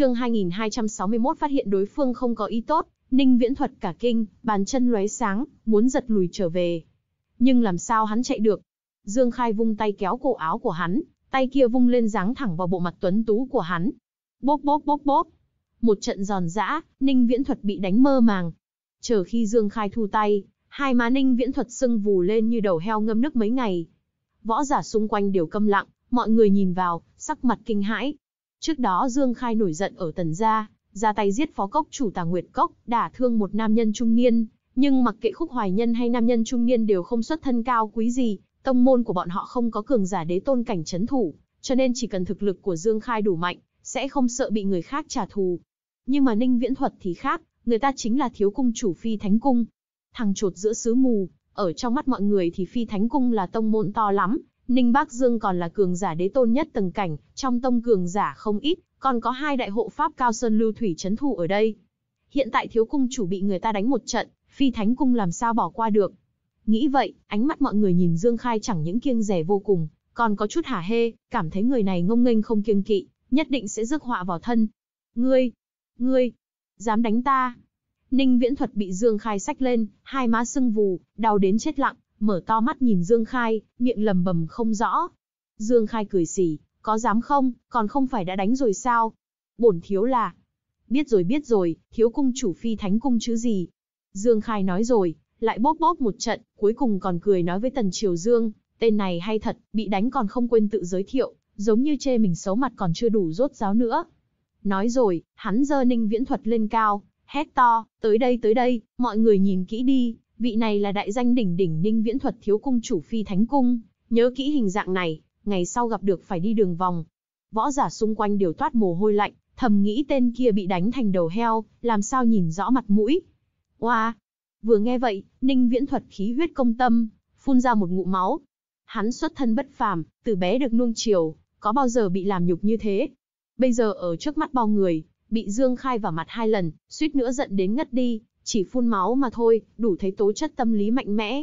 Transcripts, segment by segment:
chương 2261 phát hiện đối phương không có ý tốt, Ninh Viễn thuật cả kinh, bàn chân lóe sáng, muốn giật lùi trở về. Nhưng làm sao hắn chạy được? Dương Khai vung tay kéo cổ áo của hắn, tay kia vung lên giáng thẳng vào bộ mặt tuấn tú của hắn. Bốp bốp bốp bốp. Một trận giòn giã, Ninh Viễn thuật bị đánh mơ màng. Chờ khi Dương Khai thu tay, hai má Ninh Viễn thuật sưng vù lên như đầu heo ngâm nước mấy ngày. Võ giả xung quanh đều câm lặng, mọi người nhìn vào, sắc mặt kinh hãi. Trước đó Dương Khai nổi giận ở Tần Gia, ra tay giết phó cốc chủ Tà Nguyệt Cốc, đả thương một nam nhân trung niên. Nhưng mặc kệ khúc hoài nhân hay nam nhân trung niên đều không xuất thân cao quý gì, tông môn của bọn họ không có cường giả đế tôn cảnh chấn thủ, cho nên chỉ cần thực lực của Dương Khai đủ mạnh, sẽ không sợ bị người khác trả thù. Nhưng mà Ninh Viễn Thuật thì khác, người ta chính là thiếu cung chủ phi thánh cung. Thằng chuột giữa sứ mù, ở trong mắt mọi người thì phi thánh cung là tông môn to lắm, Ninh Bắc Dương còn là cường giả đế tôn nhất tầng cảnh, trong tông cường giả không ít, còn có hai đại hộ pháp cao sơn lưu thủy chấn thủ ở đây. Hiện tại thiếu cung chủ bị người ta đánh một trận, phi thánh cung làm sao bỏ qua được. Nghĩ vậy, ánh mắt mọi người nhìn Dương Khai chẳng những kiêng rẻ vô cùng, còn có chút hả hê, cảm thấy người này ngông nghênh không kiêng kỵ, nhất định sẽ rước họa vào thân. Ngươi, ngươi, dám đánh ta. Ninh viễn thuật bị Dương Khai sách lên, hai má sưng vù, đau đến chết lặng, mở to mắt nhìn Dương Khai, miệng lầm bầm không rõ. Dương Khai cười xỉ, có dám không, còn không phải đã đánh rồi sao? Bổn thiếu là... Biết rồi biết rồi, thiếu cung chủ phi thánh cung chứ gì? Dương Khai nói rồi, lại bóp bóp một trận, cuối cùng còn cười nói với Tần Triều Dương, tên này hay thật, bị đánh còn không quên tự giới thiệu, giống như chê mình xấu mặt còn chưa đủ rốt ráo nữa. Nói rồi, hắn dơ ninh viễn thuật lên cao, hét to, tới đây tới đây, mọi người nhìn kỹ đi, Vị này là đại danh đỉnh đỉnh Ninh Viễn Thuật thiếu cung chủ Phi Thánh cung, nhớ kỹ hình dạng này, ngày sau gặp được phải đi đường vòng. Võ giả xung quanh đều toát mồ hôi lạnh, thầm nghĩ tên kia bị đánh thành đầu heo, làm sao nhìn rõ mặt mũi. Oa. Vừa nghe vậy, Ninh Viễn Thuật khí huyết công tâm, phun ra một ngụm máu. Hắn xuất thân bất phàm, từ bé được nuông chiều, có bao giờ bị làm nhục như thế. Bây giờ ở trước mắt bao người, bị Dương Khai vào mặt hai lần, suýt nữa giận đến ngất đi, chỉ phun máu mà thôi, đủ thấy tố chất tâm lý mạnh mẽ.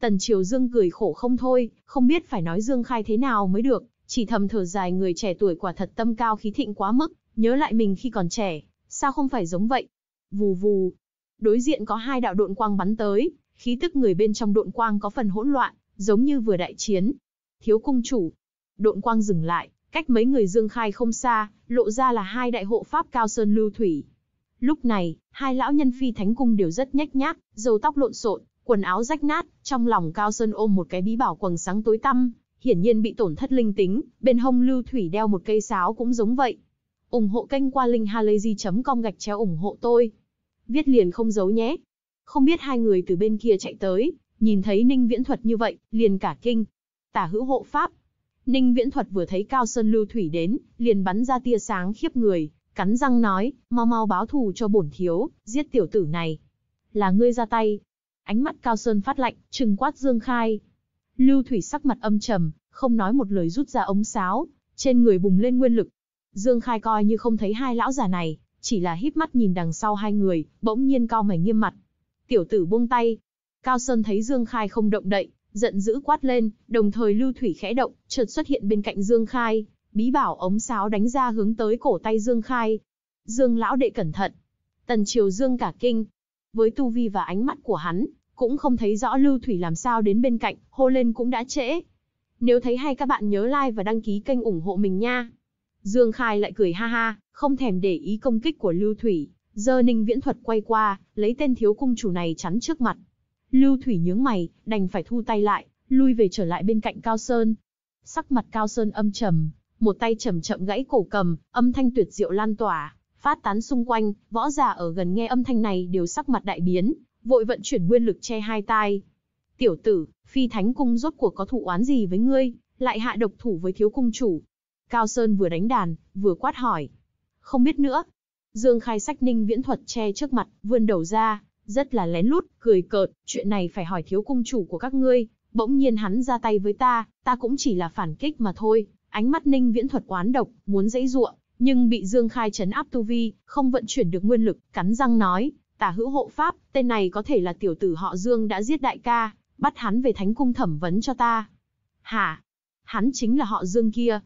Tần Triều Dương cười khổ không thôi, không biết phải nói Dương Khai thế nào mới được, chỉ thầm thở dài người trẻ tuổi quả thật tâm cao khí thịnh quá mức, nhớ lại mình khi còn trẻ, sao không phải giống vậy? Vù vù, đối diện có hai đạo độn quang bắn tới, khí tức người bên trong độn quang có phần hỗn loạn, giống như vừa đại chiến. Thiếu cung chủ, độn quang dừng lại, cách mấy người Dương Khai không xa, lộ ra là hai đại hộ pháp cao sơn lưu thủy. Lúc này, hai lão nhân phi thánh cung đều rất nhếch nhác, râu tóc lộn xộn, quần áo rách nát, trong lòng Cao Sơn ôm một cái bí bảo quầng sáng tối tăm, hiển nhiên bị tổn thất linh tính, bên hông Lưu Thủy đeo một cây sáo cũng giống vậy. ủng hộ kênh qua linkhalazy.com gạch chéo ủng hộ tôi. Viết liền không giấu nhé. Không biết hai người từ bên kia chạy tới, nhìn thấy Ninh Viễn Thuật như vậy, liền cả kinh. Tả hữu hộ pháp. Ninh Viễn Thuật vừa thấy Cao Sơn Lưu Thủy đến, liền bắn ra tia sáng khiếp người, cắn răng nói, mau mau báo thù cho bổn thiếu, giết tiểu tử này. Là ngươi ra tay. Ánh mắt Cao Sơn phát lạnh, trừng quát Dương Khai. Lưu Thủy sắc mặt âm trầm, không nói một lời rút ra ống sáo, trên người bùng lên nguyên lực. Dương Khai coi như không thấy hai lão già này, chỉ là híp mắt nhìn đằng sau hai người, bỗng nhiên cao mày nghiêm mặt. Tiểu tử buông tay. Cao Sơn thấy Dương Khai không động đậy, giận dữ quát lên, đồng thời Lưu Thủy khẽ động, chợt xuất hiện bên cạnh Dương Khai, bí bảo ống sáo đánh ra hướng tới cổ tay Dương Khai. Dương lão đệ cẩn thận. Tần Triều Dương cả kinh. Với tu vi và ánh mắt của hắn, cũng không thấy rõ Lưu Thủy làm sao đến bên cạnh, hô lên cũng đã trễ. Nếu thấy hay các bạn nhớ like và đăng ký kênh ủng hộ mình nha. Dương Khai lại cười ha ha, không thèm để ý công kích của Lưu Thủy, giờ ninh viễn thuật quay qua, lấy tên thiếu cung chủ này chắn trước mặt. Lưu Thủy nhướng mày, đành phải thu tay lại, lui về trở lại bên cạnh Cao Sơn. Sắc mặt Cao Sơn âm trầm, một tay chậm chậm gãy cổ cầm, âm thanh tuyệt diệu lan tỏa, phát tán xung quanh, võ giả ở gần nghe âm thanh này đều sắc mặt đại biến, vội vận chuyển nguyên lực che hai tai. Tiểu tử, phi thánh cung rốt cuộc có thủ oán gì với ngươi, lại hạ độc thủ với thiếu cung chủ. Cao Sơn vừa đánh đàn, vừa quát hỏi. Không biết nữa. Dương khai sách ninh viễn thuật che trước mặt, vươn đầu ra, rất là lén lút, cười cợt, chuyện này phải hỏi thiếu cung chủ của các ngươi, bỗng nhiên hắn ra tay với ta, ta cũng chỉ là phản kích mà thôi, Ánh mắt Ninh Viễn thuật oán độc, muốn dãy giụa, nhưng bị Dương Khai chấn áp tu vi, không vận chuyển được nguyên lực, cắn răng nói, "Tả hữu hộ pháp, tên này có thể là tiểu tử họ Dương đã giết đại ca, bắt hắn về thánh cung thẩm vấn cho ta." "Hả? Hắn chính là họ Dương kia?"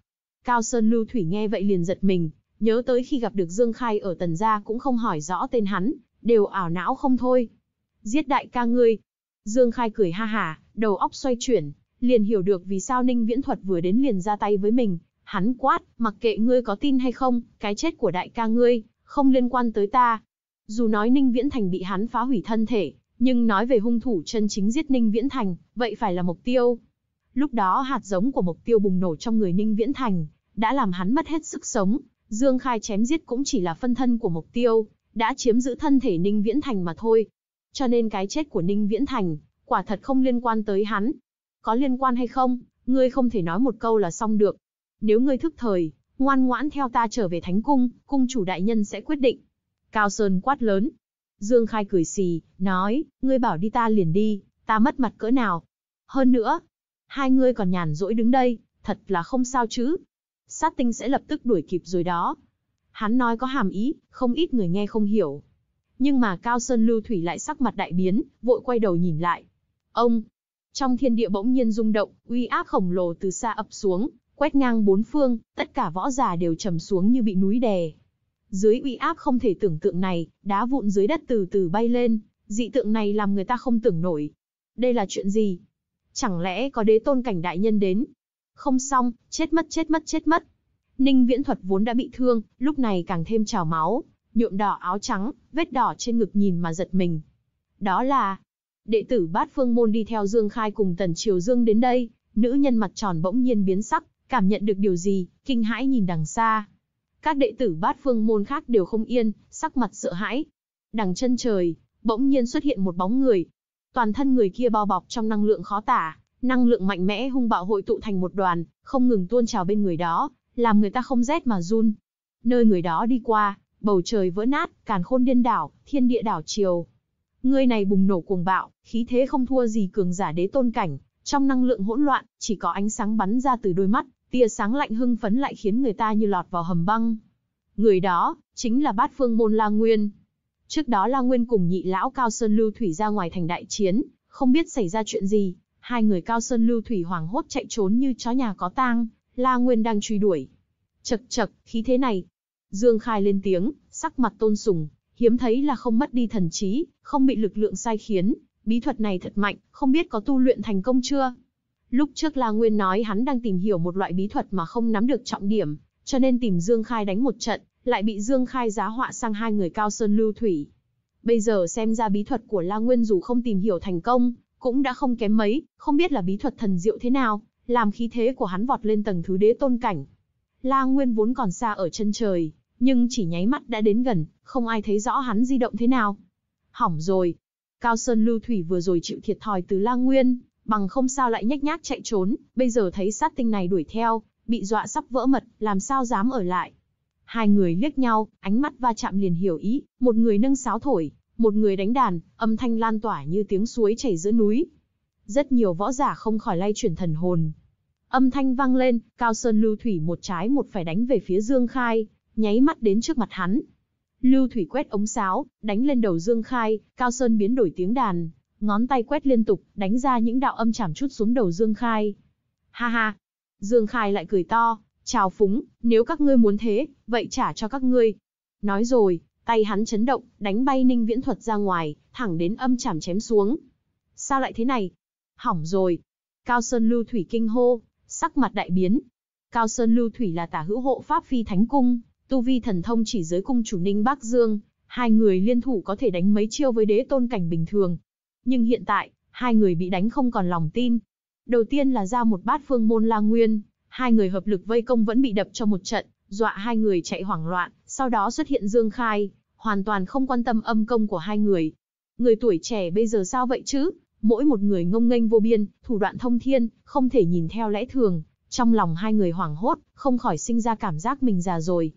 Cao Sơn Lưu Thủy nghe vậy liền giật mình, nhớ tới khi gặp được Dương Khai ở Tần gia cũng không hỏi rõ tên hắn, đều ảo não không thôi. "Giết đại ca ngươi?" Dương Khai cười ha hả, đầu óc xoay chuyển, liền hiểu được vì sao Ninh Viễn Thuật vừa đến liền ra tay với mình, hắn quát, mặc kệ ngươi có tin hay không, cái chết của đại ca ngươi, không liên quan tới ta. Dù nói Ninh Viễn Thành bị hắn phá hủy thân thể, nhưng nói về hung thủ chân chính giết Ninh Viễn Thành, vậy phải là mục tiêu. Lúc đó hạt giống của mục tiêu bùng nổ trong người Ninh Viễn Thành, đã làm hắn mất hết sức sống, Dương Khai chém giết cũng chỉ là phân thân của mục tiêu, đã chiếm giữ thân thể Ninh Viễn Thành mà thôi. Cho nên cái chết của Ninh Viễn Thành, quả thật không liên quan tới hắn, có liên quan hay không, ngươi không thể nói một câu là xong được. Nếu ngươi thức thời, ngoan ngoãn theo ta trở về thánh cung, cung chủ đại nhân sẽ quyết định. Cao Sơn quát lớn. Dương Khai cười xì, nói, ngươi bảo đi ta liền đi, ta mất mặt cỡ nào. Hơn nữa, hai ngươi còn nhàn rỗi đứng đây, thật là không sao chứ. Sát tinh sẽ lập tức đuổi kịp rồi đó. Hắn nói có hàm ý, không ít người nghe không hiểu. Nhưng mà Cao Sơn Lưu Thủy lại sắc mặt đại biến, vội quay đầu nhìn lại. Ông, trong thiên địa bỗng nhiên rung động, uy áp khổng lồ từ xa ập xuống, quét ngang bốn phương, tất cả võ giả đều trầm xuống như bị núi đè. Dưới uy áp không thể tưởng tượng này, đá vụn dưới đất từ từ bay lên, dị tượng này làm người ta không tưởng nổi. Đây là chuyện gì? Chẳng lẽ có đế tôn cảnh đại nhân đến? Không xong, chết mất chết mất chết mất. Ninh viễn thuật vốn đã bị thương, lúc này càng thêm trào máu, nhuộm đỏ áo trắng, vết đỏ trên ngực nhìn mà giật mình. Đó là, Đệ tử bát phương môn đi theo Dương Khai cùng Tần Triều Dương đến đây, nữ nhân mặt tròn bỗng nhiên biến sắc, cảm nhận được điều gì, kinh hãi nhìn đằng xa. Các đệ tử bát phương môn khác đều không yên, sắc mặt sợ hãi. Đằng chân trời, bỗng nhiên xuất hiện một bóng người. Toàn thân người kia bao bọc trong năng lượng khó tả, năng lượng mạnh mẽ hung bạo hội tụ thành một đoàn, không ngừng tuôn trào bên người đó, làm người ta không rét mà run. Nơi người đó đi qua, bầu trời vỡ nát, càn khôn điên đảo, thiên địa đảo chiều. Ngươi này bùng nổ cuồng bạo, khí thế không thua gì cường giả đế tôn cảnh, trong năng lượng hỗn loạn, chỉ có ánh sáng bắn ra từ đôi mắt, tia sáng lạnh hưng phấn lại khiến người ta như lọt vào hầm băng. Người đó, chính là bát phương môn La Nguyên. Trước đó La Nguyên cùng nhị lão Cao Sơn Lưu Thủy ra ngoài thành đại chiến, không biết xảy ra chuyện gì, hai người Cao Sơn Lưu Thủy hoảng hốt chạy trốn như chó nhà có tang, La Nguyên đang truy đuổi. Chật chật, khí thế này. Dương Khai lên tiếng, sắc mặt tôn sùng, hiếm thấy là không mất đi thần trí, không bị lực lượng sai khiến, bí thuật này thật mạnh, không biết có tu luyện thành công chưa? Lúc trước La Nguyên nói hắn đang tìm hiểu một loại bí thuật mà không nắm được trọng điểm, cho nên tìm Dương Khai đánh một trận, lại bị Dương Khai giá họa sang hai người cao sơn lưu thủy. Bây giờ xem ra bí thuật của La Nguyên dù không tìm hiểu thành công, cũng đã không kém mấy, không biết là bí thuật thần diệu thế nào, làm khí thế của hắn vọt lên tầng thứ đế tôn cảnh. La Nguyên vốn còn xa ở chân trời, nhưng chỉ nháy mắt đã đến gần, không ai thấy rõ hắn di động thế nào. Hỏng rồi. Cao Sơn Lưu Thủy vừa rồi chịu thiệt thòi từ La Nguyên, bằng không sao lại nhách nhác chạy trốn, bây giờ thấy sát tinh này đuổi theo, bị dọa sắp vỡ mật, làm sao dám ở lại. Hai người liếc nhau, ánh mắt va chạm liền hiểu ý, một người nâng sáo thổi, một người đánh đàn, âm thanh lan tỏa như tiếng suối chảy giữa núi. Rất nhiều võ giả không khỏi lay chuyển thần hồn. Âm thanh vang lên, Cao Sơn Lưu Thủy một trái một phải đánh về phía Dương Khai, nháy mắt đến trước mặt hắn. Lưu Thủy quét ống sáo, đánh lên đầu Dương Khai, Cao Sơn biến đổi tiếng đàn, ngón tay quét liên tục, đánh ra những đạo âm chảm chút xuống đầu Dương Khai. Ha ha! Dương Khai lại cười to, chào phúng, nếu các ngươi muốn thế, vậy trả cho các ngươi. Nói rồi, tay hắn chấn động, đánh bay ninh viễn thuật ra ngoài, thẳng đến âm chảm chém xuống. Sao lại thế này? Hỏng rồi. Cao Sơn Lưu Thủy kinh hô, sắc mặt đại biến. Cao Sơn Lưu Thủy là tả hữu hộ Pháp Phi Thánh Cung, Tu vi thần thông chỉ giới cung chủ Ninh Bắc Dương, hai người liên thủ có thể đánh mấy chiêu với đế tôn cảnh bình thường. Nhưng hiện tại, hai người bị đánh không còn lòng tin. Đầu tiên là ra một bát phương môn la nguyên, hai người hợp lực vây công vẫn bị đập cho một trận, dọa hai người chạy hoảng loạn, sau đó xuất hiện Dương Khai, hoàn toàn không quan tâm âm công của hai người. Người tuổi trẻ bây giờ sao vậy chứ? Mỗi một người ngông nghênh vô biên, thủ đoạn thông thiên, không thể nhìn theo lẽ thường, trong lòng hai người hoảng hốt, không khỏi sinh ra cảm giác mình già rồi,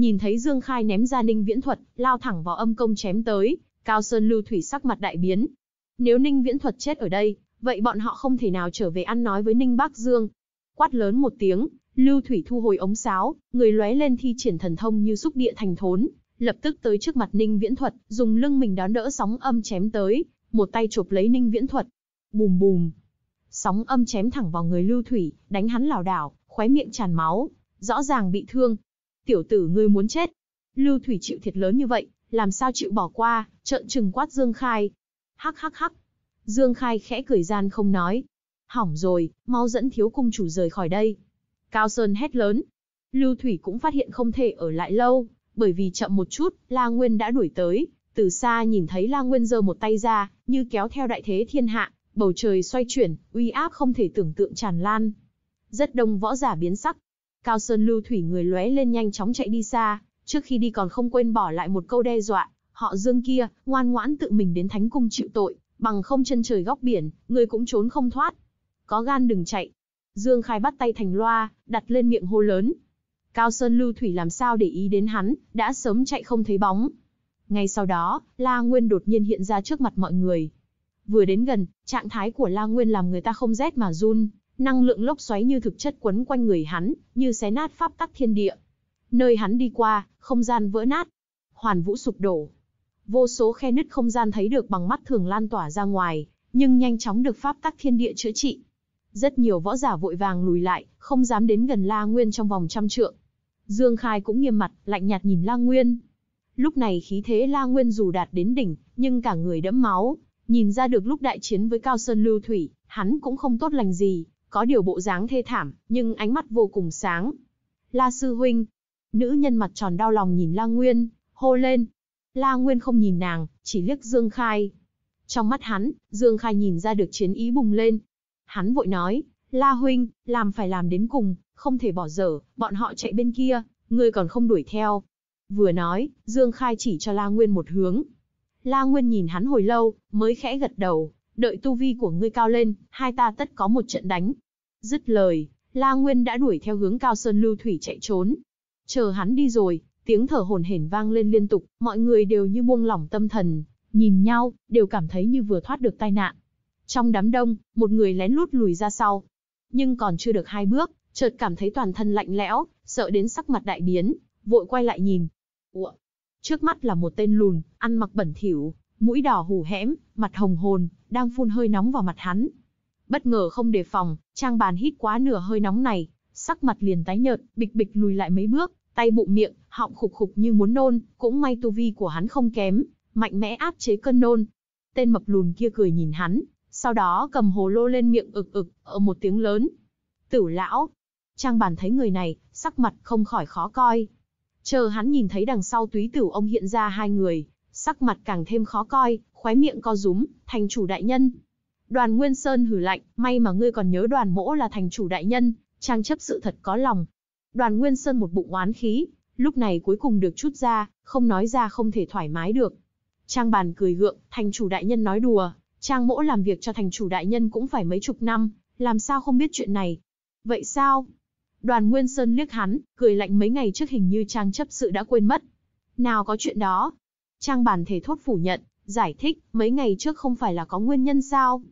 Nhìn thấy Dương Khai ném ra Ninh Viễn Thuật, lao thẳng vào âm công chém tới, Cao Sơn Lưu Thủy sắc mặt đại biến. Nếu Ninh Viễn Thuật chết ở đây, vậy bọn họ không thể nào trở về ăn nói với Ninh Bắc Dương. Quát lớn một tiếng, Lưu Thủy thu hồi ống sáo, người lóe lên thi triển thần thông như xúc địa thành thốn, lập tức tới trước mặt Ninh Viễn Thuật, dùng lưng mình đón đỡ sóng âm chém tới, một tay chụp lấy Ninh Viễn Thuật. Bùm bùm. Sóng âm chém thẳng vào người Lưu Thủy, đánh hắn lảo đảo, khóe miệng tràn máu, rõ ràng bị thương, tiểu tử ngươi muốn chết. Lưu Thủy chịu thiệt lớn như vậy, làm sao chịu bỏ qua, trợn trừng quát Dương Khai. Hắc hắc hắc. Dương Khai khẽ cười gian không nói. Hỏng rồi, mau dẫn thiếu cung chủ rời khỏi đây. Cao Sơn hét lớn. Lưu Thủy cũng phát hiện không thể ở lại lâu, bởi vì chậm một chút, La Nguyên đã đuổi tới. Từ xa nhìn thấy La Nguyên giơ một tay ra, như kéo theo đại thế thiên hạ, bầu trời xoay chuyển, uy áp không thể tưởng tượng tràn lan. Rất đông võ giả biến sắc, Cao Sơn Lưu Thủy người lóe lên nhanh chóng chạy đi xa, trước khi đi còn không quên bỏ lại một câu đe dọa, họ Dương kia, ngoan ngoãn tự mình đến thánh cung chịu tội, bằng không chân trời góc biển, người cũng trốn không thoát. Có gan đừng chạy. Dương Khai bắt tay thành loa, đặt lên miệng hô lớn. Cao Sơn Lưu Thủy làm sao để ý đến hắn, đã sớm chạy không thấy bóng. Ngay sau đó, La Nguyên đột nhiên hiện ra trước mặt mọi người. Vừa đến gần, trạng thái của La Nguyên làm người ta không rét mà run, năng lượng lốc xoáy như thực chất quấn quanh người hắn, như xé nát pháp tắc thiên địa. Nơi hắn đi qua, không gian vỡ nát, hoàn vũ sụp đổ. Vô số khe nứt không gian thấy được bằng mắt thường lan tỏa ra ngoài, nhưng nhanh chóng được pháp tắc thiên địa chữa trị. Rất nhiều võ giả vội vàng lùi lại, không dám đến gần La Nguyên trong vòng trăm trượng. Dương Khai cũng nghiêm mặt, lạnh nhạt nhìn La Nguyên. Lúc này khí thế La Nguyên dù đạt đến đỉnh, nhưng cả người đẫm máu, nhìn ra được lúc đại chiến với Cao Sơn Lưu Thủy, hắn cũng không tốt lành gì, có điều bộ dáng thê thảm, nhưng ánh mắt vô cùng sáng. La sư huynh, nữ nhân mặt tròn đau lòng nhìn La Nguyên, hô lên. La Nguyên không nhìn nàng, chỉ liếc Dương Khai. Trong mắt hắn, Dương Khai nhìn ra được chiến ý bùng lên. Hắn vội nói, La huynh, làm phải làm đến cùng, không thể bỏ dở, bọn họ chạy bên kia, ngươi còn không đuổi theo. Vừa nói, Dương Khai chỉ cho La Nguyên một hướng. La Nguyên nhìn hắn hồi lâu, mới khẽ gật đầu, đợi tu vi của ngươi cao lên, hai ta tất có một trận đánh. Dứt lời, La Nguyên đã đuổi theo hướng Cao Sơn Lưu Thủy chạy trốn. Chờ hắn đi rồi, tiếng thở hổn hển vang lên liên tục, mọi người đều như buông lỏng tâm thần, nhìn nhau, đều cảm thấy như vừa thoát được tai nạn. Trong đám đông, một người lén lút lùi ra sau. Nhưng còn chưa được hai bước, chợt cảm thấy toàn thân lạnh lẽo, sợ đến sắc mặt đại biến, vội quay lại nhìn. Ủa? Trước mắt là một tên lùn, ăn mặc bẩn thỉu, mũi đỏ hủ hẽm, mặt hồng hồn, đang phun hơi nóng vào mặt hắn. Bất ngờ không đề phòng, Trang Bàn hít quá nửa hơi nóng này, sắc mặt liền tái nhợt, bịch bịch lùi lại mấy bước, tay bụng miệng, họng khục khục như muốn nôn, cũng may tu vi của hắn không kém, mạnh mẽ áp chế cơn nôn. Tên mập lùn kia cười nhìn hắn, sau đó cầm hồ lô lên miệng ực ực, ở một tiếng lớn. Tử lão, Trang Bàn thấy người này, sắc mặt không khỏi khó coi. Chờ hắn nhìn thấy đằng sau túy tử ông hiện ra hai người, sắc mặt càng thêm khó coi, khóe miệng co rúm, thành chủ đại nhân. Đoàn Nguyên Sơn hử lạnh, may mà ngươi còn nhớ đoàn mỗ là thành chủ đại nhân, trang chấp sự thật có lòng. Đoàn Nguyên Sơn một bụng oán khí, lúc này cuối cùng được chút ra, không nói ra không thể thoải mái được. Trang bàn cười gượng, thành chủ đại nhân nói đùa, trang mỗ làm việc cho thành chủ đại nhân cũng phải mấy chục năm, làm sao không biết chuyện này. Vậy sao? Đoàn Nguyên Sơn liếc hắn, cười lạnh mấy ngày trước hình như trang chấp sự đã quên mất. Nào có chuyện đó, Trang bản thể thốt phủ nhận, giải thích, mấy ngày trước không phải là có nguyên nhân sao?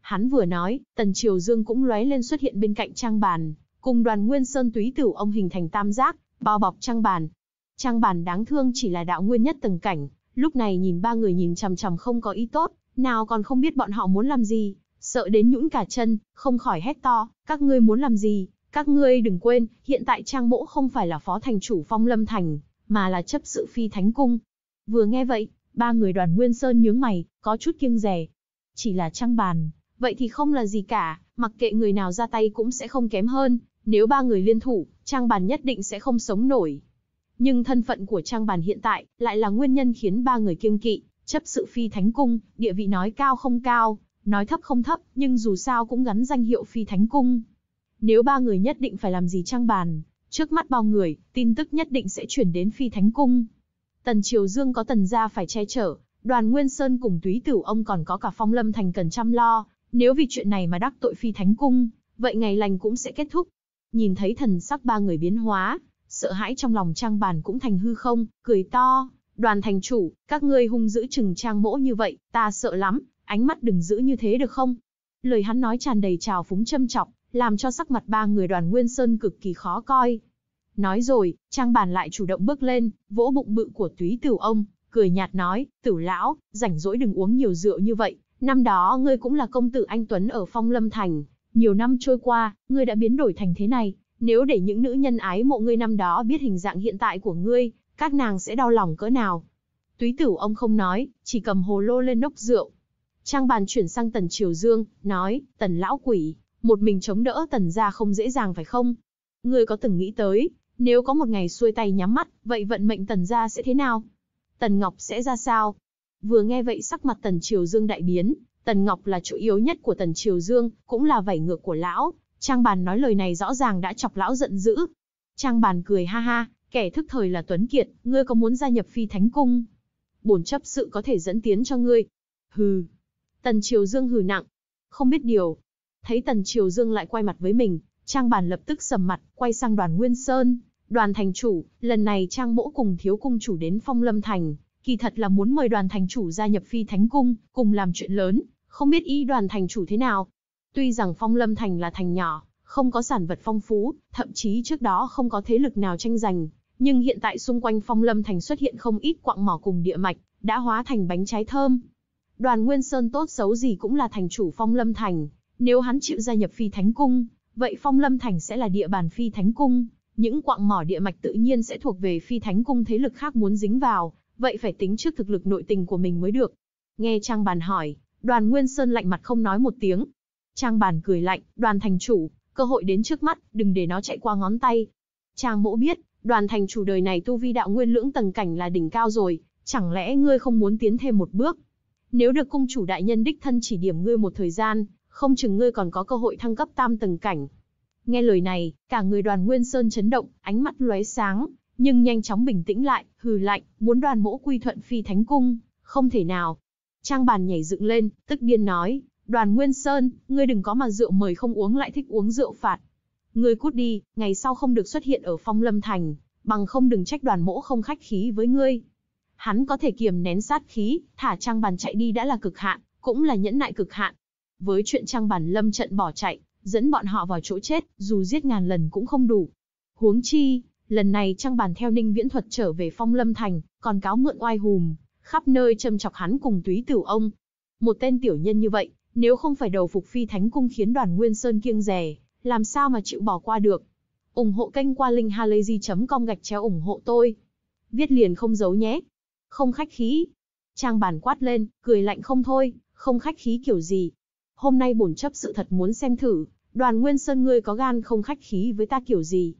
Hắn vừa nói, Tần Triều Dương cũng lóe lên xuất hiện bên cạnh Trang Bàn, cùng đoàn Nguyên Sơn túy tử ông hình thành tam giác, bao bọc Trang Bàn. Trang Bàn đáng thương chỉ là đạo nguyên nhất tầng cảnh, lúc này nhìn ba người nhìn chằm chằm không có ý tốt, nào còn không biết bọn họ muốn làm gì, sợ đến nhũn cả chân, không khỏi hét to, các ngươi muốn làm gì? Các ngươi đừng quên, hiện tại Trang Mỗ không phải là phó thành chủ Phong Lâm Thành, mà là chấp sự phi thánh cung, Vừa nghe vậy, ba người đoàn Nguyên Sơn nhướng mày, có chút kiêng rẻ. Chỉ là trăng bàn, vậy thì không là gì cả, mặc kệ người nào ra tay cũng sẽ không kém hơn, nếu ba người liên thủ, trang bàn nhất định sẽ không sống nổi. Nhưng thân phận của trang bàn hiện tại lại là nguyên nhân khiến ba người kiêng kỵ, chấp sự phi thánh cung, địa vị nói cao không cao, nói thấp không thấp, nhưng dù sao cũng gắn danh hiệu phi thánh cung. Nếu ba người nhất định phải làm gì trang bàn, trước mắt bao người, tin tức nhất định sẽ chuyển đến phi thánh cung. Tần Triều Dương có Tần gia phải che chở, đoàn Nguyên Sơn cùng túy Tửu ông còn có cả phong lâm thành cần chăm lo, nếu vì chuyện này mà đắc tội phi thánh cung, vậy ngày lành cũng sẽ kết thúc. Nhìn thấy thần sắc ba người biến hóa, sợ hãi trong lòng trang bàn cũng thành hư không, cười to, đoàn thành chủ, các ngươi hung dữ chừng trang mỗ như vậy, ta sợ lắm, ánh mắt đừng giữ như thế được không? Lời hắn nói tràn đầy trào phúng châm chọc, làm cho sắc mặt ba người đoàn Nguyên Sơn cực kỳ khó coi, Nói rồi, Trang Bàn lại chủ động bước lên, vỗ bụng bự của túy tử ông, cười nhạt nói, tử lão, rảnh rỗi đừng uống nhiều rượu như vậy. Năm đó ngươi cũng là công tử anh Tuấn ở Phong Lâm Thành. Nhiều năm trôi qua, ngươi đã biến đổi thành thế này. Nếu để những nữ nhân ái mộ ngươi năm đó biết hình dạng hiện tại của ngươi, các nàng sẽ đau lòng cỡ nào. Túy tử ông không nói, chỉ cầm hồ lô lên nốc rượu. Trang bàn chuyển sang tần triều dương, nói, tần lão quỷ, một mình chống đỡ tần ra không dễ dàng phải không? Ngươi có từng nghĩ tới, nếu có một ngày xuôi tay nhắm mắt, vậy vận mệnh Tần gia sẽ thế nào? Tần Ngọc sẽ ra sao? Vừa nghe vậy sắc mặt Tần Triều Dương đại biến, Tần Ngọc là chỗ yếu nhất của Tần Triều Dương, cũng là vảy ngược của lão. Trang Bàn nói lời này rõ ràng đã chọc lão giận dữ. Trang Bàn cười ha ha, kẻ thức thời là Tuấn Kiệt, ngươi có muốn gia nhập Phi Thánh Cung? Bổn chấp sự có thể dẫn tiến cho ngươi. Hừ. Tần Triều Dương hừ nặng. Không biết điều. Thấy Tần Triều Dương lại quay mặt với mình, Trang bàn lập tức sầm mặt, quay sang đoàn Nguyên Sơn, đoàn thành chủ, lần này Trang mỗ cùng thiếu cung chủ đến phong lâm thành, kỳ thật là muốn mời đoàn thành chủ gia nhập phi thánh cung, cùng làm chuyện lớn, không biết ý đoàn thành chủ thế nào. Tuy rằng phong lâm thành là thành nhỏ, không có sản vật phong phú, thậm chí trước đó không có thế lực nào tranh giành, nhưng hiện tại xung quanh phong lâm thành xuất hiện không ít quạng mỏ cùng địa mạch, đã hóa thành bánh trái thơm. Đoàn Nguyên Sơn tốt xấu gì cũng là thành chủ phong lâm thành, nếu hắn chịu gia nhập phi thánh cung, Vậy Phong Lâm Thành sẽ là địa bàn phi thánh cung, những quạng mỏ địa mạch tự nhiên sẽ thuộc về phi thánh cung thế lực khác muốn dính vào, vậy phải tính trước thực lực nội tình của mình mới được. Nghe Trang Bàn hỏi, đoàn Nguyên Sơn lạnh mặt không nói một tiếng. Trang Bàn cười lạnh, đoàn thành chủ, cơ hội đến trước mắt, đừng để nó chạy qua ngón tay. Trang mỗ biết, đoàn thành chủ đời này tu vi đạo nguyên lưỡng tầng cảnh là đỉnh cao rồi, chẳng lẽ ngươi không muốn tiến thêm một bước? Nếu được cung chủ đại nhân đích thân chỉ điểm ngươi một thời gian, không chừng ngươi còn có cơ hội thăng cấp tam tầng cảnh. Nghe lời này, cả người đoàn Nguyên Sơn chấn động, ánh mắt lóe sáng, nhưng nhanh chóng bình tĩnh lại, hừ lạnh, muốn đoàn mỗ quy thuận phi thánh cung, không thể nào. Trang bàn nhảy dựng lên, tức điên nói, đoàn Nguyên Sơn, ngươi đừng có mà rượu mời không uống lại thích uống rượu phạt. Ngươi cút đi, ngày sau không được xuất hiện ở phong lâm thành, bằng không đừng trách đoàn mỗ không khách khí với ngươi. Hắn có thể kiềm nén sát khí, thả trang bàn chạy đi đã là cực hạn, cũng là nhẫn nại cực hạn, với chuyện Trang Bản Lâm trận bỏ chạy, dẫn bọn họ vào chỗ chết, dù giết ngàn lần cũng không đủ. Huống chi, lần này Trang Bản theo Ninh Viễn Thuật trở về Phong Lâm Thành, còn cáo mượn oai hùm, khắp nơi châm chọc hắn cùng túy tiểu ông. Một tên tiểu nhân như vậy, nếu không phải đầu phục phi thánh cung khiến đoàn Nguyên Sơn kiêng dè làm sao mà chịu bỏ qua được. ủng hộ kênh qua linkhalazy.com gạch chéo ủng hộ tôi. Viết liền không giấu nhé. Không khách khí. Trang bản quát lên, cười lạnh không thôi, không khách khí kiểu gì, hôm nay bổn chấp sự thật muốn xem thử, đoàn nguyên sơn ngươi có gan không khách khí với ta kiểu gì.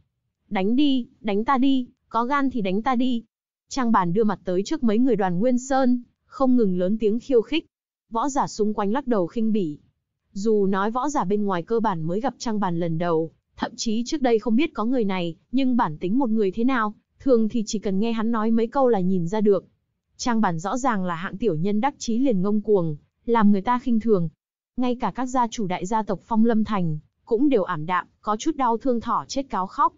Đánh đi, đánh ta đi, có gan thì đánh ta đi. Trang bàn đưa mặt tới trước mấy người đoàn nguyên sơn, không ngừng lớn tiếng khiêu khích. Võ giả xung quanh lắc đầu khinh bỉ. Dù nói võ giả bên ngoài cơ bản mới gặp trang bàn lần đầu, thậm chí trước đây không biết có người này, nhưng bản tính một người thế nào, thường thì chỉ cần nghe hắn nói mấy câu là nhìn ra được. Trang bản rõ ràng là hạng tiểu nhân đắc chí liền ngông cuồng, làm người ta khinh thường, ngay cả các gia chủ đại gia tộc Phong Lâm Thành, cũng đều ảm đạm, có chút đau thương thỏ chết cáo khóc.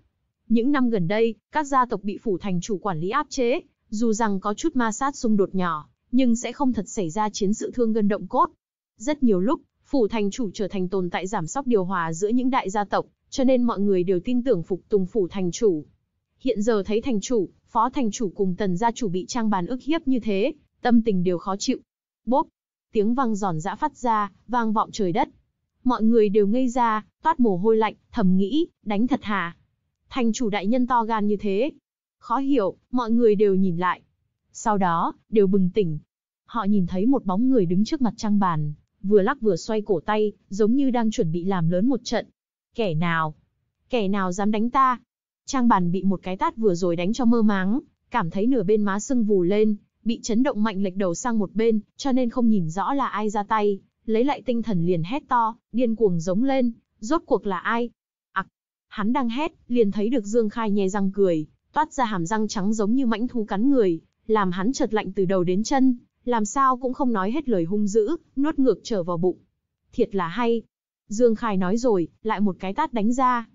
Những năm gần đây, các gia tộc bị phủ thành chủ quản lý áp chế, dù rằng có chút ma sát xung đột nhỏ, nhưng sẽ không thật xảy ra chiến sự thương gân động cốt. Rất nhiều lúc, phủ thành chủ trở thành tồn tại giảm sóc điều hòa giữa những đại gia tộc, cho nên mọi người đều tin tưởng phục tùng phủ thành chủ. Hiện giờ thấy thành chủ, phó thành chủ cùng tần gia chủ bị trang bàn ức hiếp như thế, tâm tình đều khó chịu. Bốp, tiếng vang giòn giã phát ra, vang vọng trời đất. Mọi người đều ngây ra, toát mồ hôi lạnh, thầm nghĩ, đánh thật hà? Thành chủ đại nhân to gan như thế. Khó hiểu, mọi người đều nhìn lại. Sau đó, đều bừng tỉnh. Họ nhìn thấy một bóng người đứng trước mặt trang bàn, vừa lắc vừa xoay cổ tay, giống như đang chuẩn bị làm lớn một trận. Kẻ nào? Kẻ nào dám đánh ta? Trang bàn bị một cái tát vừa rồi đánh cho mơ máng, cảm thấy nửa bên má sưng vù lên, bị chấn động mạnh lệch đầu sang một bên, cho nên không nhìn rõ là ai ra tay, lấy lại tinh thần liền hét to, điên cuồng giống lên, rốt cuộc là ai? Ặc, hắn đang hét, liền thấy được Dương Khai nhe răng cười, toát ra hàm răng trắng giống như mãnh thú cắn người, làm hắn chợt lạnh từ đầu đến chân, làm sao cũng không nói hết lời hung dữ, nuốt ngược trở vào bụng. Thiệt là hay. Dương Khai nói rồi, lại một cái tát đánh ra.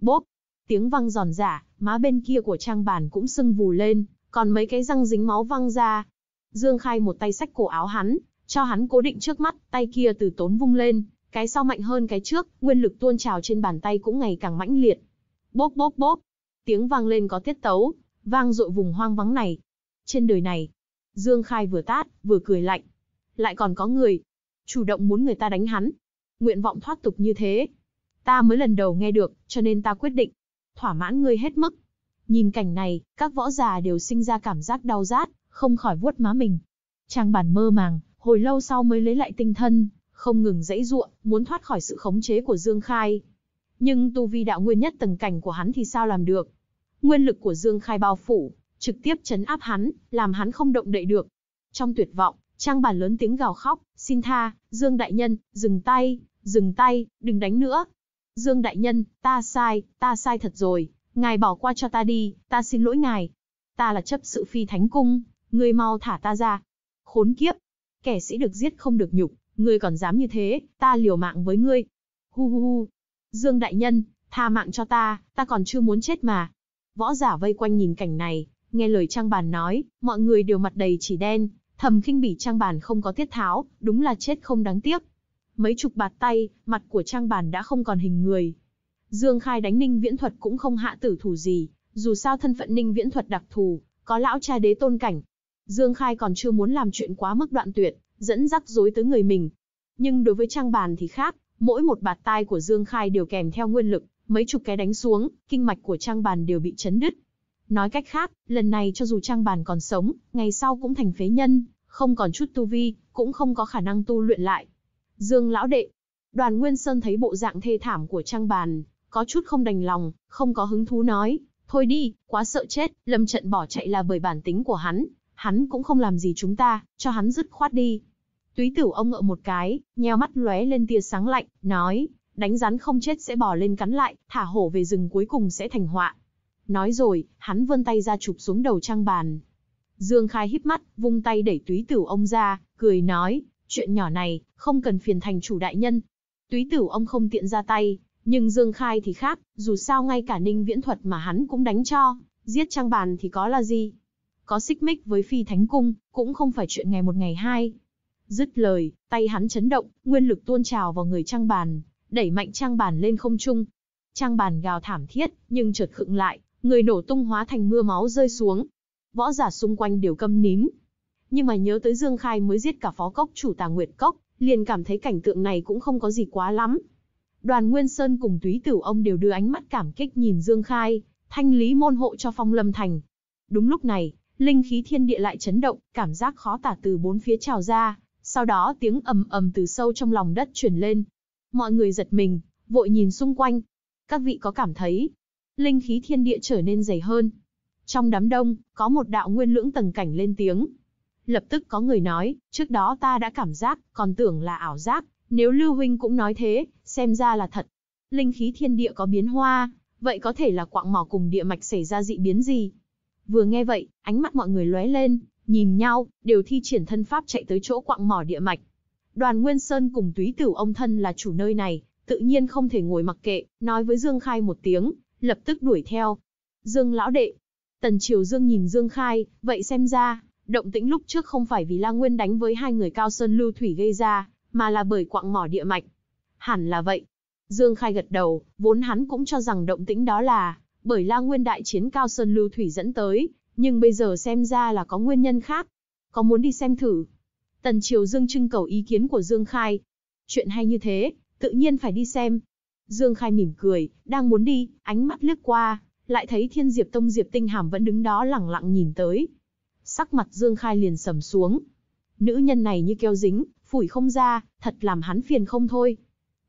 Bốp, tiếng vang giòn giả, má bên kia của trang bàn cũng sưng vù lên, còn mấy cái răng dính máu văng ra. Dương Khai một tay xách cổ áo hắn, cho hắn cố định trước mắt, tay kia từ tốn vung lên, cái sau mạnh hơn cái trước, nguyên lực tuôn trào trên bàn tay cũng ngày càng mãnh liệt. Bốp bốp bốp, tiếng vang lên có tiết tấu, vang dội vùng hoang vắng này. Trên đời này, Dương Khai vừa tát, vừa cười lạnh. Lại còn có người, chủ động muốn người ta đánh hắn. Nguyện vọng thoát tục như thế. Ta mới lần đầu nghe được, cho nên ta quyết định. Thỏa mãn ngươi hết mức. Nhìn cảnh này, các võ già đều sinh ra cảm giác đau rát, không khỏi vuốt má mình. Trang bản mơ màng, hồi lâu sau mới lấy lại tinh thân, không ngừng dãy ruộng, muốn thoát khỏi sự khống chế của Dương Khai. Nhưng tu vi đạo nguyên nhất tầng cảnh của hắn thì sao làm được? Nguyên lực của Dương Khai bao phủ, trực tiếp chấn áp hắn, làm hắn không động đậy được. Trong tuyệt vọng, Trang bản lớn tiếng gào khóc, xin tha, Dương Đại Nhân, dừng tay, dừng tay, đừng đánh nữa. Dương Đại Nhân, ta sai, ta sai thật rồi, Ngài bỏ qua cho ta đi, ta xin lỗi ngài. Ta là chấp sự phi thánh cung, ngươi mau thả ta ra. Khốn kiếp, kẻ sĩ được giết không được nhục, ngươi còn dám như thế, ta liều mạng với ngươi. Hu hu hu, Dương Đại Nhân, tha mạng cho ta, ta còn chưa muốn chết mà. Võ giả vây quanh nhìn cảnh này, nghe lời Trang Bàn nói, mọi người đều mặt đầy chỉ đen, thầm khinh bỉ Trang Bàn không có tiết tháo, đúng là chết không đáng tiếc. Mấy chục bạt tay, mặt của Trang Bàn đã không còn hình người, Dương Khai đánh Ninh Viễn Thuật cũng không hạ tử thủ gì, dù sao thân phận Ninh Viễn Thuật đặc thù, có lão cha đế tôn cảnh. Dương Khai còn chưa muốn làm chuyện quá mức đoạn tuyệt, dẫn rắc rối tới người mình. Nhưng đối với trang bàn thì khác, mỗi một bạt tai của Dương Khai đều kèm theo nguyên lực, mấy chục cái đánh xuống, kinh mạch của trang bàn đều bị chấn đứt. Nói cách khác, lần này cho dù trang bàn còn sống, ngày sau cũng thành phế nhân, không còn chút tu vi, cũng không có khả năng tu luyện lại. Dương lão đệ, đoàn Nguyên Sơn thấy bộ dạng thê thảm của trang bàn, có chút không đành lòng, không có hứng thú nói, thôi đi, quá sợ chết, lâm trận bỏ chạy là bởi bản tính của hắn, hắn cũng không làm gì chúng ta, cho hắn dứt khoát đi. Túy tử ông ngợ một cái, nheo mắt lóe lên tia sáng lạnh, nói, đánh rắn không chết sẽ bỏ lên cắn lại, thả hổ về rừng cuối cùng sẽ thành họa. Nói rồi, hắn vươn tay ra chụp xuống đầu trang bàn. Dương Khai híp mắt, vung tay đẩy túy tử ông ra, cười nói, chuyện nhỏ này, không cần phiền thành chủ đại nhân. Túy tử ông không tiện ra tay, nhưng Dương Khai thì khác, dù sao ngay cả ninh viễn thuật mà hắn cũng đánh cho, giết trang bàn thì có là gì. Có xích mích với phi thánh cung, cũng không phải chuyện ngày một ngày hai. Dứt lời, tay hắn chấn động, nguyên lực tuôn trào vào người trang bàn, đẩy mạnh trang bàn lên không trung. Trang bàn gào thảm thiết, nhưng chợt khựng lại, người nổ tung hóa thành mưa máu rơi xuống. Võ giả xung quanh đều câm nín. Nhưng mà nhớ tới Dương Khai mới giết cả phó cốc chủ tà Nguyệt Cốc, liền cảm thấy cảnh tượng này cũng không có gì quá lắm, Đoàn Nguyên Sơn cùng túy tử ông đều đưa ánh mắt cảm kích nhìn Dương Khai, thanh lý môn hộ cho phong lâm thành. Đúng lúc này, linh khí thiên địa lại chấn động, cảm giác khó tả từ bốn phía trào ra, sau đó tiếng ầm ầm từ sâu trong lòng đất chuyển lên. Mọi người giật mình, vội nhìn xung quanh. Các vị có cảm thấy, linh khí thiên địa trở nên dày hơn. Trong đám đông, có một đạo nguyên lưỡng tầng cảnh lên tiếng. Lập tức có người nói, trước đó ta đã cảm giác, còn tưởng là ảo giác, nếu Lưu Huynh cũng nói thế, xem ra là thật. Linh khí thiên địa có biến hoa, vậy có thể là quạng mỏ cùng địa mạch xảy ra dị biến gì? Vừa nghe vậy, ánh mắt mọi người lóe lên, nhìn nhau, đều thi triển thân pháp chạy tới chỗ quạng mỏ địa mạch. Đoàn Nguyên Sơn cùng túy tử ông thân là chủ nơi này, tự nhiên không thể ngồi mặc kệ, nói với Dương Khai một tiếng, lập tức đuổi theo. Dương lão đệ, Tần Triều Dương nhìn Dương Khai, vậy xem ra, động tĩnh lúc trước không phải vì La Nguyên đánh với hai người cao sơn lưu thủy gây ra, mà là bởi quạng mỏ địa mạch. Hẳn là vậy. Dương Khai gật đầu, vốn hắn cũng cho rằng động tĩnh đó là bởi La Nguyên đại chiến Cao Sơn Lưu Thủy dẫn tới, nhưng bây giờ xem ra là có nguyên nhân khác. Có muốn đi xem thử? Tần Triều Dương trưng cầu ý kiến của Dương Khai. Chuyện hay như thế, tự nhiên phải đi xem. Dương Khai mỉm cười, đang muốn đi, ánh mắt lướt qua, lại thấy Thiên Diệp Tông Diệp Tinh Hàm vẫn đứng đó lẳng lặng nhìn tới. Sắc mặt Dương Khai liền sầm xuống. Nữ nhân này như keo dính, phủi không ra, thật làm hắn phiền không thôi.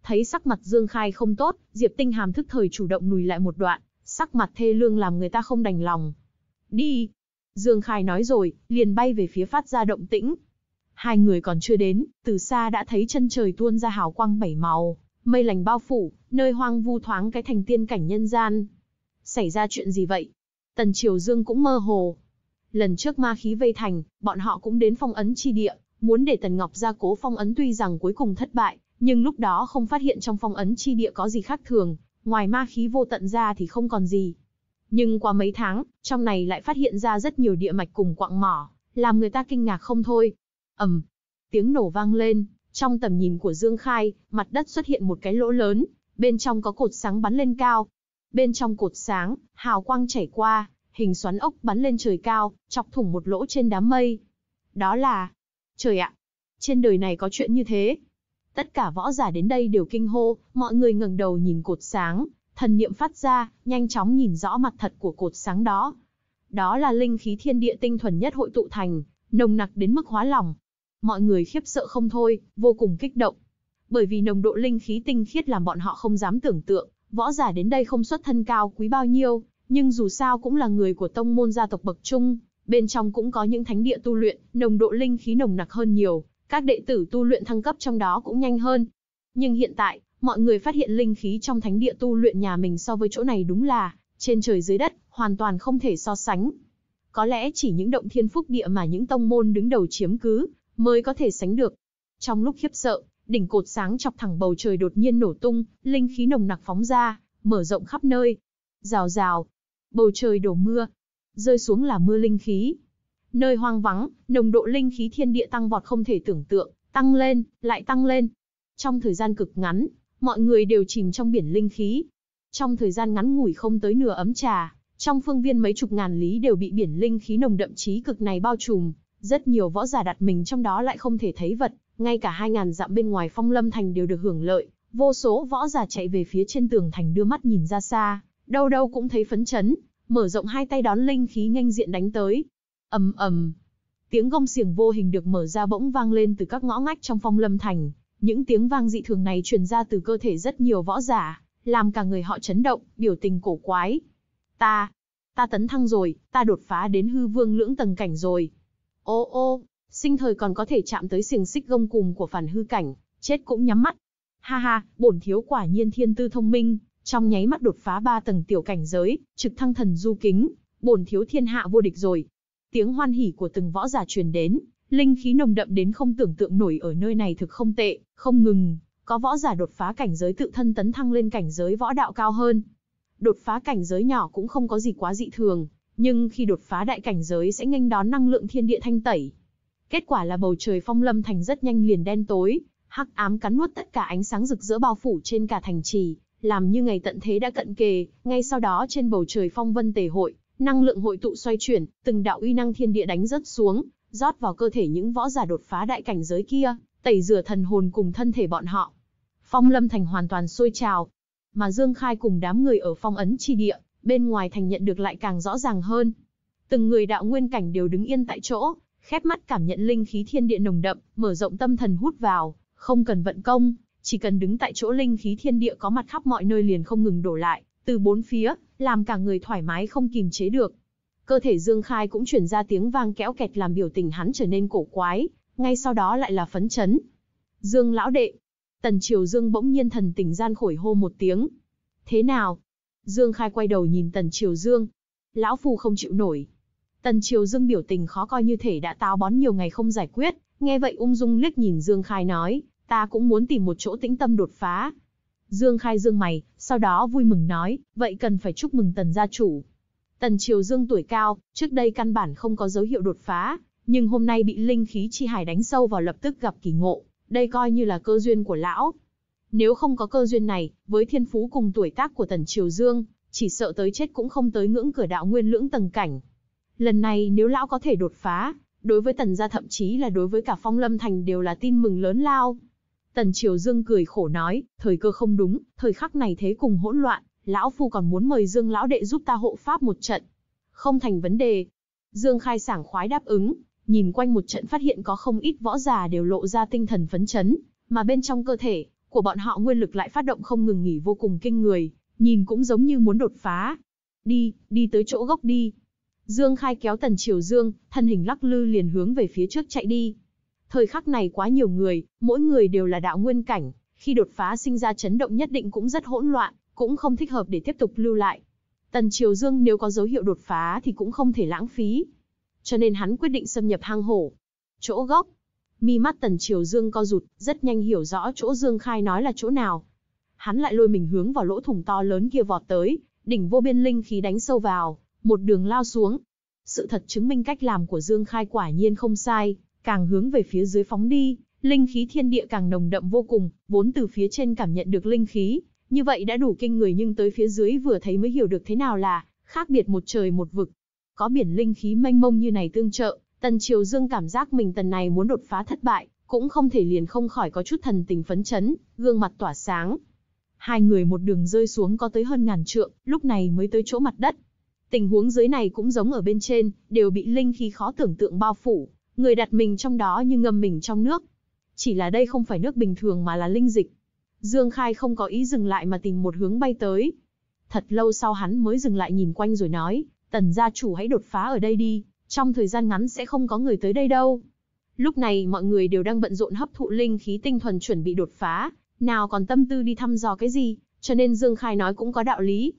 Thấy sắc mặt Dương Khai không tốt, Diệp Tinh Hàm thức thời chủ động lùi lại một đoạn, sắc mặt thê lương làm người ta không đành lòng. Đi! Dương Khai nói rồi, liền bay về phía phát ra động tĩnh. Hai người còn chưa đến, từ xa đã thấy chân trời tuôn ra hào quang bảy màu, mây lành bao phủ, nơi hoang vu thoáng cái thành tiên cảnh nhân gian. Xảy ra chuyện gì vậy? Tần Triều Dương cũng mơ hồ. Lần trước ma khí vây thành, bọn họ cũng đến phong ấn chi địa, muốn để Tần Ngọc ra cố phong ấn tuy rằng cuối cùng thất bại, nhưng lúc đó không phát hiện trong phong ấn chi địa có gì khác thường, ngoài ma khí vô tận ra thì không còn gì. Nhưng qua mấy tháng, trong này lại phát hiện ra rất nhiều địa mạch cùng quặng mỏ, làm người ta kinh ngạc không thôi. ầm, tiếng nổ vang lên, trong tầm nhìn của Dương Khai, mặt đất xuất hiện một cái lỗ lớn, bên trong có cột sáng bắn lên cao. Bên trong cột sáng, hào quang chảy qua, hình xoắn ốc bắn lên trời cao, chọc thủng một lỗ trên đám mây. Đó là... Trời ạ! Trên đời này có chuyện như thế. Tất cả võ giả đến đây đều kinh hô, mọi người ngẩng đầu nhìn cột sáng, thần niệm phát ra, nhanh chóng nhìn rõ mặt thật của cột sáng đó. Đó là linh khí thiên địa tinh thuần nhất hội tụ thành, nồng nặc đến mức hóa lòng. Mọi người khiếp sợ không thôi, vô cùng kích động. Bởi vì nồng độ linh khí tinh khiết làm bọn họ không dám tưởng tượng, võ giả đến đây không xuất thân cao quý bao nhiêu, nhưng dù sao cũng là người của tông môn gia tộc bậc trung, bên trong cũng có những thánh địa tu luyện, nồng độ linh khí nồng nặc hơn nhiều, các đệ tử tu luyện thăng cấp trong đó cũng nhanh hơn. Nhưng hiện tại, mọi người phát hiện linh khí trong thánh địa tu luyện nhà mình so với chỗ này đúng là trên trời dưới đất, hoàn toàn không thể so sánh. Có lẽ chỉ những động thiên phúc địa mà những tông môn đứng đầu chiếm cứ mới có thể sánh được. Trong lúc khiếp sợ, đỉnh cột sáng chọc thẳng bầu trời đột nhiên nổ tung, linh khí nồng nặc phóng ra, mở rộng khắp nơi. Rào rào, bầu trời đổ mưa, rơi xuống là mưa linh khí, Nơi hoang vắng, nồng độ linh khí thiên địa tăng vọt không thể tưởng tượng, tăng lên, lại tăng lên. Trong thời gian cực ngắn, mọi người đều chìm trong biển linh khí. Trong thời gian ngắn ngủi không tới nửa ấm trà, trong phương viên mấy chục ngàn lý đều bị biển linh khí nồng đậm chí cực này bao trùm, rất nhiều võ giả đặt mình trong đó lại không thể thấy vật, ngay cả hai ngàn dặm bên ngoài Phong Lâm thành đều được hưởng lợi, vô số võ giả chạy về phía trên tường thành đưa mắt nhìn ra xa, đâu đâu cũng thấy phấn chấn, mở rộng hai tay đón linh khí nghênh diện đánh tới ầm ầm. Tiếng gông xiềng vô hình được mở ra bỗng vang lên từ các ngõ ngách trong Phong Lâm thành, những tiếng vang dị thường này truyền ra từ cơ thể rất nhiều võ giả, làm cả người họ chấn động, biểu tình cổ quái. Ta, ta tấn thăng rồi, ta đột phá đến hư vương lưỡng tầng cảnh rồi. Ô ô, sinh thời còn có thể chạm tới xiềng xích gông cùm của phản hư cảnh, chết cũng nhắm mắt. Ha ha, bổn thiếu quả nhiên thiên tư thông minh, trong nháy mắt đột phá ba tầng tiểu cảnh giới, trực thăng thần du kính, bổn thiếu thiên hạ vô địch rồi. Tiếng hoan hỉ của từng võ giả truyền đến, linh khí nồng đậm đến không tưởng tượng nổi ở nơi này thực không tệ, không ngừng, có võ giả đột phá cảnh giới tự thân tấn thăng lên cảnh giới võ đạo cao hơn. Đột phá cảnh giới nhỏ cũng không có gì quá dị thường, nhưng khi đột phá đại cảnh giới sẽ nghênh đón năng lượng thiên địa thanh tẩy. Kết quả là bầu trời phong lâm thành rất nhanh liền đen tối, hắc ám cắn nuốt tất cả ánh sáng rực rỡ bao phủ trên cả thành trì, làm như ngày tận thế đã cận kề, ngay sau đó trên bầu trời phong vân tề hội, Năng lượng hội tụ xoay chuyển, từng đạo uy năng thiên địa đánh rất xuống, rót vào cơ thể những võ giả đột phá đại cảnh giới kia, tẩy rửa thần hồn cùng thân thể bọn họ. Phong Lâm thành hoàn toàn sôi trào, mà Dương Khai cùng đám người ở phong ấn chi địa, bên ngoài thành nhận được lại càng rõ ràng hơn. Từng người đạo nguyên cảnh đều đứng yên tại chỗ, khép mắt cảm nhận linh khí thiên địa nồng đậm, mở rộng tâm thần hút vào, không cần vận công, chỉ cần đứng tại chỗ linh khí thiên địa có mặt khắp mọi nơi liền không ngừng đổ lại, từ bốn phía, làm cả người thoải mái không kìm chế được. Cơ thể Dương Khai cũng chuyển ra tiếng vang kéo kẹt làm biểu tình hắn trở nên cổ quái, ngay sau đó lại là phấn chấn. Dương lão đệ. Tần Triều Dương bỗng nhiên thần tình gian khổi hô một tiếng. Thế nào? Dương Khai quay đầu nhìn Tần Triều Dương. Lão Phu không chịu nổi. Tần Triều Dương biểu tình khó coi như thể đã táo bón nhiều ngày không giải quyết. Nghe vậy ung dung liếc nhìn Dương Khai nói, ta cũng muốn tìm một chỗ tĩnh tâm đột phá. Dương Khai dương mày, sau đó vui mừng nói, vậy cần phải chúc mừng tần gia chủ. Tần Triều Dương tuổi cao, trước đây căn bản không có dấu hiệu đột phá, nhưng hôm nay bị linh khí chi hải đánh sâu vào lập tức gặp kỳ ngộ, đây coi như là cơ duyên của lão. Nếu không có cơ duyên này, với thiên phú cùng tuổi tác của Tần Triều Dương, chỉ sợ tới chết cũng không tới ngưỡng cửa đạo nguyên lưỡng tầng cảnh. Lần này nếu lão có thể đột phá, đối với Tần gia thậm chí là đối với cả Phong Lâm Thành đều là tin mừng lớn lao. Tần Triều Dương cười khổ nói, thời cơ không đúng, thời khắc này thế cùng hỗn loạn, lão phu còn muốn mời Dương lão đệ giúp ta hộ pháp một trận. Không thành vấn đề. Dương Khai sảng khoái đáp ứng, nhìn quanh một trận phát hiện có không ít võ giả đều lộ ra tinh thần phấn chấn, mà bên trong cơ thể của bọn họ nguyên lực lại phát động không ngừng nghỉ vô cùng kinh người, nhìn cũng giống như muốn đột phá. Đi, đi tới chỗ gốc đi. Dương Khai kéo Tần Triều Dương, thân hình lắc lư liền hướng về phía trước chạy đi. Thời khắc này quá nhiều người, mỗi người đều là đạo nguyên cảnh, khi đột phá sinh ra chấn động nhất định cũng rất hỗn loạn, cũng không thích hợp để tiếp tục lưu lại. Tần Triều Dương nếu có dấu hiệu đột phá thì cũng không thể lãng phí. Cho nên hắn quyết định xâm nhập hang hổ. Chỗ gốc. Mi mắt Tần Triều Dương co rụt, rất nhanh hiểu rõ chỗ Dương Khai nói là chỗ nào. Hắn lại lôi mình hướng vào lỗ thủng to lớn kia vọt tới, đỉnh vô biên linh khí đánh sâu vào, một đường lao xuống. Sự thật chứng minh cách làm của Dương Khai quả nhiên không sai càng hướng về phía dưới phóng đi, linh khí thiên địa càng nồng đậm vô cùng, vốn từ phía trên cảm nhận được linh khí, như vậy đã đủ kinh người nhưng tới phía dưới vừa thấy mới hiểu được thế nào là khác biệt một trời một vực. Có biển linh khí mênh mông như này tương trợ, Tần Triều Dương cảm giác mình tần này muốn đột phá thất bại, cũng không thể liền không khỏi có chút thần tình phấn chấn, gương mặt tỏa sáng. Hai người một đường rơi xuống có tới hơn ngàn trượng, lúc này mới tới chỗ mặt đất. Tình huống dưới này cũng giống ở bên trên, đều bị linh khí khó tưởng tượng bao phủ, người đặt mình trong đó như ngâm mình trong nước. Chỉ là đây không phải nước bình thường mà là linh dịch. Dương Khai không có ý dừng lại mà tìm một hướng bay tới. Thật lâu sau hắn mới dừng lại nhìn quanh rồi nói, tần gia chủ hãy đột phá ở đây đi, trong thời gian ngắn sẽ không có người tới đây đâu. Lúc này mọi người đều đang bận rộn hấp thụ linh khí tinh thuần chuẩn bị đột phá, nào còn tâm tư đi thăm dò cái gì, cho nên Dương Khai nói cũng có đạo lý.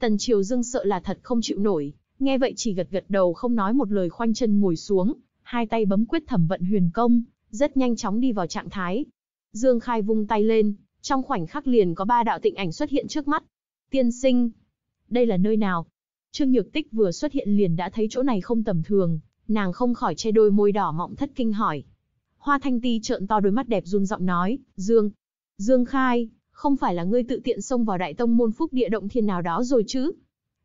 Tần Triều Dương sợ là thật không chịu nổi, nghe vậy chỉ gật gật đầu không nói một lời khoanh chân ngồi xuống, hai tay bấm quyết thẩm vận huyền công, rất nhanh chóng đi vào trạng thái. Dương Khai vung tay lên, trong khoảnh khắc liền có ba đạo tịnh ảnh xuất hiện trước mắt. Tiên sinh, đây là nơi nào? Trương Nhược Tích vừa xuất hiện liền đã thấy chỗ này không tầm thường, nàng không khỏi che đôi môi đỏ mọng thất kinh hỏi. Hoa Thanh Ti trợn to đôi mắt đẹp run giọng nói, "Dương, Dương Khai, không phải là ngươi tự tiện xông vào Đại Tông môn Phúc Địa động thiên nào đó rồi chứ?"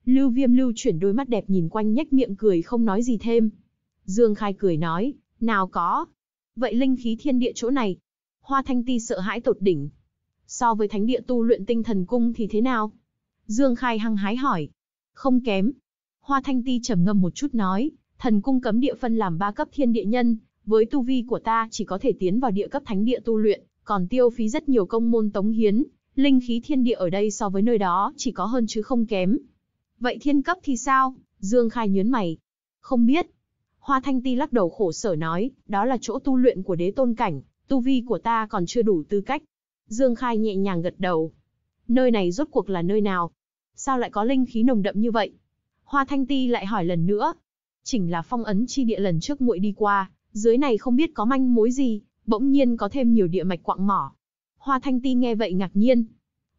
Lưu Viêm Lưu chuyển đôi mắt đẹp nhìn quanh nhếch miệng cười không nói gì thêm. Dương Khai cười nói, nào có. Vậy linh khí thiên địa chỗ này, Hoa Thanh Ti sợ hãi tột đỉnh. So với thánh địa tu luyện tinh thần cung thì thế nào? Dương Khai hăng hái hỏi. Không kém. Hoa Thanh Ti trầm ngâm một chút nói, thần cung cấm địa phân làm ba cấp thiên địa nhân, với tu vi của ta chỉ có thể tiến vào địa cấp thánh địa tu luyện, còn tiêu phí rất nhiều công môn tống hiến, linh khí thiên địa ở đây so với nơi đó chỉ có hơn chứ không kém. Vậy thiên cấp thì sao? Dương Khai nhớn mày. Không biết, Hoa Thanh Ti lắc đầu khổ sở nói, đó là chỗ tu luyện của đế tôn cảnh, tu vi của ta còn chưa đủ tư cách. Dương Khai nhẹ nhàng gật đầu. Nơi này rốt cuộc là nơi nào? Sao lại có linh khí nồng đậm như vậy? Hoa Thanh Ti lại hỏi lần nữa. Chỉnh là phong ấn chi địa lần trước muội đi qua, dưới này không biết có manh mối gì, bỗng nhiên có thêm nhiều địa mạch quạng mỏ. Hoa Thanh Ti nghe vậy ngạc nhiên.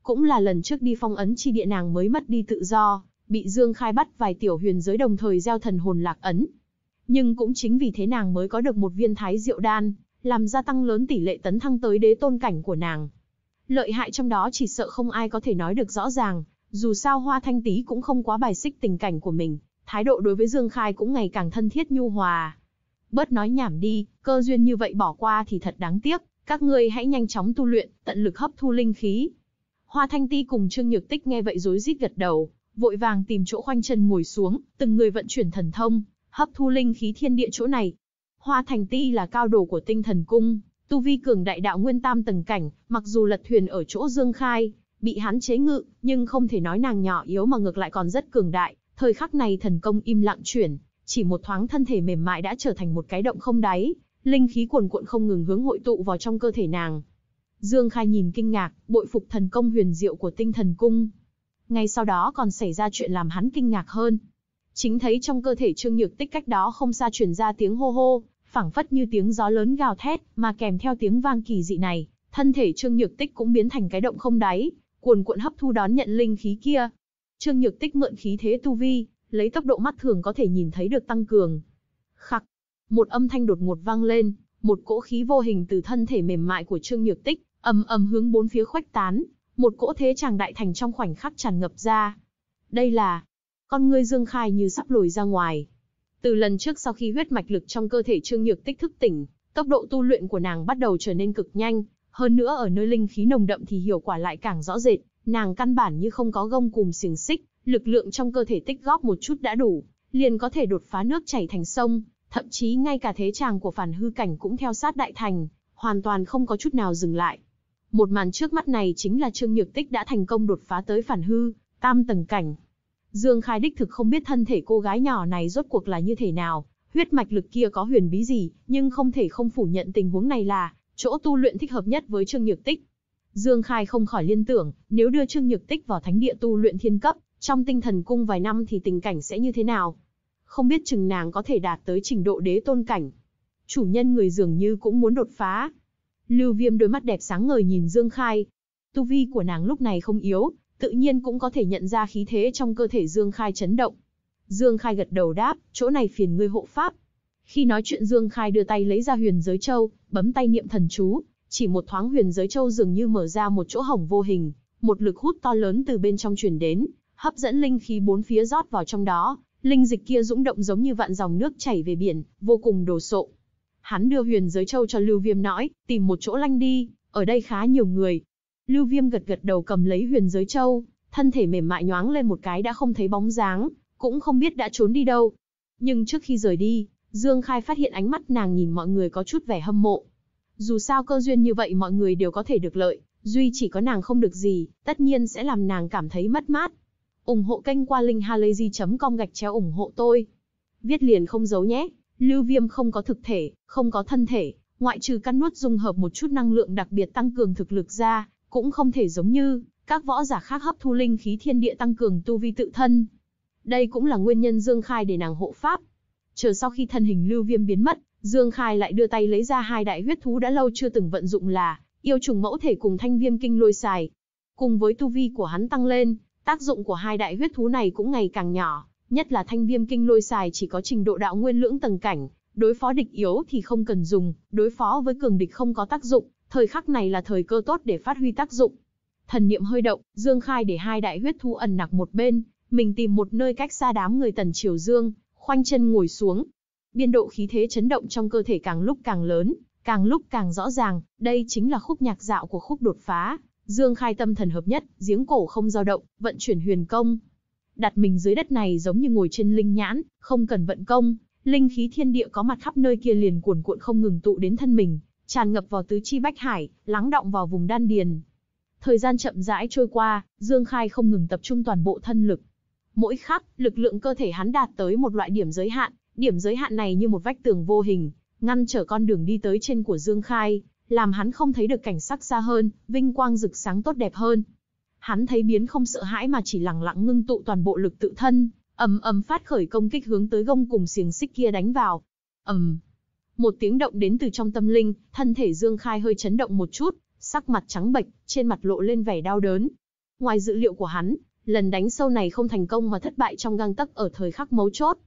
Cũng là lần trước đi phong ấn chi địa nàng mới mất đi tự do, bị Dương Khai bắt vài tiểu huyền giới đồng thời gieo thần hồn lạc ấn, nhưng cũng chính vì thế nàng mới có được một viên thái diệu đan, làm gia tăng lớn tỷ lệ tấn thăng tới đế tôn cảnh của nàng. Lợi hại trong đó chỉ sợ không ai có thể nói được rõ ràng, dù sao Hoa Thanh Tý cũng không quá bài xích tình cảnh của mình, thái độ đối với Dương Khai cũng ngày càng thân thiết nhu hòa. Bớt nói nhảm đi, cơ duyên như vậy bỏ qua thì thật đáng tiếc, các ngươi hãy nhanh chóng tu luyện, tận lực hấp thu linh khí. Hoa Thanh Ti cùng Trương Nhược Tích nghe vậy rối rít gật đầu, vội vàng tìm chỗ khoanh chân ngồi xuống, từng người vận chuyển thần thông, hấp thu linh khí thiên địa chỗ này. Hoa Thành Ti là cao đồ của tinh thần cung, tu vi cường đại đạo nguyên tam tầng cảnh, mặc dù lật thuyền ở chỗ Dương Khai, bị hắn chế ngự, nhưng không thể nói nàng nhỏ yếu mà ngược lại còn rất cường đại. Thời khắc này thần công im lặng chuyển, chỉ một thoáng thân thể mềm mại đã trở thành một cái động không đáy, linh khí cuồn cuộn không ngừng hướng hội tụ vào trong cơ thể nàng. Dương Khai nhìn kinh ngạc, bội phục thần công huyền diệu của tinh thần cung. Ngay sau đó còn xảy ra chuyện làm hắn kinh ngạc hơn, Chính thấy trong cơ thể Trương Nhược Tích cách đó không xa truyền ra tiếng hô hô, phảng phất như tiếng gió lớn gào thét, mà kèm theo tiếng vang kỳ dị này, thân thể Trương Nhược Tích cũng biến thành cái động không đáy, cuồn cuộn hấp thu đón nhận linh khí kia. Trương Nhược Tích mượn khí thế tu vi, lấy tốc độ mắt thường có thể nhìn thấy được tăng cường. Khắc, một âm thanh đột ngột vang lên, một cỗ khí vô hình từ thân thể mềm mại của Trương Nhược Tích, ầm ầm hướng bốn phía khuếch tán, một cỗ thế chàng đại thành trong khoảnh khắc tràn ngập ra. Đây là con ngươi dương khai như sắp lồi ra ngoài. Từ lần trước sau khi huyết mạch lực trong cơ thể Trương Nhược Tích thức tỉnh, tốc độ tu luyện của nàng bắt đầu trở nên cực nhanh, hơn nữa ở nơi linh khí nồng đậm thì hiệu quả lại càng rõ rệt, nàng căn bản như không có gông cùm xiềng xích, lực lượng trong cơ thể tích góp một chút đã đủ, liền có thể đột phá nước chảy thành sông, thậm chí ngay cả thế chàng của phản hư cảnh cũng theo sát đại thành, hoàn toàn không có chút nào dừng lại. Một màn trước mắt này chính là Trương Nhược Tích đã thành công đột phá tới phản hư, tam tầng cảnh, Dương Khai đích thực không biết thân thể cô gái nhỏ này rốt cuộc là như thế nào, huyết mạch lực kia có huyền bí gì, nhưng không thể không phủ nhận tình huống này là chỗ tu luyện thích hợp nhất với Trương Nhược Tích. Dương Khai không khỏi liên tưởng, nếu đưa Trương Nhược Tích vào thánh địa tu luyện thiên cấp, trong tinh thần cung vài năm thì tình cảnh sẽ như thế nào? Không biết chừng nàng có thể đạt tới trình độ đế tôn cảnh. Chủ nhân người dường như cũng muốn đột phá. Lưu Viêm đôi mắt đẹp sáng ngời nhìn Dương Khai. Tu vi của nàng lúc này không yếu, tự nhiên cũng có thể nhận ra khí thế trong cơ thể Dương Khai chấn động. Dương Khai gật đầu đáp, chỗ này phiền ngươi hộ pháp. Khi nói chuyện Dương Khai đưa tay lấy ra huyền giới châu, bấm tay niệm thần chú, chỉ một thoáng huyền giới châu dường như mở ra một chỗ hổng vô hình, một lực hút to lớn từ bên trong truyền đến, hấp dẫn linh khí bốn phía rót vào trong đó, linh dịch kia dũng động giống như vạn dòng nước chảy về biển, vô cùng đồ sộ. Hắn đưa huyền giới châu cho Lưu Viêm nói, tìm một chỗ lanh đi, ở đây khá nhiều người, Lưu Viêm gật gật đầu cầm lấy huyền giới châu, thân thể mềm mại nhoáng lên một cái đã không thấy bóng dáng, cũng không biết đã trốn đi đâu. Nhưng trước khi rời đi, Dương Khai phát hiện ánh mắt nàng nhìn mọi người có chút vẻ hâm mộ. Dù sao cơ duyên như vậy mọi người đều có thể được lợi, duy chỉ có nàng không được gì, tất nhiên sẽ làm nàng cảm thấy mất mát. ủng hộ kênh qua linkhalazy.com gạch chéo ủng hộ tôi. Viết liền không giấu nhé, lưu viêm không có thực thể, không có thân thể, ngoại trừ căn nuốt dung hợp một chút năng lượng đặc biệt tăng cường thực lực ra, cũng không thể giống như các võ giả khác hấp thu linh khí thiên địa tăng cường tu vi tự thân. Đây cũng là nguyên nhân Dương Khai để nàng hộ pháp. Chờ sau khi thân hình Lưu Viêm biến mất, Dương Khai lại đưa tay lấy ra hai đại huyết thú đã lâu chưa từng vận dụng là yêu trùng mẫu thể cùng thanh viêm kinh lôi xài. Cùng với tu vi của hắn tăng lên, tác dụng của hai đại huyết thú này cũng ngày càng nhỏ, nhất là thanh viêm kinh lôi xài chỉ có trình độ đạo nguyên lưỡng tầng cảnh, đối phó địch yếu thì không cần dùng, đối phó với cường địch không có tác dụng, Thời khắc này là thời cơ tốt để phát huy tác dụng. Thần niệm hơi động, Dương Khai để hai đại huyết thú ẩn nặc một bên, mình tìm một nơi cách xa đám người Tần Triều Dương, khoanh chân ngồi xuống. Biên độ khí thế chấn động trong cơ thể càng lúc càng lớn, càng lúc càng rõ ràng, đây chính là khúc nhạc dạo của khúc đột phá. Dương Khai tâm thần hợp nhất, giếng cổ không dao động, vận chuyển huyền công. Đặt mình dưới đất này giống như ngồi trên linh nhãn, không cần vận công, linh khí thiên địa có mặt khắp nơi kia liền cuồn cuộn không ngừng tụ đến thân mình, tràn ngập vào tứ chi bách hải, lắng động vào vùng đan điền. Thời gian chậm rãi trôi qua, Dương Khai không ngừng tập trung toàn bộ thân lực. Mỗi khắc, lực lượng cơ thể hắn đạt tới một loại điểm giới hạn, điểm giới hạn này như một vách tường vô hình, ngăn trở con đường đi tới trên của Dương Khai, làm hắn không thấy được cảnh sắc xa hơn, vinh quang rực sáng tốt đẹp hơn. Hắn thấy biến không sợ hãi mà chỉ lặng lặng ngưng tụ toàn bộ lực tự thân, ầm ầm phát khởi công kích hướng tới gông cùng xiềng xích kia đánh vào. Ầm, một tiếng động đến từ trong tâm linh, thân thể Dương Khai hơi chấn động một chút, sắc mặt trắng bệch, trên mặt lộ lên vẻ đau đớn. Ngoài dự liệu của hắn, lần đánh sâu này không thành công mà thất bại trong gang tấc ở thời khắc mấu chốt.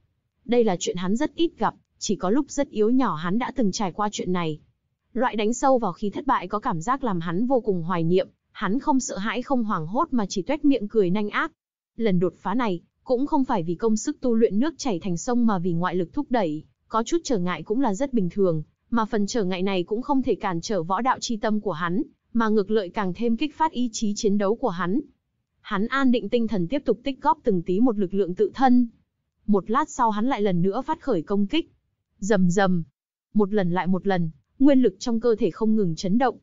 Đây là chuyện hắn rất ít gặp, chỉ có lúc rất yếu nhỏ hắn đã từng trải qua chuyện này. Loại đánh sâu vào khi thất bại có cảm giác làm hắn vô cùng hoài niệm, hắn không sợ hãi không hoảng hốt mà chỉ tuét miệng cười nanh ác. Lần đột phá này, cũng không phải vì công sức tu luyện nước chảy thành sông mà vì ngoại lực thúc đẩy có chút trở ngại cũng là rất bình thường, mà phần trở ngại này cũng không thể cản trở võ đạo chi tâm của hắn, mà ngược lợi càng thêm kích phát ý chí chiến đấu của hắn. Hắn an định tinh thần tiếp tục tích góp từng tí một lực lượng tự thân. Một lát sau hắn lại lần nữa phát khởi công kích. Rầm rầm, một lần lại một lần, nguyên lực trong cơ thể không ngừng chấn động.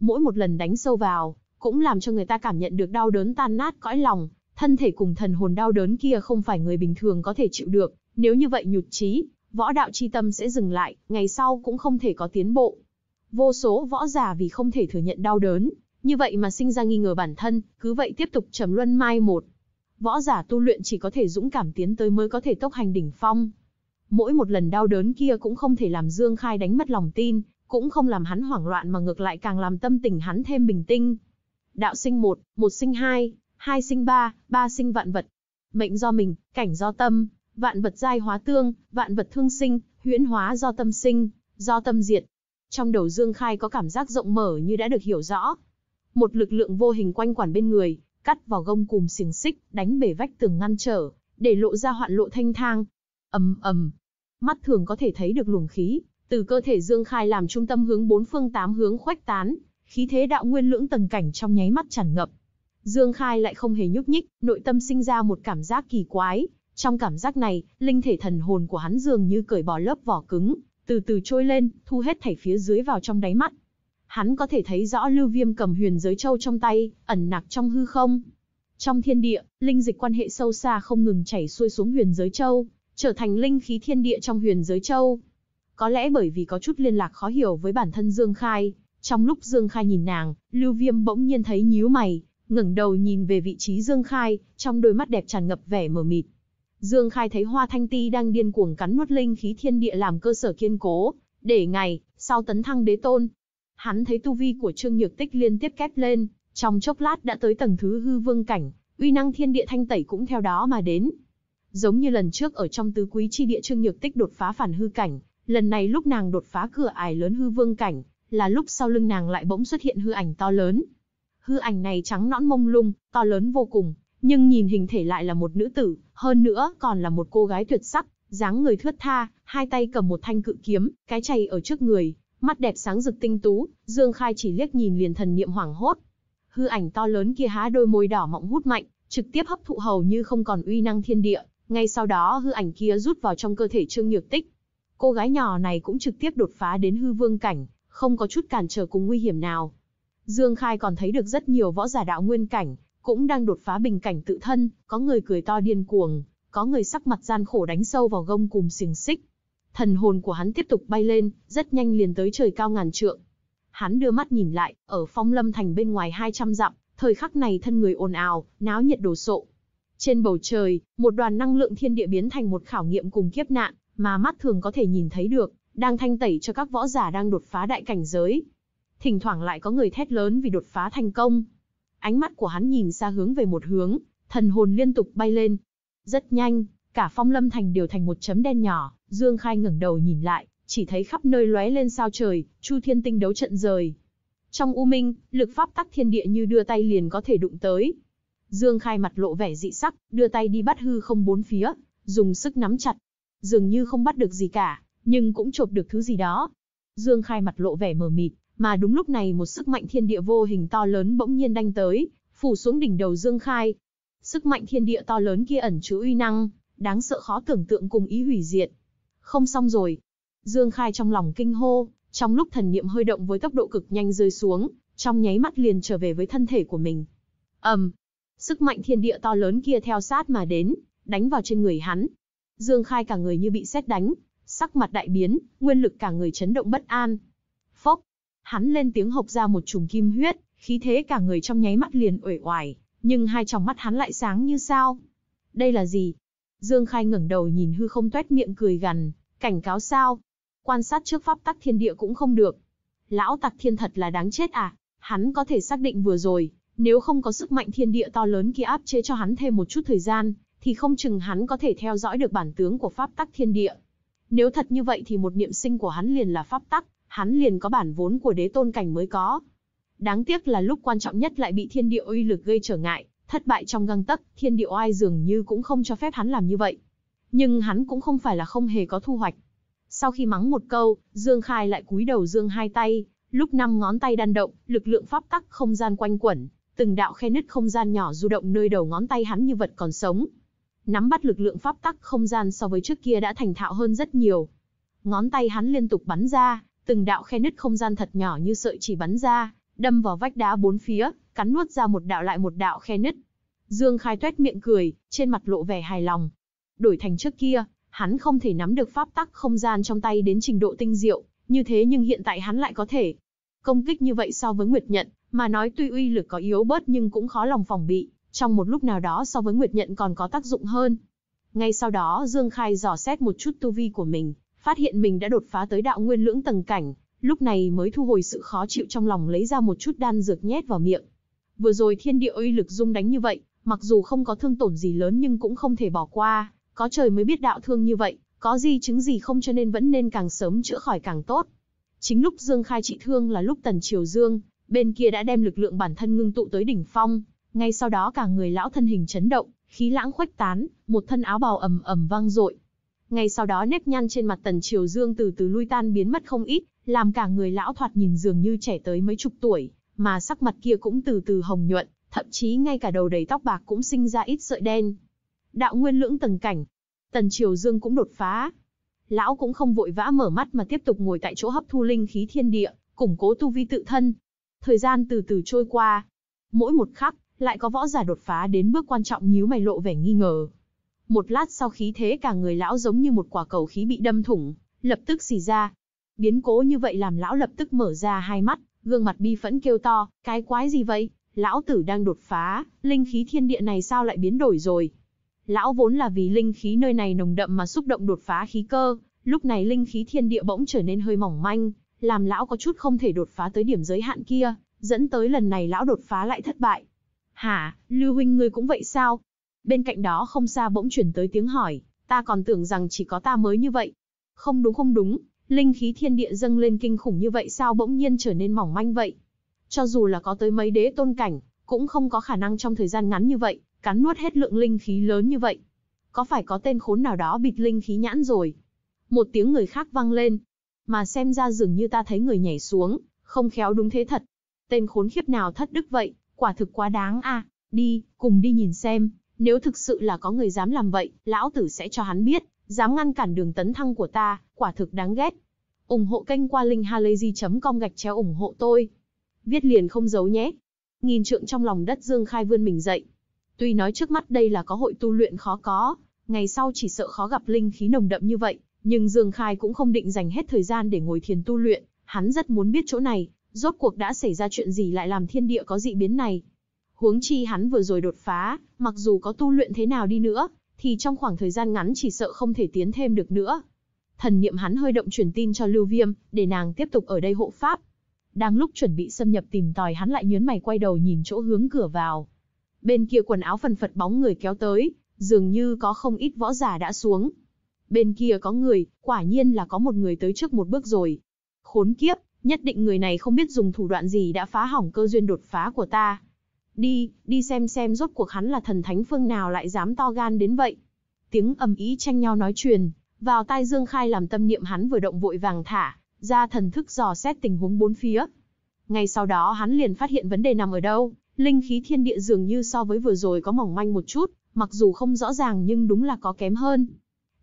Mỗi một lần đánh sâu vào, cũng làm cho người ta cảm nhận được đau đớn tan nát cõi lòng, thân thể cùng thần hồn đau đớn kia không phải người bình thường có thể chịu được, nếu như vậy nhụt chí, võ đạo chi tâm sẽ dừng lại, ngày sau cũng không thể có tiến bộ. Vô số võ giả vì không thể thừa nhận đau đớn, như vậy mà sinh ra nghi ngờ bản thân, cứ vậy tiếp tục trầm luân mai một. Võ giả tu luyện chỉ có thể dũng cảm tiến tới mới có thể tốc hành đỉnh phong. Mỗi một lần đau đớn kia cũng không thể làm Dương Khai đánh mất lòng tin, cũng không làm hắn hoảng loạn mà ngược lại càng làm tâm tình hắn thêm bình tĩnh. Đạo sinh một, một sinh hai, hai sinh ba, ba sinh vạn vật. Mệnh do mình, cảnh do tâm, Vạn vật giai hóa tương, vạn vật thương sinh, huyễn hóa do tâm sinh, do tâm diệt. Trong đầu Dương Khai có cảm giác rộng mở như đã được hiểu rõ. Một lực lượng vô hình quanh quẩn bên người, cắt vào gông cùm xiềng xích, đánh bể vách tường ngăn trở, để lộ ra hoạn lộ thanh thang. ầm ầm, mắt thường có thể thấy được luồng khí, từ cơ thể Dương Khai làm trung tâm hướng bốn phương tám hướng khuếch tán, khí thế đạo nguyên lưỡng tầng cảnh trong nháy mắt tràn ngập. Dương Khai lại không hề nhúc nhích, nội tâm sinh ra một cảm giác kỳ quái, trong cảm giác này, linh thể thần hồn của hắn dường như cởi bỏ lớp vỏ cứng, từ từ trôi lên, thu hết thảy phía dưới vào trong đáy mắt. Hắn có thể thấy rõ Lưu Viêm cầm huyền giới châu trong tay, ẩn nặc trong hư không. Trong thiên địa, linh dịch quan hệ sâu xa không ngừng chảy xuôi xuống huyền giới châu, trở thành linh khí thiên địa trong huyền giới châu. Có lẽ bởi vì có chút liên lạc khó hiểu với bản thân Dương Khai, trong lúc Dương Khai nhìn nàng, Lưu Viêm bỗng nhiên thấy nhíu mày, ngẩng đầu nhìn về vị trí Dương Khai, trong đôi mắt đẹp tràn ngập vẻ mờ mịt. Dương Khai thấy Hoa Thanh Ti đang điên cuồng cắn nuốt linh khí thiên địa làm cơ sở kiên cố, để ngày sau tấn thăng đế tôn. Hắn thấy tu vi của Trương Nhược Tích liên tiếp kép lên, trong chốc lát đã tới tầng thứ hư vương cảnh, uy năng thiên địa thanh tẩy cũng theo đó mà đến. Giống như lần trước ở trong tứ quý chi địa Trương Nhược Tích đột phá phản hư cảnh, lần này lúc nàng đột phá cửa ải lớn hư vương cảnh, là lúc sau lưng nàng lại bỗng xuất hiện hư ảnh to lớn. Hư ảnh này trắng nõn mông lung, to lớn vô cùng, nhưng nhìn hình thể lại là một nữ tử, hơn nữa còn là một cô gái tuyệt sắc, dáng người thướt tha, hai tay cầm một thanh cự kiếm, cái chày ở trước người, mắt đẹp sáng rực tinh tú, Dương Khai chỉ liếc nhìn liền thần niệm hoảng hốt. Hư ảnh to lớn kia há đôi môi đỏ mọng hút mạnh, trực tiếp hấp thụ hầu như không còn uy năng thiên địa, ngay sau đó hư ảnh kia rút vào trong cơ thể Trương Nhược Tích. Cô gái nhỏ này cũng trực tiếp đột phá đến hư vương cảnh, không có chút cản trở cùng nguy hiểm nào. Dương Khai còn thấy được rất nhiều võ giả đạo nguyên cảnh, cũng đang đột phá bình cảnh tự thân, có người cười to điên cuồng, có người sắc mặt gian khổ đánh sâu vào gông cùng xiềng xích. Thần hồn của hắn tiếp tục bay lên, rất nhanh liền tới trời cao ngàn trượng. Hắn đưa mắt nhìn lại, ở phong lâm thành bên ngoài 200 dặm, thời khắc này thân người ồn ào, náo nhiệt đồ sộ. Trên bầu trời, một đoàn năng lượng thiên địa biến thành một khảo nghiệm cùng kiếp nạn, mà mắt thường có thể nhìn thấy được, đang thanh tẩy cho các võ giả đang đột phá đại cảnh giới. Thỉnh thoảng lại có người thét lớn vì đột phá thành công, Ánh mắt của hắn nhìn xa hướng về một hướng, thần hồn liên tục bay lên. Rất nhanh, cả phong lâm thành đều thành một chấm đen nhỏ, Dương Khai ngẩng đầu nhìn lại, chỉ thấy khắp nơi lóe lên sao trời, chu thiên tinh đấu trận rời. Trong u minh, lực pháp tắc thiên địa như đưa tay liền có thể đụng tới. Dương Khai mặt lộ vẻ dị sắc, đưa tay đi bắt hư không bốn phía, dùng sức nắm chặt. Dường như không bắt được gì cả, nhưng cũng chộp được thứ gì đó. Dương Khai mặt lộ vẻ mờ mịt, mà đúng lúc này một sức mạnh thiên địa vô hình to lớn bỗng nhiên đánh tới, phủ xuống đỉnh đầu Dương Khai. Sức mạnh thiên địa to lớn kia ẩn chứa uy năng, đáng sợ khó tưởng tượng cùng ý hủy diệt. Không xong rồi. Dương Khai trong lòng kinh hô, trong lúc thần niệm hơi động với tốc độ cực nhanh rơi xuống, trong nháy mắt liền trở về với thân thể của mình. Ầm. sức mạnh thiên địa to lớn kia theo sát mà đến, đánh vào trên người hắn. Dương Khai cả người như bị sét đánh, sắc mặt đại biến, nguyên lực cả người chấn động bất an, Hắn lên tiếng hộc ra một chùm kim huyết, khí thế cả người trong nháy mắt liền uể oải, nhưng hai tròng mắt hắn lại sáng như sao. Đây là gì? Dương Khai ngẩng đầu nhìn hư không tuét miệng cười gằn, cảnh cáo sao? Quan sát trước pháp tắc thiên địa cũng không được. Lão tặc thiên thật là đáng chết à? Hắn có thể xác định vừa rồi, nếu không có sức mạnh thiên địa to lớn kia áp chế cho hắn thêm một chút thời gian, thì không chừng hắn có thể theo dõi được bản tướng của pháp tắc thiên địa. Nếu thật như vậy thì một niệm sinh của hắn liền là pháp tắc, hắn liền có bản vốn của đế tôn cảnh mới có. Đáng tiếc là lúc quan trọng nhất lại bị thiên địa uy lực gây trở ngại, thất bại trong găng tấc, thiên địa oai dường như cũng không cho phép hắn làm như vậy. Nhưng hắn cũng không phải là không hề có thu hoạch. Sau khi mắng một câu, Dương Khai lại cúi đầu dương hai tay, lúc năm ngón tay đan động, lực lượng pháp tắc không gian quanh quẩn, từng đạo khe nứt không gian nhỏ du động nơi đầu ngón tay hắn như vật còn sống. Nắm bắt lực lượng pháp tắc không gian so với trước kia đã thành thạo hơn rất nhiều. Ngón tay hắn liên tục bắn ra, từng đạo khe nứt không gian thật nhỏ như sợi chỉ bắn ra, đâm vào vách đá bốn phía, cắn nuốt ra một đạo lại một đạo khe nứt. Dương Khai toét miệng cười, trên mặt lộ vẻ hài lòng. Đổi thành trước kia, hắn không thể nắm được pháp tắc không gian trong tay đến trình độ tinh diệu, như thế nhưng hiện tại hắn lại có thể. Công kích như vậy so với Nguyệt Nhận, mà nói tuy uy lực có yếu bớt nhưng cũng khó lòng phòng bị, trong một lúc nào đó so với Nguyệt Nhận còn có tác dụng hơn. Ngay sau đó Dương Khai dò xét một chút tu vi của mình, phát hiện mình đã đột phá tới đạo nguyên lưỡng tầng cảnh, lúc này mới thu hồi sự khó chịu trong lòng lấy ra một chút đan dược nhét vào miệng. Vừa rồi thiên địa uy lực dung đánh như vậy, mặc dù không có thương tổn gì lớn nhưng cũng không thể bỏ qua, có trời mới biết đạo thương như vậy, có gì chứng gì không cho nên vẫn nên càng sớm chữa khỏi càng tốt. Chính lúc Dương khai trị thương là lúc Tần Triều Dương, bên kia đã đem lực lượng bản thân ngưng tụ tới đỉnh phong, ngay sau đó cả người lão thân hình chấn động, khí lãng khuếch tán, một thân áo bào ầm ầm vang dội, ngay sau đó nếp nhăn trên mặt Tần Triều Dương từ từ lui tan biến mất không ít, làm cả người lão thoạt nhìn dường như trẻ tới mấy chục tuổi, mà sắc mặt kia cũng từ từ hồng nhuận, thậm chí ngay cả đầu đầy tóc bạc cũng sinh ra ít sợi đen. Đạo nguyên lưỡng tầng cảnh, Tần Triều Dương cũng đột phá. Lão cũng không vội vã mở mắt mà tiếp tục ngồi tại chỗ hấp thu linh khí thiên địa, củng cố tu vi tự thân. Thời gian từ từ trôi qua. Mỗi một khắc, lại có võ giả đột phá đến bước quan trọng nhíu mày lộ vẻ nghi ngờ. Một lát sau khí thế cả người lão giống như một quả cầu khí bị đâm thủng, lập tức xì ra. Biến cố như vậy làm lão lập tức mở ra hai mắt, gương mặt bi phẫn kêu to, cái quái gì vậy? Lão tử đang đột phá, linh khí thiên địa này sao lại biến đổi rồi? Lão vốn là vì linh khí nơi này nồng đậm mà xúc động đột phá khí cơ, lúc này linh khí thiên địa bỗng trở nên hơi mỏng manh, làm lão có chút không thể đột phá tới điểm giới hạn kia, dẫn tới lần này lão đột phá lại thất bại. Hả, Lưu Huynh ngươi cũng vậy sao? bên cạnh đó không xa bỗng chuyển tới tiếng hỏi, ta còn tưởng rằng chỉ có ta mới như vậy. Không đúng không đúng, linh khí thiên địa dâng lên kinh khủng như vậy sao bỗng nhiên trở nên mỏng manh vậy. Cho dù là có tới mấy đế tôn cảnh, cũng không có khả năng trong thời gian ngắn như vậy, cắn nuốt hết lượng linh khí lớn như vậy. Có phải có tên khốn nào đó bịt linh khí nhãn rồi? Một tiếng người khác vang lên, mà xem ra dường như ta thấy người nhảy xuống, không khéo đúng thế thật. Tên khốn khiếp nào thất đức vậy, quả thực quá đáng a. À, đi, cùng đi nhìn xem, nếu thực sự là có người dám làm vậy, lão tử sẽ cho hắn biết, dám ngăn cản đường tấn thăng của ta, quả thực đáng ghét. ủng hộ kênh qua linkhalazy.com gạch chéo ủng hộ tôi. Viết liền không giấu nhé. Nghìn trượng trong lòng đất Dương Khai vươn mình dậy. Tuy nói trước mắt đây là có hội tu luyện khó có, ngày sau chỉ sợ khó gặp linh khí nồng đậm như vậy, nhưng Dương Khai cũng không định dành hết thời gian để ngồi thiền tu luyện, hắn rất muốn biết chỗ này, rốt cuộc đã xảy ra chuyện gì lại làm thiên địa có dị biến này huống chi hắn vừa rồi đột phá, mặc dù có tu luyện thế nào đi nữa, thì trong khoảng thời gian ngắn chỉ sợ không thể tiến thêm được nữa. Thần niệm hắn hơi động truyền tin cho Lưu Viêm, để nàng tiếp tục ở đây hộ pháp. Đang lúc chuẩn bị xâm nhập tìm tòi hắn lại nhớn mày quay đầu nhìn chỗ hướng cửa vào. Bên kia quần áo phần phật bóng người kéo tới, dường như có không ít võ giả đã xuống. Bên kia có người, quả nhiên là có một người tới trước một bước rồi. Khốn kiếp, nhất định người này không biết dùng thủ đoạn gì đã phá hỏng cơ duyên đột phá của ta. Đi, đi xem xem rốt cuộc hắn là thần thánh phương nào lại dám to gan đến vậy. Tiếng ầm ý tranh nhau nói truyền, vào tai Dương Khai làm tâm niệm hắn vừa động vội vàng thả, ra thần thức dò xét tình huống bốn phía. Ngay sau đó hắn liền phát hiện vấn đề nằm ở đâu, linh khí thiên địa dường như so với vừa rồi có mỏng manh một chút, mặc dù không rõ ràng nhưng đúng là có kém hơn.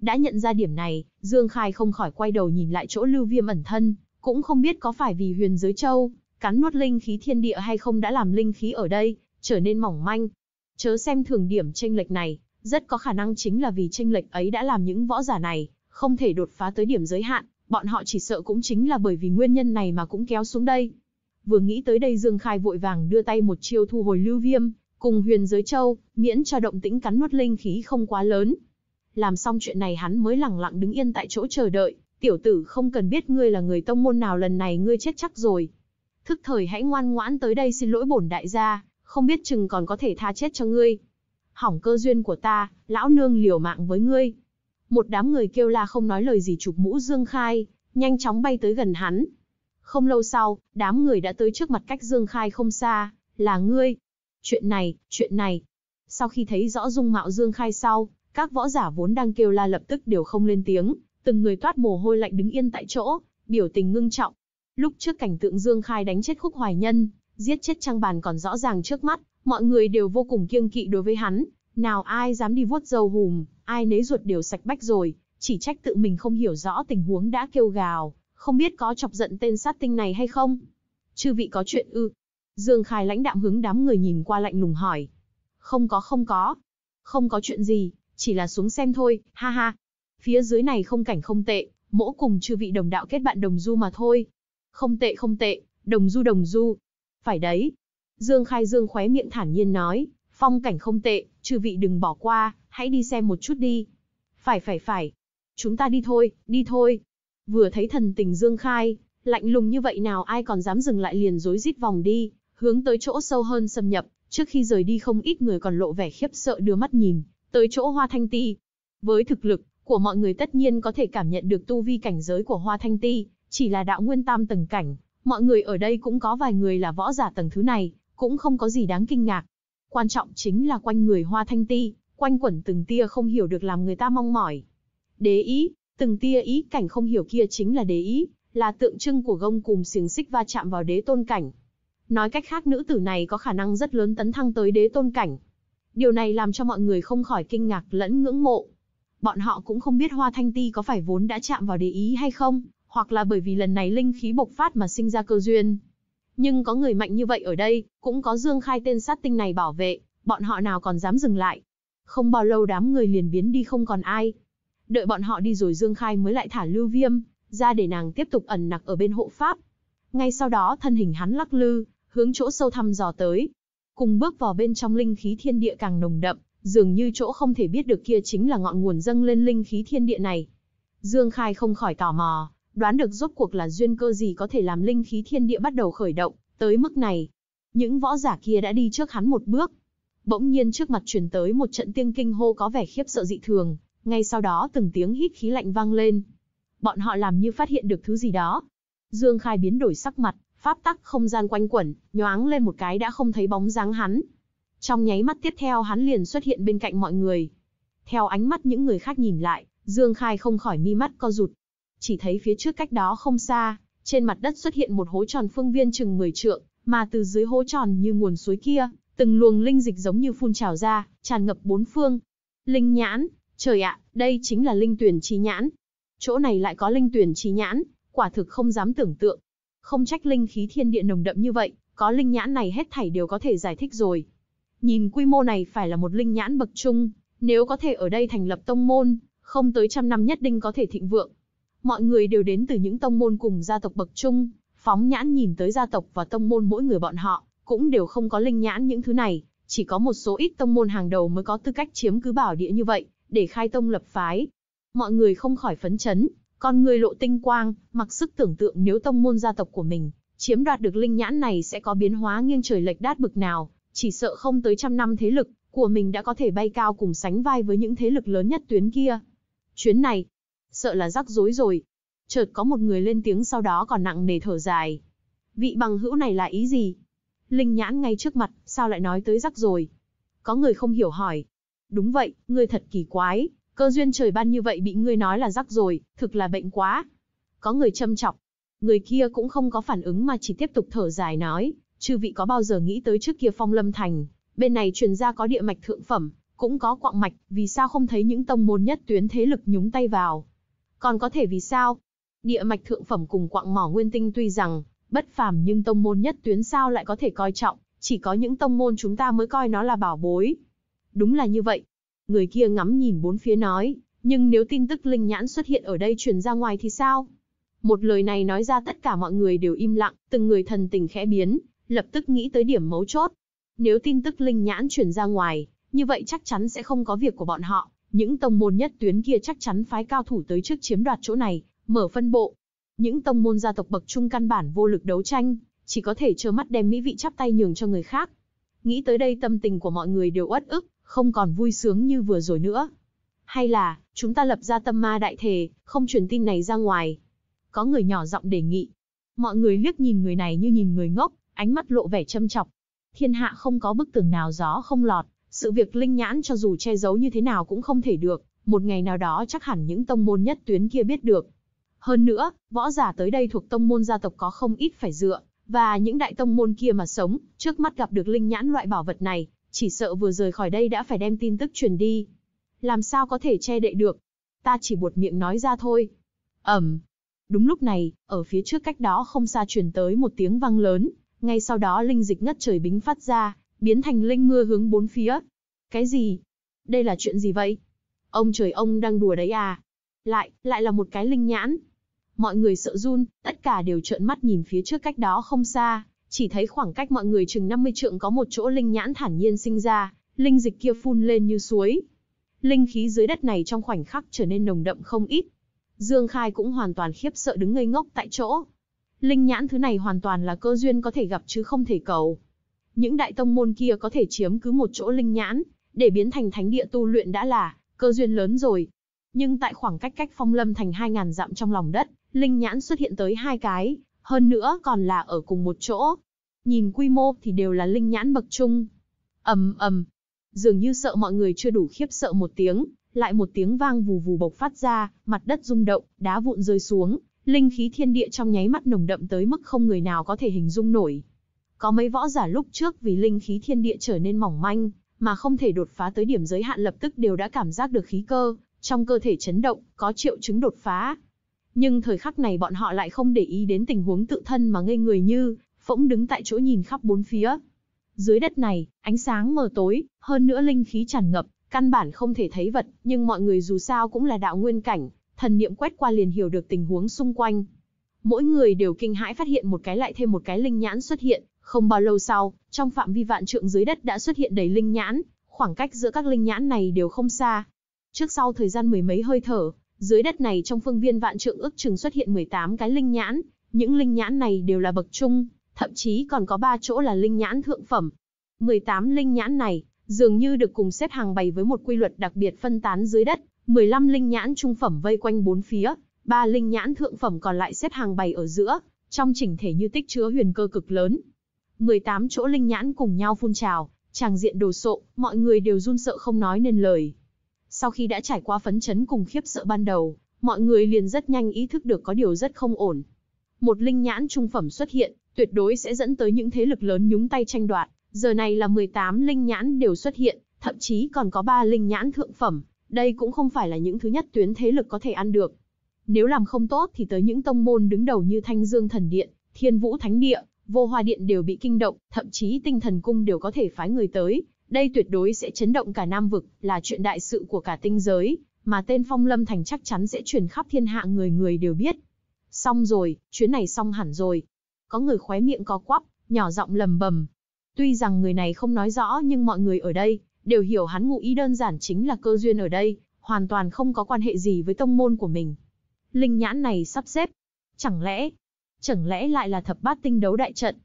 Đã nhận ra điểm này, Dương Khai không khỏi quay đầu nhìn lại chỗ lưu viêm ẩn thân, cũng không biết có phải vì huyền giới châu, cắn nuốt linh khí thiên địa hay không đã làm linh khí ở đây, trở nên mỏng manh. Chớ xem thường điểm chênh lệch này, rất có khả năng chính là vì chênh lệch ấy đã làm những võ giả này không thể đột phá tới điểm giới hạn, bọn họ chỉ sợ cũng chính là bởi vì nguyên nhân này mà cũng kéo xuống đây. Vừa nghĩ tới đây Dương Khai vội vàng đưa tay một chiêu thu hồi Lưu Viêm, cùng Huyền Giới Châu, miễn cho động tĩnh cắn nuốt linh khí không quá lớn. Làm xong chuyện này hắn mới lặng lặng đứng yên tại chỗ chờ đợi, tiểu tử không cần biết ngươi là người tông môn nào lần này ngươi chết chắc rồi. Thức thời hãy ngoan ngoãn tới đây xin lỗi bổn đại gia, không biết chừng còn có thể tha chết cho ngươi. Hỏng cơ duyên của ta, lão nương liều mạng với ngươi. Một đám người kêu la không nói lời gì chụp mũ Dương Khai, nhanh chóng bay tới gần hắn. Không lâu sau, đám người đã tới trước mặt cách Dương Khai không xa, là ngươi. Chuyện này, chuyện này. Sau khi thấy rõ dung mạo Dương Khai sau, các võ giả vốn đang kêu la lập tức đều không lên tiếng, từng người toát mồ hôi lạnh đứng yên tại chỗ, biểu tình ngưng trọng. Lúc trước cảnh tượng Dương Khai đánh chết khúc hoài nhân, Giết chết trang Bàn còn rõ ràng trước mắt, mọi người đều vô cùng kiêng kỵ đối với hắn, nào ai dám đi vuốt dâu hùm, ai nấy ruột đều sạch bách rồi, chỉ trách tự mình không hiểu rõ tình huống đã kêu gào, không biết có chọc giận tên sát tinh này hay không. Chư vị có chuyện ư? Dương Khai lãnh đạm hướng đám người nhìn qua lạnh lùng hỏi. Không có không có. Không có chuyện gì, chỉ là xuống xem thôi, ha ha. Phía dưới này không cảnh không tệ, mỗi cùng chư vị đồng đạo kết bạn đồng du mà thôi. Không tệ không tệ, đồng du đồng du, phải đấy. Dương Khai Dương khóe miệng thản nhiên nói, phong cảnh không tệ, chư vị đừng bỏ qua, hãy đi xem một chút đi. Phải phải phải. Chúng ta đi thôi, đi thôi. Vừa thấy thần tình Dương Khai, lạnh lùng như vậy nào ai còn dám dừng lại liền rối rít vòng đi, hướng tới chỗ sâu hơn xâm nhập, trước khi rời đi không ít người còn lộ vẻ khiếp sợ đưa mắt nhìn, tới chỗ Hoa Thanh Ti. Với thực lực của mọi người tất nhiên có thể cảm nhận được tu vi cảnh giới của Hoa Thanh Ti, chỉ là đạo nguyên tam tầng cảnh, Mọi người ở đây cũng có vài người là võ giả tầng thứ này, cũng không có gì đáng kinh ngạc. Quan trọng chính là quanh người hoa thanh ti, quanh quẩn từng tia không hiểu được làm người ta mong mỏi. Đế ý, từng tia ý cảnh không hiểu kia chính là đế ý, là tượng trưng của gông cùm xiềng xích va chạm vào đế tôn cảnh. Nói cách khác nữ tử này có khả năng rất lớn tấn thăng tới đế tôn cảnh. Điều này làm cho mọi người không khỏi kinh ngạc lẫn ngưỡng mộ. Bọn họ cũng không biết Hoa Thanh Ti có phải vốn đã chạm vào đế ý hay không, hoặc là bởi vì lần này linh khí bộc phát mà sinh ra cơ duyên. Nhưng có người mạnh như vậy ở đây, cũng có Dương Khai tên sát tinh này bảo vệ, bọn họ nào còn dám dừng lại. Không bao lâu đám người liền biến đi không còn ai. Đợi bọn họ đi rồi Dương Khai mới lại thả Lưu Viêm, ra để nàng tiếp tục ẩn nặc ở bên hộ pháp. Ngay sau đó thân hình hắn lắc lư, hướng chỗ sâu thăm dò tới. Cùng bước vào bên trong linh khí thiên địa càng nồng đậm, dường như chỗ không thể biết được kia chính là ngọn nguồn dâng lên linh khí thiên địa này. Dương Khai không khỏi tò mò, đoán được rốt cuộc là duyên cơ gì có thể làm linh khí thiên địa bắt đầu khởi động, tới mức này. Những võ giả kia đã đi trước hắn một bước. Bỗng nhiên trước mặt truyền tới một trận tiếng kinh hô có vẻ khiếp sợ dị thường, ngay sau đó từng tiếng hít khí lạnh vang lên. Bọn họ làm như phát hiện được thứ gì đó. Dương Khai biến đổi sắc mặt, pháp tắc không gian quanh quẩn, nhoáng lên một cái đã không thấy bóng dáng hắn. Trong nháy mắt tiếp theo hắn liền xuất hiện bên cạnh mọi người. Theo ánh mắt những người khác nhìn lại, Dương Khai không khỏi mi mắt co rụt, chỉ thấy phía trước cách đó không xa, trên mặt đất xuất hiện một hố tròn phương viên chừng 10 trượng, mà từ dưới hố tròn như nguồn suối kia, từng luồng linh dịch giống như phun trào ra, tràn ngập bốn phương. Linh nhãn, trời ạ, đây chính là linh tuyển trí nhãn. Chỗ này lại có linh tuyển trí nhãn, quả thực không dám tưởng tượng. Không trách linh khí thiên địa nồng đậm như vậy, có linh nhãn này hết thảy đều có thể giải thích rồi. Nhìn quy mô này phải là một linh nhãn bậc trung, nếu có thể ở đây thành lập tông môn, không tới trăm năm nhất định có thể thịnh vượng mọi người đều đến từ những tông môn cùng gia tộc bậc trung, phóng nhãn nhìn tới gia tộc và tông môn mỗi người bọn họ, cũng đều không có linh nhãn những thứ này, chỉ có một số ít tông môn hàng đầu mới có tư cách chiếm cứ bảo địa như vậy, để khai tông lập phái. Mọi người không khỏi phấn chấn, con người lộ tinh quang, mặc sức tưởng tượng nếu tông môn gia tộc của mình, chiếm đoạt được linh nhãn này sẽ có biến hóa nghiêng trời lệch đát bực nào, chỉ sợ không tới trăm năm thế lực của mình đã có thể bay cao cùng sánh vai với những thế lực lớn nhất tuyến kia. Chuyến này, sợ là rắc rối rồi. Chợt có một người lên tiếng sau đó còn nặng nề thở dài. Vị bằng hữu này là ý gì? Linh nhãn ngay trước mặt, sao lại nói tới rắc rồi? Có người không hiểu hỏi. Đúng vậy, ngươi thật kỳ quái, cơ duyên trời ban như vậy bị ngươi nói là rắc rồi, thực là bệnh quá. Có người châm chọc. Người kia cũng không có phản ứng mà chỉ tiếp tục thở dài nói, chư vị có bao giờ nghĩ tới trước kia phong lâm thành, bên này truyền ra có địa mạch thượng phẩm, cũng có quạng mạch, vì sao không thấy những tông môn nhất tuyến thế lực nhúng tay vào, còn có thể vì sao? Địa mạch thượng phẩm cùng quặng mỏ nguyên tinh tuy rằng bất phàm nhưng tông môn nhất tuyến sao lại có thể coi trọng, chỉ có những tông môn chúng ta mới coi nó là bảo bối. Đúng là như vậy. Người kia ngắm nhìn bốn phía nói, nhưng nếu tin tức linh nhãn xuất hiện ở đây truyền ra ngoài thì sao? Một lời này nói ra tất cả mọi người đều im lặng, từng người thần tình khẽ biến, lập tức nghĩ tới điểm mấu chốt. Nếu tin tức linh nhãn truyền ra ngoài, như vậy chắc chắn sẽ không có việc của bọn họ. Những tông môn nhất tuyến kia chắc chắn phái cao thủ tới trước chiếm đoạt chỗ này, mở phân bộ. Những tông môn gia tộc bậc trung căn bản vô lực đấu tranh, chỉ có thể trơ mắt đem mỹ vị chắp tay nhường cho người khác. Nghĩ tới đây tâm tình của mọi người đều uất ức, không còn vui sướng như vừa rồi nữa. Hay là, chúng ta lập ra tâm ma đại thể, không truyền tin này ra ngoài. Có người nhỏ giọng đề nghị. Mọi người liếc nhìn người này như nhìn người ngốc, ánh mắt lộ vẻ châm chọc. Thiên hạ không có bức tường nào gió không lọt, sự việc linh nhãn cho dù che giấu như thế nào cũng không thể được, một ngày nào đó chắc hẳn những tông môn nhất tuyến kia biết được. Hơn nữa, võ giả tới đây thuộc tông môn gia tộc có không ít phải dựa, và những đại tông môn kia mà sống, trước mắt gặp được linh nhãn loại bảo vật này, chỉ sợ vừa rời khỏi đây đã phải đem tin tức truyền đi. Làm sao có thể che đậy được? Ta chỉ buột miệng nói ra thôi. Ẩm. Đúng lúc này, ở phía trước cách đó không xa truyền tới một tiếng vang lớn, ngay sau đó linh dịch ngất trời bính phát ra, biến thành linh mưa hướng bốn phía. Cái gì? Đây là chuyện gì vậy? Ông trời ông đang đùa đấy à? Lại, lại là một cái linh nhãn. Mọi người sợ run, tất cả đều trợn mắt nhìn phía trước cách đó không xa, chỉ thấy khoảng cách mọi người chừng 50 trượng có một chỗ linh nhãn thản nhiên sinh ra, linh dịch kia phun lên như suối. Linh khí dưới đất này trong khoảnh khắc trở nên nồng đậm không ít. Dương Khai cũng hoàn toàn khiếp sợ đứng ngây ngốc tại chỗ. Linh nhãn thứ này hoàn toàn là cơ duyên có thể gặp chứ không thể cầu những đại tông môn kia có thể chiếm cứ một chỗ linh nhãn, để biến thành thánh địa tu luyện đã là cơ duyên lớn rồi. Nhưng tại khoảng cách cách Phong Lâm thành 2000 dặm trong lòng đất, linh nhãn xuất hiện tới hai cái, hơn nữa còn là ở cùng một chỗ. Nhìn quy mô thì đều là linh nhãn bậc trung. Ầm ầm, dường như sợ mọi người chưa đủ khiếp sợ một tiếng, lại một tiếng vang vù vù bộc phát ra, mặt đất rung động, đá vụn rơi xuống, linh khí thiên địa trong nháy mắt nồng đậm tới mức không người nào có thể hình dung nổi. Có mấy võ giả lúc trước vì linh khí thiên địa trở nên mỏng manh, mà không thể đột phá tới điểm giới hạn lập tức đều đã cảm giác được khí cơ, trong cơ thể chấn động, có triệu chứng đột phá. Nhưng thời khắc này bọn họ lại không để ý đến tình huống tự thân mà ngây người như, phỗng đứng tại chỗ nhìn khắp bốn phía. Dưới đất này, ánh sáng mờ tối, hơn nữa linh khí tràn ngập, căn bản không thể thấy vật, nhưng mọi người dù sao cũng là đạo nguyên cảnh, thần niệm quét qua liền hiểu được tình huống xung quanh. Mỗi người đều kinh hãi phát hiện một cái lại thêm một cái linh nhãn xuất hiện, không bao lâu sau, trong phạm vi vạn trượng dưới đất đã xuất hiện đầy linh nhãn, khoảng cách giữa các linh nhãn này đều không xa. Trước sau thời gian mười mấy hơi thở, dưới đất này trong phương viên vạn trượng ước chừng xuất hiện 18 cái linh nhãn, những linh nhãn này đều là bậc trung, thậm chí còn có 3 chỗ là linh nhãn thượng phẩm. 18 linh nhãn này dường như được cùng xếp hàng bày với một quy luật đặc biệt phân tán dưới đất, 15 linh nhãn trung phẩm vây quanh bốn phía, ba linh nhãn thượng phẩm còn lại xếp hàng bày ở giữa, trong chỉnh thể như tích chứa huyền cơ cực lớn, 18 chỗ linh nhãn cùng nhau phun trào, tràng diện đồ sộ, mọi người đều run sợ không nói nên lời. Sau khi đã trải qua phấn chấn cùng khiếp sợ ban đầu, mọi người liền rất nhanh ý thức được có điều rất không ổn. Một linh nhãn trung phẩm xuất hiện, tuyệt đối sẽ dẫn tới những thế lực lớn nhúng tay tranh đoạt, giờ này là 18 linh nhãn đều xuất hiện, thậm chí còn có 3 linh nhãn thượng phẩm, đây cũng không phải là những thứ nhất tuyến thế lực có thể ăn được. Nếu làm không tốt thì tới những tông môn đứng đầu như Thanh Dương Thần Điện, Thiên Vũ Thánh Địa, vô hoa điện đều bị kinh động, thậm chí tinh thần cung đều có thể phái người tới. Đây tuyệt đối sẽ chấn động cả Nam Vực, là chuyện đại sự của cả tinh giới, mà tên Phong Lâm Thành chắc chắn sẽ truyền khắp thiên hạ người người đều biết. Xong rồi, chuyến này xong hẳn rồi. Có người khóe miệng có quắp, nhỏ giọng lầm bầm. Tuy rằng người này không nói rõ nhưng mọi người ở đây, đều hiểu hắn ngụ ý đơn giản chính là cơ duyên ở đây, hoàn toàn không có quan hệ gì với tông môn của mình. Linh nhãn này sắp xếp. Chẳng lẽ, chẳng lẽ lại là thập bát tinh đấu đại trận?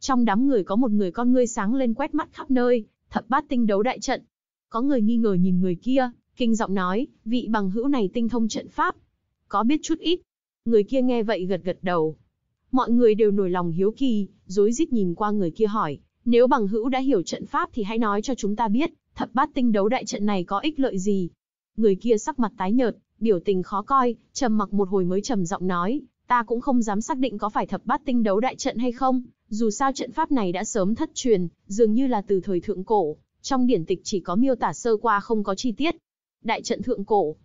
Trong đám người có một người con ngươi sáng lên quét mắt khắp nơi, thập bát tinh đấu đại trận. Có người nghi ngờ nhìn người kia, kinh giọng nói, vị bằng hữu này tinh thông trận pháp. Có biết chút ít. Người kia nghe vậy gật gật đầu. Mọi người đều nổi lòng hiếu kỳ, dối rít nhìn qua người kia hỏi, nếu bằng hữu đã hiểu trận pháp thì hãy nói cho chúng ta biết, thập bát tinh đấu đại trận này có ích lợi gì. Người kia sắc mặt tái nhợt, biểu tình khó coi, trầm mặc một hồi mới trầm giọng nói, Ta cũng không dám xác định có phải thập bát tinh đấu đại trận hay không, dù sao trận pháp này đã sớm thất truyền, dường như là từ thời thượng cổ, trong điển tịch chỉ có miêu tả sơ qua không có chi tiết. Đại trận thượng cổ.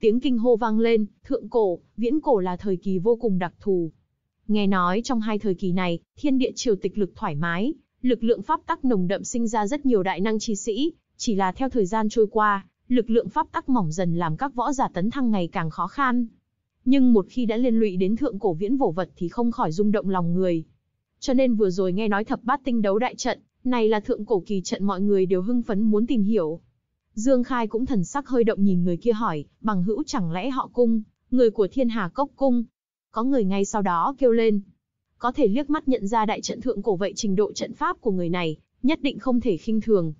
Tiếng kinh hô vang lên, thượng cổ, viễn cổ là thời kỳ vô cùng đặc thù. Nghe nói trong hai thời kỳ này, thiên địa triều tịch lực thoải mái, lực lượng pháp tắc nồng đậm sinh ra rất nhiều đại năng chi sĩ, chỉ là theo thời gian trôi qua, lực lượng pháp tắc mỏng dần làm các võ giả tấn thăng ngày càng khó khăn, nhưng một khi đã liên lụy đến thượng cổ viễn vổ vật thì không khỏi rung động lòng người. Cho nên vừa rồi nghe nói thập bát tinh đấu đại trận, này là thượng cổ kỳ trận mọi người đều hưng phấn muốn tìm hiểu. Dương Khai cũng thần sắc hơi động nhìn người kia hỏi, bằng hữu chẳng lẽ họ cung, người của thiên hà cốc cung. Có người ngay sau đó kêu lên. Có thể liếc mắt nhận ra đại trận thượng cổ vậy trình độ trận pháp của người này, nhất định không thể khinh thường.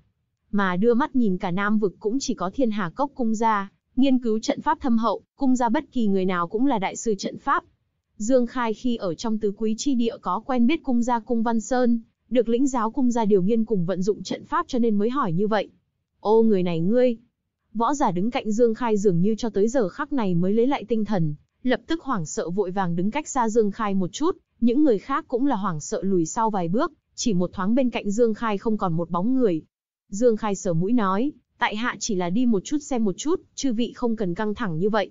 Mà đưa mắt nhìn cả Nam vực cũng chỉ có thiên hà cốc cung ra, Nghiên cứu trận pháp thâm hậu, cung ra bất kỳ người nào cũng là đại sư trận pháp. Dương Khai khi ở trong tứ quý chi địa có quen biết cung gia cung Văn Sơn, được lĩnh giáo cung gia điều nghiên cùng vận dụng trận pháp cho nên mới hỏi như vậy. Ô người này ngươi! Võ giả đứng cạnh Dương Khai dường như cho tới giờ khắc này mới lấy lại tinh thần, lập tức hoảng sợ vội vàng đứng cách xa Dương Khai một chút, những người khác cũng là hoảng sợ lùi sau vài bước, chỉ một thoáng bên cạnh Dương Khai không còn một bóng người. Dương Khai sờ mũi nói, tại hạ chỉ là đi một chút xem một chút, chư vị không cần căng thẳng như vậy.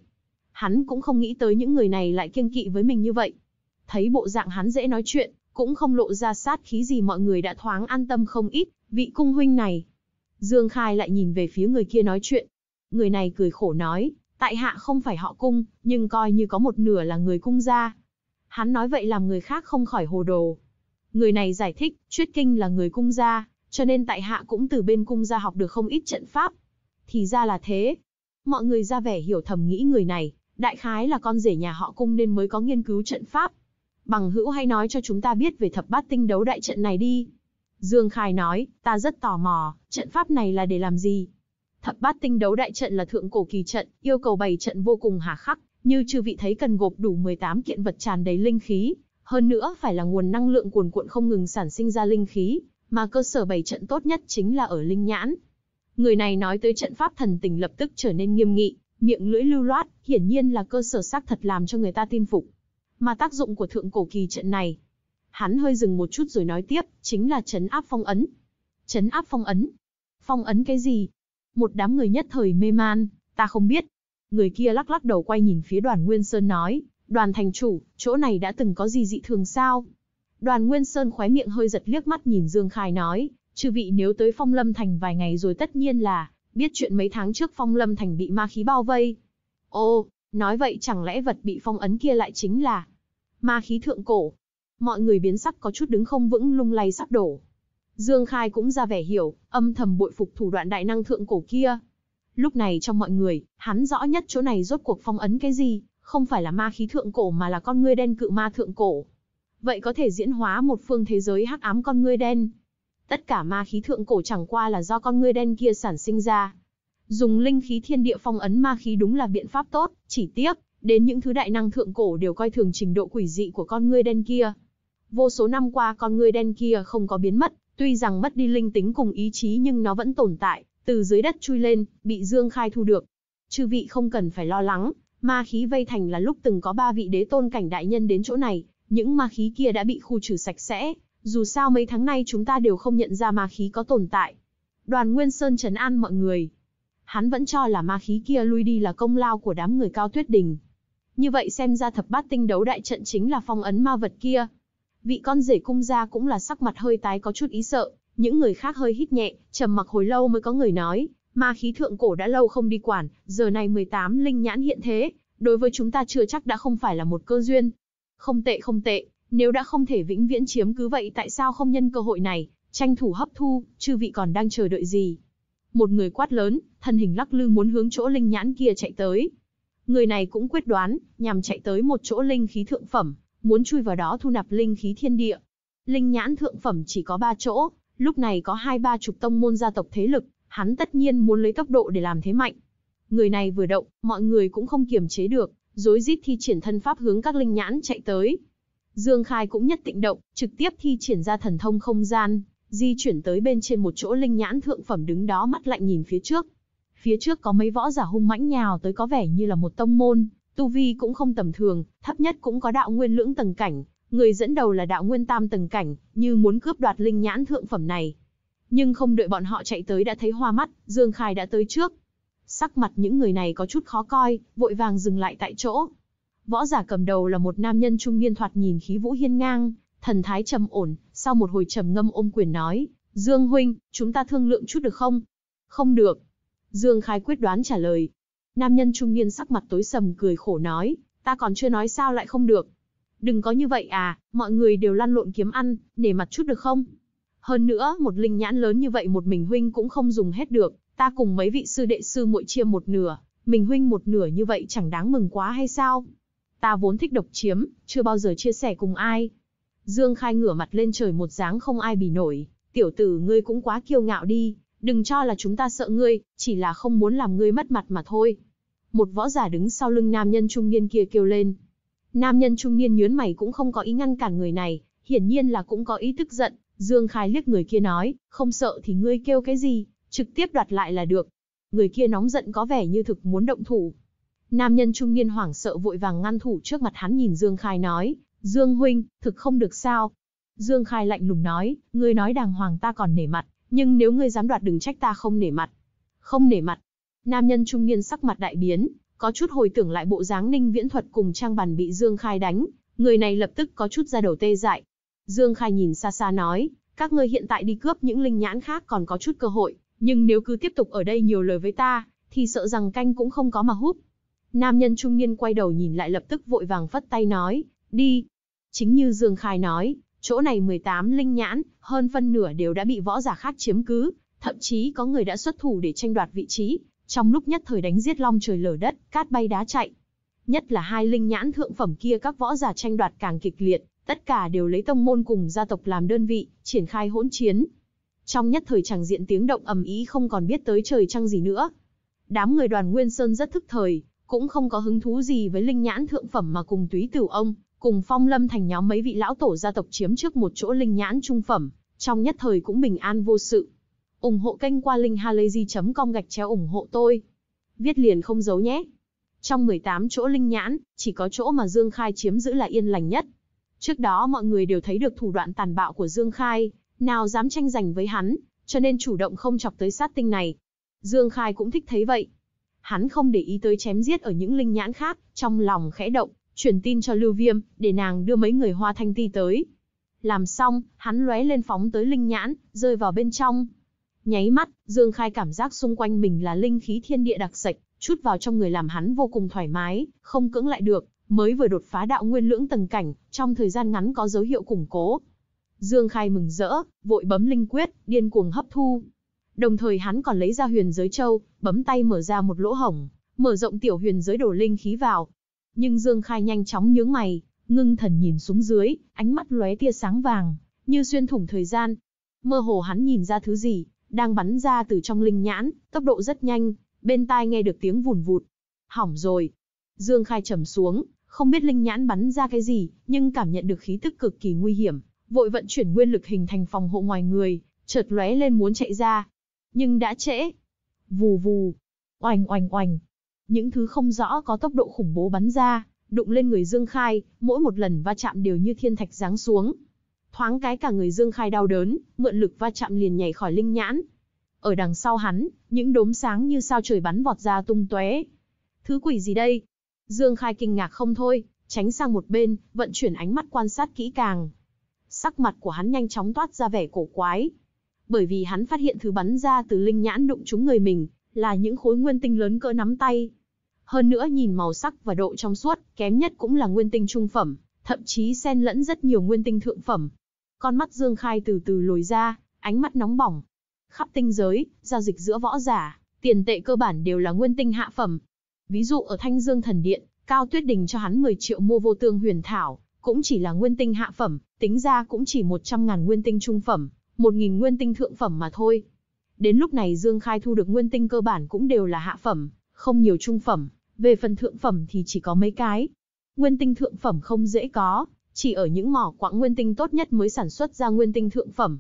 Hắn cũng không nghĩ tới những người này lại kiêng kỵ với mình như vậy. Thấy bộ dạng hắn dễ nói chuyện, cũng không lộ ra sát khí gì mọi người đã thoáng an tâm không ít, vị cung huynh này. Dương Khai lại nhìn về phía người kia nói chuyện. Người này cười khổ nói, tại hạ không phải họ cung, nhưng coi như có một nửa là người cung gia. Hắn nói vậy làm người khác không khỏi hồ đồ. Người này giải thích, Chuyết Kinh là người cung gia, cho nên tại hạ cũng từ bên cung ra học được không ít trận pháp. Thì ra là thế. Mọi người ra vẻ hiểu thầm nghĩ người này, đại khái là con rể nhà họ cung nên mới có nghiên cứu trận pháp. Bằng hữu hay nói cho chúng ta biết về thập bát tinh đấu đại trận này đi. Dương Khai nói, ta rất tò mò, trận pháp này là để làm gì? Thập bát tinh đấu đại trận là thượng cổ kỳ trận, yêu cầu bày trận vô cùng hà khắc, như chư vị thấy cần gộp đủ 18 kiện vật tràn đầy linh khí, hơn nữa phải là nguồn năng lượng cuồn cuộn không ngừng sản sinh ra linh khí, mà cơ sở bày trận tốt nhất chính là ở Linh Nhãn. Người này nói tới trận pháp thần tình lập tức trở nên nghiêm nghị, miệng lưỡi lưu loát, hiển nhiên là cơ sở xác thật làm cho người ta tin phục. Mà tác dụng của thượng cổ kỳ trận này, hắn hơi dừng một chút rồi nói tiếp, chính là chấn áp phong ấn. Chấn áp phong ấn? Phong ấn cái gì? Một đám người nhất thời mê man, ta không biết. Người kia lắc lắc đầu quay nhìn phía đoàn Nguyên Sơn nói, đoàn thành chủ, chỗ này đã từng có gì dị thường sao? Đoàn Nguyên Sơn khóe miệng hơi giật liếc mắt nhìn Dương Khai nói, chư vị nếu tới Phong Lâm Thành vài ngày rồi tất nhiên là, biết chuyện mấy tháng trước Phong Lâm Thành bị ma khí bao vây. Ô, nói vậy chẳng lẽ vật bị phong ấn kia lại chính là ma khí thượng cổ. Mọi người biến sắc có chút đứng không vững lung lay sắp đổ. Dương Khai cũng ra vẻ hiểu, âm thầm bội phục thủ đoạn đại năng thượng cổ kia. Lúc này trong mọi người, hắn rõ nhất chỗ này rốt cuộc phong ấn cái gì, không phải là ma khí thượng cổ mà là con ngươi đen cự ma thượng cổ vậy có thể diễn hóa một phương thế giới hắc ám con ngươi đen. Tất cả ma khí thượng cổ chẳng qua là do con ngươi đen kia sản sinh ra. Dùng linh khí thiên địa phong ấn ma khí đúng là biện pháp tốt, chỉ tiếc, đến những thứ đại năng thượng cổ đều coi thường trình độ quỷ dị của con ngươi đen kia. Vô số năm qua con ngươi đen kia không có biến mất, tuy rằng mất đi linh tính cùng ý chí nhưng nó vẫn tồn tại, từ dưới đất chui lên, bị Dương Khai thu được. Chư vị không cần phải lo lắng, ma khí vây thành là lúc từng có ba vị đế tôn cảnh đại nhân đến chỗ này, những ma khí kia đã bị khu trừ sạch sẽ, dù sao mấy tháng nay chúng ta đều không nhận ra ma khí có tồn tại. Đoàn Nguyên Sơn trấn an mọi người. Hắn vẫn cho là ma khí kia lui đi là công lao của đám người cao tuyết đình. Như vậy xem ra thập bát tinh đấu đại trận chính là phong ấn ma vật kia. Vị con rể cung gia cũng là sắc mặt hơi tái có chút ý sợ, những người khác hơi hít nhẹ, trầm mặc hồi lâu mới có người nói, ma khí thượng cổ đã lâu không đi quản, giờ này 18 linh nhãn hiện thế, đối với chúng ta chưa chắc đã không phải là một cơ duyên. Không tệ không tệ, nếu đã không thể vĩnh viễn chiếm cứ vậy tại sao không nhân cơ hội này, tranh thủ hấp thu, chư vị còn đang chờ đợi gì? Một người quát lớn, thân hình lắc lư muốn hướng chỗ linh nhãn kia chạy tới. Người này cũng quyết đoán, nhằm chạy tới một chỗ linh khí thượng phẩm, muốn chui vào đó thu nạp linh khí thiên địa. Linh nhãn thượng phẩm chỉ có 3 chỗ, lúc này có hai ba chục tông môn gia tộc thế lực, hắn tất nhiên muốn lấy tốc độ để làm thế mạnh. Người này vừa động, mọi người cũng không kiềm chế được, rối rít thi triển thân pháp hướng các linh nhãn chạy tới. Dương Khai cũng nhất tịnh động, trực tiếp thi triển ra thần thông không gian, di chuyển tới bên trên một chỗ linh nhãn thượng phẩm đứng đó mắt lạnh nhìn phía trước. Phía trước có mấy võ giả hung mãnh nhào tới có vẻ như là một tông môn, tu vi cũng không tầm thường, thấp nhất cũng có đạo nguyên lưỡng tầng cảnh, người dẫn đầu là đạo nguyên tam tầng cảnh, như muốn cướp đoạt linh nhãn thượng phẩm này. Nhưng không đợi bọn họ chạy tới đã thấy hoa mắt, Dương Khai đã tới trước, Sắc mặt những người này có chút khó coi, vội vàng dừng lại tại chỗ. Võ giả cầm đầu là một nam nhân trung niên thoạt nhìn khí vũ hiên ngang, thần thái trầm ổn, sau một hồi trầm ngâm ôm quyền nói, Dương Huynh, chúng ta thương lượng chút được không? Không được. Dương Khai quyết đoán trả lời. Nam nhân trung niên sắc mặt tối sầm cười khổ nói, ta còn chưa nói sao lại không được. Đừng có như vậy à, mọi người đều lăn lộn kiếm ăn, nể mặt chút được không? Hơn nữa, một linh nhãn lớn như vậy một mình huynh cũng không dùng hết được, Ta cùng mấy vị sư đệ sư muội chia một nửa, mình huynh một nửa như vậy chẳng đáng mừng quá hay sao? Ta vốn thích độc chiếm, chưa bao giờ chia sẻ cùng ai. Dương Khai ngửa mặt lên trời một dáng không ai bì nổi, tiểu tử ngươi cũng quá kiêu ngạo đi, đừng cho là chúng ta sợ ngươi, chỉ là không muốn làm ngươi mất mặt mà thôi. Một võ giả đứng sau lưng nam nhân trung niên kia kêu lên. Nam nhân trung niên nhớn mày cũng không có ý ngăn cản người này, hiển nhiên là cũng có ý tức giận, Dương Khai liếc người kia nói, không sợ thì ngươi kêu cái gì, trực tiếp đoạt lại là được. Người kia nóng giận có vẻ như thực muốn động thủ. Nam nhân trung niên hoảng sợ vội vàng ngăn thủ trước mặt hắn nhìn Dương Khai nói, Dương Huynh, thực không được sao. Dương Khai lạnh lùng nói, ngươi nói đàng hoàng ta còn nể mặt, nhưng nếu ngươi dám đoạt đừng trách ta không nể mặt. Không nể mặt. Nam nhân trung niên sắc mặt đại biến, có chút hồi tưởng lại bộ dáng ninh viễn thuật cùng trang bàn bị Dương Khai đánh, người này lập tức có chút ra đầu tê dại. Dương Khai nhìn xa xa nói, các ngươi hiện tại đi cướp những linh nhãn khác còn có chút cơ hội, nhưng nếu cứ tiếp tục ở đây nhiều lời với ta, thì sợ rằng canh cũng không có mà húp. Nam nhân trung niên quay đầu nhìn lại lập tức vội vàng phất tay nói, đi. Chính như Dương Khai nói, chỗ này 18 linh nhãn, hơn phân nửa đều đã bị võ giả khác chiếm cứ, thậm chí có người đã xuất thủ để tranh đoạt vị trí, trong lúc nhất thời đánh giết long trời lở đất, cát bay đá chạy. Nhất là hai linh nhãn thượng phẩm kia các võ giả tranh đoạt càng kịch liệt, tất cả đều lấy tông môn cùng gia tộc làm đơn vị, triển khai hỗn chiến, trong nhất thời chẳng diện tiếng động ầm ý không còn biết tới trời trăng gì nữa. Đám người đoàn Nguyên Sơn rất thức thời, cũng không có hứng thú gì với linh nhãn thượng phẩm mà cùng túy tử ông, cùng phong lâm thành nhóm mấy vị lão tổ gia tộc chiếm trước một chỗ linh nhãn trung phẩm, trong nhất thời cũng bình an vô sự. ủng hộ kênh qua linkhalazy.com gạch chéo ủng hộ tôi. Viết liền không giấu nhé. Trong 18 chỗ linh nhãn, chỉ có chỗ mà Dương Khai chiếm giữ là yên lành nhất. Trước đó mọi người đều thấy được thủ đoạn tàn bạo của Dương Khai, nào dám tranh giành với hắn, cho nên chủ động không chọc tới sát tinh này. Dương Khai cũng thích thấy vậy. Hắn không để ý tới chém giết ở những linh nhãn khác, trong lòng khẽ động, truyền tin cho Lưu Viêm, để nàng đưa mấy người hoa thanh ti tới. Làm xong, hắn lóe lên phóng tới linh nhãn, rơi vào bên trong. Nháy mắt, Dương Khai cảm giác xung quanh mình là linh khí thiên địa đặc sạch, chút vào trong người làm hắn vô cùng thoải mái, không cưỡng lại được, mới vừa đột phá đạo nguyên lưỡng tầng cảnh, trong thời gian ngắn có dấu hiệu củng cố, Dương Khai mừng rỡ, vội bấm linh quyết, điên cuồng hấp thu. Đồng thời hắn còn lấy ra huyền giới châu, bấm tay mở ra một lỗ hổng, mở rộng tiểu huyền giới đổ linh khí vào. Nhưng Dương Khai nhanh chóng nhướng mày, ngưng thần nhìn xuống dưới, ánh mắt lóe tia sáng vàng, như xuyên thủng thời gian. Mơ hồ hắn nhìn ra thứ gì, đang bắn ra từ trong linh nhãn, tốc độ rất nhanh, bên tai nghe được tiếng vùn vụt. Hỏng rồi. Dương Khai trầm xuống, không biết linh nhãn bắn ra cái gì, nhưng cảm nhận được khí tức cực kỳ nguy hiểm, vội vận chuyển nguyên lực hình thành phòng hộ ngoài người, chợt lóe lên muốn chạy ra. Nhưng đã trễ. Vù vù. Oành oành oành. Những thứ không rõ có tốc độ khủng bố bắn ra, đụng lên người Dương Khai, mỗi một lần va chạm đều như thiên thạch giáng xuống. Thoáng cái cả người Dương Khai đau đớn, mượn lực va chạm liền nhảy khỏi linh nhãn. Ở đằng sau hắn, những đốm sáng như sao trời bắn vọt ra tung tóe. Thứ quỷ gì đây? Dương Khai kinh ngạc không thôi, tránh sang một bên, vận chuyển ánh mắt quan sát kỹ càng, sắc mặt của hắn nhanh chóng toát ra vẻ cổ quái. Bởi vì hắn phát hiện thứ bắn ra từ linh nhãn đụng trúng người mình, là những khối nguyên tinh lớn cỡ nắm tay. Hơn nữa nhìn màu sắc và độ trong suốt, kém nhất cũng là nguyên tinh trung phẩm, thậm chí xen lẫn rất nhiều nguyên tinh thượng phẩm. Con mắt Dương Khai từ từ lồi ra, ánh mắt nóng bỏng. Khắp tinh giới, giao dịch giữa võ giả, tiền tệ cơ bản đều là nguyên tinh hạ phẩm. Ví dụ ở Thanh Dương Thần Điện, Cao Tuyết Đình cho hắn 10 triệu mua vô tương huyền thảo, cũng chỉ là nguyên tinh hạ phẩm, tính ra cũng chỉ 100.000 nguyên tinh trung phẩm, 1.000 nguyên tinh thượng phẩm mà thôi. Đến lúc này Dương Khai thu được nguyên tinh cơ bản cũng đều là hạ phẩm, không nhiều trung phẩm, về phần thượng phẩm thì chỉ có mấy cái. Nguyên tinh thượng phẩm không dễ có, chỉ ở những mỏ quặng nguyên tinh tốt nhất mới sản xuất ra nguyên tinh thượng phẩm.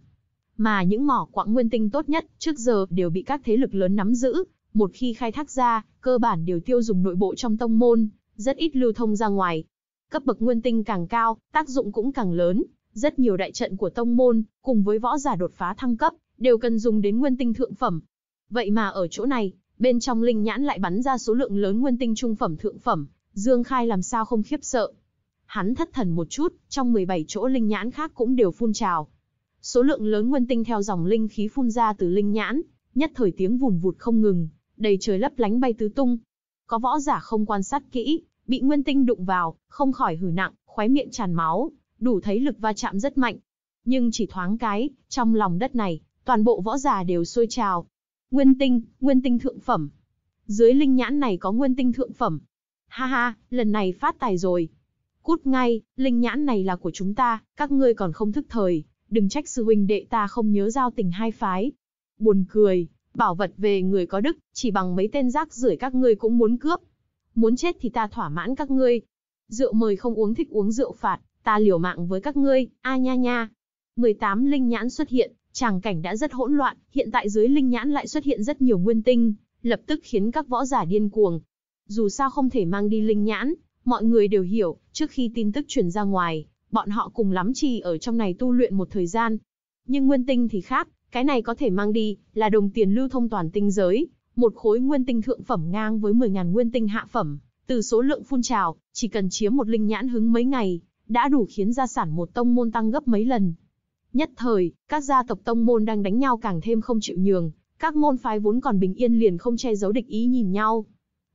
Mà những mỏ quặng nguyên tinh tốt nhất trước giờ đều bị các thế lực lớn nắm giữ, một khi khai thác ra, cơ bản đều tiêu dùng nội bộ trong tông môn, rất ít lưu thông ra ngoài, Cấp bậc nguyên tinh càng cao, tác dụng cũng càng lớn, rất nhiều đại trận của tông môn, cùng với võ giả đột phá thăng cấp, đều cần dùng đến nguyên tinh thượng phẩm. Vậy mà ở chỗ này, bên trong linh nhãn lại bắn ra số lượng lớn nguyên tinh trung phẩm thượng phẩm, Dương Khai làm sao không khiếp sợ. Hắn thất thần một chút, trong 17 chỗ linh nhãn khác cũng đều phun trào. Số lượng lớn nguyên tinh theo dòng linh khí phun ra từ linh nhãn, nhất thời tiếng vùn vụt không ngừng, đầy trời lấp lánh bay tứ tung. Có võ giả không quan sát kỹ, bị nguyên tinh đụng vào, không khỏi hử nặng, khóe miệng tràn máu, đủ thấy lực va chạm rất mạnh. Nhưng chỉ thoáng cái, trong lòng đất này, toàn bộ võ giả đều sôi trào. Nguyên tinh, nguyên tinh thượng phẩm. Dưới linh nhãn này có nguyên tinh thượng phẩm. Ha ha, lần này phát tài rồi. Cút ngay, linh nhãn này là của chúng ta, các ngươi còn không thức thời, đừng trách sư huynh đệ ta không nhớ giao tình hai phái. Buồn cười, bảo vật về người có đức, chỉ bằng mấy tên rác rưởi các ngươi cũng muốn cướp muốn chết thì ta thỏa mãn các ngươi. Rượu mời không uống thích uống rượu phạt, ta liều mạng với các ngươi, a nha nha. 18 linh nhãn xuất hiện, tràng cảnh đã rất hỗn loạn, hiện tại dưới linh nhãn lại xuất hiện rất nhiều nguyên tinh, lập tức khiến các võ giả điên cuồng. Dù sao không thể mang đi linh nhãn, mọi người đều hiểu, trước khi tin tức truyền ra ngoài, bọn họ cùng lắm chỉ ở trong này tu luyện một thời gian. Nhưng nguyên tinh thì khác, cái này có thể mang đi, là đồng tiền lưu thông toàn tinh giới, một khối nguyên tinh thượng phẩm ngang với 10.000 nguyên tinh hạ phẩm, từ số lượng phun trào, chỉ cần chiếm một linh nhãn hứng mấy ngày, đã đủ khiến gia sản một tông môn tăng gấp mấy lần. Nhất thời, các gia tộc tông môn đang đánh nhau càng thêm không chịu nhường, các môn phái vốn còn bình yên liền không che giấu địch ý nhìn nhau.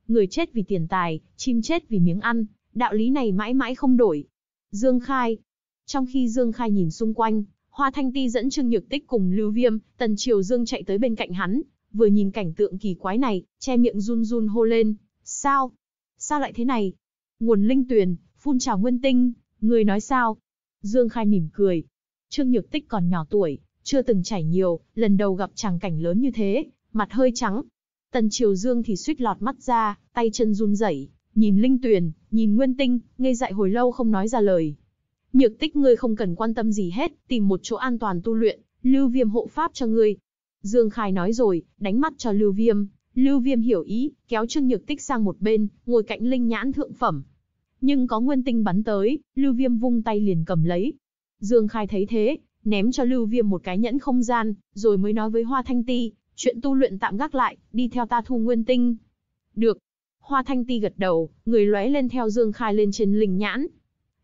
Người chết vì tiền tài, chim chết vì miếng ăn, đạo lý này mãi mãi không đổi. Dương Khai Trong khi Dương Khai nhìn xung quanh, Hoa Thanh Ti dẫn Trương Nhược Tích cùng Lưu Viêm, Tần Triều Dương chạy tới bên cạnh hắn, vừa nhìn cảnh tượng kỳ quái này, che miệng run run hô lên, sao? Sao lại thế này? Nguồn linh tuyền, phun trào nguyên tinh, người nói sao? Dương Khai mỉm cười. Trương Nhược Tích còn nhỏ tuổi, chưa từng trải nhiều, lần đầu gặp tràng cảnh lớn như thế, mặt hơi trắng. Tần Triều Dương thì suýt lọt mắt ra, tay chân run rẩy, nhìn Linh Tuyền, nhìn Nguyên Tinh, ngây dại hồi lâu không nói ra lời. Nhược Tích ngươi không cần quan tâm gì hết, tìm một chỗ an toàn tu luyện, Lưu Viêm hộ pháp cho ngươi, Dương Khai nói rồi, đánh mắt cho Lưu Viêm, Lưu Viêm hiểu ý, kéo Trương Nhược Tích sang một bên, ngồi cạnh linh nhãn thượng phẩm. Nhưng có nguyên tinh bắn tới, Lưu Viêm vung tay liền cầm lấy. Dương Khai thấy thế, ném cho Lưu Viêm một cái nhẫn không gian, rồi mới nói với Hoa Thanh Ti, chuyện tu luyện tạm gác lại, đi theo ta thu nguyên tinh. Được. Hoa Thanh Ti gật đầu, người lóe lên theo Dương Khai lên trên linh nhãn.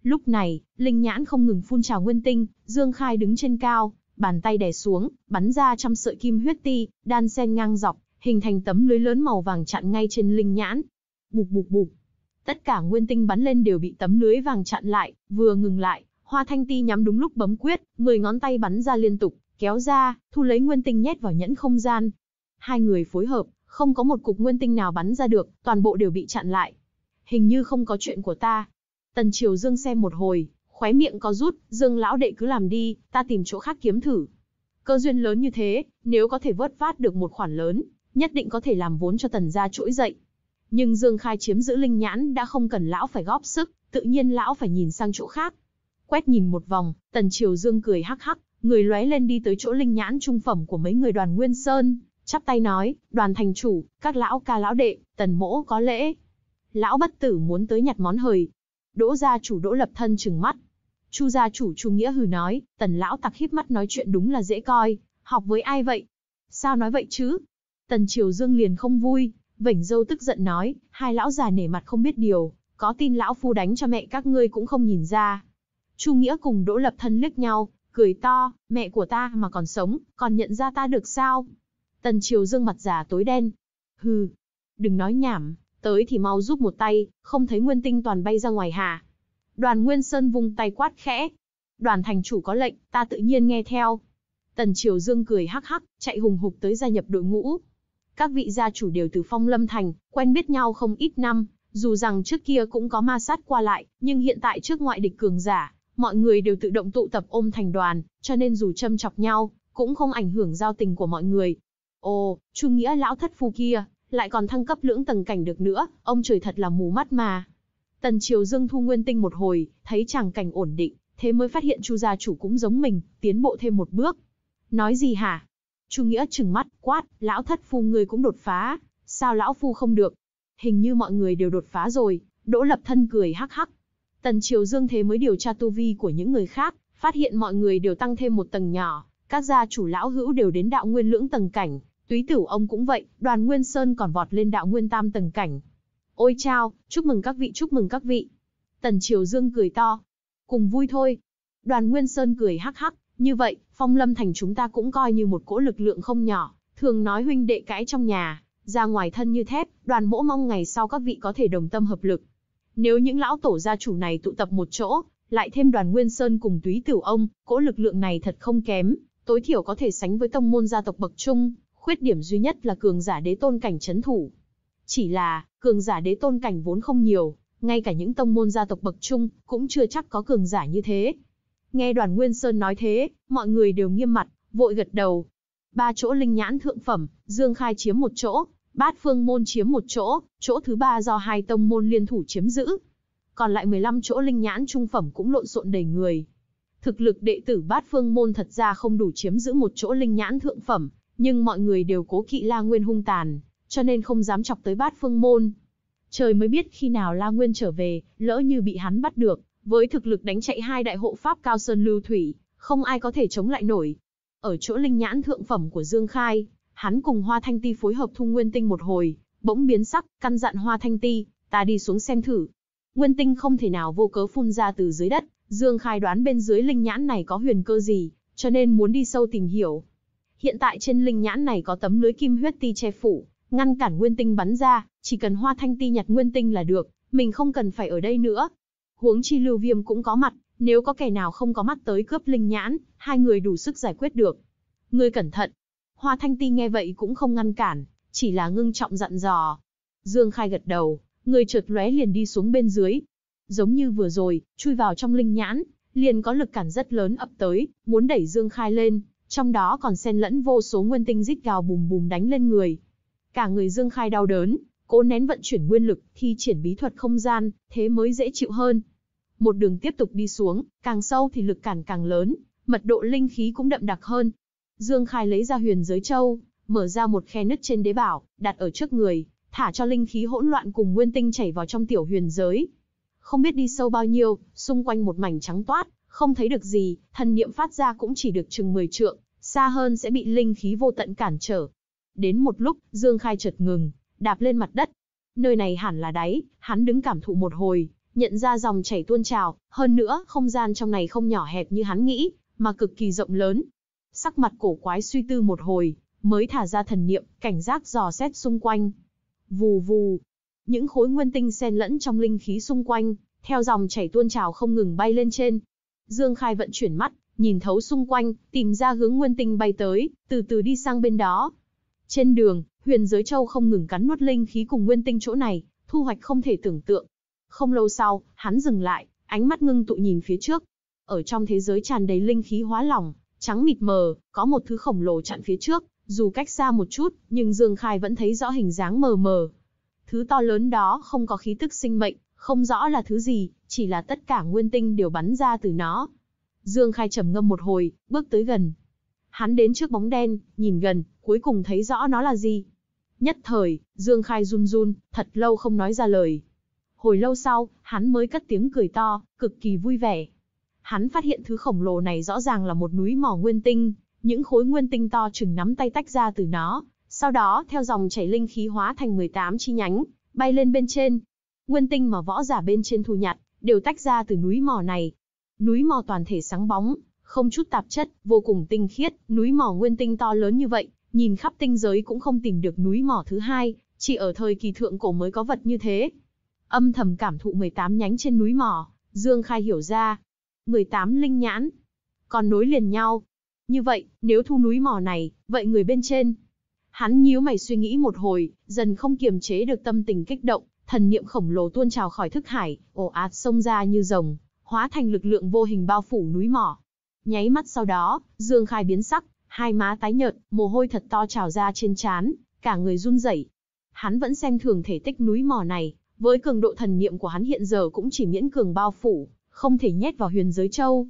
Lúc này, linh nhãn không ngừng phun trào nguyên tinh, Dương Khai đứng trên cao, bàn tay đè xuống, bắn ra trăm sợi kim huyết ti, đan sen ngang dọc, hình thành tấm lưới lớn màu vàng chặn ngay trên linh nhãn. Bụp bụp bụp. Tất cả nguyên tinh bắn lên đều bị tấm lưới vàng chặn lại, vừa ngừng lại, Hoa Thanh Ti nhắm đúng lúc bấm quyết, mười ngón tay bắn ra liên tục, kéo ra, thu lấy nguyên tinh nhét vào nhẫn không gian. Hai người phối hợp, không có một cục nguyên tinh nào bắn ra được, toàn bộ đều bị chặn lại. Hình như không có chuyện của ta. Tần Triều Dương xem một hồi, khóe miệng có rút, dương lão đệ cứ làm đi, ta tìm chỗ khác kiếm thử. Cơ duyên lớn như thế, nếu có thể vớt vát được một khoản lớn, nhất định có thể làm vốn cho tần gia trỗi dậy. Nhưng Dương Khai chiếm giữ linh nhãn đã không cần lão phải góp sức, tự nhiên lão phải nhìn sang chỗ khác. Quét nhìn một vòng, tần triều Dương cười hắc hắc, người lóe lên đi tới chỗ linh nhãn trung phẩm của mấy người đoàn Nguyên Sơn, chắp tay nói, đoàn thành chủ, các lão ca lão đệ, tần mỗ có lễ. Lão bất tử muốn tới nhặt món hời. Đỗ gia chủ đỗ lập thân trừng mắt, Chu gia chủ Chu Nghĩa hừ nói, tần lão tặc híp mắt nói chuyện đúng là dễ coi, học với ai vậy? Sao nói vậy chứ? Tần Triều Dương liền không vui, vểnh dâu tức giận nói, hai lão già nể mặt không biết điều, có tin lão phu đánh cho mẹ các ngươi cũng không nhìn ra. Chu Nghĩa cùng Đỗ Lập Thân liếc nhau, cười to, mẹ của ta mà còn sống, còn nhận ra ta được sao? Tần Triều Dương mặt già tối đen. Hừ, đừng nói nhảm, tới thì mau giúp một tay, không thấy nguyên tinh toàn bay ra ngoài hả? Đoàn Nguyên Sơn vung tay quát khẽ. Đoàn thành chủ có lệnh, ta tự nhiên nghe theo. Tần Triều Dương cười hắc hắc, chạy hùng hục tới gia nhập đội ngũ. Các vị gia chủ đều từ phong lâm thành, quen biết nhau không ít năm, dù rằng trước kia cũng có ma sát qua lại, nhưng hiện tại trước ngoại địch cường giả, mọi người đều tự động tụ tập ôm thành đoàn, cho nên dù châm chọc nhau, cũng không ảnh hưởng giao tình của mọi người. Ồ, Chu Nghĩa lão thất phu kia, lại còn thăng cấp lưỡng tầng cảnh được nữa, ông trời thật là mù mắt mà. Tần Triều Dương thu nguyên tinh một hồi, thấy chàng cảnh ổn định, thế mới phát hiện Chu gia chủ cũng giống mình, tiến bộ thêm một bước. Nói gì hả? Chu Nghĩa trừng mắt, quát, lão thất phu người cũng đột phá, sao lão phu không được? Hình như mọi người đều đột phá rồi, Đỗ Lập Thân cười hắc hắc. Tần Triều Dương thế mới điều tra tu vi của những người khác, phát hiện mọi người đều tăng thêm một tầng nhỏ, các gia chủ lão hữu đều đến đạo nguyên lưỡng tầng cảnh, túy tử ông cũng vậy, đoàn nguyên sơn còn vọt lên đạo nguyên tam tầng cảnh, Ôi chao, chúc mừng các vị, chúc mừng các vị. Tần Triều Dương cười to. Cùng vui thôi. Đoàn Nguyên Sơn cười hắc hắc, như vậy, phong lâm thành chúng ta cũng coi như một cỗ lực lượng không nhỏ, thường nói huynh đệ cãi trong nhà, ra ngoài thân như thép, đoàn mỗ mong ngày sau các vị có thể đồng tâm hợp lực. Nếu những lão tổ gia chủ này tụ tập một chỗ, lại thêm đoàn Nguyên Sơn cùng túy tử ông, cỗ lực lượng này thật không kém, tối thiểu có thể sánh với tông môn gia tộc bậc trung, khuyết điểm duy nhất là cường giả đế tôn cảnh chấn thủ. Chỉ là, Cường giả đế tôn cảnh vốn không nhiều, ngay cả những tông môn gia tộc bậc trung cũng chưa chắc có cường giả như thế. Nghe đoàn Nguyên Sơn nói thế, mọi người đều nghiêm mặt, vội gật đầu. Ba chỗ linh nhãn thượng phẩm, Dương Khai chiếm một chỗ, Bát Phương Môn chiếm một chỗ, chỗ thứ ba do hai tông môn liên thủ chiếm giữ. Còn lại 15 chỗ linh nhãn trung phẩm cũng lộn xộn đầy người. Thực lực đệ tử Bát Phương Môn thật ra không đủ chiếm giữ một chỗ linh nhãn thượng phẩm, nhưng mọi người đều cố kỵ La Nguyên hung tàn, cho nên không dám chọc tới bát phương môn. Trời mới biết khi nào La Nguyên trở về, lỡ như bị hắn bắt được, với thực lực đánh chạy hai đại hộ pháp cao sơn lưu thủy, không ai có thể chống lại nổi. Ở chỗ linh nhãn thượng phẩm của Dương Khai, hắn cùng Hoa Thanh Ti phối hợp thu Nguyên Tinh một hồi, bỗng biến sắc, căn dặn Hoa Thanh Ti, ta đi xuống xem thử. Nguyên Tinh không thể nào vô cớ phun ra từ dưới đất, Dương Khai đoán bên dưới linh nhãn này có huyền cơ gì, cho nên muốn đi sâu tìm hiểu. Hiện tại trên linh nhãn này có tấm lưới kim huyết ti che phủ, ngăn cản nguyên tinh bắn ra, chỉ cần Hoa Thanh Ti nhặt nguyên tinh là được, mình không cần phải ở đây nữa. Huống chi Lưu Viêm cũng có mặt, nếu có kẻ nào không có mắt tới cướp linh nhãn, hai người đủ sức giải quyết được. Ngươi cẩn thận. Hoa Thanh Ti nghe vậy cũng không ngăn cản, chỉ là ngưng trọng dặn dò. Dương Khai gật đầu, người chợt lóe liền đi xuống bên dưới. Giống như vừa rồi, chui vào trong linh nhãn, liền có lực cản rất lớn ập tới, muốn đẩy Dương Khai lên, trong đó còn xen lẫn vô số nguyên tinh rít gào bùm bùm đánh lên người. Cả người Dương Khai đau đớn, cố nén vận chuyển nguyên lực, thi triển bí thuật không gian, thế mới dễ chịu hơn. Một đường tiếp tục đi xuống, càng sâu thì lực cản càng lớn, mật độ linh khí cũng đậm đặc hơn. Dương Khai lấy ra huyền giới châu, mở ra một khe nứt trên đế bảo, đặt ở trước người, thả cho linh khí hỗn loạn cùng nguyên tinh chảy vào trong tiểu huyền giới. Không biết đi sâu bao nhiêu, xung quanh một mảnh trắng toát, không thấy được gì, thần niệm phát ra cũng chỉ được chừng 10 trượng, xa hơn sẽ bị linh khí vô tận cản trở, Đến một lúc, Dương Khai chợt ngừng, đạp lên mặt đất. Nơi này hẳn là đáy, hắn đứng cảm thụ một hồi, nhận ra dòng chảy tuôn trào, hơn nữa không gian trong này không nhỏ hẹp như hắn nghĩ, mà cực kỳ rộng lớn. Sắc mặt cổ quái suy tư một hồi, mới thả ra thần niệm, cảnh giác dò xét xung quanh. Vù vù, những khối nguyên tinh xen lẫn trong linh khí xung quanh, theo dòng chảy tuôn trào không ngừng bay lên trên. Dương Khai vận chuyển mắt, nhìn thấu xung quanh, tìm ra hướng nguyên tinh bay tới, từ từ đi sang bên đó, trên đường, huyền giới châu không ngừng cắn nuốt linh khí cùng nguyên tinh chỗ này, thu hoạch không thể tưởng tượng. Không lâu sau, hắn dừng lại, ánh mắt ngưng tụ nhìn phía trước. Ở trong thế giới tràn đầy linh khí hóa lỏng, trắng mịt mờ, có một thứ khổng lồ chặn phía trước, dù cách xa một chút, nhưng Dương Khai vẫn thấy rõ hình dáng mờ mờ. Thứ to lớn đó không có khí tức sinh mệnh, không rõ là thứ gì, chỉ là tất cả nguyên tinh đều bắn ra từ nó. Dương Khai trầm ngâm một hồi, bước tới gần, Hắn đến trước bóng đen, nhìn gần, cuối cùng thấy rõ nó là gì. Nhất thời, Dương Khai run run, thật lâu không nói ra lời. Hồi lâu sau, hắn mới cất tiếng cười to, cực kỳ vui vẻ. Hắn phát hiện thứ khổng lồ này rõ ràng là một núi mỏ nguyên tinh, những khối nguyên tinh to chừng nắm tay tách ra từ nó, sau đó theo dòng chảy linh khí hóa thành 18 chi nhánh, bay lên bên trên. Nguyên tinh mà võ giả bên trên thu nhặt, đều tách ra từ núi mỏ này. Núi mỏ toàn thể sáng bóng, không chút tạp chất, vô cùng tinh khiết, núi mỏ nguyên tinh to lớn như vậy, nhìn khắp tinh giới cũng không tìm được núi mỏ thứ hai, chỉ ở thời kỳ thượng cổ mới có vật như thế. Âm thầm cảm thụ 18 nhánh trên núi mỏ, Dương Khai hiểu ra. 18 linh nhãn, còn nối liền nhau. Như vậy, nếu thu núi mỏ này, vậy người bên trên. Hắn nhíu mày suy nghĩ một hồi, dần không kiềm chế được tâm tình kích động, thần niệm khổng lồ tuôn trào khỏi thức hải, ồ ạt xông ra như rồng, hóa thành lực lượng vô hình bao phủ núi mỏ. Nháy mắt sau đó, Dương Khai biến sắc, hai má tái nhợt, mồ hôi thật to trào ra trên trán, cả người run rẩy. Hắn vẫn xem thường thể tích núi mỏ này, với cường độ thần niệm của hắn hiện giờ cũng chỉ miễn cường bao phủ, không thể nhét vào huyền giới châu.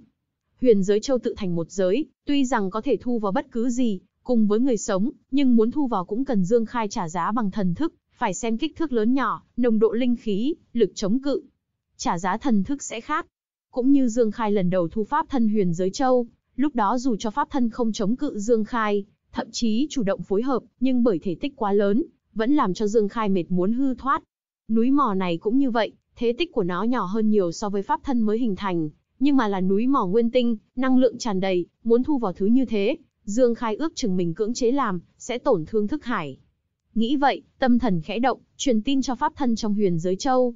Huyền giới châu tự thành một giới, tuy rằng có thể thu vào bất cứ gì, cùng với người sống, nhưng muốn thu vào cũng cần Dương Khai trả giá bằng thần thức, phải xem kích thước lớn nhỏ, nồng độ linh khí, lực chống cự. Trả giá thần thức sẽ khác, cũng như Dương Khai lần đầu thu pháp thân huyền giới châu, lúc đó dù cho pháp thân không chống cự Dương Khai, thậm chí chủ động phối hợp, nhưng bởi thể tích quá lớn, vẫn làm cho Dương Khai mệt muốn hư thoát. Núi mỏ này cũng như vậy, thế tích của nó nhỏ hơn nhiều so với pháp thân mới hình thành, nhưng mà là núi mỏ nguyên tinh, năng lượng tràn đầy, muốn thu vào thứ như thế, Dương Khai ước chừng mình cưỡng chế làm, sẽ tổn thương thức hải. Nghĩ vậy, tâm thần khẽ động, truyền tin cho pháp thân trong huyền giới châu,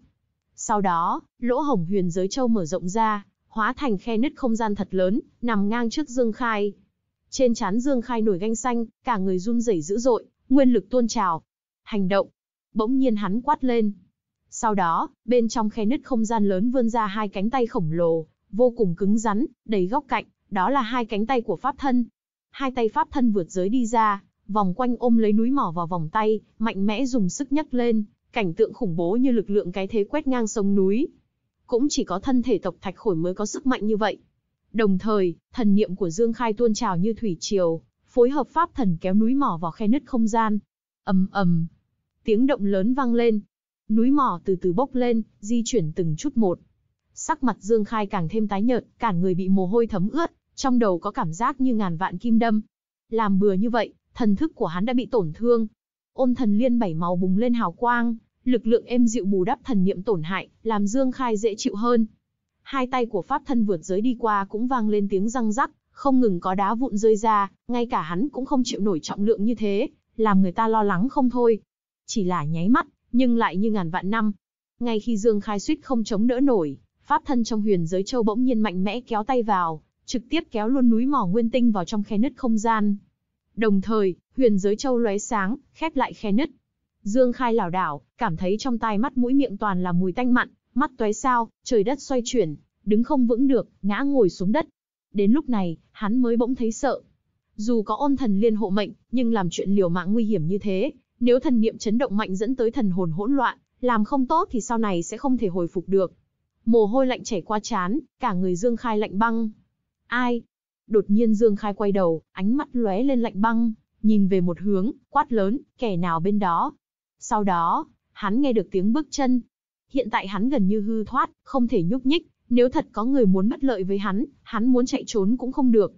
sau đó, lỗ hổng huyền giới châu mở rộng ra, hóa thành khe nứt không gian thật lớn, nằm ngang trước Dương Khai. Trên trán Dương Khai nổi ganh xanh, cả người run rẩy dữ dội, nguyên lực tuôn trào. Hành động! Bỗng nhiên hắn quát lên. Sau đó, bên trong khe nứt không gian lớn vươn ra hai cánh tay khổng lồ, vô cùng cứng rắn, đầy góc cạnh, đó là hai cánh tay của pháp thân. Hai tay pháp thân vượt giới đi ra, vòng quanh ôm lấy núi mỏ vào vòng tay, mạnh mẽ dùng sức nhấc lên, cảnh tượng khủng bố như lực lượng cái thế quét ngang sông núi. Cũng chỉ có thân thể tộc thạch khổi mới có sức mạnh như vậy. Đồng thời, thần niệm của Dương Khai tuôn trào như thủy triều, phối hợp pháp thần kéo núi mỏ vào khe nứt không gian. ầm ầm, tiếng động lớn vang lên. Núi mỏ từ từ bốc lên, di chuyển từng chút một. Sắc mặt Dương Khai càng thêm tái nhợt, cả người bị mồ hôi thấm ướt, trong đầu có cảm giác như ngàn vạn kim đâm. Làm bừa như vậy, thần thức của hắn đã bị tổn thương. Ôn thần liên bảy màu bùng lên hào quang, lực lượng êm dịu bù đắp thần niệm tổn hại, làm Dương Khai dễ chịu hơn. Hai tay của pháp thân vượt giới đi qua cũng vang lên tiếng răng rắc, không ngừng có đá vụn rơi ra, ngay cả hắn cũng không chịu nổi trọng lượng như thế, làm người ta lo lắng không thôi. Chỉ là nháy mắt, nhưng lại như ngàn vạn năm. Ngay khi Dương Khai suýt không chống đỡ nổi, pháp thân trong huyền giới châu bỗng nhiên mạnh mẽ kéo tay vào, trực tiếp kéo luôn núi mỏ nguyên tinh vào trong khe nứt không gian. Đồng thời, huyền giới châu lóe sáng, khép lại khe nứt, Dương Khai lảo đảo, cảm thấy trong tai mắt mũi miệng toàn là mùi tanh mặn, mắt tóe sao, trời đất xoay chuyển, đứng không vững được, ngã ngồi xuống đất. Đến lúc này, hắn mới bỗng thấy sợ. Dù có ôn thần liên hộ mệnh, nhưng làm chuyện liều mạng nguy hiểm như thế, nếu thần niệm chấn động mạnh dẫn tới thần hồn hỗn loạn, làm không tốt thì sau này sẽ không thể hồi phục được. Mồ hôi lạnh chảy qua trán, cả người Dương Khai lạnh băng. Ai? Đột nhiên Dương Khai quay đầu, ánh mắt lóe lên lạnh băng, nhìn về một hướng, quát lớn, kẻ nào bên đó, sau đó, hắn nghe được tiếng bước chân. Hiện tại hắn gần như hư thoát, không thể nhúc nhích, nếu thật có người muốn bất lợi với hắn, hắn muốn chạy trốn cũng không được.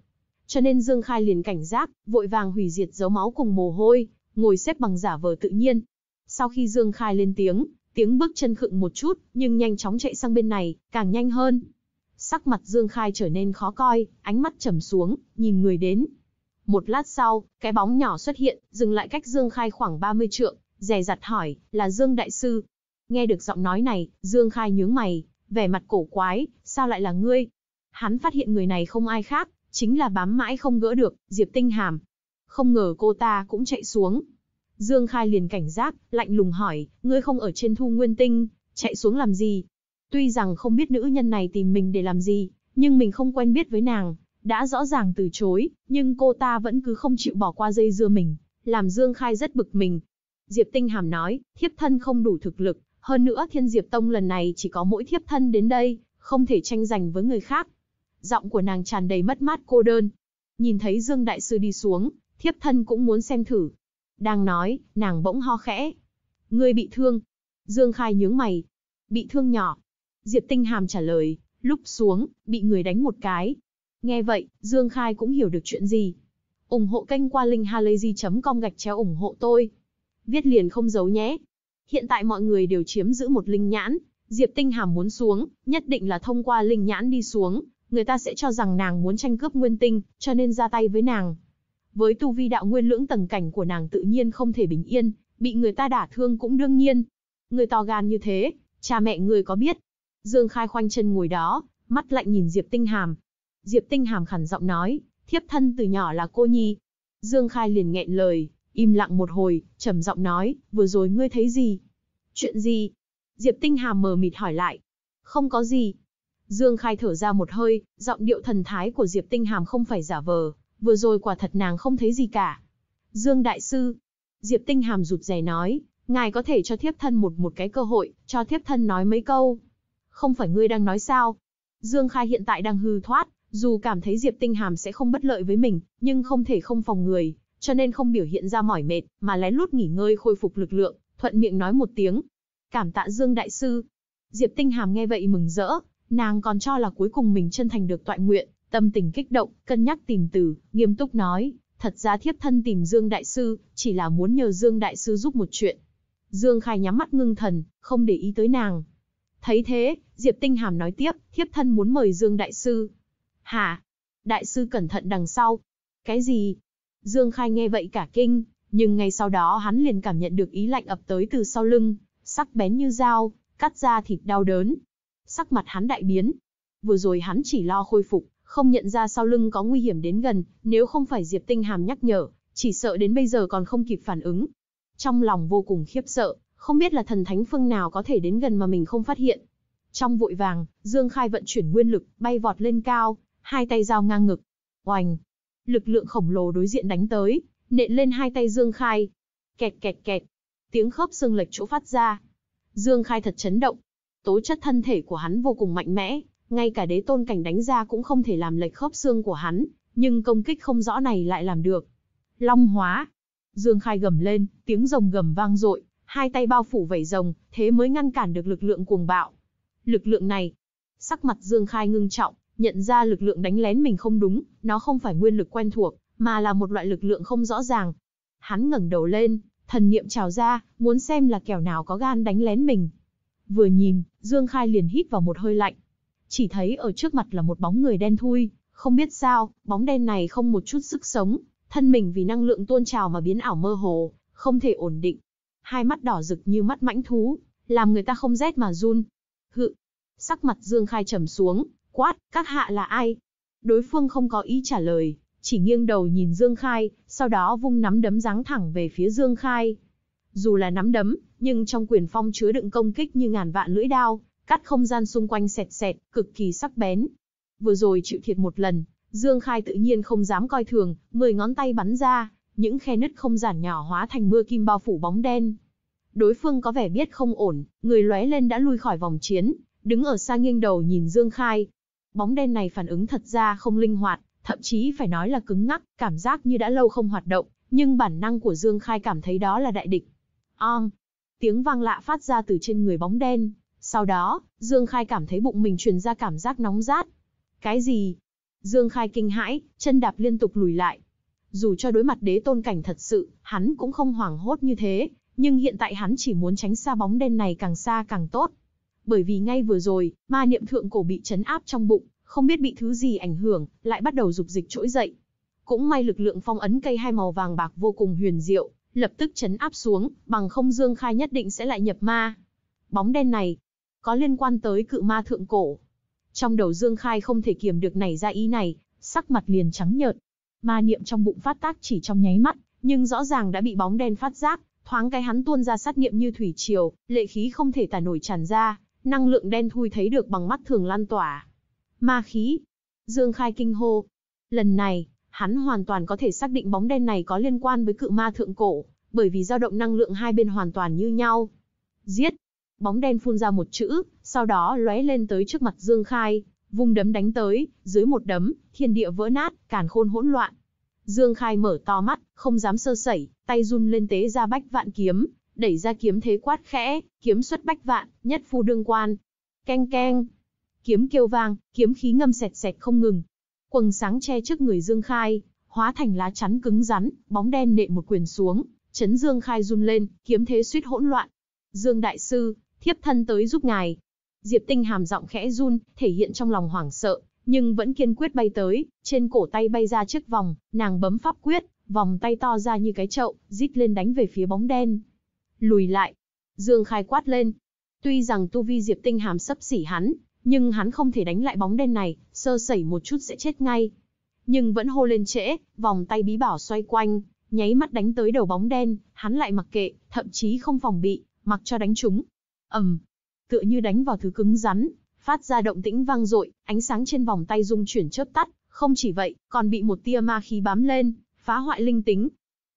Cho nên Dương Khai liền cảnh giác, vội vàng hủy diệt dấu máu cùng mồ hôi, ngồi xếp bằng giả vờ tự nhiên. Sau khi Dương Khai lên tiếng, tiếng bước chân khựng một chút, nhưng nhanh chóng chạy sang bên này, càng nhanh hơn. Sắc mặt Dương Khai trở nên khó coi, ánh mắt trầm xuống, nhìn người đến. Một lát sau, cái bóng nhỏ xuất hiện, dừng lại cách Dương Khai khoảng 30 trượng, dè dặt hỏi, là Dương Đại Sư. Nghe được giọng nói này, Dương Khai nhướng mày, vẻ mặt cổ quái, sao lại là ngươi? Hắn phát hiện người này không ai khác, chính là bám mãi không gỡ được, Diệp Tinh Hàm. Không ngờ cô ta cũng chạy xuống. Dương Khai liền cảnh giác, lạnh lùng hỏi, ngươi không ở trên thu nguyên tinh, chạy xuống làm gì? Tuy rằng không biết nữ nhân này tìm mình để làm gì, nhưng mình không quen biết với nàng, đã rõ ràng từ chối, nhưng cô ta vẫn cứ không chịu bỏ qua dây dưa mình, làm Dương Khai rất bực mình, Diệp Tinh Hàm nói, thiếp thân không đủ thực lực, hơn nữa thiên diệp tông lần này chỉ có mỗi thiếp thân đến đây, không thể tranh giành với người khác. Giọng của nàng tràn đầy mất mát cô đơn. Nhìn thấy Dương Đại Sư đi xuống, thiếp thân cũng muốn xem thử. Đang nói, nàng bỗng ho khẽ. Ngươi bị thương. Dương Khai nhướng mày. Bị thương nhỏ. Diệp Tinh Hàm trả lời, lúc xuống, bị người đánh một cái. Nghe vậy, Dương Khai cũng hiểu được chuyện gì. ủng hộ kênh qua linkhalazy.com gạch chéo ủng hộ tôi viết liền không giấu nhé. Hiện tại mọi người đều chiếm giữ một linh nhãn, Diệp Tinh Hàm muốn xuống, nhất định là thông qua linh nhãn đi xuống, người ta sẽ cho rằng nàng muốn tranh cướp nguyên tinh, cho nên ra tay với nàng. Với tu vi đạo nguyên lưỡng tầng cảnh của nàng tự nhiên không thể bình yên, bị người ta đả thương cũng đương nhiên. Người to gan như thế, cha mẹ người có biết. Dương Khai khoanh chân ngồi đó, mắt lạnh nhìn Diệp Tinh Hàm. Diệp Tinh Hàm khẳng giọng nói, thiếp thân từ nhỏ là cô nhi. Dương Khai liền nghẹn lời, im lặng một hồi, trầm giọng nói, vừa rồi ngươi thấy gì? Chuyện gì? Diệp Tinh Hà mờ mịt hỏi lại. Không có gì. Dương Khai thở ra một hơi, giọng điệu thần thái của Diệp Tinh Hàm không phải giả vờ, vừa rồi quả thật nàng không thấy gì cả. Dương Đại Sư. Diệp Tinh Hàm rụt rè nói, ngài có thể cho thiếp thân một một cái cơ hội, cho thiếp thân nói mấy câu. Không phải ngươi đang nói sao? Dương Khai hiện tại đang hư thoát, dù cảm thấy Diệp Tinh Hàm sẽ không bất lợi với mình, nhưng không thể không phòng người, cho nên không biểu hiện ra mỏi mệt, mà lén lút nghỉ ngơi khôi phục lực lượng, thuận miệng nói một tiếng. Cảm tạ Dương Đại Sư. Diệp Tinh Hàm nghe vậy mừng rỡ, nàng còn cho là cuối cùng mình chân thành được tọa nguyện, tâm tình kích động, cân nhắc tìm từ, nghiêm túc nói, thật ra thiếp thân tìm Dương Đại Sư, chỉ là muốn nhờ Dương Đại Sư giúp một chuyện. Dương Khai nhắm mắt ngưng thần, không để ý tới nàng. Thấy thế, Diệp Tinh Hàm nói tiếp, thiếp thân muốn mời Dương Đại Sư. Hả? Đại Sư cẩn thận đằng sau. Cái gì? Dương Khai nghe vậy cả kinh, nhưng ngay sau đó hắn liền cảm nhận được ý lạnh ập tới từ sau lưng, sắc bén như dao, cắt ra thịt đau đớn. Sắc mặt hắn đại biến. Vừa rồi hắn chỉ lo khôi phục, không nhận ra sau lưng có nguy hiểm đến gần, nếu không phải Diệp Tinh Hàm nhắc nhở, chỉ sợ đến bây giờ còn không kịp phản ứng. Trong lòng vô cùng khiếp sợ, không biết là thần thánh phương nào có thể đến gần mà mình không phát hiện. Trong vội vàng, Dương Khai vận chuyển nguyên lực, bay vọt lên cao, hai tay giao ngang ngực. Oành, Lực lượng khổng lồ đối diện đánh tới, nện lên hai tay Dương Khai. Kẹt kẹt kẹt, tiếng khớp xương lệch chỗ phát ra. Dương Khai thật chấn động. Tố chất thân thể của hắn vô cùng mạnh mẽ, ngay cả đế tôn cảnh đánh ra cũng không thể làm lệch khớp xương của hắn, nhưng công kích không rõ này lại làm được. Long hóa. Dương Khai gầm lên, tiếng rồng gầm vang dội, hai tay bao phủ vảy rồng, thế mới ngăn cản được lực lượng cuồng bạo. Lực lượng này, sắc mặt Dương Khai ngưng trọng, nhận ra lực lượng đánh lén mình không đúng, nó không phải nguyên lực quen thuộc, mà là một loại lực lượng không rõ ràng. Hắn ngẩng đầu lên, thần niệm trào ra, muốn xem là kẻo nào có gan đánh lén mình. Vừa nhìn, Dương Khai liền hít vào một hơi lạnh. Chỉ thấy ở trước mặt là một bóng người đen thui, không biết sao, bóng đen này không một chút sức sống, thân mình vì năng lượng tuôn trào mà biến ảo mơ hồ, không thể ổn định. Hai mắt đỏ rực như mắt mãnh thú, làm người ta không rét mà run. Hự, sắc mặt Dương Khai trầm xuống, quát, các hạ là ai? Đối phương không có ý trả lời, chỉ nghiêng đầu nhìn Dương Khai, sau đó vung nắm đấm giáng thẳng về phía Dương Khai. Dù là nắm đấm, nhưng trong quyền phong chứa đựng công kích như ngàn vạn lưỡi đao, cắt không gian xung quanh sẹt sẹt, cực kỳ sắc bén. Vừa rồi chịu thiệt một lần, Dương Khai tự nhiên không dám coi thường, mười ngón tay bắn ra, những khe nứt không giản nhỏ hóa thành mưa kim bao phủ bóng đen. Đối phương có vẻ biết không ổn, người lóe lên đã lui khỏi vòng chiến, đứng ở xa nghiêng đầu nhìn Dương Khai, Bóng đen này phản ứng thật ra không linh hoạt, thậm chí phải nói là cứng ngắc, cảm giác như đã lâu không hoạt động, nhưng bản năng của Dương Khai cảm thấy đó là đại địch. Ong! Tiếng vang lạ phát ra từ trên người bóng đen. Sau đó, Dương Khai cảm thấy bụng mình truyền ra cảm giác nóng rát. Cái gì? Dương Khai kinh hãi, chân đạp liên tục lùi lại. Dù cho đối mặt đế tôn cảnh thật sự, hắn cũng không hoảng hốt như thế, nhưng hiện tại hắn chỉ muốn tránh xa bóng đen này càng xa càng tốt. Bởi vì ngay vừa rồi, ma niệm thượng cổ bị chấn áp trong bụng, không biết bị thứ gì ảnh hưởng, lại bắt đầu dục dịch trỗi dậy. Cũng may lực lượng phong ấn cây hai màu vàng bạc vô cùng huyền diệu, lập tức chấn áp xuống, bằng không Dương Khai nhất định sẽ lại nhập ma. Bóng đen này, có liên quan tới cự ma thượng cổ. Trong đầu Dương Khai không thể kiềm được nảy ra ý này, sắc mặt liền trắng nhợt. Ma niệm trong bụng phát tác chỉ trong nháy mắt, nhưng rõ ràng đã bị bóng đen phát giác, thoáng cái hắn tuôn ra sát niệm như thủy triều, lệ khí không thể tả nổi tràn ra, Năng lượng đen thui thấy được bằng mắt thường lan tỏa. Ma khí. Dương Khai kinh hô. Lần này, hắn hoàn toàn có thể xác định bóng đen này có liên quan với cự ma thượng cổ, bởi vì dao động năng lượng hai bên hoàn toàn như nhau. Giết. Bóng đen phun ra một chữ, sau đó lóe lên tới trước mặt Dương Khai, vung đấm đánh tới, dưới một đấm, thiên địa vỡ nát, càn khôn hỗn loạn. Dương Khai mở to mắt, không dám sơ sẩy, tay run lên tế ra bách vạn kiếm, đẩy ra kiếm thế quát khẽ, kiếm xuất bách vạn, nhất phu đương quan. Keng keng, kiếm kêu vang, kiếm khí ngâm sẹt sẹt không ngừng. Quần sáng che trước người Dương Khai, hóa thành lá chắn cứng rắn, bóng đen nệ một quyền xuống, chấn Dương Khai run lên, kiếm thế suýt hỗn loạn. Dương đại sư, thiếp thân tới giúp ngài. Diệp Tinh hàm giọng khẽ run, thể hiện trong lòng hoảng sợ, nhưng vẫn kiên quyết bay tới, trên cổ tay bay ra chiếc vòng, nàng bấm pháp quyết, vòng tay to ra như cái chậu, rít lên đánh về phía bóng đen lùi lại. Dương Khai quát lên. Tuy rằng tu vi Diệp Tinh Hàm sấp xỉ hắn, nhưng hắn không thể đánh lại bóng đen này, sơ sẩy một chút sẽ chết ngay. Nhưng vẫn hô lên trễ, vòng tay bí bảo xoay quanh, nháy mắt đánh tới đầu bóng đen, hắn lại mặc kệ, thậm chí không phòng bị, mặc cho đánh chúng. ầm, tựa như đánh vào thứ cứng rắn, phát ra động tĩnh vang dội, ánh sáng trên vòng tay rung chuyển chớp tắt, không chỉ vậy, còn bị một tia ma khí bám lên, phá hoại linh tính.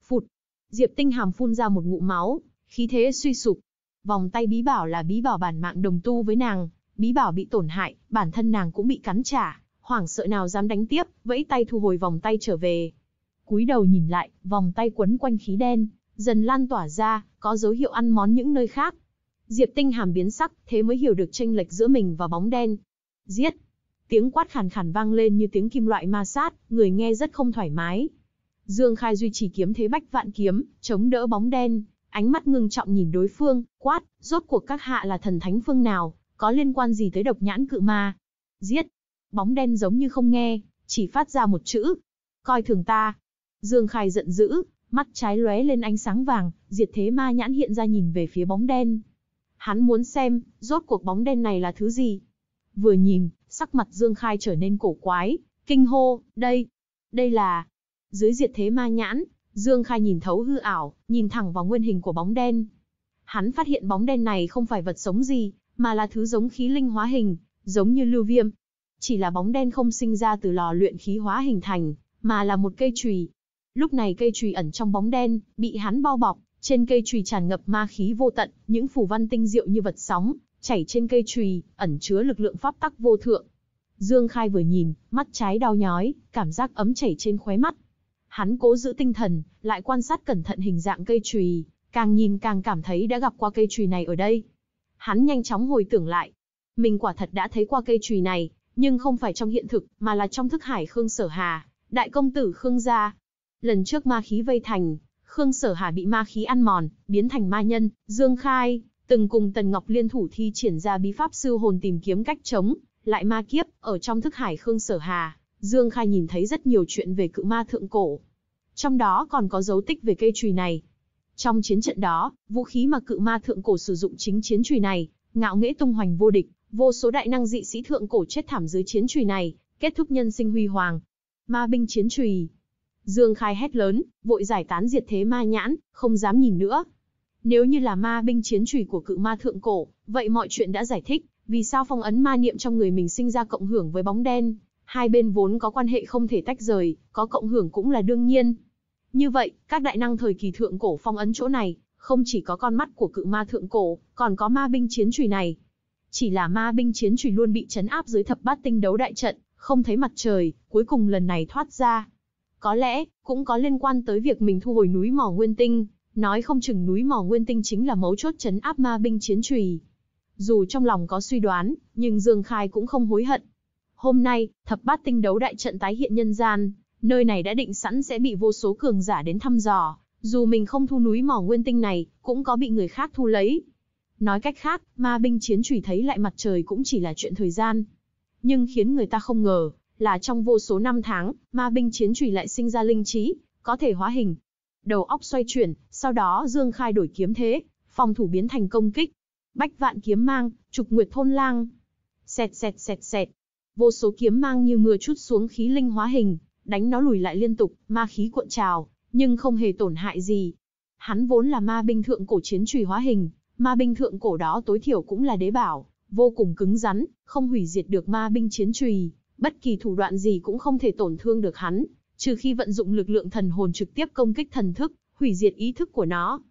Phụt, Diệp Tinh Hàm phun ra một ngụm máu, khí thế suy sụp. Vòng tay bí bảo là bí bảo bản mạng đồng tu với nàng, bí bảo bị tổn hại, bản thân nàng cũng bị cắn trả, hoảng sợ nào dám đánh tiếp, vẫy tay thu hồi vòng tay trở về. Cúi đầu nhìn lại, vòng tay quấn quanh khí đen, dần lan tỏa ra, có dấu hiệu ăn món những nơi khác. Diệp Tinh hàm biến sắc, thế mới hiểu được tranh lệch giữa mình và bóng đen. Giết! Tiếng quát khàn khàn vang lên như tiếng kim loại ma sát, người nghe rất không thoải mái. Dương Khai duy trì kiếm thế bách vạn kiếm, chống đỡ bóng đen, ánh mắt ngưng trọng nhìn đối phương, quát, rốt cuộc các hạ là thần thánh phương nào, có liên quan gì tới độc nhãn cự ma? Giết! Bóng đen giống như không nghe, chỉ phát ra một chữ. Coi thường ta. Dương Khai giận dữ, mắt trái lóe lên ánh sáng vàng, diệt thế ma nhãn hiện ra nhìn về phía bóng đen. Hắn muốn xem, rốt cuộc bóng đen này là thứ gì? Vừa nhìn, sắc mặt Dương Khai trở nên cổ quái, kinh hô, đây, đây là... Dưới diệt thế ma nhãn, Dương Khai nhìn thấu hư ảo, nhìn thẳng vào nguyên hình của bóng đen. Hắn phát hiện bóng đen này không phải vật sống gì, mà là thứ giống khí linh hóa hình, giống như lưu viêm. Chỉ là bóng đen không sinh ra từ lò luyện khí hóa hình thành, mà là một cây chùy. Lúc này cây chùy ẩn trong bóng đen, bị hắn bao bọc, trên cây chùy tràn ngập ma khí vô tận, những phù văn tinh diệu như vật sóng, chảy trên cây chùy, ẩn chứa lực lượng pháp tắc vô thượng. Dương Khai vừa nhìn, mắt trái đau nhói, cảm giác ấm chảy trên khóe mắt, Hắn cố giữ tinh thần, lại quan sát cẩn thận hình dạng cây chùy, càng nhìn càng cảm thấy đã gặp qua cây chùy này ở đây. Hắn nhanh chóng hồi tưởng lại, mình quả thật đã thấy qua cây chùy này, nhưng không phải trong hiện thực, mà là trong thức hải Khương Sở Hà, đại công tử Khương gia. Lần trước ma khí vây thành, Khương Sở Hà bị ma khí ăn mòn, biến thành ma nhân, Dương Khai, từng cùng Tần Ngọc liên thủ thi triển ra bí pháp sư hồn tìm kiếm cách chống, lại ma kiếp, ở trong thức hải Khương Sở Hà, Dương Khai nhìn thấy rất nhiều chuyện về cự ma thượng cổ. Trong đó còn có dấu tích về cây chùy này. Trong chiến trận đó, vũ khí mà cự ma thượng cổ sử dụng chính chiến chùy này, ngạo nghễ tung hoành vô địch, vô số đại năng dị sĩ thượng cổ chết thảm dưới chiến chùy này, kết thúc nhân sinh huy hoàng. Ma binh chiến chùy. Dương Khai hét lớn, vội giải tán diệt thế ma nhãn, không dám nhìn nữa. Nếu như là ma binh chiến chùy của cự ma thượng cổ, vậy mọi chuyện đã giải thích, vì sao phong ấn ma niệm trong người mình sinh ra cộng hưởng với bóng đen, hai bên vốn có quan hệ không thể tách rời, có cộng hưởng cũng là đương nhiên. Như vậy, các đại năng thời kỳ thượng cổ phong ấn chỗ này, không chỉ có con mắt của cự ma thượng cổ, còn có ma binh chiến chùy này. Chỉ là ma binh chiến chùy luôn bị chấn áp dưới thập bát tinh đấu đại trận, không thấy mặt trời, cuối cùng lần này thoát ra. Có lẽ, cũng có liên quan tới việc mình thu hồi núi mỏ nguyên tinh, nói không chừng núi mỏ nguyên tinh chính là mấu chốt chấn áp ma binh chiến chùy. Dù trong lòng có suy đoán, nhưng Dương Khai cũng không hối hận, Hôm nay, thập bát tinh đấu đại trận tái hiện nhân gian, nơi này đã định sẵn sẽ bị vô số cường giả đến thăm dò, dù mình không thu núi mỏ nguyên tinh này, cũng có bị người khác thu lấy. Nói cách khác, ma binh chiến chủy thấy lại mặt trời cũng chỉ là chuyện thời gian. Nhưng khiến người ta không ngờ, là trong vô số năm tháng, ma binh chiến chủy lại sinh ra linh trí, có thể hóa hình. Đầu óc xoay chuyển, sau đó Dương Khai đổi kiếm thế, phòng thủ biến thành công kích. Bách vạn kiếm mang, trục nguyệt thôn lang. Xẹt xẹt xẹt xẹt, vô số kiếm mang như mưa chút xuống khí linh hóa hình, đánh nó lùi lại liên tục, ma khí cuộn trào, nhưng không hề tổn hại gì. Hắn vốn là ma binh thượng cổ chiến trùy hóa hình, ma binh thượng cổ đó tối thiểu cũng là đế bảo, vô cùng cứng rắn, không hủy diệt được ma binh chiến trùy, bất kỳ thủ đoạn gì cũng không thể tổn thương được hắn, trừ khi vận dụng lực lượng thần hồn trực tiếp công kích thần thức, hủy diệt ý thức của nó.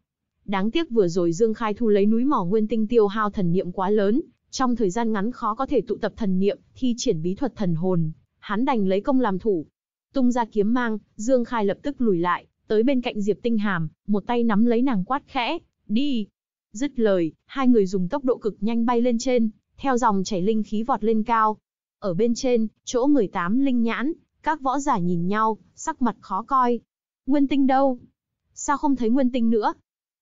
Đáng tiếc vừa rồi Dương Khai thu lấy núi mỏ nguyên tinh tiêu hao thần niệm quá lớn, trong thời gian ngắn khó có thể tụ tập thần niệm, thi triển bí thuật thần hồn, hắn đành lấy công làm thủ. Tung ra kiếm mang, Dương Khai lập tức lùi lại, tới bên cạnh Diệp Tinh Hàm, một tay nắm lấy nàng quát khẽ, đi. Dứt lời, hai người dùng tốc độ cực nhanh bay lên trên, theo dòng chảy linh khí vọt lên cao. Ở bên trên, chỗ người tám linh nhãn, các võ giả nhìn nhau, sắc mặt khó coi. Nguyên tinh đâu? Sao không thấy nguyên tinh nữa?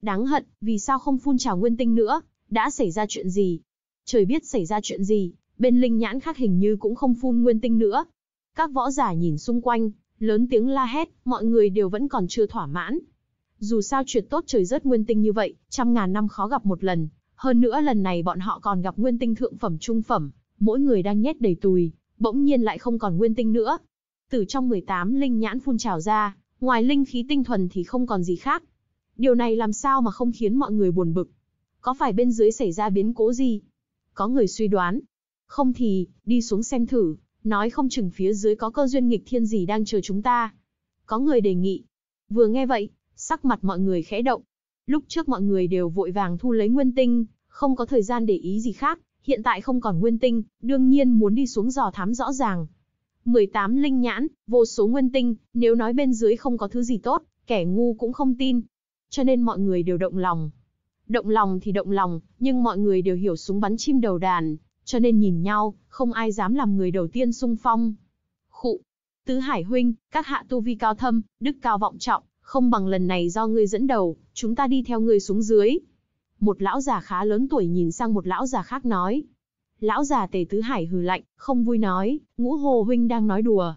Đáng hận, vì sao không phun trào nguyên tinh nữa? Đã xảy ra chuyện gì? Trời biết xảy ra chuyện gì, bên linh nhãn khác hình như cũng không phun nguyên tinh nữa. Các võ giả nhìn xung quanh, lớn tiếng la hét, mọi người đều vẫn còn chưa thỏa mãn. Dù sao chuyện tốt trời rớt nguyên tinh như vậy, trăm ngàn năm khó gặp một lần, hơn nữa lần này bọn họ còn gặp nguyên tinh thượng phẩm trung phẩm, mỗi người đang nhét đầy tùi, bỗng nhiên lại không còn nguyên tinh nữa. Từ trong 18 linh nhãn phun trào ra, ngoài linh khí tinh thuần thì không còn gì khác. Điều này làm sao mà không khiến mọi người buồn bực? Có phải bên dưới xảy ra biến cố gì? có người suy đoán. Không thì, đi xuống xem thử, nói không chừng phía dưới có cơ duyên nghịch thiên gì đang chờ chúng ta. Có người đề nghị. Vừa nghe vậy, sắc mặt mọi người khẽ động. Lúc trước mọi người đều vội vàng thu lấy nguyên tinh, không có thời gian để ý gì khác, hiện tại không còn nguyên tinh, đương nhiên muốn đi xuống dò thám rõ ràng. 18 linh nhãn, vô số nguyên tinh, nếu nói bên dưới không có thứ gì tốt, kẻ ngu cũng không tin. Cho nên mọi người đều động lòng, Động lòng thì động lòng, nhưng mọi người đều hiểu súng bắn chim đầu đàn, cho nên nhìn nhau, không ai dám làm người đầu tiên sung phong. Khụ, tứ hải huynh, các hạ tu vi cao thâm, đức cao vọng trọng, không bằng lần này do ngươi dẫn đầu, chúng ta đi theo ngươi xuống dưới. Một lão già khá lớn tuổi nhìn sang một lão già khác nói. Lão già tề tứ hải hừ lạnh, không vui nói, ngũ hồ huynh đang nói đùa.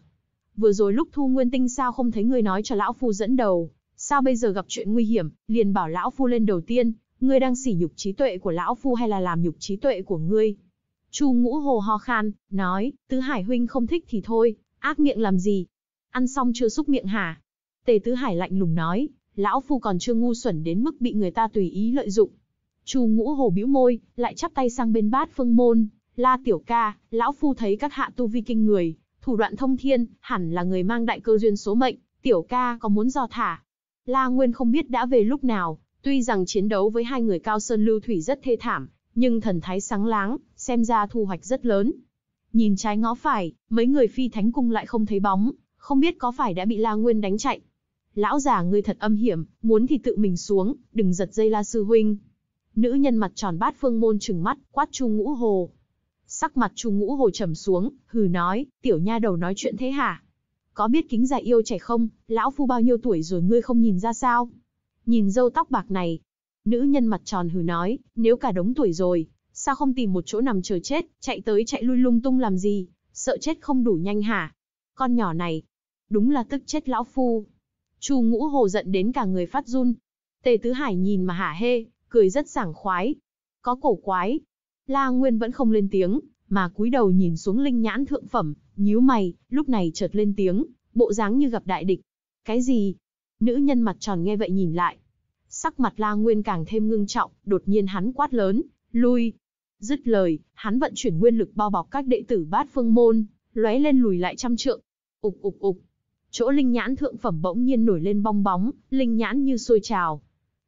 Vừa rồi lúc thu nguyên tinh sao không thấy ngươi nói cho lão phu dẫn đầu, sao bây giờ gặp chuyện nguy hiểm, liền bảo lão phu lên đầu tiên, Ngươi đang sỉ nhục trí tuệ của lão phu hay là làm nhục trí tuệ của ngươi? Chu ngũ hồ ho khan, nói, tứ hải huynh không thích thì thôi, ác miệng làm gì? Ăn xong chưa xúc miệng hả? Tề tứ hải lạnh lùng nói, lão phu còn chưa ngu xuẩn đến mức bị người ta tùy ý lợi dụng. Chu ngũ hồ bĩu môi, lại chắp tay sang bên bát phương môn, la tiểu ca, lão phu thấy các hạ tu vi kinh người, thủ đoạn thông thiên, hẳn là người mang đại cơ duyên số mệnh, tiểu ca có muốn do thả. La Nguyên không biết đã về lúc nào, Tuy rằng chiến đấu với hai người cao sơn lưu thủy rất thê thảm, nhưng thần thái sáng láng, xem ra thu hoạch rất lớn. Nhìn trái ngó phải, mấy người phi thánh cung lại không thấy bóng, không biết có phải đã bị La Nguyên đánh chạy. Lão già ngươi thật âm hiểm, muốn thì tự mình xuống, đừng giật dây La Sư Huynh. Nữ nhân mặt tròn bát phương môn trừng mắt, quát chu ngũ hồ. Sắc mặt chu ngũ hồ trầm xuống, hừ nói, tiểu nha đầu nói chuyện thế hả? Có biết kính già yêu trẻ không, lão phu bao nhiêu tuổi rồi ngươi không nhìn ra sao? nhìn dâu tóc bạc này. Nữ nhân mặt tròn hừ nói, nếu cả đống tuổi rồi, sao không tìm một chỗ nằm chờ chết, chạy tới chạy lui lung tung làm gì, sợ chết không đủ nhanh hả? Con nhỏ này, đúng là tức chết lão phu. Chu ngũ hồ giận đến cả người phát run. Tề tứ hải nhìn mà hả hê, cười rất sảng khoái. Có cổ quái. La Nguyên vẫn không lên tiếng, mà cúi đầu nhìn xuống linh nhãn thượng phẩm, nhíu mày, lúc này chợt lên tiếng, bộ dáng như gặp đại địch. Cái gì? Nữ nhân mặt tròn nghe vậy nhìn lại. Sắc mặt La Nguyên càng thêm ngưng trọng, đột nhiên hắn quát lớn, lui. Dứt lời, hắn vận chuyển nguyên lực bao bọc các đệ tử bát phương môn, lóe lên lùi lại trăm trượng. Ục ục ục. Chỗ linh nhãn thượng phẩm bỗng nhiên nổi lên bong bóng, linh nhãn như sôi trào.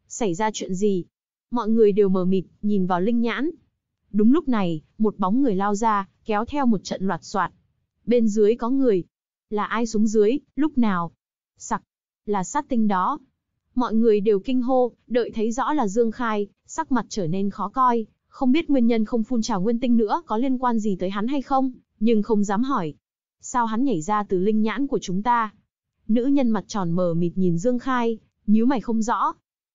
Xảy ra chuyện gì? Mọi người đều mờ mịt, nhìn vào linh nhãn. Đúng lúc này, một bóng người lao ra, kéo theo một trận loạt xoạt. Bên dưới có người. Là ai xuống dưới, lúc nào? Sặc, là sát tinh đó. Mọi người đều kinh hô, đợi thấy rõ là Dương Khai, sắc mặt trở nên khó coi, không biết nguyên nhân không phun trào nguyên tinh nữa có liên quan gì tới hắn hay không, nhưng không dám hỏi. Sao hắn nhảy ra từ linh nhãn của chúng ta? Nữ nhân mặt tròn mờ mịt nhìn Dương Khai, nhíu mày không rõ.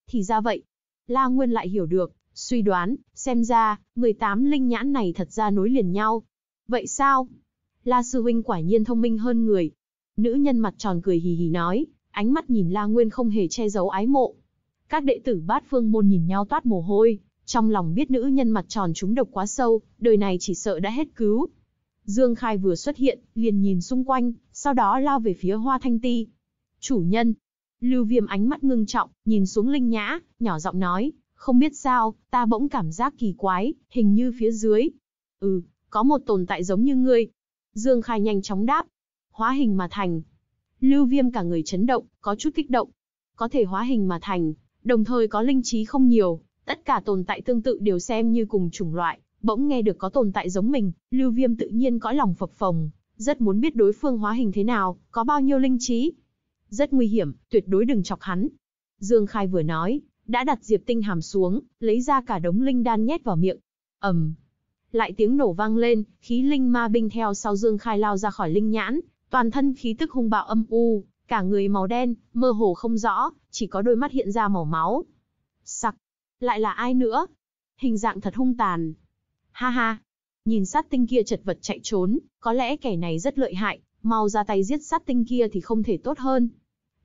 Thì ra vậy, La Nguyên lại hiểu được, suy đoán, xem ra, 18 linh nhãn này thật ra nối liền nhau. Vậy sao? La Sư Huynh quả nhiên thông minh hơn người. Nữ nhân mặt tròn cười hì hì nói, ánh mắt nhìn La Nguyên không hề che giấu ái mộ. Các đệ tử bát phương môn nhìn nhau toát mồ hôi, trong lòng biết nữ nhân mặt tròn trúng độc quá sâu, đời này chỉ sợ đã hết cứu. Dương Khai vừa xuất hiện, liền nhìn xung quanh, sau đó lao về phía Hoa Thanh Ti. Chủ nhân, Lưu Viêm ánh mắt ngưng trọng, nhìn xuống Linh Nhã, nhỏ giọng nói, không biết sao, ta bỗng cảm giác kỳ quái, hình như phía dưới. Ừ, có một tồn tại giống như ngươi. Dương Khai nhanh chóng đáp, hóa hình mà thành. Lưu Viêm cả người chấn động, có chút kích động. Có thể hóa hình mà thành, đồng thời có linh trí không nhiều, tất cả tồn tại tương tự đều xem như cùng chủng loại, bỗng nghe được có tồn tại giống mình, Lưu Viêm tự nhiên cõi lòng phập phồng, rất muốn biết đối phương hóa hình thế nào, có bao nhiêu linh trí. Rất nguy hiểm, tuyệt đối đừng chọc hắn. Dương Khai vừa nói, đã đặt Diệp Tinh hàm xuống, lấy ra cả đống linh đan nhét vào miệng. Ầm. Lại tiếng nổ vang lên, khí linh ma binh theo sau Dương Khai lao ra khỏi linh nhãn, toàn thân khí tức hung bạo âm u, cả người màu đen, mơ hồ không rõ, chỉ có đôi mắt hiện ra màu máu. Sặc, lại là ai nữa? Hình dạng thật hung tàn. Ha ha, nhìn sát tinh kia chật vật chạy trốn, có lẽ kẻ này rất lợi hại, mau ra tay giết sát tinh kia thì không thể tốt hơn.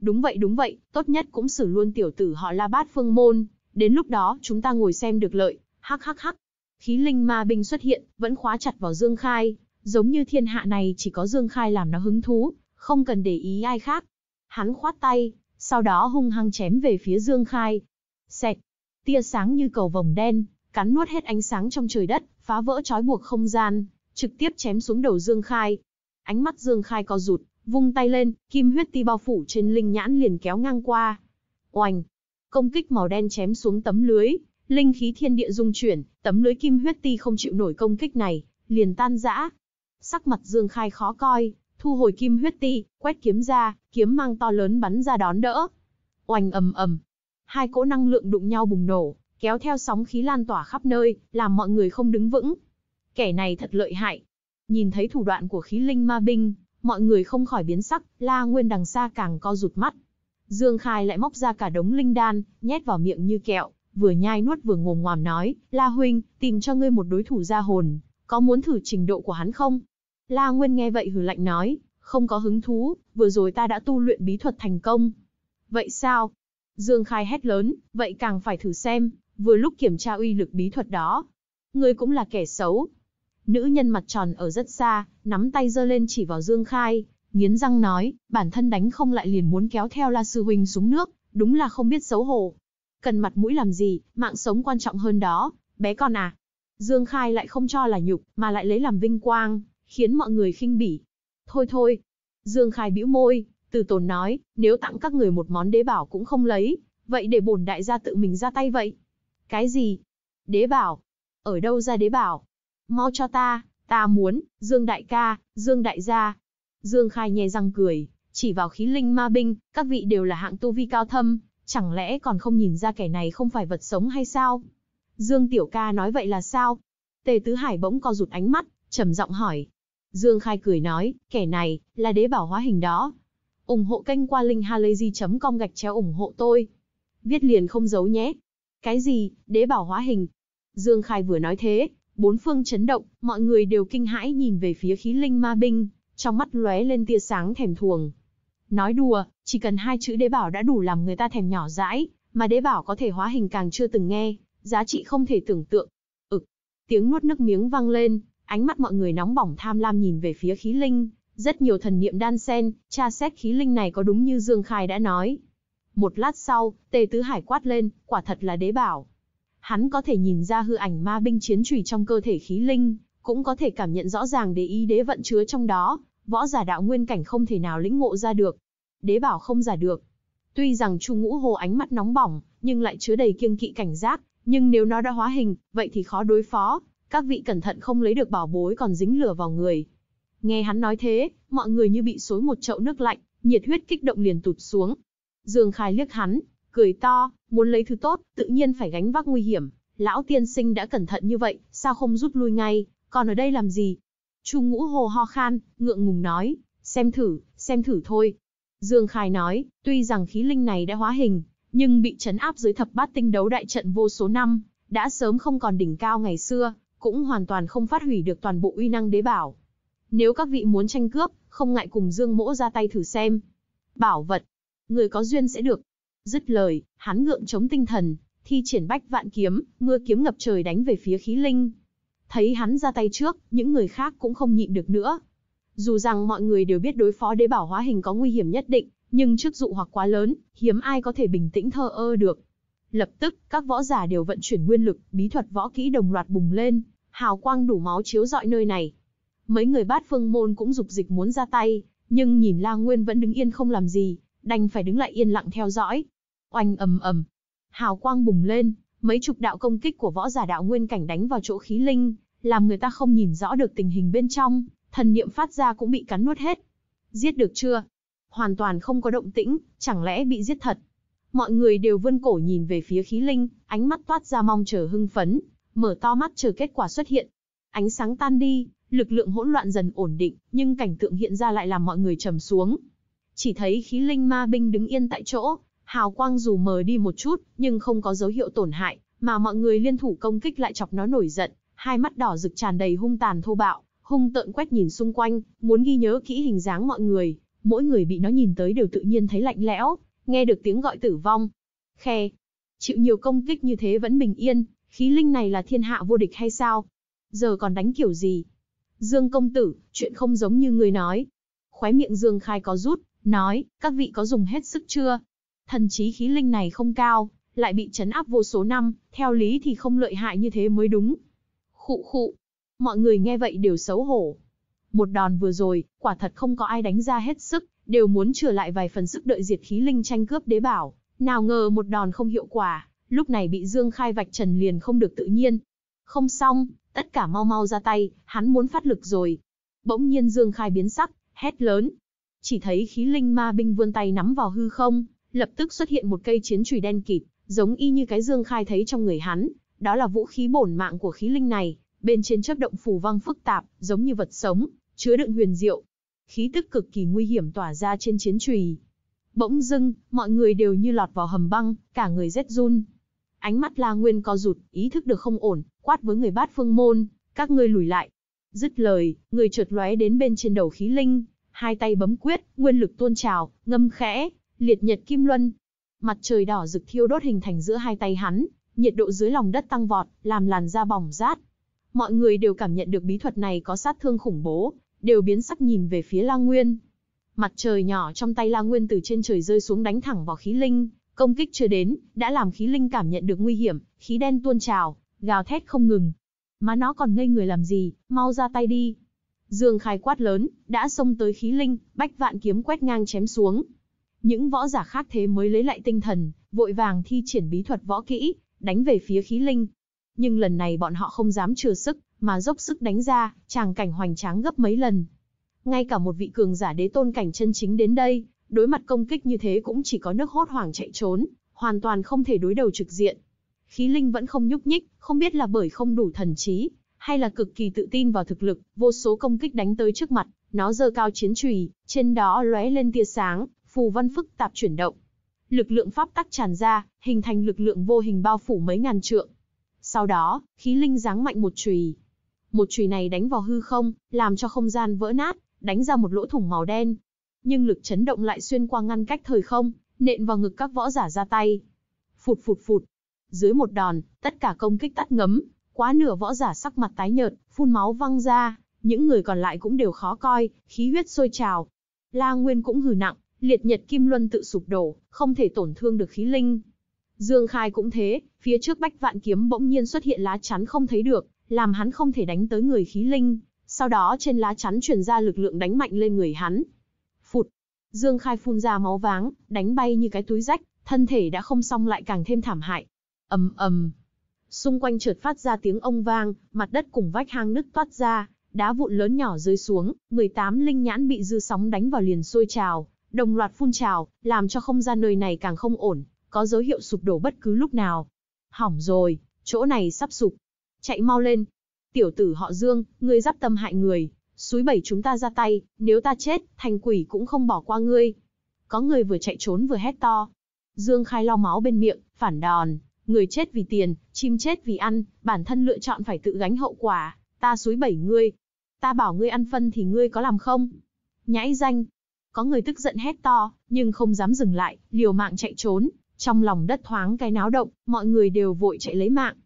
Đúng vậy đúng vậy, tốt nhất cũng xử luôn tiểu tử họ la bát phương môn, đến lúc đó chúng ta ngồi xem được lợi, hắc hắc hắc. Khí linh ma binh xuất hiện, vẫn khóa chặt vào Dương Khai, Giống như thiên hạ này chỉ có Dương Khai làm nó hứng thú, không cần để ý ai khác. Hắn khoát tay, sau đó hung hăng chém về phía Dương Khai. Xẹt, tia sáng như cầu vồng đen, cắn nuốt hết ánh sáng trong trời đất, phá vỡ trói buộc không gian, trực tiếp chém xuống đầu Dương Khai. Ánh mắt Dương Khai co rụt, vung tay lên, kim huyết ti bao phủ trên linh nhãn liền kéo ngang qua. Oành, công kích màu đen chém xuống tấm lưới, linh khí thiên địa dung chuyển, tấm lưới kim huyết ti không chịu nổi công kích này, liền tan rã, Sắc mặt Dương Khai khó coi, thu hồi kim huyết ti, quét kiếm ra, kiếm mang to lớn bắn ra đón đỡ. Oanh ầm ầm, hai cỗ năng lượng đụng nhau bùng nổ, kéo theo sóng khí lan tỏa khắp nơi, làm mọi người không đứng vững. Kẻ này thật lợi hại. Nhìn thấy thủ đoạn của khí linh ma binh, mọi người không khỏi biến sắc, La Nguyên đằng xa càng co rụt mắt. Dương Khai lại móc ra cả đống linh đan, nhét vào miệng như kẹo, vừa nhai nuốt vừa ngồm ngoàm nói, La Huynh, tìm cho ngươi một đối thủ ra hồn, có muốn thử trình độ của hắn không? La Nguyên nghe vậy hừ lạnh nói, không có hứng thú, vừa rồi ta đã tu luyện bí thuật thành công. Vậy sao? Dương Khai hét lớn, vậy càng phải thử xem, vừa lúc kiểm tra uy lực bí thuật đó. Ngươi cũng là kẻ xấu. Nữ nhân mặt tròn ở rất xa, nắm tay giơ lên chỉ vào Dương Khai, nghiến răng nói, bản thân đánh không lại liền muốn kéo theo La Sư Huynh xuống nước, đúng là không biết xấu hổ. Cần mặt mũi làm gì, mạng sống quan trọng hơn đó, bé con à. Dương Khai lại không cho là nhục, mà lại lấy làm vinh quang, khiến mọi người khinh bỉ. Thôi thôi, Dương Khai bĩu môi, từ tồn nói, nếu tặng các người một món đế bảo cũng không lấy, vậy để bổn đại gia tự mình ra tay vậy. Cái gì? Đế bảo? Ở đâu ra đế bảo? Mau cho ta, ta muốn, Dương đại ca, Dương đại gia. Dương Khai nhè răng cười, chỉ vào khí linh ma binh, các vị đều là hạng tu vi cao thâm, chẳng lẽ còn không nhìn ra kẻ này không phải vật sống hay sao? Dương Tiểu Ca nói vậy là sao? Tề Tứ Hải bỗng co rụt ánh mắt, trầm giọng hỏi. Dương Khai cười nói, kẻ này, là đế bảo hóa hình đó. ủng hộ kênh qua linkhalazy.com gạch chéo ủng hộ tôi. Viết liền không giấu nhé. Cái gì, đế bảo hóa hình? Dương Khai vừa nói thế, bốn phương chấn động, mọi người đều kinh hãi nhìn về phía khí linh ma binh, trong mắt lóe lên tia sáng thèm thuồng. Nói đùa, chỉ cần hai chữ đế bảo đã đủ làm người ta thèm nhỏ dãi, mà đế bảo có thể hóa hình càng chưa từng nghe, giá trị không thể tưởng tượng. Ực, tiếng nuốt nước miếng vang lên, Ánh mắt mọi người nóng bỏng tham lam nhìn về phía khí linh, rất nhiều thần niệm đan xen, tra xét khí linh này có đúng như Dương Khai đã nói. Một lát sau, Tề Tứ Hải quát lên, quả thật là đế bảo. Hắn có thể nhìn ra hư ảnh ma binh chiến trùy trong cơ thể khí linh, cũng có thể cảm nhận rõ ràng đế ý đế vận chứa trong đó, võ giả đạo nguyên cảnh không thể nào lĩnh ngộ ra được. Đế bảo không giả được. Tuy rằng Chu Ngũ Hồ ánh mắt nóng bỏng, nhưng lại chứa đầy kiêng kỵ cảnh giác, nhưng nếu nó đã hóa hình, vậy thì khó đối phó các vị cẩn thận không lấy được bảo bối còn dính lửa vào người. Nghe hắn nói thế, mọi người như bị xối một chậu nước lạnh, nhiệt huyết kích động liền tụt xuống. Dương Khai liếc hắn, cười to, muốn lấy thứ tốt, tự nhiên phải gánh vác nguy hiểm. Lão tiên sinh đã cẩn thận như vậy, sao không rút lui ngay, còn ở đây làm gì? Chu ngũ hồ ho khan, ngượng ngùng nói, xem thử, xem thử thôi. Dương Khai nói, tuy rằng khí linh này đã hóa hình, nhưng bị chấn áp dưới thập bát tinh đấu đại trận vô số năm, đã sớm không còn đỉnh cao ngày xưa, cũng hoàn toàn không phát hủy được toàn bộ uy năng đế bảo. Nếu các vị muốn tranh cướp, không ngại cùng Dương Mỗ ra tay thử xem. Bảo vật, người có duyên sẽ được. Dứt lời, hắn ngượng chống tinh thần, thi triển bách vạn kiếm, mưa kiếm ngập trời đánh về phía khí linh. Thấy hắn ra tay trước, những người khác cũng không nhịn được nữa. Dù rằng mọi người đều biết đối phó đế bảo hóa hình có nguy hiểm nhất định, nhưng trước dụ hoặc quá lớn, hiếm ai có thể bình tĩnh thơ ơ được. Lập tức, các võ giả đều vận chuyển nguyên lực, bí thuật võ kỹ đồng loạt bùng lên, hào quang đủ máu chiếu rọi nơi này. Mấy người bát phương môn cũng dục dịch muốn ra tay, nhưng nhìn La Nguyên vẫn đứng yên không làm gì, đành phải đứng lại yên lặng theo dõi. Oanh ầm ầm, hào quang bùng lên, mấy chục đạo công kích của võ giả đạo nguyên cảnh đánh vào chỗ khí linh, làm người ta không nhìn rõ được tình hình bên trong, thần niệm phát ra cũng bị cắn nuốt hết. Giết được chưa? Hoàn toàn không có động tĩnh, chẳng lẽ bị giết thật? Mọi người đều vươn cổ nhìn về phía khí linh, ánh mắt toát ra mong chờ hưng phấn, mở to mắt chờ kết quả xuất hiện. Ánh sáng tan đi, lực lượng hỗn loạn dần ổn định, nhưng cảnh tượng hiện ra lại làm mọi người trầm xuống. Chỉ thấy khí linh ma binh đứng yên tại chỗ, hào quang dù mờ đi một chút, nhưng không có dấu hiệu tổn hại, mà mọi người liên thủ công kích lại chọc nó nổi giận, hai mắt đỏ rực tràn đầy hung tàn thô bạo, hung tợn quét nhìn xung quanh, muốn ghi nhớ kỹ hình dáng mọi người, mỗi người bị nó nhìn tới đều tự nhiên thấy lạnh lẽo, nghe được tiếng gọi tử vong. Khe, chịu nhiều công kích như thế vẫn bình yên, khí linh này là thiên hạ vô địch hay sao? Giờ còn đánh kiểu gì? Dương công tử, chuyện không giống như người nói. Khóe miệng Dương khai có rút, nói, các vị có dùng hết sức chưa? Thần trí khí linh này không cao, lại bị chấn áp vô số năm, theo lý thì không lợi hại như thế mới đúng. Khụ khụ, mọi người nghe vậy đều xấu hổ. Một đòn vừa rồi, quả thật không có ai đánh ra hết sức, đều muốn trở lại vài phần sức đợi diệt khí linh tranh cướp đế bảo, nào ngờ một đòn không hiệu quả, lúc này bị Dương Khai vạch trần liền không được tự nhiên. Không xong, tất cả mau mau ra tay, hắn muốn phát lực rồi. Bỗng nhiên Dương Khai biến sắc, hét lớn. Chỉ thấy khí linh ma binh vươn tay nắm vào hư không, lập tức xuất hiện một cây chiến chùy đen kịt, giống y như cái Dương Khai thấy trong người hắn, đó là vũ khí bổn mạng của khí linh này, bên trên chớp động phù vang phức tạp, giống như vật sống, chứa đựng huyền diệu. Khí tức cực kỳ nguy hiểm tỏa ra trên chiến chùy. Bỗng dưng, mọi người đều như lọt vào hầm băng, cả người rét run, Ánh mắt La Nguyên co rụt, ý thức được không ổn, quát với người bát phương môn, các ngươi lùi lại. Dứt lời, người chợt lóe đến bên trên đầu khí linh, hai tay bấm quyết, nguyên lực tuôn trào, ngâm khẽ, liệt nhật kim luân. Mặt trời đỏ rực thiêu đốt hình thành giữa hai tay hắn, nhiệt độ dưới lòng đất tăng vọt, làm làn da bỏng rát. Mọi người đều cảm nhận được bí thuật này có sát thương khủng bố, đều biến sắc nhìn về phía La Nguyên. Mặt trời nhỏ trong tay La Nguyên từ trên trời rơi xuống đánh thẳng vào khí linh, Công kích chưa đến, đã làm khí linh cảm nhận được nguy hiểm, khí đen tuôn trào, gào thét không ngừng. Mà nó còn ngây người làm gì, mau ra tay đi. Dương khai quát lớn, đã xông tới khí linh, bách vạn kiếm quét ngang chém xuống. Những võ giả khác thế mới lấy lại tinh thần, vội vàng thi triển bí thuật võ kỹ, đánh về phía khí linh. Nhưng lần này bọn họ không dám chừa sức, mà dốc sức đánh ra, tràng cảnh hoành tráng gấp mấy lần. Ngay cả một vị cường giả đế tôn cảnh chân chính đến đây, Đối mặt công kích như thế cũng chỉ có nước hốt hoảng chạy trốn, hoàn toàn không thể đối đầu trực diện. Khí linh vẫn không nhúc nhích, không biết là bởi không đủ thần trí, hay là cực kỳ tự tin vào thực lực, vô số công kích đánh tới trước mặt, nó giơ cao chiến chùy, trên đó lóe lên tia sáng, phù văn phức tạp chuyển động. Lực lượng pháp tắc tràn ra, hình thành lực lượng vô hình bao phủ mấy ngàn trượng. Sau đó, khí linh giáng mạnh một chùy. Một chùy này đánh vào hư không, làm cho không gian vỡ nát, đánh ra một lỗ thủng màu đen, nhưng lực chấn động lại xuyên qua ngăn cách thời không, nện vào ngực các võ giả ra tay. Phụt phụt phụt. Dưới một đòn, tất cả công kích tắt ngấm, quá nửa võ giả sắc mặt tái nhợt, phun máu văng ra, những người còn lại cũng đều khó coi, khí huyết sôi trào. La Nguyên cũng hừ nặng, liệt nhật kim luân tự sụp đổ, không thể tổn thương được khí linh. Dương Khai cũng thế, phía trước bách vạn kiếm bỗng nhiên xuất hiện lá chắn không thấy được, làm hắn không thể đánh tới người khí linh. Sau đó trên lá chắn truyền ra lực lượng đánh mạnh lên người hắn, Dương Khai phun ra máu váng, đánh bay như cái túi rách, thân thể đã không xong lại càng thêm thảm hại. Ầm ầm. Xung quanh chợt phát ra tiếng ông vang, mặt đất cùng vách hang nứt toát ra, đá vụn lớn nhỏ rơi xuống, 18 linh nhãn bị dư sóng đánh vào liền sôi trào, đồng loạt phun trào, làm cho không gian nơi này càng không ổn, có dấu hiệu sụp đổ bất cứ lúc nào. Hỏng rồi, chỗ này sắp sụp. Chạy mau lên. Tiểu tử họ Dương, ngươi giáp tâm hại người, Suối bảy chúng ta ra tay, nếu ta chết, thành quỷ cũng không bỏ qua ngươi. Có người vừa chạy trốn vừa hét to. Dương Khai lo máu bên miệng, phản đòn. Người chết vì tiền, chim chết vì ăn, bản thân lựa chọn phải tự gánh hậu quả. Ta suối bảy ngươi. Ta bảo ngươi ăn phân thì ngươi có làm không? Nhãi danh. Có người tức giận hét to, nhưng không dám dừng lại, liều mạng chạy trốn. Trong lòng đất thoáng cái náo động, mọi người đều vội chạy lấy mạng.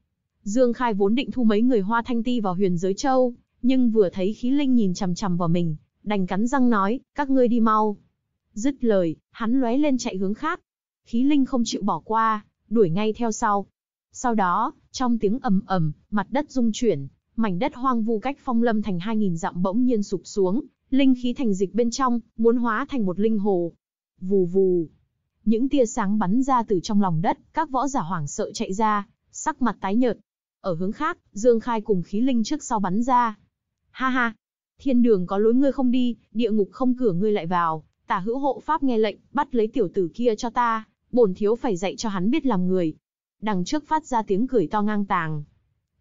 Dương Khai vốn định thu mấy người Hoa Thanh Ti vào huyền giới châu, nhưng vừa thấy khí linh nhìn chằm chằm vào mình, đành cắn răng nói, các ngươi đi mau. Dứt lời, hắn lóe lên chạy hướng khác. Khí linh không chịu bỏ qua, đuổi ngay theo sau. Sau đó, trong tiếng ầm ầm, mặt đất rung chuyển, mảnh đất hoang vu cách phong lâm thành 2.000 dặm bỗng nhiên sụp xuống, linh khí thành dịch bên trong, muốn hóa thành một linh hồ. Vù vù. Những tia sáng bắn ra từ trong lòng đất, các võ giả hoảng sợ chạy ra, sắc mặt tái nhợt. Ở hướng khác, Dương Khai cùng khí linh trước sau bắn ra, Ha ha, thiên đường có lối ngươi không đi, địa ngục không cửa ngươi lại vào, tả hữu hộ pháp nghe lệnh, bắt lấy tiểu tử kia cho ta, bổn thiếu phải dạy cho hắn biết làm người. Đằng trước phát ra tiếng cười to ngang tàng.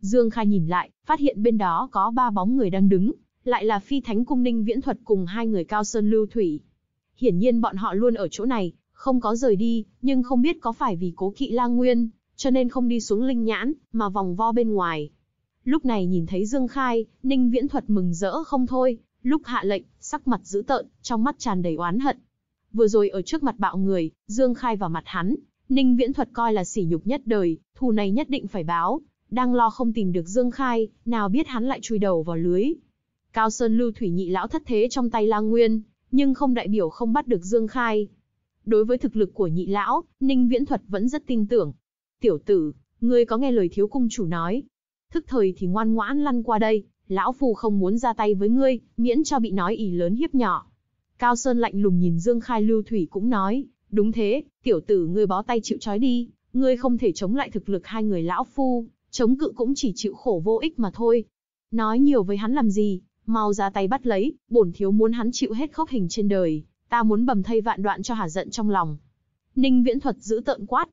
Dương Khai nhìn lại, phát hiện bên đó có ba bóng người đang đứng, lại là phi thánh cung ninh viễn thuật cùng hai người cao sơn lưu thủy. Hiển nhiên bọn họ luôn ở chỗ này, không có rời đi, nhưng không biết có phải vì cố kỵ lang nguyên, cho nên không đi xuống linh nhãn, mà vòng vo bên ngoài, Lúc này nhìn thấy Dương Khai, Ninh Viễn Thuật mừng rỡ không thôi, lúc hạ lệnh, sắc mặt dữ tợn, trong mắt tràn đầy oán hận. Vừa rồi ở trước mặt bạo người, Dương Khai vào mặt hắn, Ninh Viễn Thuật coi là sỉ nhục nhất đời, thù này nhất định phải báo, đang lo không tìm được Dương Khai, nào biết hắn lại chui đầu vào lưới. Cao Sơn Lưu Thủy Nhị lão thất thế trong tay La Nguyên, nhưng không đại biểu không bắt được Dương Khai. Đối với thực lực của Nhị lão, Ninh Viễn Thuật vẫn rất tin tưởng. "Tiểu tử, ngươi có nghe lời thiếu cung chủ nói, thức thời thì ngoan ngoãn lăn qua đây, lão phu không muốn ra tay với ngươi, miễn cho bị nói ỉ lớn hiếp nhỏ. Cao Sơn lạnh lùng nhìn Dương Khai Lưu Thủy cũng nói, đúng thế, tiểu tử ngươi bó tay chịu trói đi, ngươi không thể chống lại thực lực hai người lão phu, chống cự cũng chỉ chịu khổ vô ích mà thôi. Nói nhiều với hắn làm gì, mau ra tay bắt lấy, bổn thiếu muốn hắn chịu hết khốc hình trên đời, ta muốn bầm thay vạn đoạn cho hả giận trong lòng. Ninh Viễn Thuật giữ tợn quát.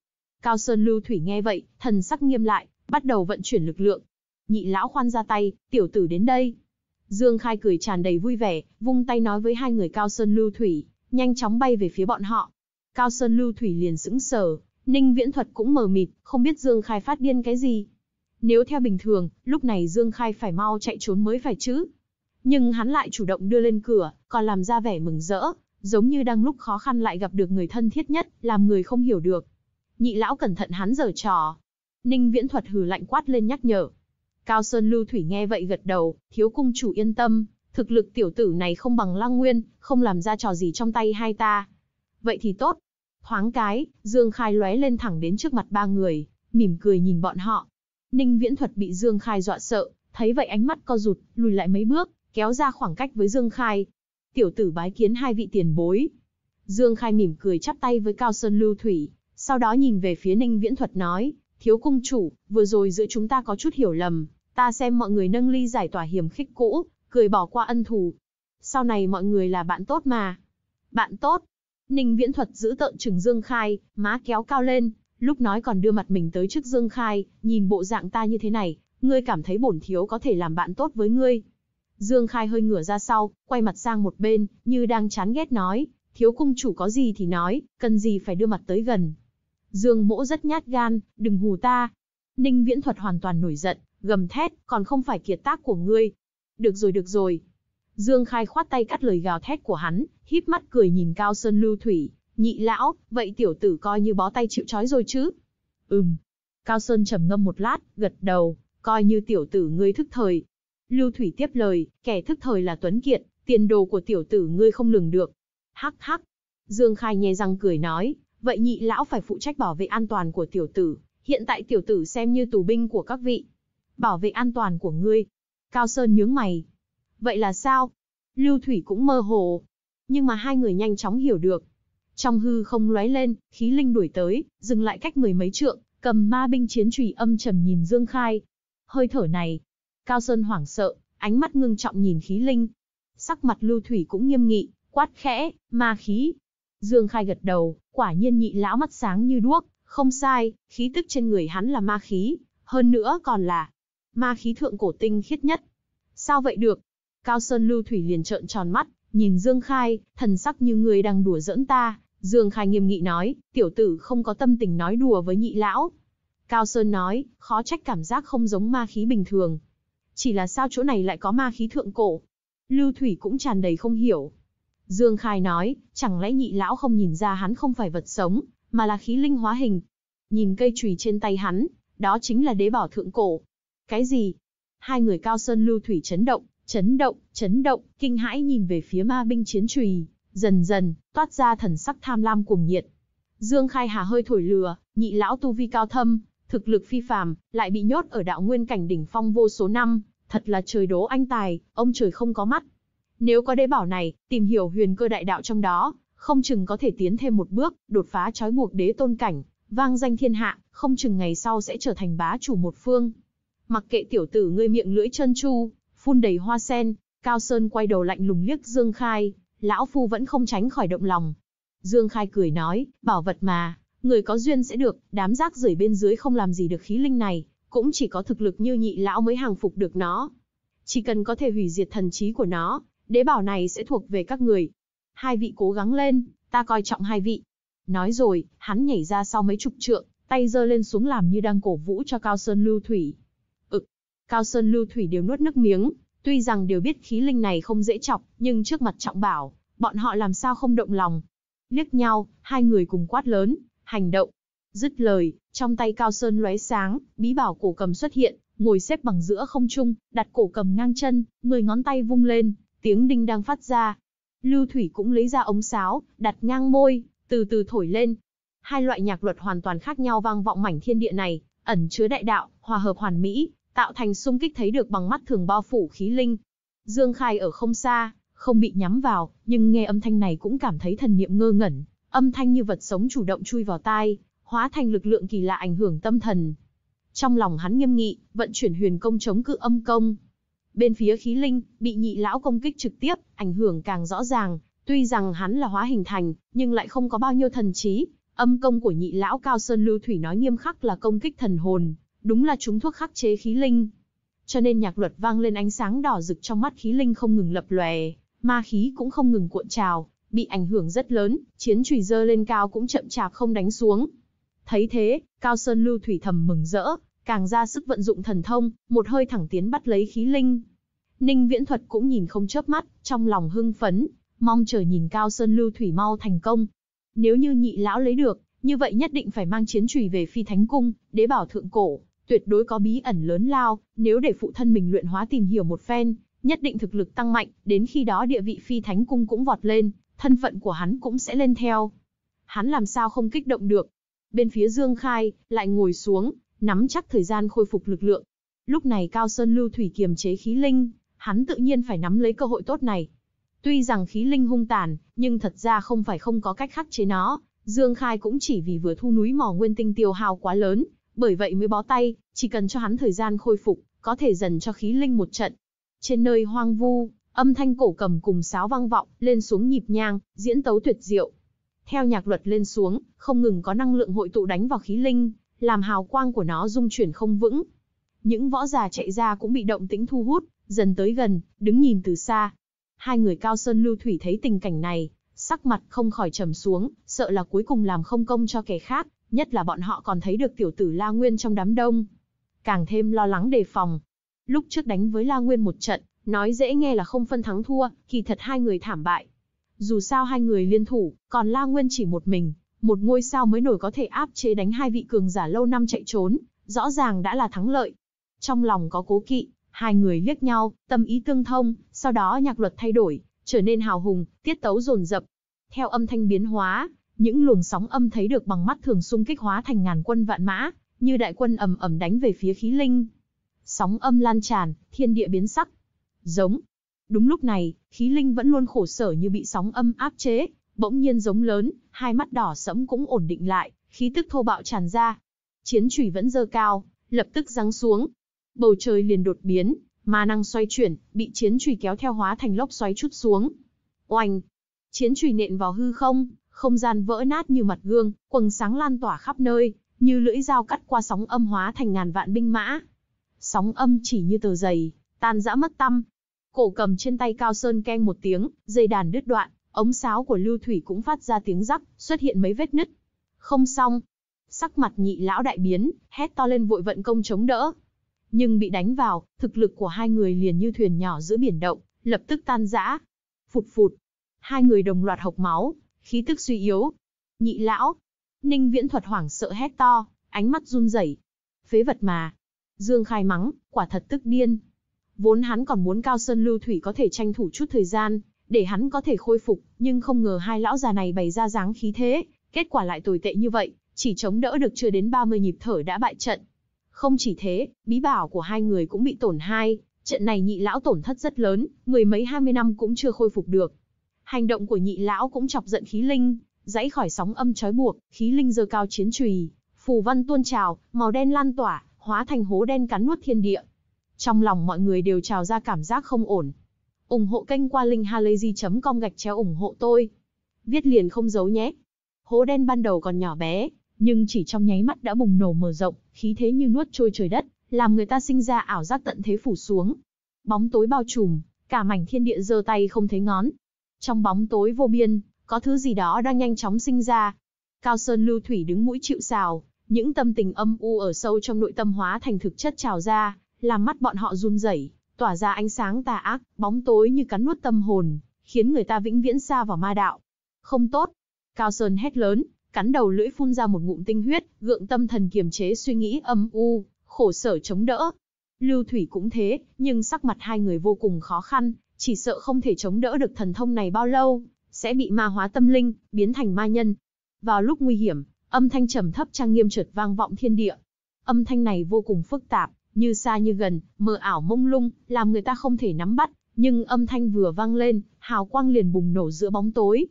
Cao Sơn Lưu Thủy nghe vậy, thần sắc nghiêm lại, bắt đầu vận chuyển lực lượng, nhị lão khoan ra tay, tiểu tử đến đây. Dương Khai cười tràn đầy vui vẻ, vung tay nói với hai người Cao Sơn Lưu Thủy, nhanh chóng bay về phía bọn họ. Cao Sơn Lưu Thủy liền sững sờ, Ninh Viễn Thuật cũng mờ mịt, không biết Dương Khai phát điên cái gì. Nếu theo bình thường, lúc này Dương Khai phải mau chạy trốn mới phải chứ. Nhưng hắn lại chủ động đưa lên cửa, còn làm ra vẻ mừng rỡ, giống như đang lúc khó khăn lại gặp được người thân thiết nhất, làm người không hiểu được. Nhị lão cẩn thận hắn giở trò. Ninh Viễn Thuật hừ lạnh quát lên nhắc nhở. Cao Sơn Lưu Thủy nghe vậy gật đầu, thiếu cung chủ yên tâm, thực lực tiểu tử này không bằng Lăng Nguyên, không làm ra trò gì trong tay hai ta. Vậy thì tốt. Thoáng cái, Dương Khai lóe lên thẳng đến trước mặt ba người, mỉm cười nhìn bọn họ. Ninh Viễn Thuật bị Dương Khai dọa sợ, thấy vậy ánh mắt co rụt, lùi lại mấy bước, kéo ra khoảng cách với Dương Khai. Tiểu tử bái kiến hai vị tiền bối. Dương Khai mỉm cười chắp tay với Cao Sơn Lưu Thủy, sau đó nhìn về phía Ninh Viễn Thuật nói, thiếu cung chủ, vừa rồi giữa chúng ta có chút hiểu lầm, ta xem mọi người nâng ly giải tỏa hiểm khích cũ, cười bỏ qua ân thù. Sau này mọi người là bạn tốt mà. Bạn tốt. Ninh Viễn Thuật giữ tợn trừng Dương Khai, má kéo cao lên, lúc nói còn đưa mặt mình tới trước Dương Khai, nhìn bộ dạng ta như thế này, ngươi cảm thấy bổn thiếu có thể làm bạn tốt với ngươi. Dương Khai hơi ngửa ra sau, quay mặt sang một bên, như đang chán ghét nói, thiếu cung chủ có gì thì nói, cần gì phải đưa mặt tới gần, Dương Mỗ rất nhát gan, đừng hù ta. Ninh Viễn Thuật hoàn toàn nổi giận, gầm thét, còn không phải kiệt tác của ngươi. Được rồi được rồi. Dương Khai khoát tay cắt lời gào thét của hắn, híp mắt cười nhìn Cao Sơn Lưu Thủy, nhị lão, vậy tiểu tử coi như bó tay chịu trói rồi chứ. Ừm. Cao Sơn trầm ngâm một lát, gật đầu, coi như tiểu tử ngươi thức thời. Lưu Thủy tiếp lời, kẻ thức thời là Tuấn Kiệt, tiền đồ của tiểu tử ngươi không lường được. Hắc hắc. Dương Khai nhe răng cười nói, Vậy nhị lão phải phụ trách bảo vệ an toàn của tiểu tử, hiện tại tiểu tử xem như tù binh của các vị. Bảo vệ an toàn của ngươi. Cao Sơn nhướng mày. Vậy là sao? Lưu Thủy cũng mơ hồ. Nhưng mà hai người nhanh chóng hiểu được. Trong hư không lóe lên, khí linh đuổi tới, dừng lại cách mười mấy trượng, cầm ma binh chiến trùy âm trầm nhìn Dương Khai. Hơi thở này. Cao Sơn hoảng sợ, ánh mắt ngưng trọng nhìn khí linh. Sắc mặt Lưu Thủy cũng nghiêm nghị, quát khẽ, ma khí. Dương Khai gật đầu, Quả nhiên nhị lão mắt sáng như đuốc, không sai, khí tức trên người hắn là ma khí, hơn nữa còn là ma khí thượng cổ tinh khiết nhất. Sao vậy được? Cao Sơn Lưu Thủy liền trợn tròn mắt, nhìn Dương Khai, thần sắc như người đang đùa giỡn ta. Dương Khai nghiêm nghị nói, tiểu tử không có tâm tình nói đùa với nhị lão. Cao Sơn nói, khó trách cảm giác không giống ma khí bình thường. Chỉ là sao chỗ này lại có ma khí thượng cổ? Lưu Thủy cũng tràn đầy không hiểu. Dương Khai nói, chẳng lẽ nhị lão không nhìn ra hắn không phải vật sống, mà là khí linh hóa hình. Nhìn cây chùy trên tay hắn, đó chính là đế bảo thượng cổ. Cái gì? Hai người cao sơn lưu thủy chấn động, chấn động, chấn động, kinh hãi nhìn về phía ma binh chiến chùy, dần dần, toát ra thần sắc tham lam cuồng nhiệt. Dương Khai Hà hơi thổi lừa, nhị lão tu vi cao thâm, thực lực phi phàm, lại bị nhốt ở đạo nguyên cảnh đỉnh phong vô số năm, thật là trời đố anh tài, ông trời không có mắt. Nếu có đế bảo này, tìm hiểu huyền cơ đại đạo trong đó, không chừng có thể tiến thêm một bước, đột phá trói buộc đế tôn cảnh, vang danh thiên hạ, không chừng ngày sau sẽ trở thành bá chủ một phương. Mặc kệ tiểu tử ngươi miệng lưỡi chân chu, phun đầy hoa sen, Cao Sơn quay đầu lạnh lùng liếc Dương Khai, lão phu vẫn không tránh khỏi động lòng. Dương Khai cười nói, bảo vật mà, người có duyên sẽ được, đám rác rưởi bên dưới không làm gì được khí linh này, cũng chỉ có thực lực như nhị lão mới hàng phục được nó. Chỉ cần có thể hủy diệt thần trí của nó, đế bảo này sẽ thuộc về các người. Hai vị cố gắng lên, ta coi trọng hai vị. Nói rồi, hắn nhảy ra sau mấy chục trượng, tay giơ lên xuống làm như đang cổ vũ cho Cao Sơn Lưu Thủy. Ừ, Cao Sơn Lưu Thủy đều nuốt nước miếng, tuy rằng đều biết khí linh này không dễ chọc, nhưng trước mặt trọng bảo, bọn họ làm sao không động lòng. Liếc nhau, hai người cùng quát lớn, hành động. Dứt lời, trong tay Cao Sơn lóe sáng, bí bảo cổ cầm xuất hiện, ngồi xếp bằng giữa không trung, đặt cổ cầm ngang chân, mười ngón tay vung lên, tiếng đinh đang phát ra. Lưu Thủy cũng lấy ra ống sáo, đặt ngang môi, từ từ thổi lên. Hai loại nhạc luật hoàn toàn khác nhau vang vọng mảnh thiên địa này, ẩn chứa đại đạo, hòa hợp hoàn mỹ, tạo thành xung kích thấy được bằng mắt thường bao phủ khí linh. Dương Khai ở không xa, không bị nhắm vào, nhưng nghe âm thanh này cũng cảm thấy thần niệm ngơ ngẩn, âm thanh như vật sống chủ động chui vào tai, hóa thành lực lượng kỳ lạ ảnh hưởng tâm thần. Trong lòng hắn nghiêm nghị, vận chuyển huyền công chống cự âm công, Bên phía khí linh, bị nhị lão công kích trực tiếp, ảnh hưởng càng rõ ràng, tuy rằng hắn là hóa hình thành, nhưng lại không có bao nhiêu thần trí. Âm công của nhị lão Cao Sơn Lưu Thủy nói nghiêm khắc là công kích thần hồn, đúng là chúng thuốc khắc chế khí linh. Cho nên nhạc luật vang lên ánh sáng đỏ rực trong mắt khí linh không ngừng lập lòe, ma khí cũng không ngừng cuộn trào, bị ảnh hưởng rất lớn, chiến chùy dơ lên cao cũng chậm chạp không đánh xuống. Thấy thế, Cao Sơn Lưu Thủy thầm mừng rỡ, Càng ra sức vận dụng thần thông, một hơi thẳng tiến bắt lấy khí linh. Ninh Viễn Thuật cũng nhìn không chớp mắt, trong lòng hưng phấn, mong chờ nhìn Cao Sơn Lưu Thủy mau thành công. Nếu như nhị lão lấy được, như vậy nhất định phải mang chiến chùy về phi thánh cung, đế bảo thượng cổ, tuyệt đối có bí ẩn lớn lao, nếu để phụ thân mình luyện hóa tìm hiểu một phen, nhất định thực lực tăng mạnh, đến khi đó địa vị phi thánh cung cũng vọt lên, thân phận của hắn cũng sẽ lên theo. Hắn làm sao không kích động được. Bên phía Dương Khai, lại ngồi xuống, nắm chắc thời gian khôi phục lực lượng. Lúc này Cao Sơn Lưu Thủy kiềm chế khí linh, hắn tự nhiên phải nắm lấy cơ hội tốt này. Tuy rằng khí linh hung tàn, nhưng thật ra không phải không có cách khắc chế nó, Dương Khai cũng chỉ vì vừa thu núi mỏ nguyên tinh tiêu hào quá lớn, bởi vậy mới bó tay, chỉ cần cho hắn thời gian khôi phục, có thể dần cho khí linh một trận. Trên nơi hoang vu, âm thanh cổ cầm cùng sáo vang vọng, lên xuống nhịp nhang, diễn tấu tuyệt diệu. Theo nhạc luật lên xuống, không ngừng có năng lượng hội tụ đánh vào khí linh, làm hào quang của nó dung chuyển không vững. Những võ giả chạy ra cũng bị động tĩnh thu hút, dần tới gần, đứng nhìn từ xa. Hai người cao sơn lưu thủy thấy tình cảnh này, sắc mặt không khỏi trầm xuống, sợ là cuối cùng làm không công cho kẻ khác, nhất là bọn họ còn thấy được tiểu tử La Nguyên trong đám đông. Càng thêm lo lắng đề phòng. Lúc trước đánh với La Nguyên một trận, nói dễ nghe là không phân thắng thua, kỳ thật hai người thảm bại. Dù sao hai người liên thủ, còn La Nguyên chỉ một mình, một ngôi sao mới nổi có thể áp chế đánh hai vị cường giả lâu năm chạy trốn, rõ ràng đã là thắng lợi. Trong lòng có cố kỵ, hai người liếc nhau, tâm ý tương thông, sau đó nhạc luật thay đổi, trở nên hào hùng, tiết tấu dồn dập. Theo âm thanh biến hóa, những luồng sóng âm thấy được bằng mắt thường xung kích hóa thành ngàn quân vạn mã, như đại quân ầm ầm đánh về phía khí linh. Sóng âm lan tràn, thiên địa biến sắc. Giống. Đúng lúc này, khí linh vẫn luôn khổ sở như bị sóng âm áp chế, bỗng nhiên giống lớn, hai mắt đỏ sẫm cũng ổn định lại, khí tức thô bạo tràn ra. Chiến chủy vẫn dơ cao, lập tức giáng xuống. Bầu trời liền đột biến, ma năng xoay chuyển, bị chiến chủy kéo theo hóa thành lốc xoáy chút xuống. Oanh! Chiến chủy nện vào hư không, không gian vỡ nát như mặt gương, quầng sáng lan tỏa khắp nơi, như lưỡi dao cắt qua sóng âm hóa thành ngàn vạn binh mã. Sóng âm chỉ như tờ giày, tan dã mất tâm. Cổ cầm trên tay Cao Sơn keng một tiếng, dây đàn đứt đoạn, Ống sáo của Lưu Thủy cũng phát ra tiếng rắc, xuất hiện mấy vết nứt. Không xong. Sắc mặt nhị lão đại biến, hét to lên vội vận công chống đỡ. Nhưng bị đánh vào, thực lực của hai người liền như thuyền nhỏ giữa biển động, lập tức tan rã. Phụt phụt. Hai người đồng loạt hộc máu, khí tức suy yếu. Nhị lão. Ninh viễn thuật hoảng sợ hét to, ánh mắt run rẩy. Phế vật mà. Dương khai mắng, quả thật tức điên. Vốn hắn còn muốn Cao Sơn Lưu Thủy có thể tranh thủ chút thời gian, để hắn có thể khôi phục, nhưng không ngờ hai lão già này bày ra dáng khí thế, kết quả lại tồi tệ như vậy, chỉ chống đỡ được chưa đến 30 nhịp thở đã bại trận. Không chỉ thế, bí bảo của hai người cũng bị tổn hại. trận này nhị lão tổn thất rất lớn, mười mấy 20 năm cũng chưa khôi phục được. Hành động của nhị lão cũng chọc giận khí linh, dãy khỏi sóng âm trói buộc, khí linh giơ cao chiến chùy, phù văn tuôn trào, màu đen lan tỏa, hóa thành hố đen cắn nuốt thiên địa. Trong lòng mọi người đều trào ra cảm giác không ổn, ủng hộ kênh qua linkhalazy.com gạch chéo ủng hộ tôi. Viết liền không giấu nhé. Hố đen ban đầu còn nhỏ bé, nhưng chỉ trong nháy mắt đã bùng nổ mở rộng, khí thế như nuốt trôi trời đất, làm người ta sinh ra ảo giác tận thế phủ xuống. Bóng tối bao trùm, cả mảnh thiên địa giơ tay không thấy ngón. Trong bóng tối vô biên, có thứ gì đó đang nhanh chóng sinh ra. Cao Sơn Lưu Thủy đứng mũi chịu sào, những tâm tình âm u ở sâu trong nội tâm hóa thành thực chất trào ra, làm mắt bọn họ run rẩy, tỏa ra ánh sáng tà ác, bóng tối như cắn nuốt tâm hồn, khiến người ta vĩnh viễn xa vào ma đạo. Không tốt. Cao Sơn hét lớn, cắn đầu lưỡi phun ra một ngụm tinh huyết, gượng tâm thần kiềm chế suy nghĩ âm u, khổ sở chống đỡ. Lưu Thủy cũng thế, nhưng sắc mặt hai người vô cùng khó khăn, chỉ sợ không thể chống đỡ được thần thông này bao lâu, sẽ bị ma hóa tâm linh, biến thành ma nhân. Vào lúc nguy hiểm, âm thanh trầm thấp trang nghiêm chợt vang vọng thiên địa. Âm thanh này vô cùng phức tạp, như xa như gần, mờ ảo mông lung, làm người ta không thể nắm bắt, nhưng âm thanh vừa vang lên, hào quang liền bùng nổ giữa bóng tối.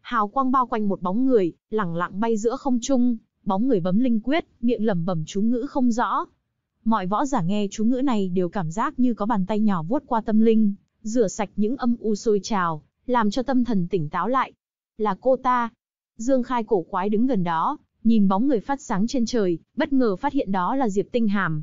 Hào quang bao quanh một bóng người, lẳng lặng bay giữa không trung, bóng người bấm linh quyết, miệng lẩm bẩm chú ngữ không rõ. Mọi võ giả nghe chú ngữ này đều cảm giác như có bàn tay nhỏ vuốt qua tâm linh, rửa sạch những âm u sôi trào, làm cho tâm thần tỉnh táo lại. Là cô ta. Dương Khai cổ quái đứng gần đó, nhìn bóng người phát sáng trên trời, bất ngờ phát hiện đó là Diệp Tinh Hàm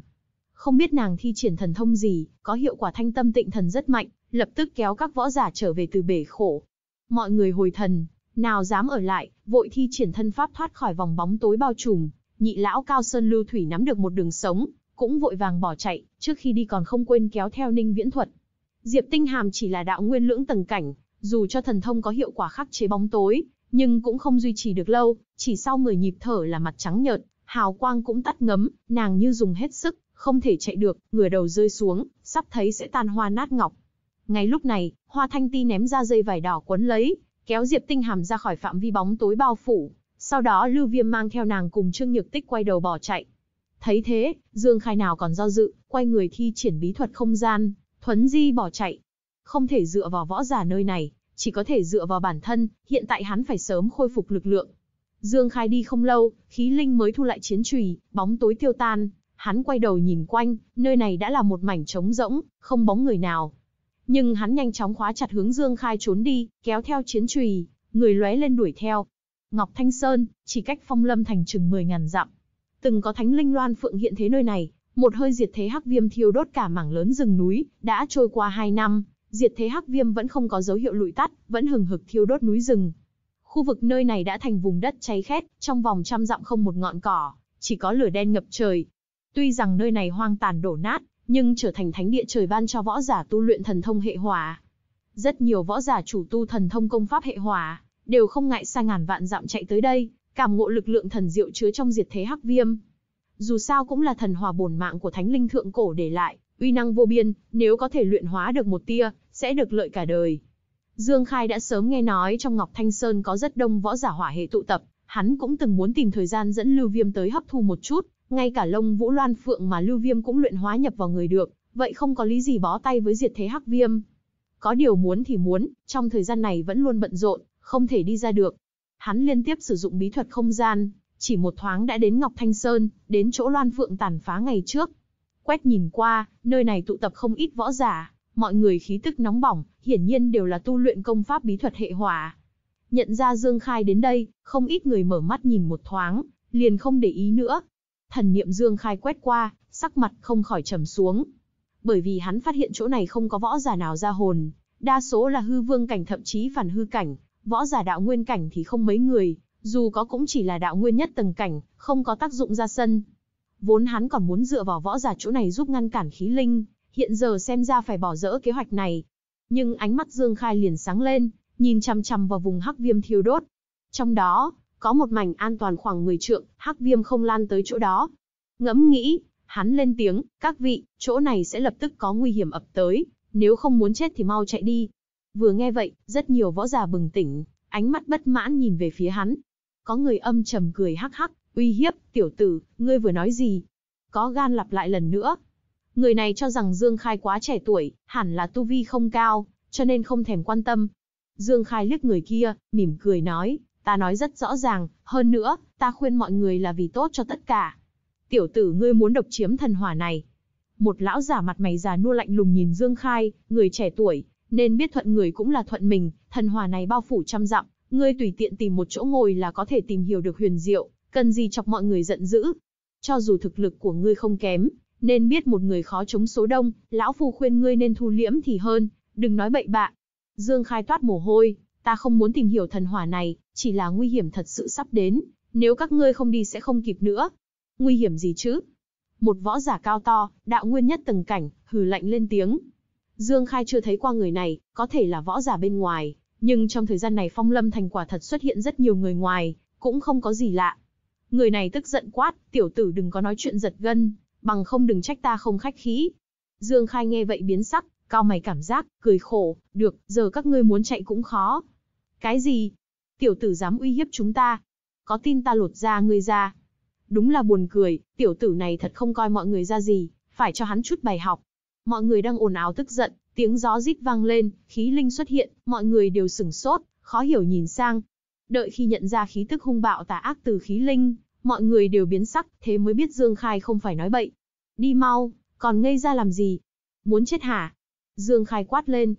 không biết nàng thi triển thần thông gì, có hiệu quả thanh tâm tịnh thần rất mạnh, lập tức kéo các võ giả trở về từ bể khổ. Mọi người hồi thần, nào dám ở lại, vội thi triển thân pháp thoát khỏi vòng bóng tối bao trùm, nhị lão Cao Sơn Lưu Thủy nắm được một đường sống, cũng vội vàng bỏ chạy, trước khi đi còn không quên kéo theo Ninh Viễn Thuật. Diệp Tinh Hàm chỉ là đạo nguyên lưỡng tầng cảnh, dù cho thần thông có hiệu quả khắc chế bóng tối, nhưng cũng không duy trì được lâu, chỉ sau 10 nhịp thở là mặt trắng nhợt, hào quang cũng tắt ngấm, nàng như dùng hết sức, không thể chạy được, ngửa đầu rơi xuống, sắp thấy sẽ tan hoa nát ngọc. Ngay lúc này, Hoa Thanh Ti ném ra dây vải đỏ quấn lấy, kéo Diệp Tinh Hàm ra khỏi phạm vi bóng tối bao phủ, sau đó Lưu Viêm mang theo nàng cùng Trương Nhược Tích quay đầu bỏ chạy. Thấy thế, Dương Khai nào còn do dự, quay người thi triển bí thuật không gian, thuấn di bỏ chạy. Không thể dựa vào võ giả nơi này, chỉ có thể dựa vào bản thân, hiện tại hắn phải sớm khôi phục lực lượng. Dương Khai đi không lâu, khí linh mới thu lại chiến chùy, bóng tối tiêu tan, Hắn quay đầu nhìn quanh, nơi này đã là một mảnh trống rỗng, không bóng người nào. Nhưng hắn nhanh chóng khóa chặt hướng Dương Khai trốn đi, kéo theo chiến trùy, người lóe lên đuổi theo. Ngọc Thanh Sơn, chỉ cách phong lâm thành chừng 10 ngàn dặm. Từng có thánh linh loan phượng hiện thế nơi này, một hơi diệt thế hắc viêm thiêu đốt cả mảng lớn rừng núi, đã trôi qua 2 năm, diệt thế hắc viêm vẫn không có dấu hiệu lụi tắt, vẫn hừng hực thiêu đốt núi rừng. Khu vực nơi này đã thành vùng đất cháy khét, trong vòng trăm dặm không một ngọn cỏ, chỉ có lửa đen ngập trời, Tuy rằng nơi này hoang tàn đổ nát, nhưng trở thành thánh địa trời ban cho võ giả tu luyện thần thông hệ hỏa. Rất nhiều võ giả chủ tu thần thông công pháp hệ hỏa, đều không ngại xa ngàn vạn dặm chạy tới đây, cảm ngộ lực lượng thần diệu chứa trong diệt thế hắc viêm. Dù sao cũng là thần hòa bổn mạng của thánh linh thượng cổ để lại, uy năng vô biên, nếu có thể luyện hóa được một tia, sẽ được lợi cả đời. Dương Khai đã sớm nghe nói trong Ngọc Thanh Sơn có rất đông võ giả hỏa hệ tụ tập, hắn cũng từng muốn tìm thời gian dẫn Lưu Viêm tới hấp thu một chút, ngay cả lông vũ loan phượng mà Lưu Viêm cũng luyện hóa nhập vào người được, vậy không có lý gì bó tay với diệt thế hắc viêm. Có điều muốn thì muốn, trong thời gian này vẫn luôn bận rộn, không thể đi ra được. Hắn liên tiếp sử dụng bí thuật không gian, chỉ một thoáng đã đến Ngọc Thanh Sơn, đến chỗ Loan Phượng tàn phá ngày trước. Quét nhìn qua, nơi này tụ tập không ít võ giả, mọi người khí tức nóng bỏng, hiển nhiên đều là tu luyện công pháp bí thuật hệ hỏa. Nhận ra Dương Khai đến đây, không ít người mở mắt nhìn một thoáng, liền không để ý nữa, Thần niệm dương khai quét qua, sắc mặt không khỏi trầm xuống. Bởi vì hắn phát hiện chỗ này không có võ giả nào ra hồn, đa số là hư vương cảnh thậm chí phản hư cảnh, võ giả đạo nguyên cảnh thì không mấy người, dù có cũng chỉ là đạo nguyên nhất tầng cảnh, không có tác dụng ra sân. Vốn hắn còn muốn dựa vào võ giả chỗ này giúp ngăn cản khí linh, hiện giờ xem ra phải bỏ dỡ kế hoạch này. Nhưng ánh mắt Dương Khai liền sáng lên, nhìn chằm chằm vào vùng hắc viêm thiêu đốt. Trong đó, có một mảnh an toàn khoảng 10 trượng, hắc viêm không lan tới chỗ đó. Ngẫm nghĩ, hắn lên tiếng, các vị, chỗ này sẽ lập tức có nguy hiểm ập tới, nếu không muốn chết thì mau chạy đi. Vừa nghe vậy, rất nhiều võ giả bừng tỉnh, ánh mắt bất mãn nhìn về phía hắn. Có người âm trầm cười hắc hắc, uy hiếp, tiểu tử, ngươi vừa nói gì? Có gan lặp lại lần nữa. Người này cho rằng Dương Khai quá trẻ tuổi, hẳn là tu vi không cao, cho nên không thèm quan tâm. Dương Khai liếc người kia, mỉm cười nói, ta nói rất rõ ràng, hơn nữa, ta khuyên mọi người là vì tốt cho tất cả. Tiểu tử ngươi muốn độc chiếm thần hỏa này. Một lão giả mặt mày già nua lạnh lùng nhìn Dương Khai, người trẻ tuổi, nên biết thuận người cũng là thuận mình, thần hỏa này bao phủ trăm dặm, ngươi tùy tiện tìm một chỗ ngồi là có thể tìm hiểu được huyền diệu, cần gì chọc mọi người giận dữ. Cho dù thực lực của ngươi không kém, nên biết một người khó chống số đông, lão phu khuyên ngươi nên thu liễm thì hơn, đừng nói bậy bạ. Dương Khai toát mồ hôi, ta không muốn tìm hiểu thần hỏa này, chỉ là nguy hiểm thật sự sắp đến, nếu các ngươi không đi sẽ không kịp nữa. Nguy hiểm gì chứ? Một võ giả cao to, đạo nguyên nhất từng cảnh, hừ lạnh lên tiếng. Dương Khai chưa thấy qua người này, có thể là võ giả bên ngoài, nhưng trong thời gian này phong lâm thành quả thật xuất hiện rất nhiều người ngoài, cũng không có gì lạ. Người này tức giận quát, tiểu tử đừng có nói chuyện giật gân, bằng không đừng trách ta không khách khí. Dương Khai nghe vậy biến sắc, cao mày cảm giác, cười khổ, được, giờ các ngươi muốn chạy cũng khó. Cái gì? Tiểu tử dám uy hiếp chúng ta? Có tin ta lột da ngươi ra? Đúng là buồn cười, tiểu tử này thật không coi mọi người ra gì, phải cho hắn chút bài học. Mọi người đang ồn ào tức giận, tiếng gió rít vang lên, khí linh xuất hiện, mọi người đều sửng sốt, khó hiểu nhìn sang. Đợi khi nhận ra khí tức hung bạo tà ác từ khí linh, mọi người đều biến sắc, thế mới biết Dương Khai không phải nói bậy. Đi mau, còn ngây ra làm gì? Muốn chết hả? Dương Khai quát lên.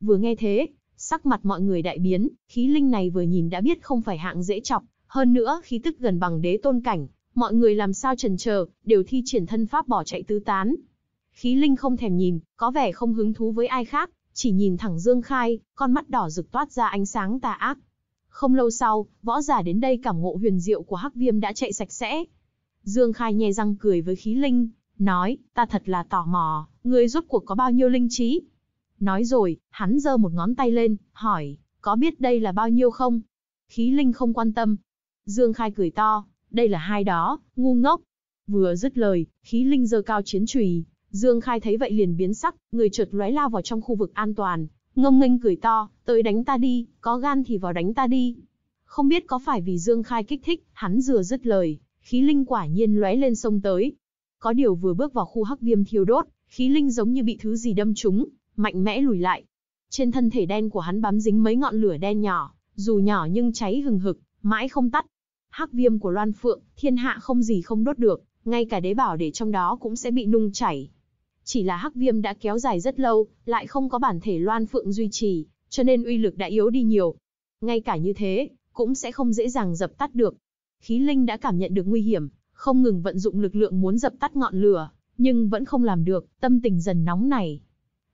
Vừa nghe thế, Sắc mặt mọi người đại biến, khí linh này vừa nhìn đã biết không phải hạng dễ chọc, hơn nữa khí tức gần bằng đế tôn cảnh, mọi người làm sao trần chờ, đều thi triển thân pháp bỏ chạy tứ tán. Khí linh không thèm nhìn, có vẻ không hứng thú với ai khác, chỉ nhìn thẳng Dương Khai, con mắt đỏ rực toát ra ánh sáng tà ác. Không lâu sau, võ giả đến đây cảm ngộ huyền diệu của Hắc Viêm đã chạy sạch sẽ. Dương Khai nhe răng cười với khí linh, nói, ta thật là tò mò, ngươi rốt cuộc có bao nhiêu linh trí? Nói rồi, hắn giơ một ngón tay lên, hỏi, có biết đây là bao nhiêu không? Khí linh không quan tâm. Dương Khai cười to, đây là hai đó, ngu ngốc. Vừa dứt lời, khí linh giơ cao chiến trùy. Dương Khai thấy vậy liền biến sắc, người chợt lóe lao vào trong khu vực an toàn. Ngông nghênh cười to, tới đánh ta đi, có gan thì vào đánh ta đi. Không biết có phải vì Dương Khai kích thích, hắn vừa dứt lời, khí linh quả nhiên lóe lên sông tới. Có điều vừa bước vào khu hắc viêm thiêu đốt, khí linh giống như bị thứ gì đâm trúng, mạnh mẽ lùi lại. Trên thân thể đen của hắn bám dính mấy ngọn lửa đen nhỏ, dù nhỏ nhưng cháy hừng hực, mãi không tắt. Hắc viêm của Loan Phượng, thiên hạ không gì không đốt được, ngay cả đế bảo để trong đó cũng sẽ bị nung chảy. Chỉ là hắc viêm đã kéo dài rất lâu, lại không có bản thể Loan Phượng duy trì, cho nên uy lực đã yếu đi nhiều. Ngay cả như thế, cũng sẽ không dễ dàng dập tắt được. Khí linh đã cảm nhận được nguy hiểm, không ngừng vận dụng lực lượng muốn dập tắt ngọn lửa, nhưng vẫn không làm được, tâm tình dần nóng này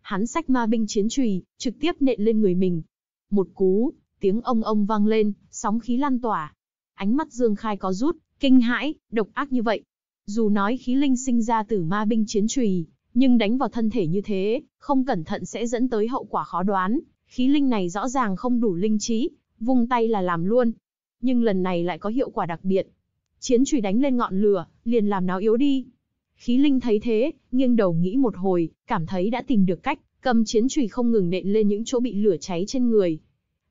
hắn xách ma binh chiến trùy, trực tiếp nện lên người mình. Một cú, tiếng ông ông vang lên, sóng khí lan tỏa. Ánh mắt Dương Khai có rút, kinh hãi, độc ác như vậy. Dù nói khí linh sinh ra từ ma binh chiến trùy, nhưng đánh vào thân thể như thế, không cẩn thận sẽ dẫn tới hậu quả khó đoán. Khí linh này rõ ràng không đủ linh trí, vung tay là làm luôn. Nhưng lần này lại có hiệu quả đặc biệt. Chiến trùy đánh lên ngọn lửa, liền làm nó yếu đi, Khí linh thấy thế, nghiêng đầu nghĩ một hồi, cảm thấy đã tìm được cách, cầm chiến chùy không ngừng nện lên những chỗ bị lửa cháy trên người.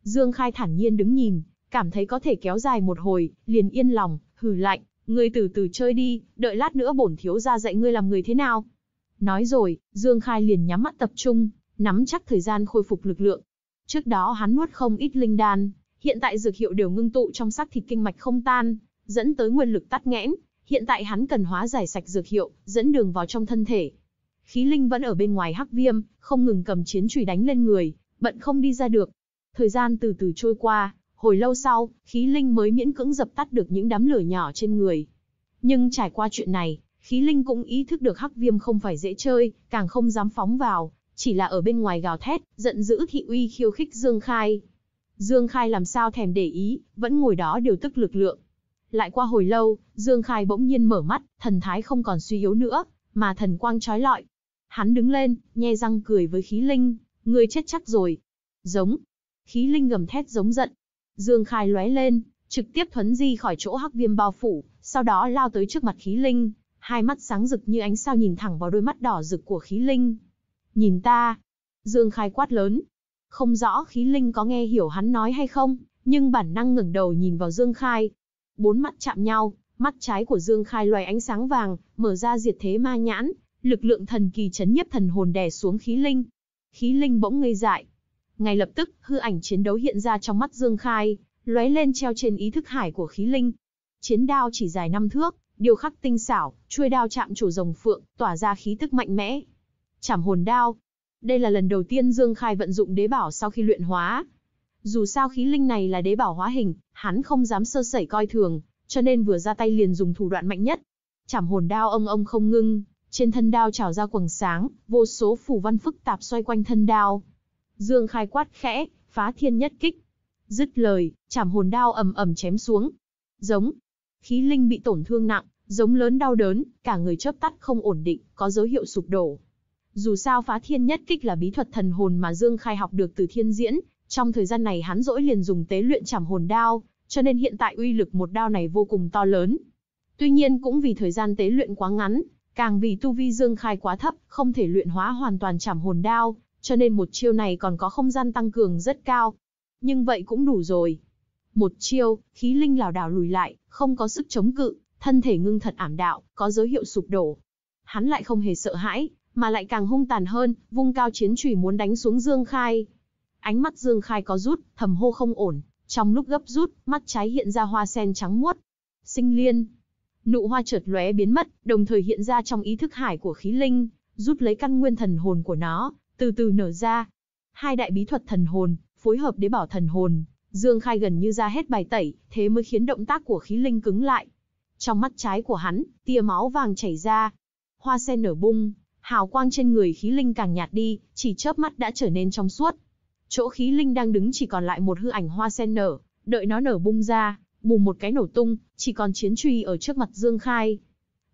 Dương Khai thản nhiên đứng nhìn, cảm thấy có thể kéo dài một hồi, liền yên lòng, hừ lạnh, ngươi từ từ chơi đi, đợi lát nữa bổn thiếu gia dạy ngươi làm người thế nào. Nói rồi, Dương Khai liền nhắm mắt tập trung, nắm chắc thời gian khôi phục lực lượng. Trước đó hắn nuốt không ít linh đan, hiện tại dược hiệu đều ngưng tụ trong xác thịt kinh mạch không tan, dẫn tới nguyên lực tắt nghẽn, Hiện tại hắn cần hóa giải sạch dược hiệu, dẫn đường vào trong thân thể. Khí linh vẫn ở bên ngoài hắc viêm, không ngừng cầm chiến chùy đánh lên người, bận không đi ra được. Thời gian từ từ trôi qua, hồi lâu sau, khí linh mới miễn cưỡng dập tắt được những đám lửa nhỏ trên người. Nhưng trải qua chuyện này, khí linh cũng ý thức được hắc viêm không phải dễ chơi, càng không dám phóng vào, chỉ là ở bên ngoài gào thét, giận dữ thị uy khiêu khích Dương Khai. Dương Khai làm sao thèm để ý, vẫn ngồi đó điều tức lực lượng. Lại qua hồi lâu, Dương Khai bỗng nhiên mở mắt, thần thái không còn suy yếu nữa, mà thần quang trói lọi. Hắn đứng lên, nhe răng cười với khí linh, người chết chắc rồi. Giống. Khí linh gầm thét giống giận. Dương Khai lóe lên, trực tiếp thuấn di khỏi chỗ hắc viêm bao phủ, sau đó lao tới trước mặt khí linh, hai mắt sáng rực như ánh sao nhìn thẳng vào đôi mắt đỏ rực của khí linh. Nhìn ta. Dương Khai quát lớn. Không rõ khí linh có nghe hiểu hắn nói hay không, nhưng bản năng ngẩng đầu nhìn vào Dương Khai, bốn mắt chạm nhau, mắt trái của Dương Khai loài ánh sáng vàng, mở ra diệt thế ma nhãn, lực lượng thần kỳ chấn nhiếp thần hồn đè xuống khí linh. Khí linh bỗng ngây dại. Ngay lập tức, hư ảnh chiến đấu hiện ra trong mắt Dương Khai, lóe lên treo trên ý thức hải của khí linh. Chiến đao chỉ dài năm thước, điều khắc tinh xảo, chuôi đao chạm chủ rồng phượng, tỏa ra khí tức mạnh mẽ. Chảm hồn đao. Đây là lần đầu tiên Dương Khai vận dụng đế bảo sau khi luyện hóa, dù sao khí linh này là đế bảo hóa hình, hắn không dám sơ sẩy coi thường, cho nên vừa ra tay liền dùng thủ đoạn mạnh nhất. Chảm hồn đao ông ông không ngưng, trên thân đao trào ra quầng sáng, vô số phủ văn phức tạp xoay quanh thân đao. Dương khai quát khẽ, phá thiên nhất kích. Dứt lời, chảm hồn đao ầm ầm chém xuống. Giống. Khí linh bị tổn thương nặng, giống lớn đau đớn, cả người chớp tắt không ổn định, có dấu hiệu sụp đổ. Dù sao phá thiên nhất kích là bí thuật thần hồn mà Dương Khai học được từ thiên diễn, trong thời gian này hắn dỗi liền dùng tế luyện chảm hồn đao, cho nên hiện tại uy lực một đao này vô cùng to lớn. Tuy nhiên cũng vì thời gian tế luyện quá ngắn, càng vì tu vi dương khai quá thấp, không thể luyện hóa hoàn toàn chảm hồn đao, cho nên một chiêu này còn có không gian tăng cường rất cao. Nhưng vậy cũng đủ rồi. Một chiêu, khí linh lảo đảo lùi lại, không có sức chống cự, thân thể ngưng thật ảm đạo, có dấu hiệu sụp đổ. Hắn lại không hề sợ hãi, mà lại càng hung tàn hơn, vung cao chiến chùy muốn đánh xuống Dương Khai. Ánh mắt Dương Khai có rút, thầm hô không ổn, trong lúc gấp rút, mắt trái hiện ra hoa sen trắng muốt. Sinh liên. Nụ hoa chợt lóe biến mất, đồng thời hiện ra trong ý thức hải của khí linh, rút lấy căn nguyên thần hồn của nó, từ từ nở ra. Hai đại bí thuật thần hồn, phối hợp đế bảo thần hồn, Dương Khai gần như ra hết bài tẩy, thế mới khiến động tác của khí linh cứng lại. Trong mắt trái của hắn, tia máu vàng chảy ra. Hoa sen nở bung, hào quang trên người khí linh càng nhạt đi, chỉ chớp mắt đã trở nên trong suốt. Chỗ khí linh đang đứng chỉ còn lại một hư ảnh hoa sen nở, đợi nó nở bung ra, bùm một cái nổ tung, chỉ còn chiến truy ở trước mặt Dương Khai.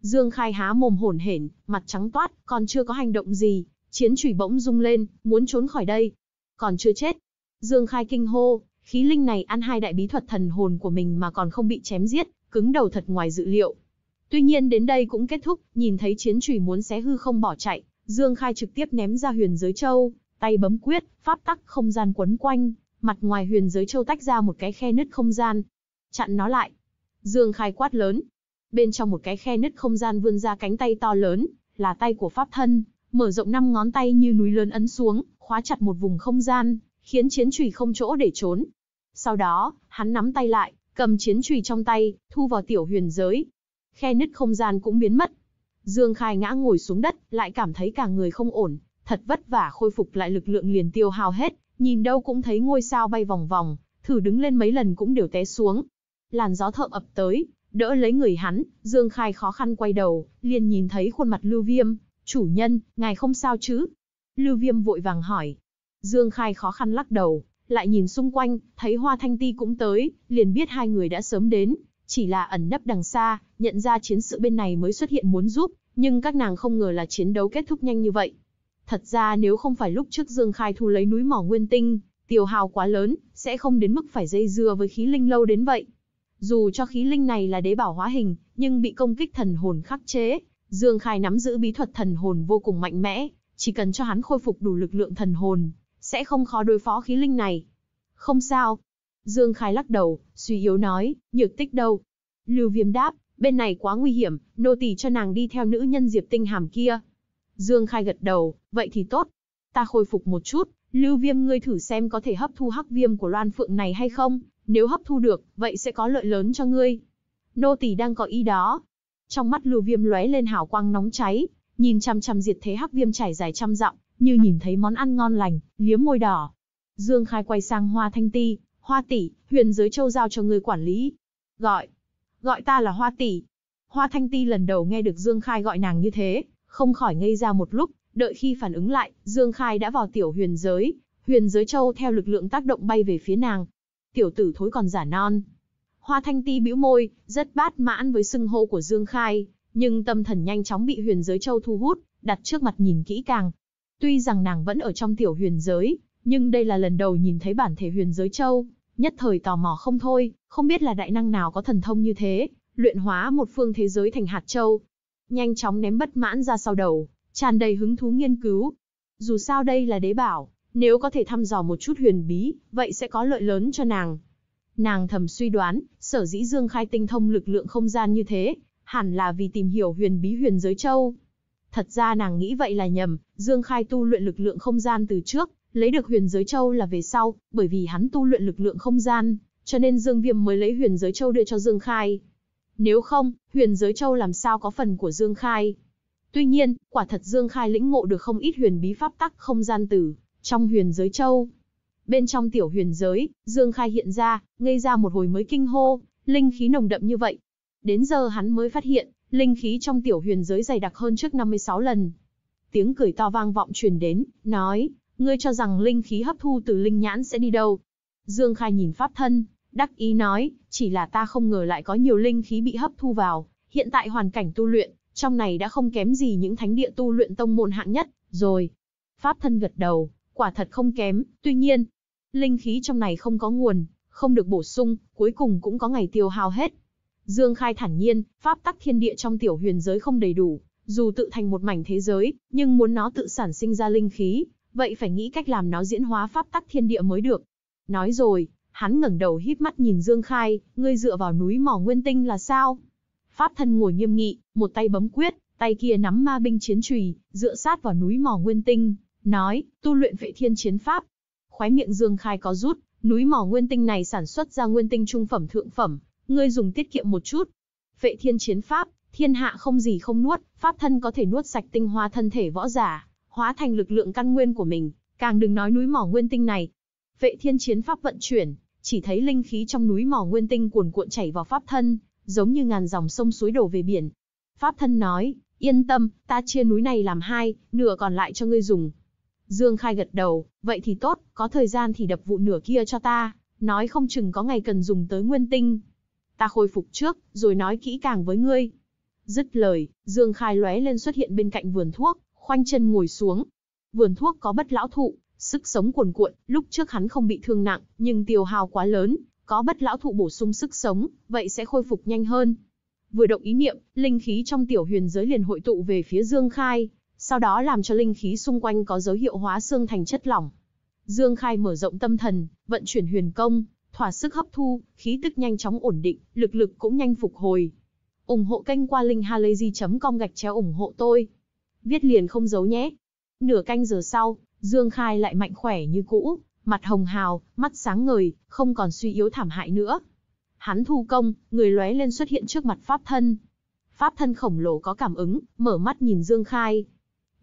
Dương Khai há mồm hổn hển, mặt trắng toát, còn chưa có hành động gì, chiến truy bỗng rung lên, muốn trốn khỏi đây. Còn chưa chết. Dương Khai kinh hô, khí linh này ăn hai đại bí thuật thần hồn của mình mà còn không bị chém giết, cứng đầu thật ngoài dự liệu. Tuy nhiên đến đây cũng kết thúc, nhìn thấy chiến trùy muốn xé hư không bỏ chạy, Dương Khai trực tiếp ném ra huyền giới châu, tay bấm quyết, pháp tắc không gian quấn quanh, mặt ngoài huyền giới châu tách ra một cái khe nứt không gian. Chặn nó lại. Dương khai quát lớn. Bên trong một cái khe nứt không gian vươn ra cánh tay to lớn, là tay của pháp thân, mở rộng năm ngón tay như núi lớn ấn xuống, khóa chặt một vùng không gian, khiến chiến trùy không chỗ để trốn. Sau đó, hắn nắm tay lại, cầm chiến trùy trong tay, thu vào tiểu huyền giới. Khe nứt không gian cũng biến mất. Dương Khai ngã ngồi xuống đất, lại cảm thấy cả người không ổn, thật vất vả khôi phục lại lực lượng liền tiêu hao hết, nhìn đâu cũng thấy ngôi sao bay vòng vòng, thử đứng lên mấy lần cũng đều té xuống. Làn gió thợm ập tới, đỡ lấy người hắn, Dương Khai khó khăn quay đầu, liền nhìn thấy khuôn mặt Lưu Viêm, chủ nhân, ngài không sao chứ? Lưu Viêm vội vàng hỏi. Dương Khai khó khăn lắc đầu, lại nhìn xung quanh, thấy Hoa Thanh Ti cũng tới, liền biết hai người đã sớm đến, chỉ là ẩn nấp đằng xa, nhận ra chiến sự bên này mới xuất hiện muốn giúp, nhưng các nàng không ngờ là chiến đấu kết thúc nhanh như vậy. Thật ra nếu không phải lúc trước Dương Khai thu lấy núi mỏ nguyên tinh, tiêu hào quá lớn, sẽ không đến mức phải dây dưa với khí linh lâu đến vậy. Dù cho khí linh này là đế bảo hóa hình, nhưng bị công kích thần hồn khắc chế, Dương Khai nắm giữ bí thuật thần hồn vô cùng mạnh mẽ, chỉ cần cho hắn khôi phục đủ lực lượng thần hồn, sẽ không khó đối phó khí linh này. Không sao. Dương Khai lắc đầu, suy yếu nói, nhược tích đâu. Lưu Viêm đáp, bên này quá nguy hiểm, nô tỳ cho nàng đi theo nữ nhân Diệp Tinh Hàm kia. Dương Khai gật đầu, vậy thì tốt. Ta khôi phục một chút, Lưu Viêm ngươi thử xem có thể hấp thu hắc viêm của Loan Phượng này hay không, nếu hấp thu được, vậy sẽ có lợi lớn cho ngươi. Nô tỳ đang có ý đó. Trong mắt Lưu Viêm lóe lên hào quang nóng cháy, nhìn chằm chằm diệt thế hắc viêm trải dài trăm dặm, như nhìn thấy món ăn ngon lành, liếm môi đỏ. Dương Khai quay sang Hoa Thanh Ti, "Hoa tỷ, Huyền giới châu giao cho ngươi quản lý." "Gọi, gọi ta là Hoa tỷ." Hoa Thanh Ti lần đầu nghe được Dương Khai gọi nàng như thế, không khỏi ngây ra một lúc, đợi khi phản ứng lại, Dương Khai đã vào tiểu huyền giới, huyền giới châu theo lực lượng tác động bay về phía nàng. Tiểu tử thối còn giả non. Hoa Thanh Ti bĩu môi, rất bát mãn với xưng hô của Dương Khai, nhưng tâm thần nhanh chóng bị huyền giới châu thu hút, đặt trước mặt nhìn kỹ càng. Tuy rằng nàng vẫn ở trong tiểu huyền giới, nhưng đây là lần đầu nhìn thấy bản thể huyền giới châu, nhất thời tò mò không thôi, không biết là đại năng nào có thần thông như thế, luyện hóa một phương thế giới thành hạt châu, nhanh chóng ném bất mãn ra sau đầu, tràn đầy hứng thú nghiên cứu. Dù sao đây là đế bảo, nếu có thể thăm dò một chút huyền bí, vậy sẽ có lợi lớn cho nàng. Nàng thầm suy đoán, sở dĩ Dương Khai tinh thông lực lượng không gian như thế, hẳn là vì tìm hiểu huyền bí huyền giới châu. Thật ra nàng nghĩ vậy là nhầm, Dương Khai tu luyện lực lượng không gian từ trước, lấy được huyền giới châu là về sau, bởi vì hắn tu luyện lực lượng không gian, cho nên Dương Viêm mới lấy huyền giới châu đưa cho Dương Khai. Nếu không, huyền giới châu làm sao có phần của Dương Khai. Tuy nhiên, quả thật Dương Khai lĩnh ngộ được không ít huyền bí pháp tắc không gian tử, trong huyền giới châu. Bên trong tiểu huyền giới, Dương Khai hiện ra, ngây ra một hồi mới kinh hô, linh khí nồng đậm như vậy. Đến giờ hắn mới phát hiện, linh khí trong tiểu huyền giới dày đặc hơn trước 56 lần. Tiếng cười to vang vọng truyền đến, nói, ngươi cho rằng linh khí hấp thu từ linh nhãn sẽ đi đâu? Dương Khai nhìn pháp thân, Đắc ý nói, chỉ là ta không ngờ lại có nhiều linh khí bị hấp thu vào, hiện tại hoàn cảnh tu luyện, trong này đã không kém gì những thánh địa tu luyện tông môn hạng nhất, rồi. Pháp thân gật đầu, quả thật không kém, tuy nhiên, linh khí trong này không có nguồn, không được bổ sung, cuối cùng cũng có ngày tiêu hao hết. Dương Khai thản nhiên, pháp tắc thiên địa trong tiểu huyền giới không đầy đủ, dù tự thành một mảnh thế giới, nhưng muốn nó tự sản sinh ra linh khí, vậy phải nghĩ cách làm nó diễn hóa pháp tắc thiên địa mới được. Nói rồi, Hắn ngẩng đầu híp mắt nhìn Dương Khai, ngươi dựa vào núi mỏ nguyên tinh là sao? Pháp thân ngồi nghiêm nghị, một tay bấm quyết, tay kia nắm ma binh chiến trùy, dựa sát vào núi mỏ nguyên tinh, nói, tu luyện vệ thiên chiến pháp. Khóe miệng Dương Khai có rút, núi mỏ nguyên tinh này sản xuất ra nguyên tinh trung phẩm thượng phẩm, ngươi dùng tiết kiệm một chút. Vệ thiên chiến pháp, thiên hạ không gì không nuốt, pháp thân có thể nuốt sạch tinh hoa thân thể võ giả, hóa thành lực lượng căn nguyên của mình, càng đừng nói núi mỏ nguyên tinh này. Vệ thiên chiến pháp vận chuyển, chỉ thấy linh khí trong núi mỏ nguyên tinh cuồn cuộn chảy vào pháp thân, giống như ngàn dòng sông suối đổ về biển. Pháp thân nói, yên tâm, ta chia núi này làm hai, nửa còn lại cho ngươi dùng. Dương Khai gật đầu, vậy thì tốt, có thời gian thì đập vụ nửa kia cho ta, nói không chừng có ngày cần dùng tới nguyên tinh. Ta khôi phục trước, rồi nói kỹ càng với ngươi. Dứt lời, Dương Khai lóe lên xuất hiện bên cạnh vườn thuốc, khoanh chân ngồi xuống. Vườn thuốc có bất lão thụ, sức sống cuồn cuộn, lúc trước hắn không bị thương nặng, nhưng tiêu hao quá lớn, có bất lão thụ bổ sung sức sống, vậy sẽ khôi phục nhanh hơn. Vừa động ý niệm, linh khí trong tiểu huyền giới liền hội tụ về phía Dương Khai, sau đó làm cho linh khí xung quanh có dấu hiệu hóa xương thành chất lỏng. Dương Khai mở rộng tâm thần, vận chuyển huyền công, thỏa sức hấp thu, khí tức nhanh chóng ổn định, lực lực cũng nhanh phục hồi. ủng hộ kênh qua linkhalazy.com gạch chéo ủng hộ tôi. Viết liền không giấu nhé. Nửa canh giờ sau, Dương Khai lại mạnh khỏe như cũ, mặt hồng hào, mắt sáng ngời, không còn suy yếu thảm hại nữa. Hắn thu công, người lóe lên xuất hiện trước mặt pháp thân. Pháp thân khổng lồ có cảm ứng, mở mắt nhìn Dương Khai.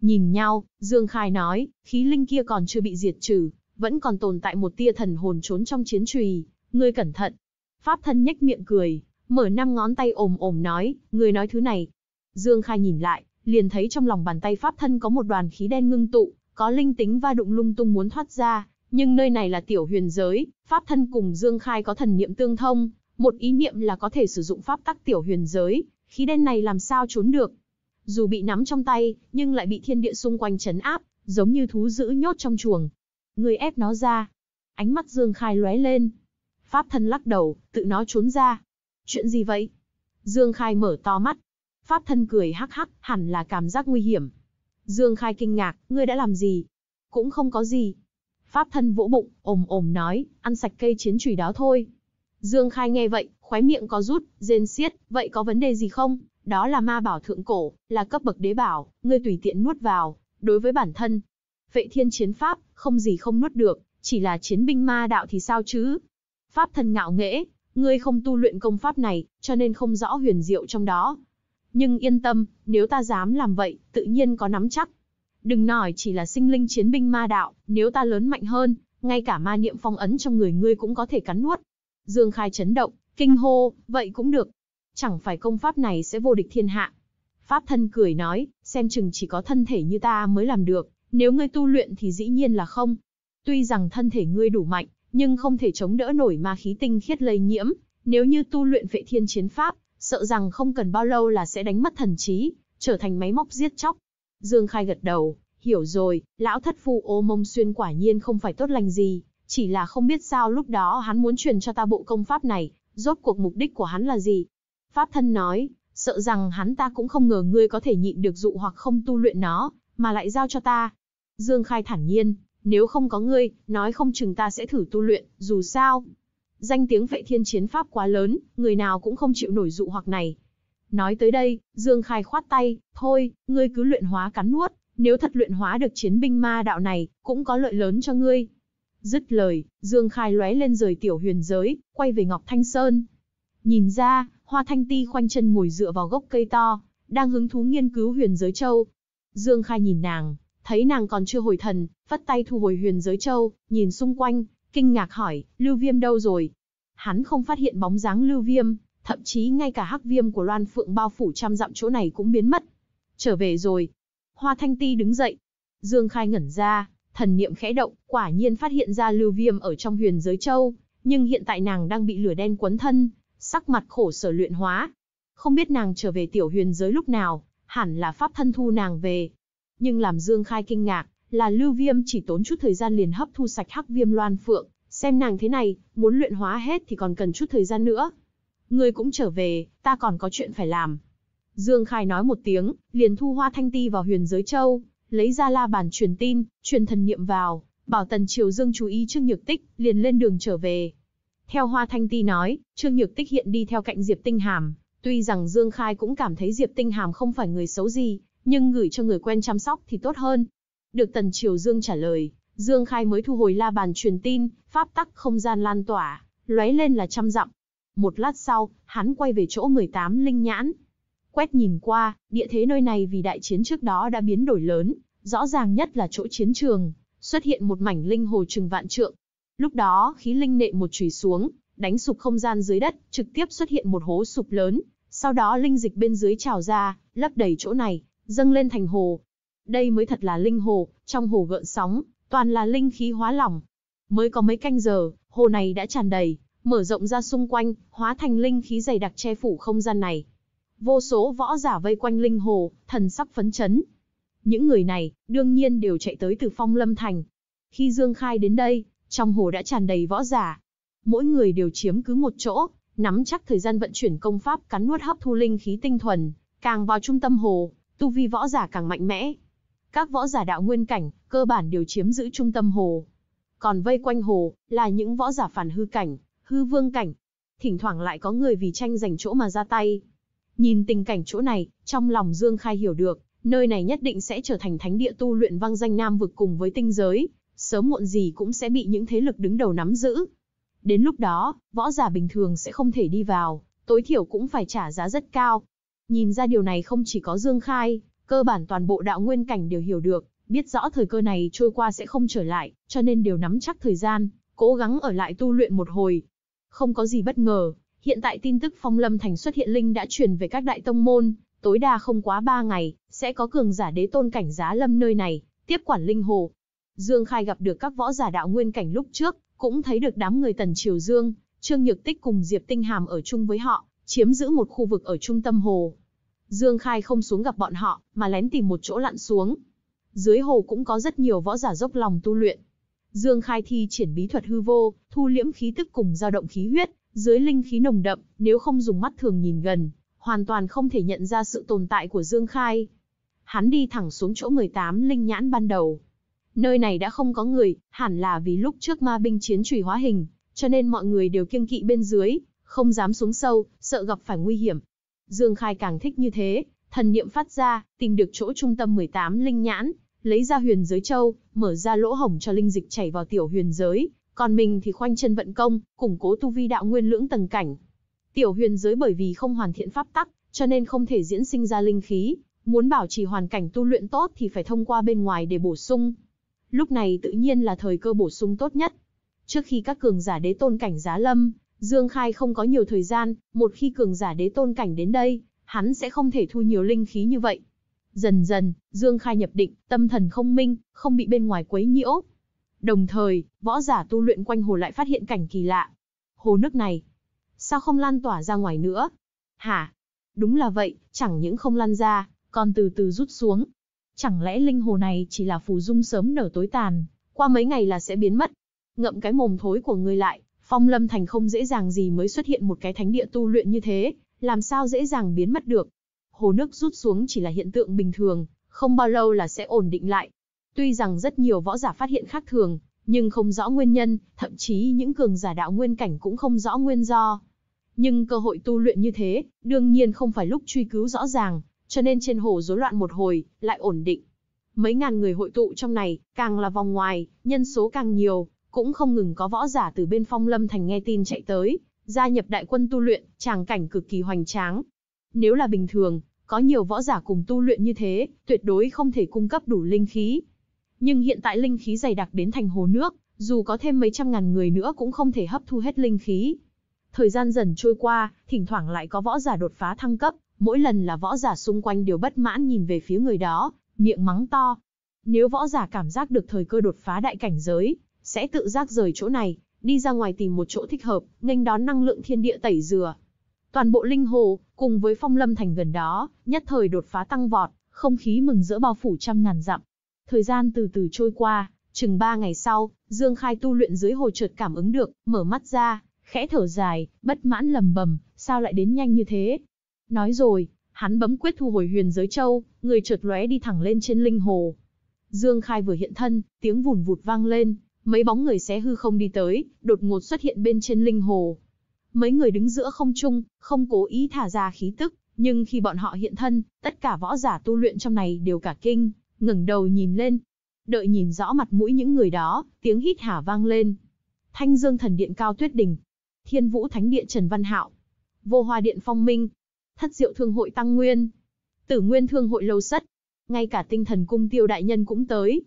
Nhìn nhau, Dương Khai nói, khí linh kia còn chưa bị diệt trừ, vẫn còn tồn tại một tia thần hồn trốn trong chiến trùy, ngươi cẩn thận. Pháp thân nhếch miệng cười, mở năm ngón tay ồm ồm nói, ngươi nói thứ này. Dương Khai nhìn lại, liền thấy trong lòng bàn tay pháp thân có một đoàn khí đen ngưng tụ, có linh tính va đụng lung tung muốn thoát ra, nhưng nơi này là tiểu huyền giới, pháp thân cùng Dương Khai có thần niệm tương thông, một ý niệm là có thể sử dụng pháp tắc tiểu huyền giới, khí đen này làm sao trốn được. Dù bị nắm trong tay, nhưng lại bị thiên địa xung quanh chấn áp, giống như thú dữ nhốt trong chuồng. Người ép nó ra. Ánh mắt Dương Khai lóe lên. Pháp thân lắc đầu, tự nó trốn ra. Chuyện gì vậy? Dương Khai mở to mắt. Pháp thân cười hắc hắc, hẳn là cảm giác nguy hiểm. Dương Khai kinh ngạc, ngươi đã làm gì? Cũng không có gì. Pháp thân vỗ bụng, ồm ồm nói, ăn sạch cây chiến chùy đó thôi. Dương Khai nghe vậy, khóe miệng có rút, rên xiết, vậy có vấn đề gì không? Đó là ma bảo thượng cổ, là cấp bậc đế bảo, ngươi tùy tiện nuốt vào, đối với bản thân. Vệ thiên chiến pháp, không gì không nuốt được, chỉ là chiến binh ma đạo thì sao chứ? Pháp thân ngạo nghễ, ngươi không tu luyện công pháp này, cho nên không rõ huyền diệu trong đó. Nhưng yên tâm, nếu ta dám làm vậy, tự nhiên có nắm chắc. Đừng nói chỉ là sinh linh chiến binh ma đạo, nếu ta lớn mạnh hơn, ngay cả ma niệm phong ấn trong người ngươi cũng có thể cắn nuốt. Dương Khai chấn động, kinh hô, vậy cũng được. Chẳng phải công pháp này sẽ vô địch thiên hạ. Pháp thân cười nói, xem chừng chỉ có thân thể như ta mới làm được, nếu ngươi tu luyện thì dĩ nhiên là không. Tuy rằng thân thể ngươi đủ mạnh, nhưng không thể chống đỡ nổi ma khí tinh khiết lây nhiễm, nếu như tu luyện vệ thiên chiến pháp, sợ rằng không cần bao lâu là sẽ đánh mất thần trí, trở thành máy móc giết chóc. Dương Khai gật đầu, hiểu rồi, lão thất phu ô mông xuyên quả nhiên không phải tốt lành gì, chỉ là không biết sao lúc đó hắn muốn truyền cho ta bộ công pháp này, rốt cuộc mục đích của hắn là gì. Pháp thân nói, sợ rằng hắn ta cũng không ngờ ngươi có thể nhịn được dụ hoặc không tu luyện nó, mà lại giao cho ta. Dương Khai thản nhiên, nếu không có ngươi, nói không chừng ta sẽ thử tu luyện, dù sao, Danh tiếng vệ thiên chiến pháp quá lớn, người nào cũng không chịu nổi dụ hoặc này. Nói tới đây, Dương Khai khoát tay, thôi, ngươi cứ luyện hóa cắn nuốt, nếu thật luyện hóa được chiến binh ma đạo này, cũng có lợi lớn cho ngươi. Dứt lời, Dương Khai lóe lên rời tiểu huyền giới, quay về Ngọc Thanh Sơn. Nhìn ra, Hoa Thanh Ti khoanh chân ngồi dựa vào gốc cây to, đang hứng thú nghiên cứu huyền giới châu. Dương Khai nhìn nàng, thấy nàng còn chưa hồi thần, vắt tay thu hồi huyền giới châu, nhìn xung quanh, kinh ngạc hỏi, Lưu Viêm đâu rồi? Hắn không phát hiện bóng dáng lưu viêm, thậm chí ngay cả hắc viêm của Loan Phượng bao phủ trăm dặm chỗ này cũng biến mất. Trở về rồi. Hoa Thanh Ti đứng dậy. Dương Khai ngẩn ra, thần niệm khẽ động, quả nhiên phát hiện ra lưu viêm ở trong huyền giới châu, nhưng hiện tại nàng đang bị lửa đen quấn thân, sắc mặt khổ sở luyện hóa. Không biết nàng trở về tiểu huyền giới lúc nào, hẳn là pháp thân thu nàng về. Nhưng làm Dương Khai kinh ngạc, là lưu viêm chỉ tốn chút thời gian liền hấp thu sạch hắc viêm loan phượng, xem nàng thế này, muốn luyện hóa hết thì còn cần chút thời gian nữa. Ngươi cũng trở về, ta còn có chuyện phải làm. Dương Khai nói một tiếng, liền thu hoa thanh ti vào huyền giới châu, lấy ra la bàn truyền tin, truyền thần niệm vào, bảo tần triều Dương chú ý Trương Nhược Tích, liền lên đường trở về. Theo hoa thanh ti nói, Trương Nhược Tích hiện đi theo cạnh Diệp Tinh Hàm, tuy rằng Dương Khai cũng cảm thấy Diệp Tinh Hàm không phải người xấu gì, nhưng gửi cho người quen chăm sóc thì tốt hơn. Được tần triều Dương trả lời, Dương Khai mới thu hồi la bàn truyền tin, pháp tắc không gian lan tỏa, lóe lên là trăm dặm. Một lát sau, hắn quay về chỗ tám linh nhãn. Quét nhìn qua, địa thế nơi này vì đại chiến trước đó đã biến đổi lớn, rõ ràng nhất là chỗ chiến trường, xuất hiện một mảnh linh hồ trừng vạn trượng. Lúc đó, khí linh nệ một chùy xuống, đánh sụp không gian dưới đất, trực tiếp xuất hiện một hố sụp lớn, sau đó linh dịch bên dưới trào ra, lấp đầy chỗ này, dâng lên thành hồ. Đây mới thật là linh hồ, trong hồ gợn sóng, toàn là linh khí hóa lỏng. Mới có mấy canh giờ, hồ này đã tràn đầy, mở rộng ra xung quanh, hóa thành linh khí dày đặc che phủ không gian này. Vô số võ giả vây quanh linh hồ, thần sắc phấn chấn. Những người này, đương nhiên đều chạy tới từ phong lâm thành. Khi Dương Khai đến đây, trong hồ đã tràn đầy võ giả. Mỗi người đều chiếm cứ một chỗ, nắm chắc thời gian vận chuyển công pháp cắn nuốt hấp thu linh khí tinh thuần, càng vào trung tâm hồ, tu vi võ giả càng mạnh mẽ, các võ giả đạo nguyên cảnh, cơ bản đều chiếm giữ trung tâm hồ. Còn vây quanh hồ, là những võ giả phản hư cảnh, hư vương cảnh. Thỉnh thoảng lại có người vì tranh giành chỗ mà ra tay. Nhìn tình cảnh chỗ này, trong lòng Dương Khai hiểu được, nơi này nhất định sẽ trở thành thánh địa tu luyện vang danh nam vực cùng với tinh giới, sớm muộn gì cũng sẽ bị những thế lực đứng đầu nắm giữ. Đến lúc đó, võ giả bình thường sẽ không thể đi vào, tối thiểu cũng phải trả giá rất cao. Nhìn ra điều này không chỉ có Dương Khai, Cơ bản toàn bộ đạo nguyên cảnh đều hiểu được, biết rõ thời cơ này trôi qua sẽ không trở lại, cho nên đều nắm chắc thời gian, cố gắng ở lại tu luyện một hồi. Không có gì bất ngờ, hiện tại tin tức Phong Lâm Thành xuất hiện linh đã truyền về các đại tông môn, tối đa không quá 3 ngày, sẽ có cường giả đế tôn cảnh giá lâm nơi này, tiếp quản linh hồ. Dương Khai gặp được các võ giả đạo nguyên cảnh lúc trước, cũng thấy được đám người Tần Triều Dương, Trương Nhược Tích cùng Diệp Tinh Hàm ở chung với họ, chiếm giữ một khu vực ở trung tâm hồ, Dương Khai không xuống gặp bọn họ, mà lén tìm một chỗ lặn xuống. Dưới hồ cũng có rất nhiều võ giả dốc lòng tu luyện. Dương Khai thi triển bí thuật hư vô, thu liễm khí tức cùng dao động khí huyết, dưới linh khí nồng đậm, nếu không dùng mắt thường nhìn gần, hoàn toàn không thể nhận ra sự tồn tại của Dương Khai. Hắn đi thẳng xuống chỗ 18 linh nhãn ban đầu. Nơi này đã không có người, hẳn là vì lúc trước ma binh chiến trùy hóa hình, cho nên mọi người đều kiêng kỵ bên dưới, không dám xuống sâu, sợ gặp phải nguy hiểm, Dương Khai càng thích như thế, thần niệm phát ra, tìm được chỗ trung tâm 18 linh nhãn, lấy ra huyền giới châu, mở ra lỗ hổng cho linh dịch chảy vào tiểu huyền giới, còn mình thì khoanh chân vận công, củng cố tu vi đạo nguyên lưỡng tầng cảnh. Tiểu huyền giới bởi vì không hoàn thiện pháp tắc, cho nên không thể diễn sinh ra linh khí, muốn bảo trì hoàn cảnh tu luyện tốt thì phải thông qua bên ngoài để bổ sung. Lúc này tự nhiên là thời cơ bổ sung tốt nhất. Trước khi các cường giả đế tôn cảnh giá lâm, Dương Khai không có nhiều thời gian, một khi cường giả đế tôn cảnh đến đây, hắn sẽ không thể thu nhiều linh khí như vậy. Dần dần, Dương Khai nhập định, tâm thần không minh, không bị bên ngoài quấy nhiễu. Đồng thời, võ giả tu luyện quanh hồ lại phát hiện cảnh kỳ lạ. Hồ nước này, sao không lan tỏa ra ngoài nữa? Hả? Đúng là vậy, chẳng những không lan ra, còn từ từ rút xuống. Chẳng lẽ linh hồ này chỉ là phù dung sớm nở tối tàn, qua mấy ngày là sẽ biến mất? Ngậm cái mồm thối của ngươi lại, Phong Lâm Thành không dễ dàng gì mới xuất hiện một cái thánh địa tu luyện như thế, làm sao dễ dàng biến mất được. Hồ nước rút xuống chỉ là hiện tượng bình thường, không bao lâu là sẽ ổn định lại. Tuy rằng rất nhiều võ giả phát hiện khác thường, nhưng không rõ nguyên nhân, thậm chí những cường giả đạo nguyên cảnh cũng không rõ nguyên do. Nhưng cơ hội tu luyện như thế, đương nhiên không phải lúc truy cứu rõ ràng, cho nên trên hồ rối loạn một hồi, lại ổn định. Mấy ngàn người hội tụ trong này, càng là vòng ngoài, nhân số càng nhiều, cũng không ngừng có võ giả từ bên phong lâm thành nghe tin chạy tới, gia nhập đại quân tu luyện, tràng cảnh cực kỳ hoành tráng. Nếu là bình thường, có nhiều võ giả cùng tu luyện như thế, tuyệt đối không thể cung cấp đủ linh khí. Nhưng hiện tại linh khí dày đặc đến thành hồ nước, dù có thêm mấy trăm ngàn người nữa cũng không thể hấp thu hết linh khí. Thời gian dần trôi qua, thỉnh thoảng lại có võ giả đột phá thăng cấp, mỗi lần là võ giả xung quanh đều bất mãn nhìn về phía người đó, miệng mắng to. Nếu võ giả cảm giác được thời cơ đột phá đại cảnh giới, sẽ tự giác rời chỗ này, đi ra ngoài tìm một chỗ thích hợp, nghênh đón năng lượng thiên địa tẩy dừa. Toàn bộ linh hồ, cùng với phong lâm thành gần đó, nhất thời đột phá tăng vọt, không khí mừng rỡ bao phủ trăm ngàn dặm. Thời gian từ từ trôi qua, chừng ba ngày sau, Dương Khai tu luyện dưới hồ chợt cảm ứng được, mở mắt ra, khẽ thở dài, bất mãn lầm bầm, sao lại đến nhanh như thế? Nói rồi, hắn bấm quyết thu hồi huyền giới châu, người chợt lóe đi thẳng lên trên linh hồ. Dương Khai vừa hiện thân, tiếng vùn vụt vang lên, Mấy bóng người xé hư không đi tới, đột ngột xuất hiện bên trên linh hồ. Mấy người đứng giữa không trung, không cố ý thả ra khí tức, nhưng khi bọn họ hiện thân, tất cả võ giả tu luyện trong này đều cả kinh, ngẩng đầu nhìn lên. Đợi nhìn rõ mặt mũi những người đó, tiếng hít hả vang lên. Thanh Dương Thần Điện Cao Tuyết Đình, Thiên Vũ Thánh Điện Trần Văn Hạo, Vô Hoa Điện Phong Minh, Thất Diệu Thương Hội Tăng Nguyên, Tử Nguyên Thương Hội Lâu Sắt, ngay cả tinh thần cung tiêu đại nhân cũng tới,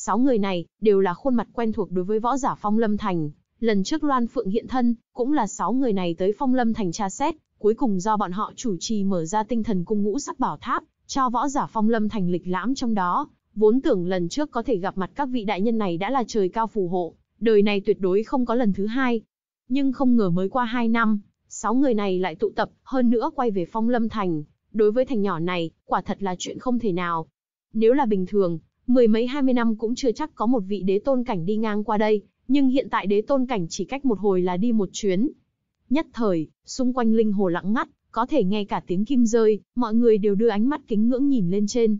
Sáu người này, đều là khuôn mặt quen thuộc đối với võ giả Phong Lâm Thành. Lần trước Loan Phượng hiện thân, cũng là sáu người này tới Phong Lâm Thành tra xét, cuối cùng do bọn họ chủ trì mở ra tinh thần cung ngũ sắc bảo tháp, cho võ giả Phong Lâm Thành lịch lãm trong đó. Vốn tưởng lần trước có thể gặp mặt các vị đại nhân này đã là trời cao phù hộ, đời này tuyệt đối không có lần thứ hai. Nhưng không ngờ mới qua hai năm, sáu người này lại tụ tập, hơn nữa quay về Phong Lâm Thành. Đối với thành nhỏ này, quả thật là chuyện không thể nào. Nếu là bình thường, mười mấy hai mươi năm cũng chưa chắc có một vị đế tôn cảnh đi ngang qua đây, nhưng hiện tại đế tôn cảnh chỉ cách một hồi là đi một chuyến. Nhất thời, xung quanh linh hồ lặng ngắt, có thể nghe cả tiếng kim rơi, mọi người đều đưa ánh mắt kính ngưỡng nhìn lên trên.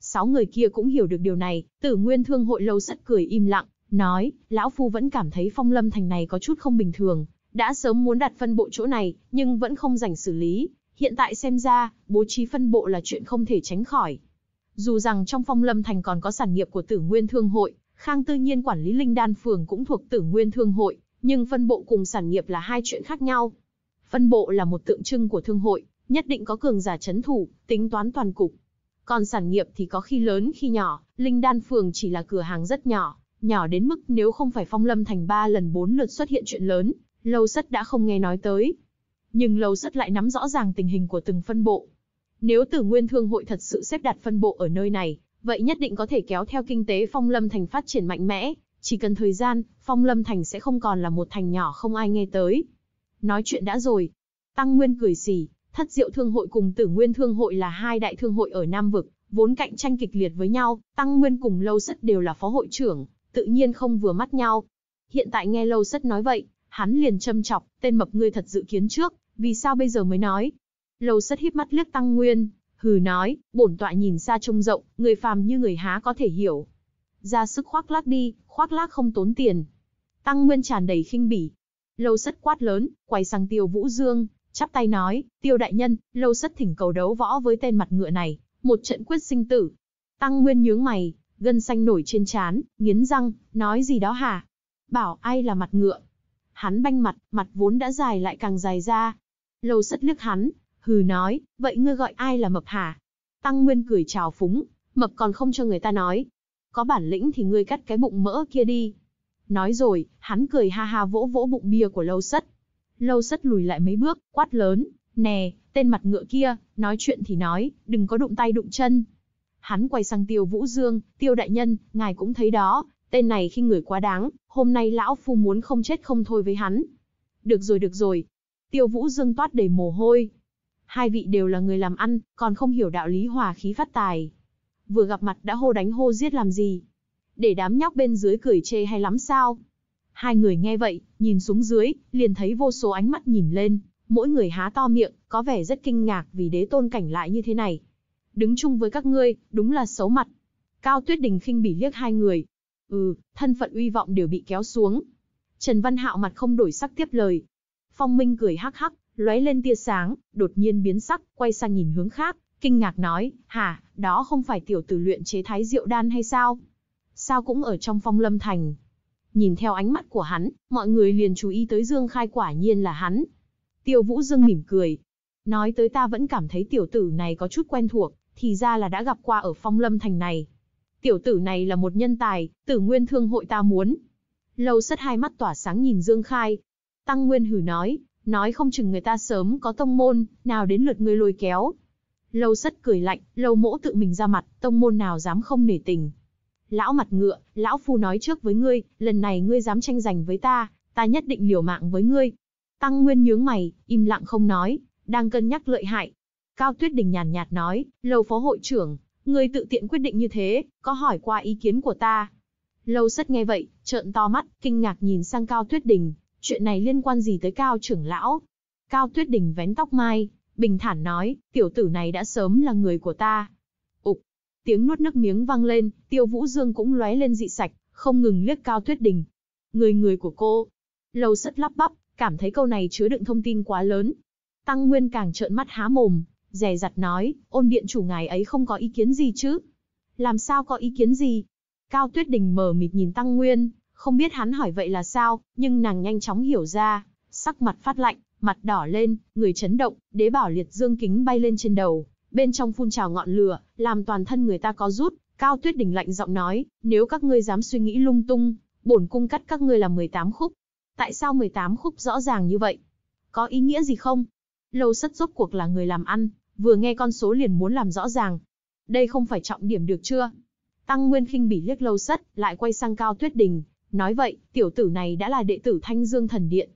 Sáu người kia cũng hiểu được điều này, tử nguyên thương hội lâu sắt cười im lặng, nói, lão phu vẫn cảm thấy phong lâm thành này có chút không bình thường, đã sớm muốn đặt phân bộ chỗ này, nhưng vẫn không rảnh xử lý, hiện tại xem ra, bố trí phân bộ là chuyện không thể tránh khỏi. Dù rằng trong phong lâm thành còn có sản nghiệp của tử nguyên thương hội, Khang Tư Nhiên quản lý linh đan phường cũng thuộc tử nguyên thương hội, nhưng phân bộ cùng sản nghiệp là hai chuyện khác nhau. Phân bộ là một tượng trưng của thương hội, nhất định có cường giả chấn thủ, tính toán toàn cục. Còn sản nghiệp thì có khi lớn khi nhỏ, linh đan phường chỉ là cửa hàng rất nhỏ, nhỏ đến mức nếu không phải phong lâm thành ba lần bốn lượt xuất hiện chuyện lớn, lâu sất đã không nghe nói tới. Nhưng lâu sất lại nắm rõ ràng tình hình của từng phân bộ, nếu Tử Nguyên Thương hội thật sự xếp đặt phân bộ ở nơi này, vậy nhất định có thể kéo theo kinh tế Phong Lâm Thành phát triển mạnh mẽ, chỉ cần thời gian, Phong Lâm Thành sẽ không còn là một thành nhỏ không ai nghe tới. Nói chuyện đã rồi. Tăng Nguyên cười xì, Thất Diệu Thương hội cùng Tử Nguyên Thương hội là hai đại thương hội ở Nam vực, vốn cạnh tranh kịch liệt với nhau, Tăng Nguyên cùng Lâu Sắt đều là phó hội trưởng, tự nhiên không vừa mắt nhau. Hiện tại nghe Lâu Sắt nói vậy, hắn liền châm chọc, tên mập ngươi thật dự kiến trước, vì sao bây giờ mới nói? Lâu sất híp mắt liếc Tăng Nguyên, hừ nói, bổn tọa nhìn xa trông rộng, người phàm như người há có thể hiểu. Ra sức khoác lác đi, khoác lác không tốn tiền. Tăng Nguyên tràn đầy khinh bỉ. Lâu sất quát lớn, quay sang Tiêu Vũ Dương, chắp tay nói, Tiêu đại nhân, Lâu sất thỉnh cầu đấu võ với tên mặt ngựa này, một trận quyết sinh tử. Tăng Nguyên nhướng mày, gân xanh nổi trên trán, nghiến răng, nói gì đó hả? Bảo ai là mặt ngựa? Hắn banh mặt, mặt vốn đã dài lại càng dài ra. Lâu sất liếc hắn, hừ nói, vậy ngươi gọi ai là mập hả? Tăng Nguyên cười chào phúng, mập còn không cho người ta nói. Có bản lĩnh thì ngươi cắt cái bụng mỡ kia đi. Nói rồi, hắn cười ha ha vỗ vỗ bụng bia của lâu sất. Lâu sất lùi lại mấy bước, quát lớn, nè, tên mặt ngựa kia, nói chuyện thì nói, đừng có đụng tay đụng chân. Hắn quay sang tiêu vũ dương, tiêu đại nhân, ngài cũng thấy đó, tên này khi người quá đáng, hôm nay lão phu muốn không chết không thôi với hắn. Được rồi được rồi. Tiêu vũ dương toát đầy mồ hôi, hai vị đều là người làm ăn, còn không hiểu đạo lý hòa khí phát tài. Vừa gặp mặt đã hô đánh hô giết làm gì? Để đám nhóc bên dưới cười chê hay lắm sao? Hai người nghe vậy, nhìn xuống dưới, liền thấy vô số ánh mắt nhìn lên, mỗi người há to miệng, có vẻ rất kinh ngạc vì đế tôn cảnh lại như thế này. Đứng chung với các ngươi, đúng là xấu mặt. Cao Tuyết Đình khinh bỉ liếc hai người. Ừ, thân phận uy vọng đều bị kéo xuống. Trần Văn Hạo mặt không đổi sắc tiếp lời. Phong Minh cười hắc hắc, lóe lên tia sáng, đột nhiên biến sắc, quay sang nhìn hướng khác, kinh ngạc nói, hả, đó không phải tiểu tử luyện chế thái diệu đan hay sao? Sao cũng ở trong phong lâm thành? Nhìn theo ánh mắt của hắn, mọi người liền chú ý tới Dương Khai quả nhiên là hắn. Tiêu Vũ Dương mỉm cười. Nói tới ta vẫn cảm thấy tiểu tử này có chút quen thuộc, thì ra là đã gặp qua ở phong lâm thành này. Tiểu tử này là một nhân tài, tử nguyên thương hội ta muốn. Lâu sất hai mắt tỏa sáng nhìn Dương Khai. Tăng Nguyên hử nói, Nói không chừng người ta sớm có tông môn, nào đến lượt ngươi lôi kéo. Lâu sất cười lạnh, lâu mỗ tự mình ra mặt, tông môn nào dám không nể tình. Lão mặt ngựa, lão phu nói trước với ngươi, lần này ngươi dám tranh giành với ta, ta nhất định liều mạng với ngươi. Tăng Nguyên nhướng mày, im lặng không nói, đang cân nhắc lợi hại. Cao Tuyết Đình nhàn nhạt nói, lâu phó hội trưởng, ngươi tự tiện quyết định như thế, có hỏi qua ý kiến của ta. Lâu sất nghe vậy, trợn to mắt, kinh ngạc nhìn sang Cao Tuyết Đình chuyện này liên quan gì tới cao trưởng lão? Cao Tuyết Đình vén tóc mai, bình thản nói, tiểu tử này đã sớm là người của ta. Ục, tiếng nuốt nước miếng vang lên, tiêu vũ dương cũng lóe lên dị sạch, không ngừng liếc Cao Tuyết Đình. Người người của cô. Lâu sất lắp bắp, cảm thấy câu này chứa đựng thông tin quá lớn. Tăng Nguyên càng trợn mắt há mồm, dè dặt nói, ôn điện chủ ngài ấy không có ý kiến gì chứ. Làm sao có ý kiến gì? Cao Tuyết Đình mờ mịt nhìn Tăng Nguyên, không biết hắn hỏi vậy là sao, nhưng nàng nhanh chóng hiểu ra, sắc mặt phát lạnh, mặt đỏ lên, người chấn động, đế bảo liệt dương kính bay lên trên đầu, bên trong phun trào ngọn lửa, làm toàn thân người ta có rút, Cao Tuyết Đỉnh lạnh giọng nói, nếu các ngươi dám suy nghĩ lung tung, bổn cung cắt các ngươi là 18 khúc. Tại sao 18 khúc rõ ràng như vậy? Có ý nghĩa gì không? Lâu sất rốt cuộc là người làm ăn, vừa nghe con số liền muốn làm rõ ràng. Đây không phải trọng điểm được chưa? Tăng Nguyên khinh bỉ liếc lâu sất, lại quay sang Cao Tuyết Đỉnh. Nói vậy, tiểu tử này đã là đệ tử Thanh Dương Thần Điện.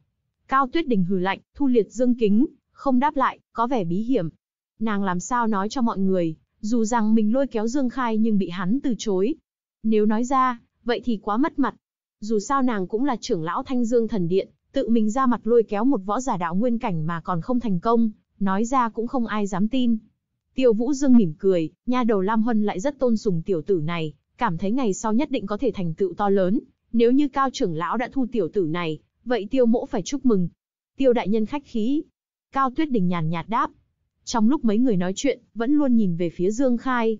Cao Tuyết Đình hừ lạnh, thu liệt dương kính, không đáp lại, có vẻ bí hiểm. Nàng làm sao nói cho mọi người, dù rằng mình lôi kéo Dương Khai nhưng bị hắn từ chối. Nếu nói ra, vậy thì quá mất mặt. Dù sao nàng cũng là trưởng lão Thanh Dương Thần Điện, tự mình ra mặt lôi kéo một võ giả đạo nguyên cảnh mà còn không thành công, nói ra cũng không ai dám tin. Tiêu Vũ Dương mỉm cười, nha đầu Lam Huân lại rất tôn sùng tiểu tử này, cảm thấy ngày sau nhất định có thể thành tựu to lớn, nếu như cao trưởng lão đã thu tiểu tử này, vậy tiêu mỗ phải chúc mừng. Tiêu đại nhân khách khí. Cao tuyết đình nhàn nhạt đáp. Trong lúc mấy người nói chuyện, vẫn luôn nhìn về phía Dương Khai.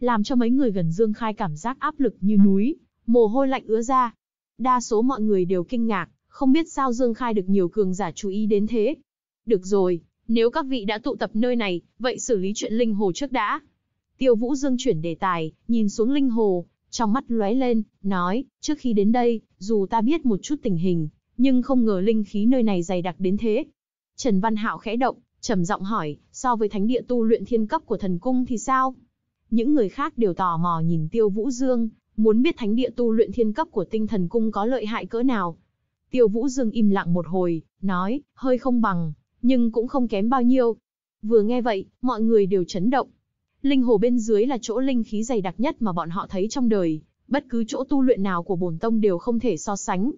Làm cho mấy người gần Dương Khai cảm giác áp lực như núi, mồ hôi lạnh ứa ra. Đa số mọi người đều kinh ngạc, không biết sao Dương Khai được nhiều cường giả chú ý đến thế. Được rồi, nếu các vị đã tụ tập nơi này, vậy xử lý chuyện linh hồ trước đã. Tiêu Vũ Dương chuyển đề tài, nhìn xuống linh hồ, trong mắt lóe lên, nói, trước khi đến đây, dù ta biết một chút tình hình, nhưng không ngờ linh khí nơi này dày đặc đến thế. Trần Văn Hạo khẽ động, trầm giọng hỏi, so với thánh địa tu luyện thiên cấp của thần cung thì sao? Những người khác đều tò mò nhìn Tiêu Vũ Dương, muốn biết thánh địa tu luyện thiên cấp của tinh thần cung có lợi hại cỡ nào. Tiêu Vũ Dương im lặng một hồi, nói, hơi không bằng, nhưng cũng không kém bao nhiêu. Vừa nghe vậy, mọi người đều chấn động, Linh hồ bên dưới là chỗ linh khí dày đặc nhất mà bọn họ thấy trong đời, bất cứ chỗ tu luyện nào của bổn tông đều không thể so sánh.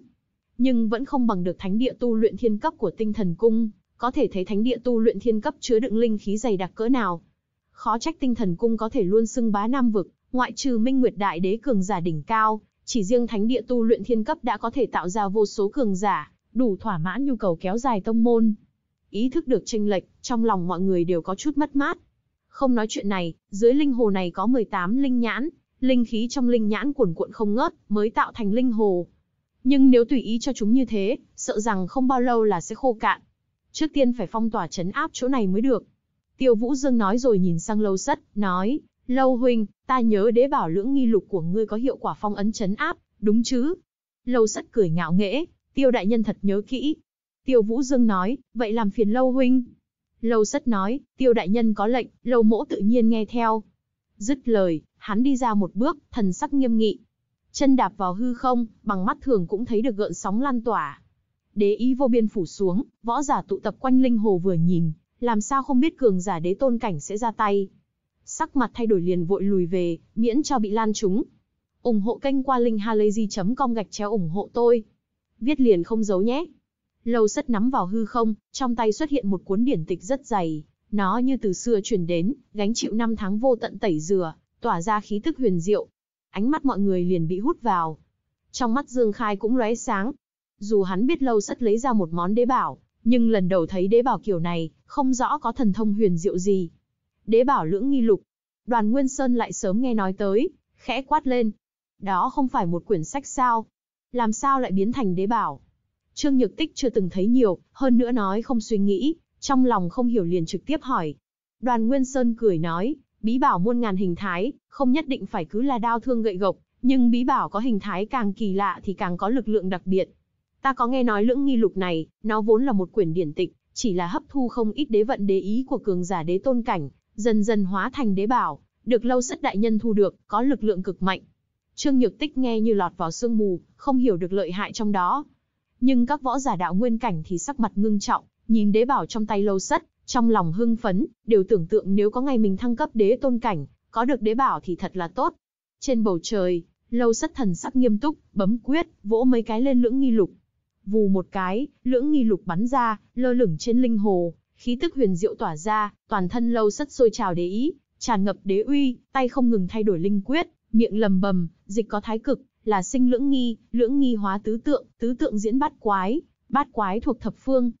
Nhưng vẫn không bằng được thánh địa tu luyện thiên cấp của tinh thần cung, có thể thấy thánh địa tu luyện thiên cấp chứa đựng linh khí dày đặc cỡ nào. Khó trách tinh thần cung có thể luôn xưng bá nam vực, ngoại trừ minh nguyệt đại đế cường giả đỉnh cao, chỉ riêng thánh địa tu luyện thiên cấp đã có thể tạo ra vô số cường giả, đủ thỏa mãn nhu cầu kéo dài tông môn. Ý thức được tranh lệch, trong lòng mọi người đều có chút mất mát. Không nói chuyện này, dưới linh hồ này có 18 linh nhãn, linh khí trong linh nhãn cuồn cuộn không ngớt, mới tạo thành linh hồ. Nhưng nếu tùy ý cho chúng như thế, sợ rằng không bao lâu là sẽ khô cạn. Trước tiên phải phong tỏa chấn áp chỗ này mới được. Tiêu Vũ Dương nói rồi nhìn sang Lâu Sắt, nói, Lâu Huynh, ta nhớ đế bảo lưỡng nghi lục của ngươi có hiệu quả phong ấn chấn áp, đúng chứ? Lâu Sắt cười ngạo nghễ, Tiêu Đại Nhân thật nhớ kỹ. Tiêu Vũ Dương nói, vậy làm phiền Lâu Huynh. Lâu sất nói, tiêu đại nhân có lệnh, lâu mỗ tự nhiên nghe theo. Dứt lời, hắn đi ra một bước, thần sắc nghiêm nghị. Chân đạp vào hư không, bằng mắt thường cũng thấy được gợn sóng lan tỏa. Đế ý vô biên phủ xuống, võ giả tụ tập quanh linh hồ vừa nhìn, làm sao không biết cường giả đế tôn cảnh sẽ ra tay. Sắc mặt thay đổi liền vội lùi về, miễn cho bị lan trúng. ủng hộ kênh qua linkhalazy.com gạch chéo ủng hộ tôi. Viết liền không giấu nhé. Lâu sất nắm vào hư không, trong tay xuất hiện một cuốn điển tịch rất dày, nó như từ xưa truyền đến, gánh chịu năm tháng vô tận tẩy rửa, tỏa ra khí tức huyền diệu. Ánh mắt mọi người liền bị hút vào. Trong mắt Dương Khai cũng lóe sáng. Dù hắn biết lâu sất lấy ra một món đế bảo, nhưng lần đầu thấy đế bảo kiểu này, không rõ có thần thông huyền diệu gì. Đế bảo lưỡng nghi lục. Đoàn Nguyên Sơn lại sớm nghe nói tới, khẽ quát lên. Đó không phải một quyển sách sao? Làm sao lại biến thành đế bảo? Trương Nhược Tích chưa từng thấy nhiều, hơn nữa nói không suy nghĩ, trong lòng không hiểu liền trực tiếp hỏi. Đoàn Nguyên Sơn cười nói, bí bảo muôn ngàn hình thái, không nhất định phải cứ là đao thương gậy gộc, nhưng bí bảo có hình thái càng kỳ lạ thì càng có lực lượng đặc biệt. Ta có nghe nói lưỡng nghi lục này, nó vốn là một quyển điển tịch, chỉ là hấp thu không ít đế vận đế ý của cường giả đế tôn cảnh, dần dần hóa thành đế bảo, được lâu sất đại nhân thu được, có lực lượng cực mạnh. Trương Nhược Tích nghe như lọt vào sương mù, không hiểu được lợi hại trong đó, nhưng các võ giả đạo nguyên cảnh thì sắc mặt ngưng trọng, nhìn đế bảo trong tay lâu sắt, trong lòng hưng phấn, đều tưởng tượng nếu có ngày mình thăng cấp đế tôn cảnh, có được đế bảo thì thật là tốt. Trên bầu trời, lâu sắt thần sắc nghiêm túc, bấm quyết, vỗ mấy cái lên lưỡng nghi lục. Vù một cái, lưỡng nghi lục bắn ra, lơ lửng trên linh hồ, khí tức huyền diệu tỏa ra, toàn thân lâu sắt sôi trào đế ý, tràn ngập đế uy, tay không ngừng thay đổi linh quyết, miệng lầm bầm, dịch có thái cực, là sinh lưỡng nghi, lưỡng nghi hóa tứ tượng, tứ tượng diễn bát quái, bát quái thuộc thập phương.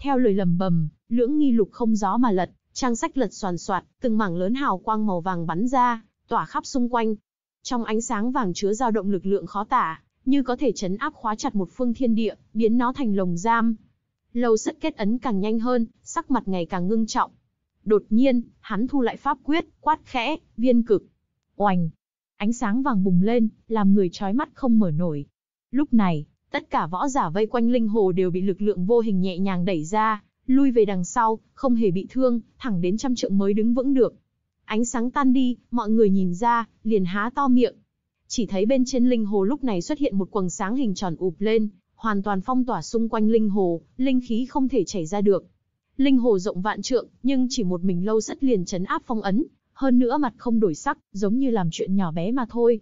Theo lời lầm bầm, lưỡng nghi lục không gió mà lật, trang sách lật soàn soạt, từng mảng lớn hào quang màu vàng bắn ra, tỏa khắp xung quanh. Trong ánh sáng vàng chứa dao động lực lượng khó tả, như có thể chấn áp khóa chặt một phương thiên địa, biến nó thành lồng giam. Lâu sất kết ấn càng nhanh hơn, sắc mặt ngày càng ngưng trọng. Đột nhiên, hắn thu lại pháp quyết, quát khẽ, viên cực. Oành, ánh sáng vàng bùng lên, làm người trói mắt không mở nổi. Lúc này, tất cả võ giả vây quanh linh hồ đều bị lực lượng vô hình nhẹ nhàng đẩy ra, lui về đằng sau, không hề bị thương, thẳng đến trăm trượng mới đứng vững được. Ánh sáng tan đi, mọi người nhìn ra, liền há to miệng. Chỉ thấy bên trên linh hồ lúc này xuất hiện một quầng sáng hình tròn ụp lên, hoàn toàn phong tỏa xung quanh linh hồ, linh khí không thể chảy ra được. Linh hồ rộng vạn trượng, nhưng chỉ một mình lâu rất liền chấn áp phong ấn, hơn nữa mặt không đổi sắc, giống như làm chuyện nhỏ bé mà thôi.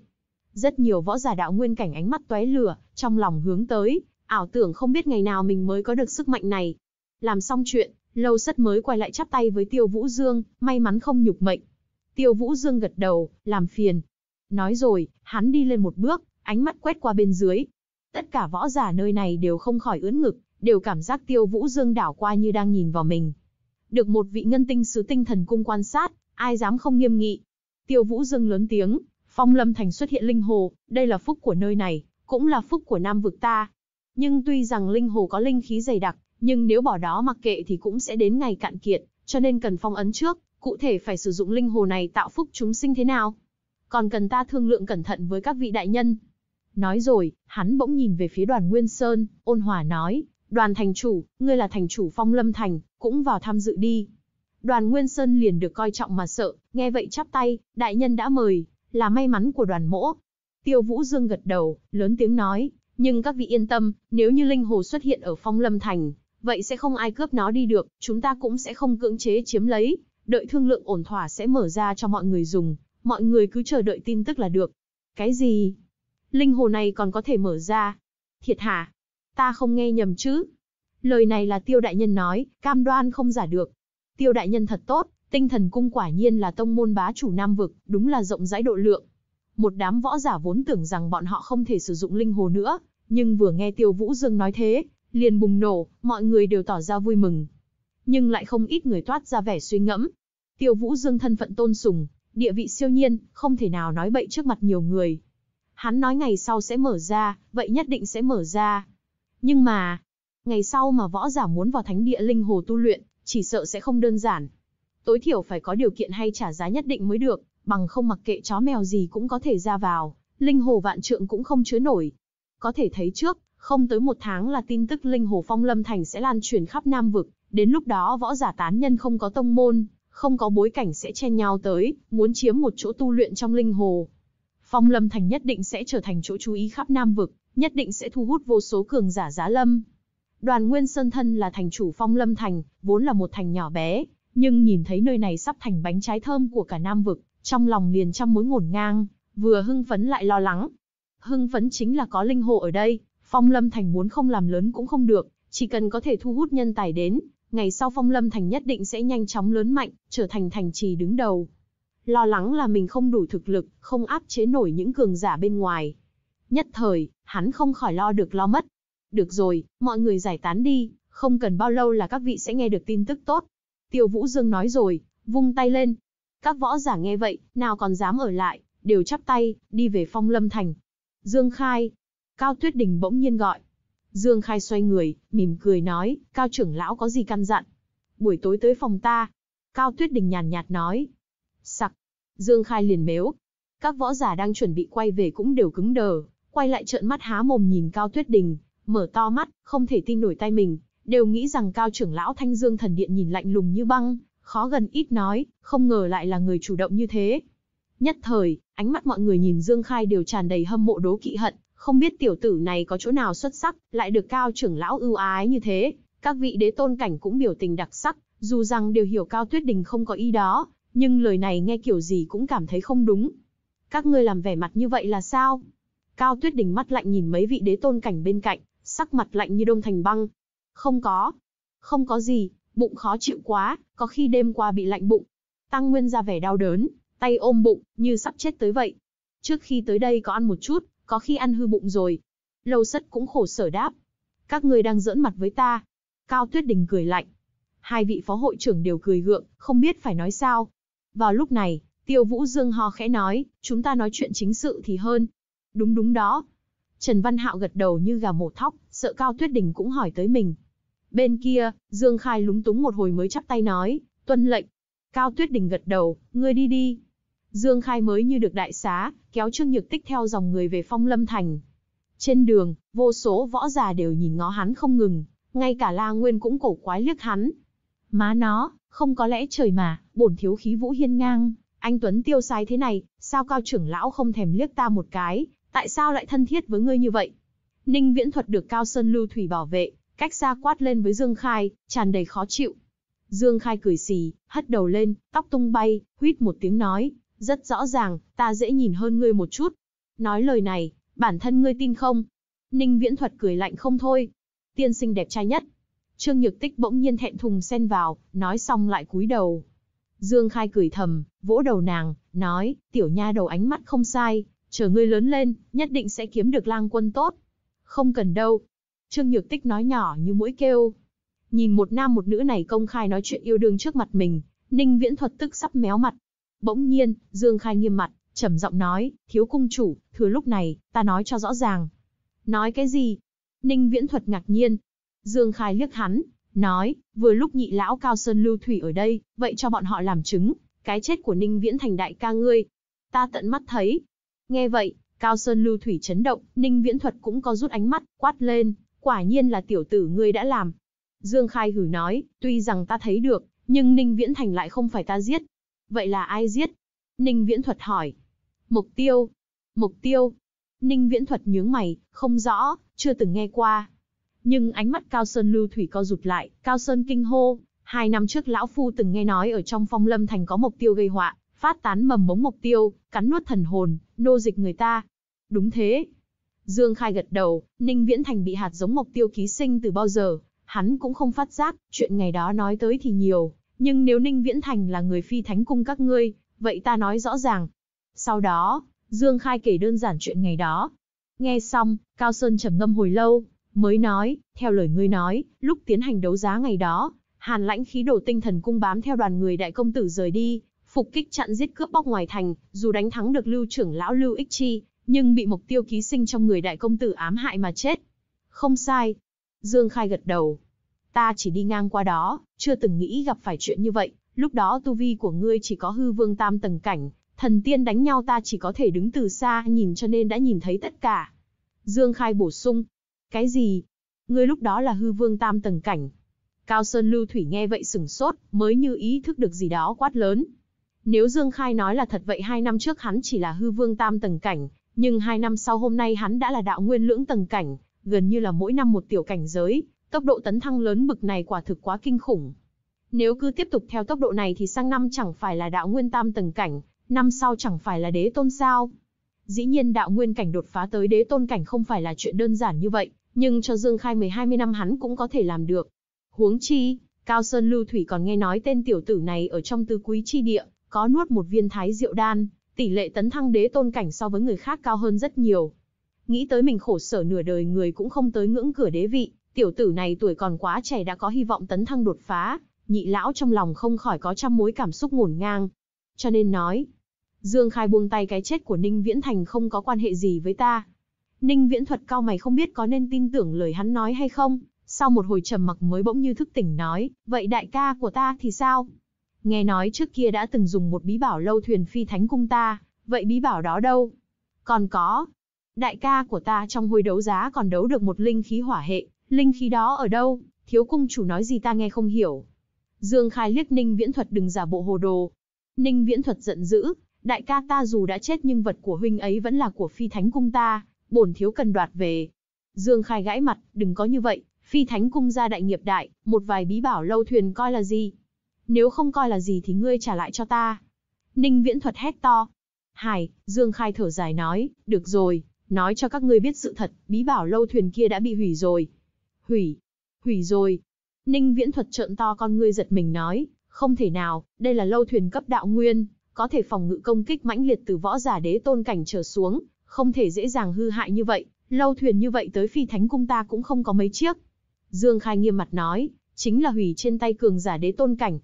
Rất nhiều võ giả đạo nguyên cảnh ánh mắt tóe lửa, trong lòng hướng tới, ảo tưởng không biết ngày nào mình mới có được sức mạnh này. Làm xong chuyện, lâu sất mới quay lại chắp tay với Tiêu Vũ Dương, may mắn không nhục mệnh. Tiêu Vũ Dương gật đầu, làm phiền. Nói rồi, hắn đi lên một bước, ánh mắt quét qua bên dưới. Tất cả võ giả nơi này đều không khỏi ướn ngực, đều cảm giác Tiêu Vũ Dương đảo qua như đang nhìn vào mình. Được một vị ngân tinh sứ tinh thần cung quan sát, ai dám không nghiêm nghị. Tiêu Vũ Dương lớn tiếng, Phong Lâm Thành xuất hiện linh hồ, đây là phúc của nơi này, cũng là phúc của Nam vực ta. Nhưng tuy rằng linh hồ có linh khí dày đặc, nhưng nếu bỏ đó mặc kệ thì cũng sẽ đến ngày cạn kiệt, cho nên cần phong ấn trước, cụ thể phải sử dụng linh hồ này tạo phúc chúng sinh thế nào. Còn cần ta thương lượng cẩn thận với các vị đại nhân. Nói rồi, hắn bỗng nhìn về phía đoàn Nguyên Sơn, ôn hòa nói, đoàn thành chủ, ngươi là thành chủ phong lâm thành, cũng vào tham dự đi đoàn Nguyên Sơn liền được coi trọng mà sợ, nghe vậy chắp tay, đại nhân đã mời, là may mắn của đoàn mỗ. Tiêu Vũ Dương gật đầu, lớn tiếng nói, nhưng các vị yên tâm, nếu như linh hồ xuất hiện ở phong lâm thành, vậy sẽ không ai cướp nó đi được, chúng ta cũng sẽ không cưỡng chế chiếm lấy, đợi thương lượng ổn thỏa sẽ mở ra cho mọi người dùng, mọi người cứ chờ đợi tin tức là được. Cái gì? Linh hồ này còn có thể mở ra? Thiệt hả? Ta không nghe nhầm chứ? Lời này là tiêu đại nhân nói, cam đoan không giả được, Tiêu đại nhân thật tốt, tinh thần cung quả nhiên là tông môn bá chủ Nam Vực, đúng là rộng rãi độ lượng. Một đám võ giả vốn tưởng rằng bọn họ không thể sử dụng linh hồn nữa, nhưng vừa nghe Tiêu Vũ Dương nói thế, liền bùng nổ, mọi người đều tỏ ra vui mừng. Nhưng lại không ít người toát ra vẻ suy ngẫm. Tiêu Vũ Dương thân phận tôn sùng, địa vị siêu nhiên, không thể nào nói bậy trước mặt nhiều người. Hắn nói ngày sau sẽ mở ra, vậy nhất định sẽ mở ra. Nhưng mà, ngày sau mà võ giả muốn vào thánh địa linh hồ tu luyện, chỉ sợ sẽ không đơn giản. Tối thiểu phải có điều kiện hay trả giá nhất định mới được, bằng không mặc kệ chó mèo gì cũng có thể ra vào, linh hồ vạn trượng cũng không chứa nổi. Có thể thấy trước, không tới một tháng là tin tức linh hồ phong lâm thành sẽ lan truyền khắp Nam Vực, đến lúc đó võ giả tán nhân không có tông môn, không có bối cảnh sẽ chen nhau tới, muốn chiếm một chỗ tu luyện trong linh hồ. Phong lâm thành nhất định sẽ trở thành chỗ chú ý khắp Nam Vực, nhất định sẽ thu hút vô số cường giả giá lâm. Đoàn Nguyên Sơn thân là thành chủ Phong Lâm Thành, vốn là một thành nhỏ bé, nhưng nhìn thấy nơi này sắp thành bánh trái thơm của cả Nam Vực, trong lòng liền trăm mối ngổn ngang, vừa hưng phấn lại lo lắng. Hưng phấn chính là có linh hộ ở đây, Phong Lâm Thành muốn không làm lớn cũng không được, chỉ cần có thể thu hút nhân tài đến, ngày sau Phong Lâm Thành nhất định sẽ nhanh chóng lớn mạnh, trở thành thành trì đứng đầu. Lo lắng là mình không đủ thực lực, không áp chế nổi những cường giả bên ngoài. Nhất thời, hắn không khỏi lo được lo mất, được rồi, mọi người giải tán đi, không cần bao lâu là các vị sẽ nghe được tin tức tốt. Tiêu Vũ Dương nói rồi, vung tay lên. Các võ giả nghe vậy, nào còn dám ở lại, đều chắp tay, đi về phong lâm thành. Dương Khai. Cao Tuyết Đình bỗng nhiên gọi. Dương Khai xoay người, mỉm cười nói, Cao trưởng lão có gì căn dặn? Buổi tối tới phòng ta. Cao Tuyết Đình nhàn nhạt nói. Sặc. Dương Khai liền mếu. Các võ giả đang chuẩn bị quay về cũng đều cứng đờ, quay lại trợn mắt há mồm nhìn Cao Tuyết Đình, mở to mắt, không thể tin nổi tay mình, đều nghĩ rằng cao trưởng lão Thanh Dương Thần Điện nhìn lạnh lùng như băng, khó gần ít nói, không ngờ lại là người chủ động như thế. Nhất thời, ánh mắt mọi người nhìn Dương Khai đều tràn đầy hâm mộ đố kỵ hận, không biết tiểu tử này có chỗ nào xuất sắc, lại được cao trưởng lão ưu ái như thế. Các vị đế tôn cảnh cũng biểu tình đặc sắc, dù rằng đều hiểu Cao Tuyết Đình không có ý đó, nhưng lời này nghe kiểu gì cũng cảm thấy không đúng. Các ngươi làm vẻ mặt như vậy là sao? Cao Tuyết Đình mắt lạnh nhìn mấy vị đế tôn cảnh bên cạnh, sắc mặt lạnh như đông thành băng. Không có, không có gì, bụng khó chịu quá, có khi đêm qua bị lạnh bụng. Tăng Nguyên ra vẻ đau đớn, tay ôm bụng, như sắp chết tới vậy. Trước khi tới đây có ăn một chút, có khi ăn hư bụng rồi. Lâu sất cũng khổ sở đáp. Các người đang giỡn mặt với ta. Cao Tuyết Đình cười lạnh. Hai vị phó hội trưởng đều cười gượng, không biết phải nói sao. Vào lúc này, Tiêu Vũ Dương ho khẽ nói, chúng ta nói chuyện chính sự thì hơn. Đúng đúng đó, Trần Văn Hạo gật đầu như gà mổ thóc, sợ Cao Tuyết Đình cũng hỏi tới mình. Bên kia, Dương Khai lúng túng một hồi mới chắp tay nói, tuân lệnh. Cao Tuyết Đình gật đầu, ngươi đi đi. Dương Khai mới như được đại xá, kéo Trương Nhược Tích theo dòng người về Phong Lâm Thành. Trên đường, vô số võ già đều nhìn ngó hắn không ngừng, ngay cả La Nguyên cũng cổ quái liếc hắn. Má nó, không có lẽ trời mà, bổn thiếu khí vũ hiên ngang, anh Tuấn tiêu sai thế này, sao cao trưởng lão không thèm liếc ta một cái, tại sao lại thân thiết với ngươi như vậy? Ninh Viễn Thuật được Cao Sơn Lưu Thủy bảo vệ, cách xa quát lên với Dương Khai, tràn đầy khó chịu. Dương Khai cười xì, hất đầu lên, tóc tung bay, huýt một tiếng nói, rất rõ ràng, ta dễ nhìn hơn ngươi một chút. Nói lời này, bản thân ngươi tin không? Ninh Viễn Thuật cười lạnh không thôi. Tiên sinh đẹp trai nhất. Trương Nhược Tích bỗng nhiên thẹn thùng xen vào, nói xong lại cúi đầu. Dương Khai cười thầm, vỗ đầu nàng, nói, tiểu nha đầu ánh mắt không sai, chờ ngươi lớn lên, nhất định sẽ kiếm được lang quân tốt. Không cần đâu. Trương Nhược Tích nói nhỏ như mũi kêu. Nhìn một nam một nữ này công khai nói chuyện yêu đương trước mặt mình, Ninh Viễn thuật tức sắp méo mặt. Bỗng nhiên, Dương Khai nghiêm mặt, trầm giọng nói, thiếu cung chủ, thừa lúc này, ta nói cho rõ ràng. Nói cái gì? Ninh Viễn thuật ngạc nhiên. Dương Khai liếc hắn, nói, vừa lúc nhị lão Cao Sơn Lưu Thủy ở đây, vậy cho bọn họ làm chứng, cái chết của Ninh Viễn thành đại ca ngươi. Ta tận mắt thấy, Nghe vậy, Cao Sơn Lưu Thủy chấn động, Ninh Viễn Thuật cũng có rút ánh mắt, quát lên, quả nhiên là tiểu tử ngươi đã làm. Dương Khai hử nói, tuy rằng ta thấy được, nhưng Ninh Viễn Thành lại không phải ta giết. Vậy là ai giết? Ninh Viễn Thuật hỏi. Mục tiêu. Mục tiêu. Ninh Viễn Thuật nhướng mày, không rõ, chưa từng nghe qua. Nhưng ánh mắt Cao Sơn Lưu Thủy co rụt lại, Cao Sơn kinh hô. Hai năm trước Lão Phu từng nghe nói ở trong phong lâm thành có mục tiêu gây họa, phát tán mầm mống mục tiêu, cắn nuốt thần hồn, nô dịch người ta. Đúng thế. Dương Khai gật đầu, Ninh Viễn Thành bị hạt giống mục tiêu ký sinh từ bao giờ, hắn cũng không phát giác, chuyện ngày đó nói tới thì nhiều, nhưng nếu Ninh Viễn Thành là người phi thánh cung các ngươi, vậy ta nói rõ ràng. Sau đó, Dương Khai kể đơn giản chuyện ngày đó. Nghe xong, Cao Sơn trầm ngâm hồi lâu, mới nói, theo lời ngươi nói, lúc tiến hành đấu giá ngày đó, Hàn Lãnh khí đổ tinh thần cung bám theo đoàn người đại công tử rời đi, phục kích chặn giết cướp bóc ngoài thành, dù đánh thắng được Lưu trưởng lão Lưu Ích Chi, nhưng bị mục tiêu ký sinh trong người đại công tử ám hại mà chết. Không sai. Dương Khai gật đầu. Ta chỉ đi ngang qua đó, chưa từng nghĩ gặp phải chuyện như vậy. Lúc đó tu vi của ngươi chỉ có hư vương tam tầng cảnh, thần tiên đánh nhau ta chỉ có thể đứng từ xa nhìn cho nên đã nhìn thấy tất cả. Dương Khai bổ sung. Cái gì? Ngươi lúc đó là hư vương tam tầng cảnh. Cao Sơn Lưu Thủy nghe vậy sửng sốt, mới như ý thức được gì đó quát lớn. Nếu Dương Khai nói là thật vậy hai năm trước hắn chỉ là hư vương tam tầng cảnh, nhưng hai năm sau hôm nay hắn đã là đạo nguyên lưỡng tầng cảnh, gần như là mỗi năm một tiểu cảnh giới, tốc độ tấn thăng lớn bực này quả thực quá kinh khủng. Nếu cứ tiếp tục theo tốc độ này thì sang năm chẳng phải là đạo nguyên tam tầng cảnh, năm sau chẳng phải là đế tôn sao. Dĩ nhiên đạo nguyên cảnh đột phá tới đế tôn cảnh không phải là chuyện đơn giản như vậy, nhưng cho Dương Khai 10-20 năm hắn cũng có thể làm được. Huống chi, Cao Sơn Lưu Thủy còn nghe nói tên tiểu tử này ở trong tứ quý chi địa, có nuốt một viên thái rượu đan, tỷ lệ tấn thăng đế tôn cảnh so với người khác cao hơn rất nhiều. Nghĩ tới mình khổ sở nửa đời người cũng không tới ngưỡng cửa đế vị, tiểu tử này tuổi còn quá trẻ đã có hy vọng tấn thăng đột phá, nhị lão trong lòng không khỏi có trăm mối cảm xúc ngổn ngang. Cho nên nói, Dương Khai buông tay cái chết của Ninh Viễn Thành không có quan hệ gì với ta. Ninh Viễn Thuật cao mày không biết có nên tin tưởng lời hắn nói hay không, sau một hồi trầm mặc mới bỗng như thức tỉnh nói, vậy đại ca của ta thì sao? Nghe nói trước kia đã từng dùng một bí bảo lâu thuyền phi thánh cung ta, vậy bí bảo đó đâu? Còn có, đại ca của ta trong hồi đấu giá còn đấu được một linh khí hỏa hệ, linh khí đó ở đâu? Thiếu cung chủ nói gì ta nghe không hiểu. Dương Khai liếc Ninh Viễn Thuật đừng giả bộ hồ đồ. Ninh Viễn Thuật giận dữ, đại ca ta dù đã chết nhưng vật của huynh ấy vẫn là của phi thánh cung ta, bổn thiếu cần đoạt về. Dương Khai gãi mặt, đừng có như vậy, phi thánh cung gia đại nghiệp đại, một vài bí bảo lâu thuyền coi là gì, nếu không coi là gì thì ngươi trả lại cho ta. Ninh viễn thuật hét to. Hải, Dương Khai thở dài nói, được rồi, nói cho các ngươi biết sự thật, bí bảo lâu thuyền kia đã bị hủy rồi. Hủy, hủy rồi. Ninh viễn thuật trợn to con ngươi giật mình nói, không thể nào, đây là lâu thuyền cấp đạo nguyên, có thể phòng ngự công kích mãnh liệt từ võ giả đế tôn cảnh trở xuống, không thể dễ dàng hư hại như vậy, lâu thuyền như vậy tới phi thánh cung ta cũng không có mấy chiếc. Dương Khai nghiêm mặt nói, chính là hủy trên tay cường giả đế tôn cảnh,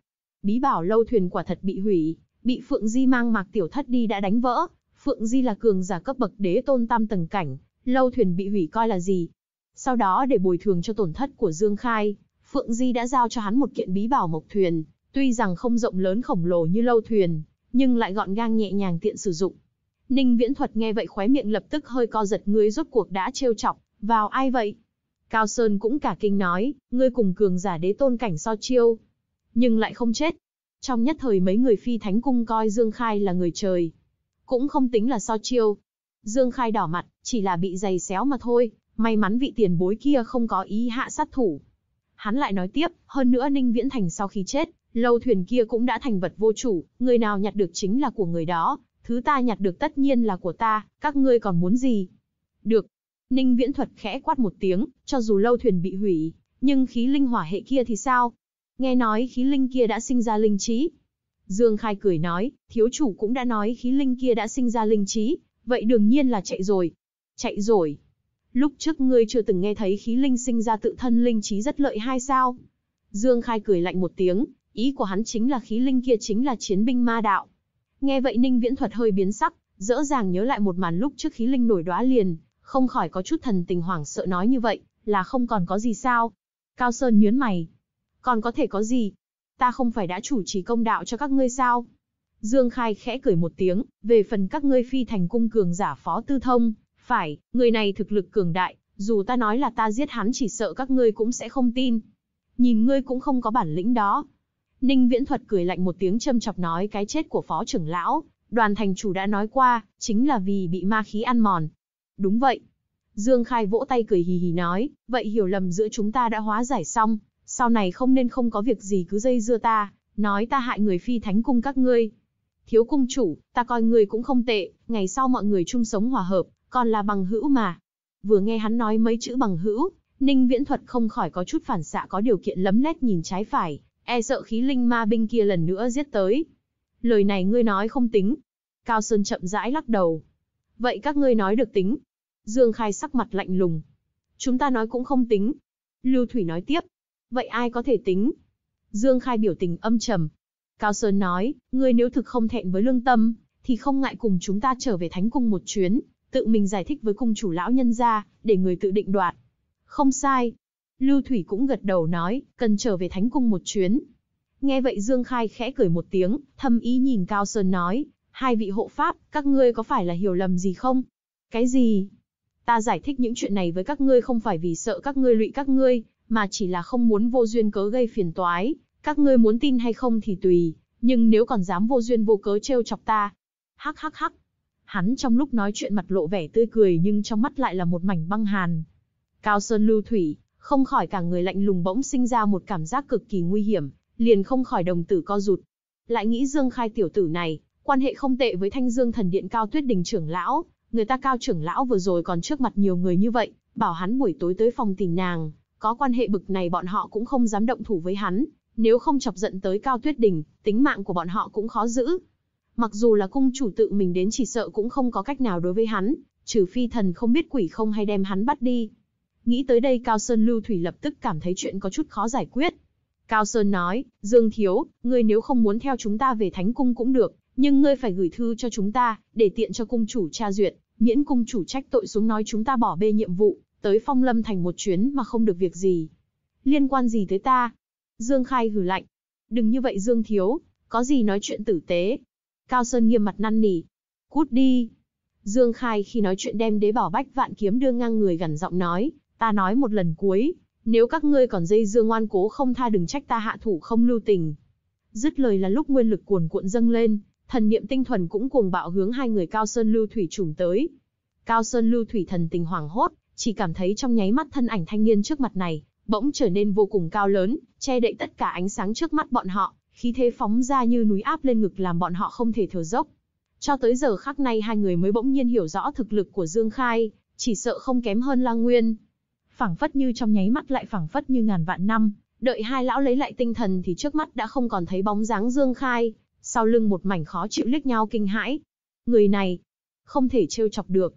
bí bảo lâu thuyền quả thật bị hủy, bị Phượng Di mang mạc tiểu thất đi đã đánh vỡ. Phượng Di là cường giả cấp bậc đế tôn tam tầng cảnh, lâu thuyền bị hủy coi là gì. Sau đó để bồi thường cho tổn thất của Dương Khai, Phượng Di đã giao cho hắn một kiện bí bảo mộc thuyền, tuy rằng không rộng lớn khổng lồ như lâu thuyền, nhưng lại gọn gàng nhẹ nhàng tiện sử dụng. Ninh Viễn Thuật nghe vậy khóe miệng lập tức hơi co giật ngươi rốt cuộc đã trêu chọc, vào ai vậy? Cao Sơn cũng cả kinh nói, ngươi cùng cường giả đế tôn cảnh so chiêu, nhưng lại không chết. Trong nhất thời mấy người phi thánh cung coi Dương Khai là người trời. Cũng không tính là so chiêu. Dương Khai đỏ mặt, chỉ là bị giày xéo mà thôi, may mắn vị tiền bối kia không có ý hạ sát thủ. Hắn lại nói tiếp, hơn nữa Ninh Viễn Thành sau khi chết, lâu thuyền kia cũng đã thành vật vô chủ, người nào nhặt được chính là của người đó, thứ ta nhặt được tất nhiên là của ta, các ngươi còn muốn gì? Được. Ninh Viễn Thuật khẽ quát một tiếng, cho dù lâu thuyền bị hủy, nhưng khí linh hỏa hệ kia thì sao? Nghe nói khí linh kia đã sinh ra linh trí. Dương Khai cười nói, thiếu chủ cũng đã nói khí linh kia đã sinh ra linh trí, vậy đương nhiên là chạy rồi. Chạy rồi. Lúc trước ngươi chưa từng nghe thấy khí linh sinh ra tự thân linh trí rất lợi hay sao? Dương Khai cười lạnh một tiếng, ý của hắn chính là khí linh kia chính là chiến binh ma đạo. Nghe vậy Ninh Viễn Thuật hơi biến sắc, rõ ràng nhớ lại một màn lúc trước khí linh nổi đóa liền, không khỏi có chút thần tình hoảng sợ nói như vậy, là không còn có gì sao. Cao Sơn nhớn mày, còn có thể có gì? Ta không phải đã chủ trì công đạo cho các ngươi sao? Dương Khai khẽ cười một tiếng, về phần các ngươi phi thành cung cường giả phó tư thông, phải, người này thực lực cường đại, dù ta nói là ta giết hắn chỉ sợ các ngươi cũng sẽ không tin. Nhìn ngươi cũng không có bản lĩnh đó. Ninh Viễn Thuật cười lạnh một tiếng châm chọc nói cái chết của phó trưởng lão, đoàn thành chủ đã nói qua, chính là vì bị ma khí ăn mòn. Đúng vậy. Dương Khai vỗ tay cười hì hì nói, vậy hiểu lầm giữa chúng ta đã hóa giải xong, sau này không nên không có việc gì cứ dây dưa ta, nói ta hại người phi thánh cung các ngươi. Thiếu cung chủ, ta coi ngươi cũng không tệ, ngày sau mọi người chung sống hòa hợp, còn là bằng hữu mà. Vừa nghe hắn nói mấy chữ bằng hữu, Ninh Viễn Thuật không khỏi có chút phản xạ có điều kiện lấm lét nhìn trái phải, e sợ khí linh ma binh kia lần nữa giết tới. Lời này ngươi nói không tính. Cao Sơn chậm rãi lắc đầu. Vậy các ngươi nói được tính. Dương Khai sắc mặt lạnh lùng. Chúng ta nói cũng không tính. Lưu Thủy nói tiếp, vậy ai có thể tính? Dương Khai biểu tình âm trầm. Cao Sơn nói, ngươi nếu thực không thẹn với lương tâm, thì không ngại cùng chúng ta trở về Thánh Cung một chuyến, tự mình giải thích với cung chủ lão nhân gia, để người tự định đoạt. Không sai. Lưu Thủy cũng gật đầu nói, cần trở về Thánh Cung một chuyến. Nghe vậy Dương Khai khẽ cười một tiếng, thâm ý nhìn Cao Sơn nói, hai vị hộ pháp, các ngươi có phải là hiểu lầm gì không? Cái gì? Ta giải thích những chuyện này với các ngươi không phải vì sợ các ngươi lụy các ngươi, mà chỉ là không muốn vô duyên cớ gây phiền toái, các ngươi muốn tin hay không thì tùy, nhưng nếu còn dám vô duyên vô cớ trêu chọc ta. Hắc hắc hắc. Hắn trong lúc nói chuyện mặt lộ vẻ tươi cười nhưng trong mắt lại là một mảnh băng hàn. Cao Sơn Lưu Thủy, không khỏi cả người lạnh lùng bỗng sinh ra một cảm giác cực kỳ nguy hiểm, liền không khỏi đồng tử co rụt. Lại nghĩ Dương Khai tiểu tử này, quan hệ không tệ với Thanh Dương Thần Điện Cao Tuyết Đình trưởng lão, người ta Cao trưởng lão vừa rồi còn trước mặt nhiều người như vậy, bảo hắn buổi tối tới phòng tình nàng, có quan hệ bực này bọn họ cũng không dám động thủ với hắn, nếu không chọc giận tới Cao Tuyết Đình, tính mạng của bọn họ cũng khó giữ. Mặc dù là cung chủ tự mình đến chỉ sợ cũng không có cách nào đối với hắn, trừ phi thần không biết quỷ không hay đem hắn bắt đi. Nghĩ tới đây Cao Sơn Lưu Thủy lập tức cảm thấy chuyện có chút khó giải quyết. Cao Sơn nói, Dương Thiếu, ngươi nếu không muốn theo chúng ta về Thánh Cung cũng được, nhưng ngươi phải gửi thư cho chúng ta, để tiện cho cung chủ tra duyệt, miễn cung chủ trách tội xuống nói chúng ta bỏ bê nhiệm vụ tới phong lâm thành một chuyến mà không được việc gì. Liên quan gì tới ta? Dương Khai hử lạnh. Đừng như vậy Dương Thiếu, có gì nói chuyện tử tế. Cao Sơn nghiêm mặt năn nỉ. Cút đi. Dương Khai khi nói chuyện đem đế bảo bách vạn kiếm đưa ngang người gần giọng nói. Ta nói một lần cuối, nếu các ngươi còn dây dương ngoan cố không tha đừng trách ta hạ thủ không lưu tình. Dứt lời là lúc nguyên lực cuồn cuộn dâng lên, thần niệm tinh thuần cũng cuồng bạo hướng hai người Cao Sơn Lưu Thủy trùng tới. Cao Sơn Lưu Thủy thần tình hoảng hốt, chỉ cảm thấy trong nháy mắt thân ảnh thanh niên trước mặt này, bỗng trở nên vô cùng cao lớn, che đậy tất cả ánh sáng trước mắt bọn họ, khí thế phóng ra như núi áp lên ngực làm bọn họ không thể thở dốc. Cho tới giờ khắc này hai người mới bỗng nhiên hiểu rõ thực lực của Dương Khai, chỉ sợ không kém hơn Lang Nguyên. Phảng phất như trong nháy mắt lại phảng phất như ngàn vạn năm, đợi hai lão lấy lại tinh thần thì trước mắt đã không còn thấy bóng dáng Dương Khai, sau lưng một mảnh khó chịu liếc nhau kinh hãi. Người này, không thể trêu chọc được.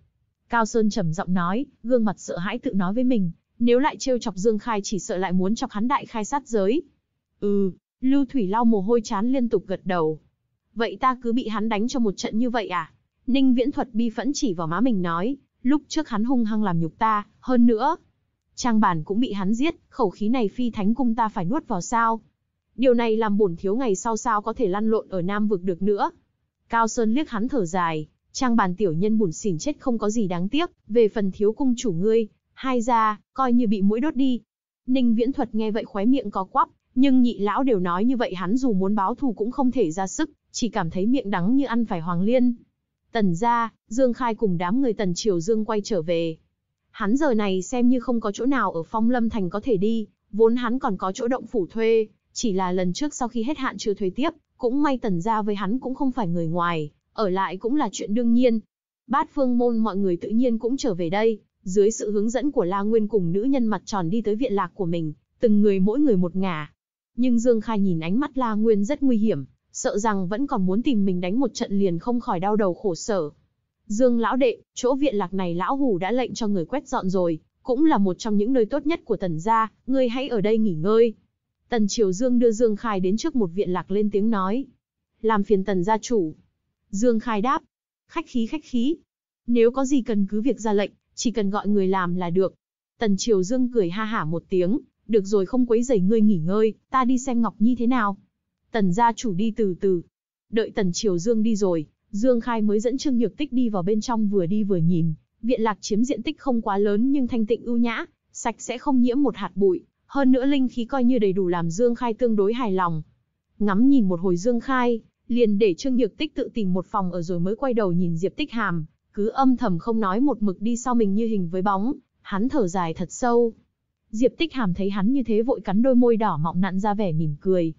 Cao Sơn trầm giọng nói, gương mặt sợ hãi tự nói với mình, nếu lại trêu chọc Dương Khai chỉ sợ lại muốn chọc hắn đại khai sát giới. Ừ, Lưu Thủy lau mồ hôi chán liên tục gật đầu. Vậy ta cứ bị hắn đánh cho một trận như vậy à? Ninh Viễn Thuật bi phẫn chỉ vào má mình nói, lúc trước hắn hung hăng làm nhục ta, hơn nữa. Trang bản cũng bị hắn giết, khẩu khí này phi thánh cung ta phải nuốt vào sao. Điều này làm bổn thiếu ngày sau sao có thể lăn lộn ở Nam vực được nữa. Cao Sơn liếc hắn thở dài, Trang bàn tiểu nhân bùn xỉn chết không có gì đáng tiếc, về phần thiếu cung chủ ngươi, hai gia coi như bị muỗi đốt đi. Ninh viễn thuật nghe vậy khóe miệng có quắp, nhưng nhị lão đều nói như vậy hắn dù muốn báo thù cũng không thể ra sức, chỉ cảm thấy miệng đắng như ăn phải hoàng liên. Tần gia Dương Khai cùng đám người Tần Triều Dương quay trở về. Hắn giờ này xem như không có chỗ nào ở phong lâm thành có thể đi, vốn hắn còn có chỗ động phủ thuê, chỉ là lần trước sau khi hết hạn chưa thuê tiếp, cũng may Tần gia với hắn cũng không phải người ngoài, ở lại cũng là chuyện đương nhiên. Bát phương môn mọi người tự nhiên cũng trở về đây, dưới sự hướng dẫn của La Nguyên cùng nữ nhân mặt tròn đi tới viện lạc của mình, từng người mỗi người một ngả. Nhưng Dương Khai nhìn ánh mắt La Nguyên rất nguy hiểm, sợ rằng vẫn còn muốn tìm mình đánh một trận liền không khỏi đau đầu khổ sở. Dương lão đệ, chỗ viện lạc này lão hủ đã lệnh cho người quét dọn rồi, cũng là một trong những nơi tốt nhất của tần gia, ngươi hãy ở đây nghỉ ngơi. Tần Triều Dương đưa Dương Khai đến trước một viện lạc lên tiếng nói. Làm phiền tần gia chủ, Dương Khai đáp. Khách khí khách khí. Nếu có gì cần cứ việc ra lệnh, chỉ cần gọi người làm là được. Tần Triều Dương cười ha hả một tiếng, được rồi không quấy rầy ngươi nghỉ ngơi, ta đi xem Ngọc Nhi thế nào. Tần gia chủ đi từ từ. Đợi Tần Triều Dương đi rồi, Dương Khai mới dẫn Trương Nhược Tích đi vào bên trong vừa đi vừa nhìn. Viện lạc chiếm diện tích không quá lớn nhưng thanh tịnh ưu nhã, sạch sẽ không nhiễm một hạt bụi. Hơn nữa linh khí coi như đầy đủ làm Dương Khai tương đối hài lòng. Ngắm nhìn một hồi Dương Khai, liền để Trương Nhược Tích tự tìm một phòng ở rồi mới quay đầu nhìn Diệp Tích Hàm, cứ âm thầm không nói một mực đi sau mình như hình với bóng, hắn thở dài thật sâu. Diệp Tích Hàm thấy hắn như thế vội cắn đôi môi đỏ mọng nặn ra vẻ mỉm cười.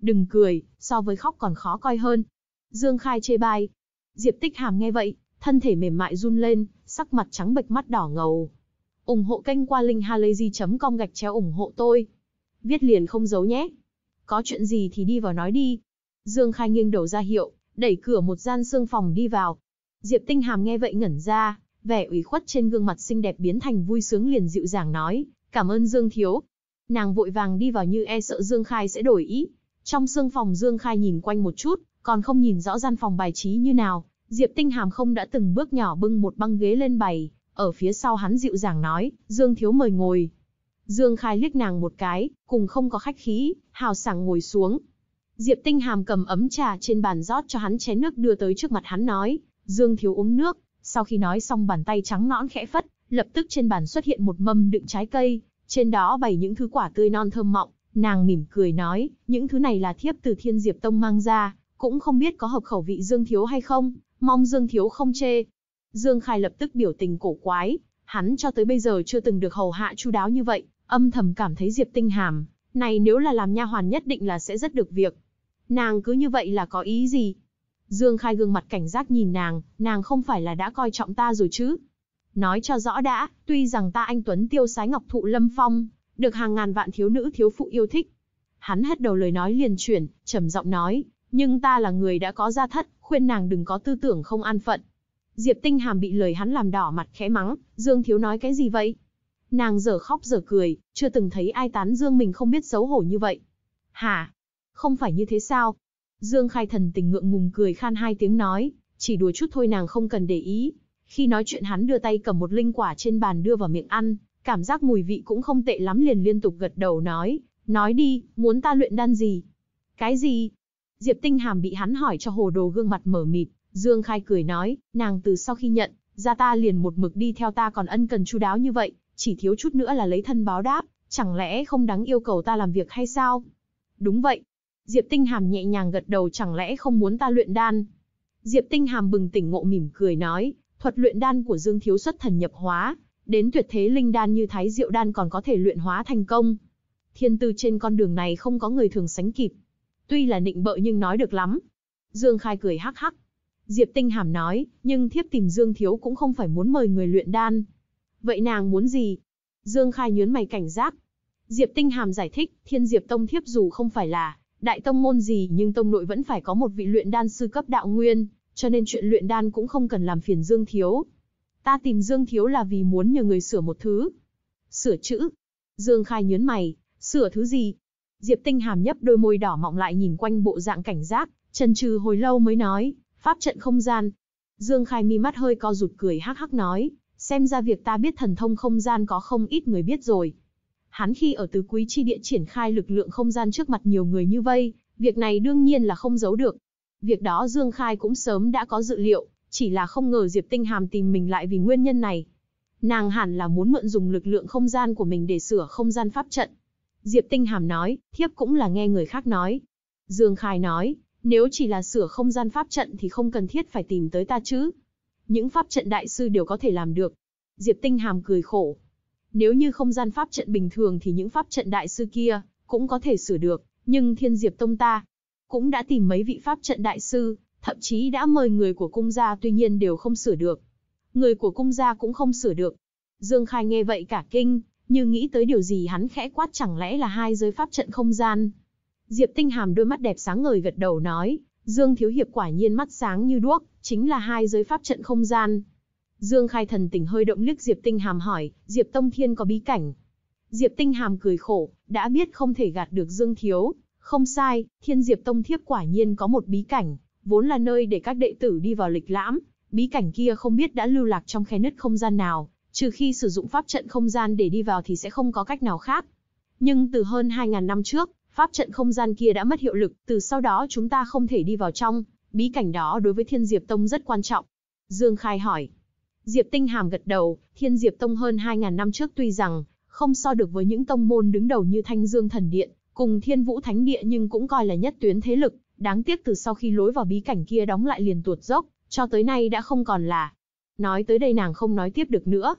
Đừng cười, so với khóc còn khó coi hơn. Dương Khai chê bai. Diệp Tích Hàm nghe vậy, thân thể mềm mại run lên, sắc mặt trắng bệch mắt đỏ ngầu. ủng hộ kênh qua linkhalazy.com gạch chéo ủng hộ tôi. Viết liền không giấu nhé. Có chuyện gì thì đi vào nói đi. Dương Khai nghiêng đầu ra hiệu, đẩy cửa một gian xương phòng đi vào. Diệp Tinh Hàm nghe vậy ngẩn ra, vẻ ủy khuất trên gương mặt xinh đẹp biến thành vui sướng liền dịu dàng nói, cảm ơn Dương Thiếu. Nàng vội vàng đi vào như e sợ Dương Khai sẽ đổi ý. Trong xương phòng Dương Khai nhìn quanh một chút, còn không nhìn rõ gian phòng bài trí như nào. Diệp Tinh Hàm không đã từng bước nhỏ bưng một băng ghế lên bày, ở phía sau hắn dịu dàng nói, Dương Thiếu mời ngồi. Dương Khai liếc nàng một cái, cùng không có khách khí, hào sảng ngồi xuống, Diệp Tinh Hàm cầm ấm trà trên bàn rót cho hắn chén nước đưa tới trước mặt hắn nói, Dương Thiếu uống nước, sau khi nói xong bàn tay trắng nõn khẽ phất, lập tức trên bàn xuất hiện một mâm đựng trái cây, trên đó bày những thứ quả tươi non thơm mọng, nàng mỉm cười nói, những thứ này là thiếp từ Thiên Diệp Tông mang ra, cũng không biết có hợp khẩu vị Dương Thiếu hay không, mong Dương Thiếu không chê. Dương Khai lập tức biểu tình cổ quái, hắn cho tới bây giờ chưa từng được hầu hạ chu đáo như vậy, âm thầm cảm thấy Diệp Tinh Hàm, này nếu là làm nha hoàn nhất định là sẽ rất được việc. Nàng cứ như vậy là có ý gì? Dương Khai gương mặt cảnh giác nhìn nàng, nàng không phải là đã coi trọng ta rồi chứ? Nói cho rõ đã, tuy rằng ta anh Tuấn tiêu sái ngọc thụ lâm phong, được hàng ngàn vạn thiếu nữ thiếu phụ yêu thích. Hắn hất đầu lời nói liền chuyển, trầm giọng nói, nhưng ta là người đã có gia thất, khuyên nàng đừng có tư tưởng không an phận. Diệp Tinh Hàm bị lời hắn làm đỏ mặt khẽ mắng, Dương Thiếu nói cái gì vậy? Nàng giờ khóc giờ cười, chưa từng thấy ai tán Dương mình không biết xấu hổ như vậy. Hả, không phải như thế sao? Dương Khai Thần tình ngượng ngùng cười khan hai tiếng nói, chỉ đùa chút thôi nàng không cần để ý. Khi nói chuyện hắn đưa tay cầm một linh quả trên bàn đưa vào miệng ăn, cảm giác mùi vị cũng không tệ lắm liền liên tục gật đầu nói, nói đi, muốn ta luyện đan gì? Cái gì? Diệp Tinh Hàm bị hắn hỏi cho hồ đồ gương mặt mở mịt, Dương Khai cười nói, nàng từ sau khi nhận, ra ta liền một mực đi theo ta còn ân cần chu đáo như vậy, chỉ thiếu chút nữa là lấy thân báo đáp, chẳng lẽ không đáng yêu cầu ta làm việc hay sao? Đúng vậy, Diệp Tinh Hàm nhẹ nhàng gật đầu chẳng lẽ không muốn ta luyện đan. Diệp Tinh Hàm bừng tỉnh ngộ mỉm cười nói, thuật luyện đan của Dương Thiếu xuất thần nhập hóa, đến tuyệt thế linh đan như thái diệu đan còn có thể luyện hóa thành công. Thiên tư trên con đường này không có người thường sánh kịp. Tuy là nịnh bợ nhưng nói được lắm. Dương Khai cười hắc hắc. Diệp Tinh Hàm nói, nhưng thiếp tìm Dương Thiếu cũng không phải muốn mời người luyện đan. Vậy nàng muốn gì? Dương Khai nhớn mày cảnh giác. Diệp Tinh Hàm giải thích, Thiên Diệp Tông thiếp dù không phải là đại tông môn gì nhưng tông nội vẫn phải có một vị luyện đan sư cấp đạo nguyên, cho nên chuyện luyện đan cũng không cần làm phiền Dương Thiếu. Ta tìm Dương Thiếu là vì muốn nhờ người sửa một thứ. Sửa chữ. Dương Khai nhớn mày, sửa thứ gì? Diệp Tinh Hàm nhấp đôi môi đỏ mọng lại nhìn quanh bộ dạng cảnh giác, chần chừ hồi lâu mới nói, pháp trận không gian. Dương Khai mi mắt hơi co rụt cười hắc hắc nói, xem ra việc ta biết thần thông không gian có không ít người biết rồi. Hắn khi ở tứ quý chi địa triển khai lực lượng không gian trước mặt nhiều người như vây, việc này đương nhiên là không giấu được. Việc đó Dương Khai cũng sớm đã có dự liệu, chỉ là không ngờ Diệp Tinh Hàm tìm mình lại vì nguyên nhân này. Nàng hẳn là muốn mượn dùng lực lượng không gian của mình để sửa không gian pháp trận. Diệp Tinh Hàm nói, thiếp cũng là nghe người khác nói. Dương Khai nói, nếu chỉ là sửa không gian pháp trận thì không cần thiết phải tìm tới ta chứ. Những pháp trận đại sư đều có thể làm được. Diệp Tinh Hàm cười khổ, nếu như không gian pháp trận bình thường thì những pháp trận đại sư kia cũng có thể sửa được, nhưng Thiên Diệp Tông ta cũng đã tìm mấy vị pháp trận đại sư, thậm chí đã mời người của cung gia tuy nhiên đều không sửa được. Người của cung gia cũng không sửa được. Dương Khai nghe vậy cả kinh, như nghĩ tới điều gì hắn khẽ quát chẳng lẽ là hai giới pháp trận không gian. Diệp Tinh Hàm đôi mắt đẹp sáng ngời gật đầu nói, Dương Thiếu Hiệp quả nhiên mắt sáng như đuốc, chính là hai giới pháp trận không gian. Dương Khai thần tỉnh hơi động liếc Diệp Tinh Hàm hỏi, Diệp Tông Thiên có bí cảnh. Diệp Tinh Hàm cười khổ, đã biết không thể gạt được Dương Thiếu. Không sai, Thiên Diệp Tông Thiếp quả nhiên có một bí cảnh, vốn là nơi để các đệ tử đi vào lịch lãm. Bí cảnh kia không biết đã lưu lạc trong khe nứt không gian nào, trừ khi sử dụng pháp trận không gian để đi vào thì sẽ không có cách nào khác. Nhưng từ hơn 2.000 năm trước, pháp trận không gian kia đã mất hiệu lực, từ sau đó chúng ta không thể đi vào trong. Bí cảnh đó đối với Thiên Diệp Tông rất quan trọng. Dương Khai hỏi, Diệp Tinh Hàm gật đầu, Thiên Diệp Tông hơn 2.000 năm trước tuy rằng không so được với những tông môn đứng đầu như Thanh Dương Thần Điện, cùng Thiên Vũ Thánh Địa nhưng cũng coi là nhất tuyến thế lực, đáng tiếc từ sau khi lối vào bí cảnh kia đóng lại liền tuột dốc, cho tới nay đã không còn là. Nói tới đây nàng không nói tiếp được nữa.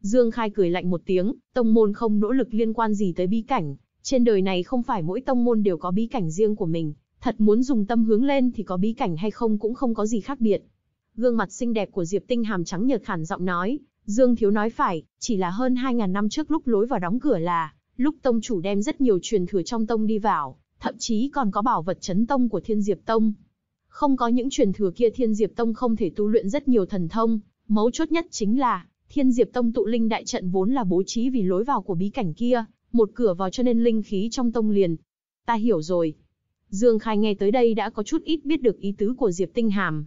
Dương Khai cười lạnh một tiếng, tông môn không nỗ lực liên quan gì tới bí cảnh, trên đời này không phải mỗi tông môn đều có bí cảnh riêng của mình, thật muốn dùng tâm hướng lên thì có bí cảnh hay không cũng không có gì khác biệt. Gương mặt xinh đẹp của Diệp Tinh Hàm trắng nhợt khản giọng nói, Dương Thiếu nói phải, chỉ là hơn 2.000 năm trước lúc lối vào đóng cửa là, lúc tông chủ đem rất nhiều truyền thừa trong tông đi vào, thậm chí còn có bảo vật chấn tông của Thiên Diệp Tông. Không có những truyền thừa kia Thiên Diệp Tông không thể tu luyện rất nhiều thần thông, mấu chốt nhất chính là, Thiên Diệp Tông tụ linh đại trận vốn là bố trí vì lối vào của bí cảnh kia, một cửa vào cho nên linh khí trong tông liền. Ta hiểu rồi. Dương Khai nghe tới đây đã có chút ít biết được ý tứ của Diệp Tinh Hàm,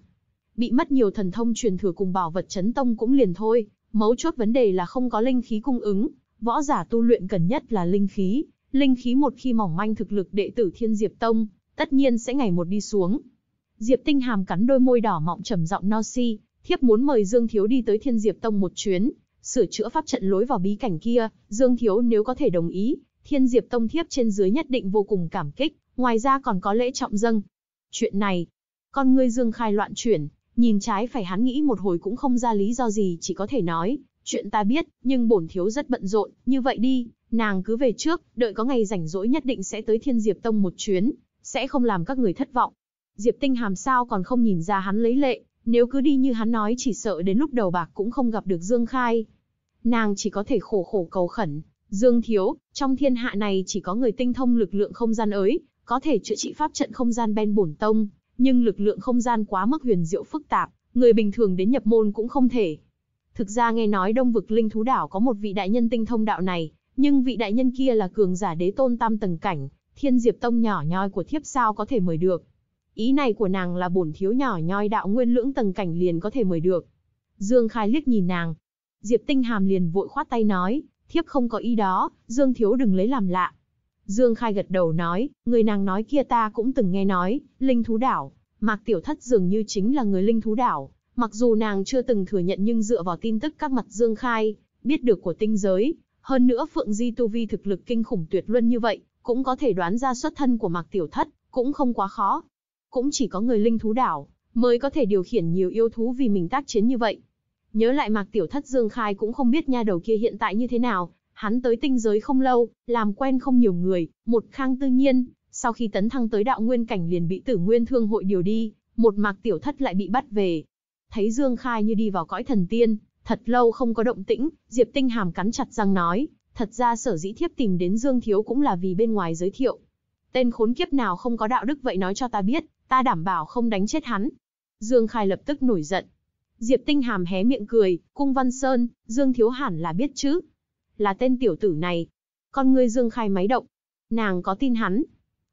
bị mất nhiều thần thông truyền thừa cùng bảo vật chấn tông cũng liền thôi, mấu chốt vấn đề là không có linh khí cung ứng, võ giả tu luyện cần nhất là linh khí, linh khí một khi mỏng manh thực lực đệ tử Thiên Diệp Tông, tất nhiên sẽ ngày một đi xuống. Diệp Tinh Hàm cắn đôi môi đỏ mọng trầm giọng no si, thiếp muốn mời Dương Thiếu đi tới Thiên Diệp Tông một chuyến, sửa chữa pháp trận lối vào bí cảnh kia, Dương Thiếu nếu có thể đồng ý, Thiên Diệp Tông thiếp trên dưới nhất định vô cùng cảm kích, ngoài ra còn có lễ trọng dâng. Chuyện này, con ngươi Dương Khai loạn chuyển, Nhìn trái phải hắn nghĩ một hồi cũng không ra lý do gì, chỉ có thể nói, chuyện ta biết, nhưng bổn thiếu rất bận rộn, như vậy đi, nàng cứ về trước, đợi có ngày rảnh rỗi nhất định sẽ tới Thiên Diệp Tông một chuyến, sẽ không làm các người thất vọng. Diệp Tinh Hàm sao còn không nhìn ra hắn lấy lệ, nếu cứ đi như hắn nói chỉ sợ đến lúc đầu bạc cũng không gặp được Dương Khai. Nàng chỉ có thể khổ khổ cầu khẩn, Dương Thiếu, trong thiên hạ này chỉ có người tinh thông lực lượng không gian ấy có thể chữa trị pháp trận không gian Ben Bổn Tông, nhưng lực lượng không gian quá mức huyền diệu phức tạp, người bình thường đến nhập môn cũng không thể. Thực ra nghe nói Đông vực Linh thú đảo có một vị đại nhân tinh thông đạo này, nhưng vị đại nhân kia là cường giả đế tôn tam tầng cảnh, Thiên Diệp tông nhỏ nhoi của thiếp sao có thể mời được. Ý này của nàng là bổn thiếu nhỏ nhoi đạo nguyên lưỡng tầng cảnh liền có thể mời được. Dương Khai liếc nhìn nàng. Diệp Tinh Hàm liền vội khoát tay nói, thiếp không có ý đó, Dương thiếu đừng lấy làm lạ, Dương Khai gật đầu nói, người nàng nói kia ta cũng từng nghe nói, linh thú đảo, Mạc Tiểu Thất dường như chính là người linh thú đảo, mặc dù nàng chưa từng thừa nhận nhưng dựa vào tin tức các mặt Dương Khai, biết được của tinh giới, hơn nữa Phượng Di tu vi thực lực kinh khủng tuyệt luân như vậy, cũng có thể đoán ra xuất thân của Mạc Tiểu Thất, cũng không quá khó. Cũng chỉ có người linh thú đảo, mới có thể điều khiển nhiều yêu thú vì mình tác chiến như vậy. Nhớ lại Mạc Tiểu Thất Dương Khai cũng không biết nha đầu kia hiện tại như thế nào, Hắn tới tinh giới không lâu, làm quen không nhiều người, một khang tư nhiên, sau khi tấn thăng tới đạo nguyên cảnh liền bị tử nguyên thương hội điều đi, một mạc tiểu thất lại bị bắt về. Thấy Dương Khai như đi vào cõi thần tiên, thật lâu không có động tĩnh, Diệp Tinh Hàm cắn chặt răng nói, thật ra sở dĩ thiếp tìm đến Dương Thiếu cũng là vì bên ngoài giới thiệu. Tên khốn kiếp nào không có đạo đức vậy nói cho ta biết, ta đảm bảo không đánh chết hắn. Dương Khai lập tức nổi giận. Diệp Tinh Hàm hé miệng cười, cung Văn Sơn, Dương Thiếu hẳn là biết chứ, là tên tiểu tử này. Con ngươi dương khai máy động. Nàng có tin hắn.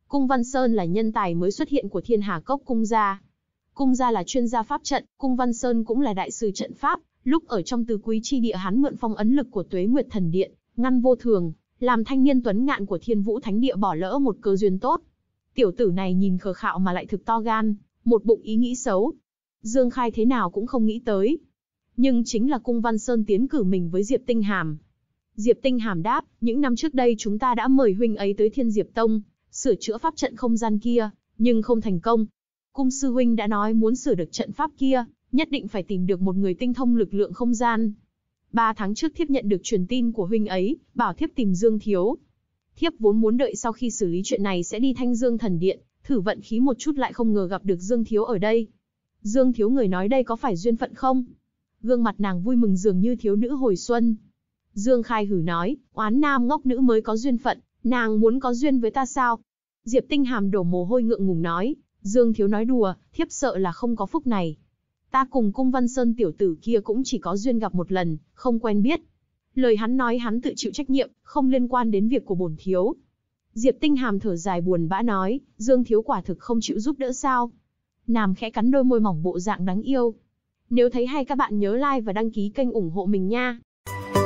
Cung Văn Sơn là nhân tài mới xuất hiện của thiên hà cốc cung gia. Cung gia là chuyên gia pháp trận, cung Văn Sơn cũng là đại sư trận pháp. Lúc ở trong Từ quý chi địa hắn mượn phong ấn lực của tuế nguyệt thần điện, ngăn vô thường, làm thanh niên tuấn ngạn của thiên vũ thánh địa bỏ lỡ một cơ duyên tốt. Tiểu tử này nhìn khờ khạo mà lại thực to gan, một bụng ý nghĩ xấu. Dương Khai thế nào cũng không nghĩ tới. Nhưng chính là cung Văn Sơn tiến cử mình với Diệp Tinh Hàm, Diệp Tinh Hàm đáp, những năm trước đây chúng ta đã mời huynh ấy tới Thiên Diệp Tông, sửa chữa pháp trận không gian kia, nhưng không thành công. Cung sư huynh đã nói muốn sửa được trận pháp kia, nhất định phải tìm được một người tinh thông lực lượng không gian. Ba tháng trước thiếp nhận được truyền tin của huynh ấy, bảo thiếp tìm Dương Thiếu. Thiếp vốn muốn đợi sau khi xử lý chuyện này sẽ đi Thanh Dương Thần Điện, thử vận khí một chút lại không ngờ gặp được Dương Thiếu ở đây. Dương Thiếu người nói đây có phải duyên phận không? Gương mặt nàng vui mừng dường như thiếu nữ hồi xuân, Dương Khai hử nói, oán nam ngốc nữ mới có duyên phận, nàng muốn có duyên với ta sao? Diệp Tinh Hàm đổ mồ hôi ngượng ngùng nói, Dương Thiếu nói đùa, thiếp sợ là không có phúc này. Ta cùng cung Văn Sơn tiểu tử kia cũng chỉ có duyên gặp một lần, không quen biết. Lời hắn nói hắn tự chịu trách nhiệm, không liên quan đến việc của bổn thiếu. Diệp Tinh Hàm thở dài buồn bã nói, Dương Thiếu quả thực không chịu giúp đỡ sao. Nam khẽ cắn đôi môi mỏng bộ dạng đáng yêu. Nếu thấy hay các bạn nhớ like và đăng ký kênh ủng hộ mình nha.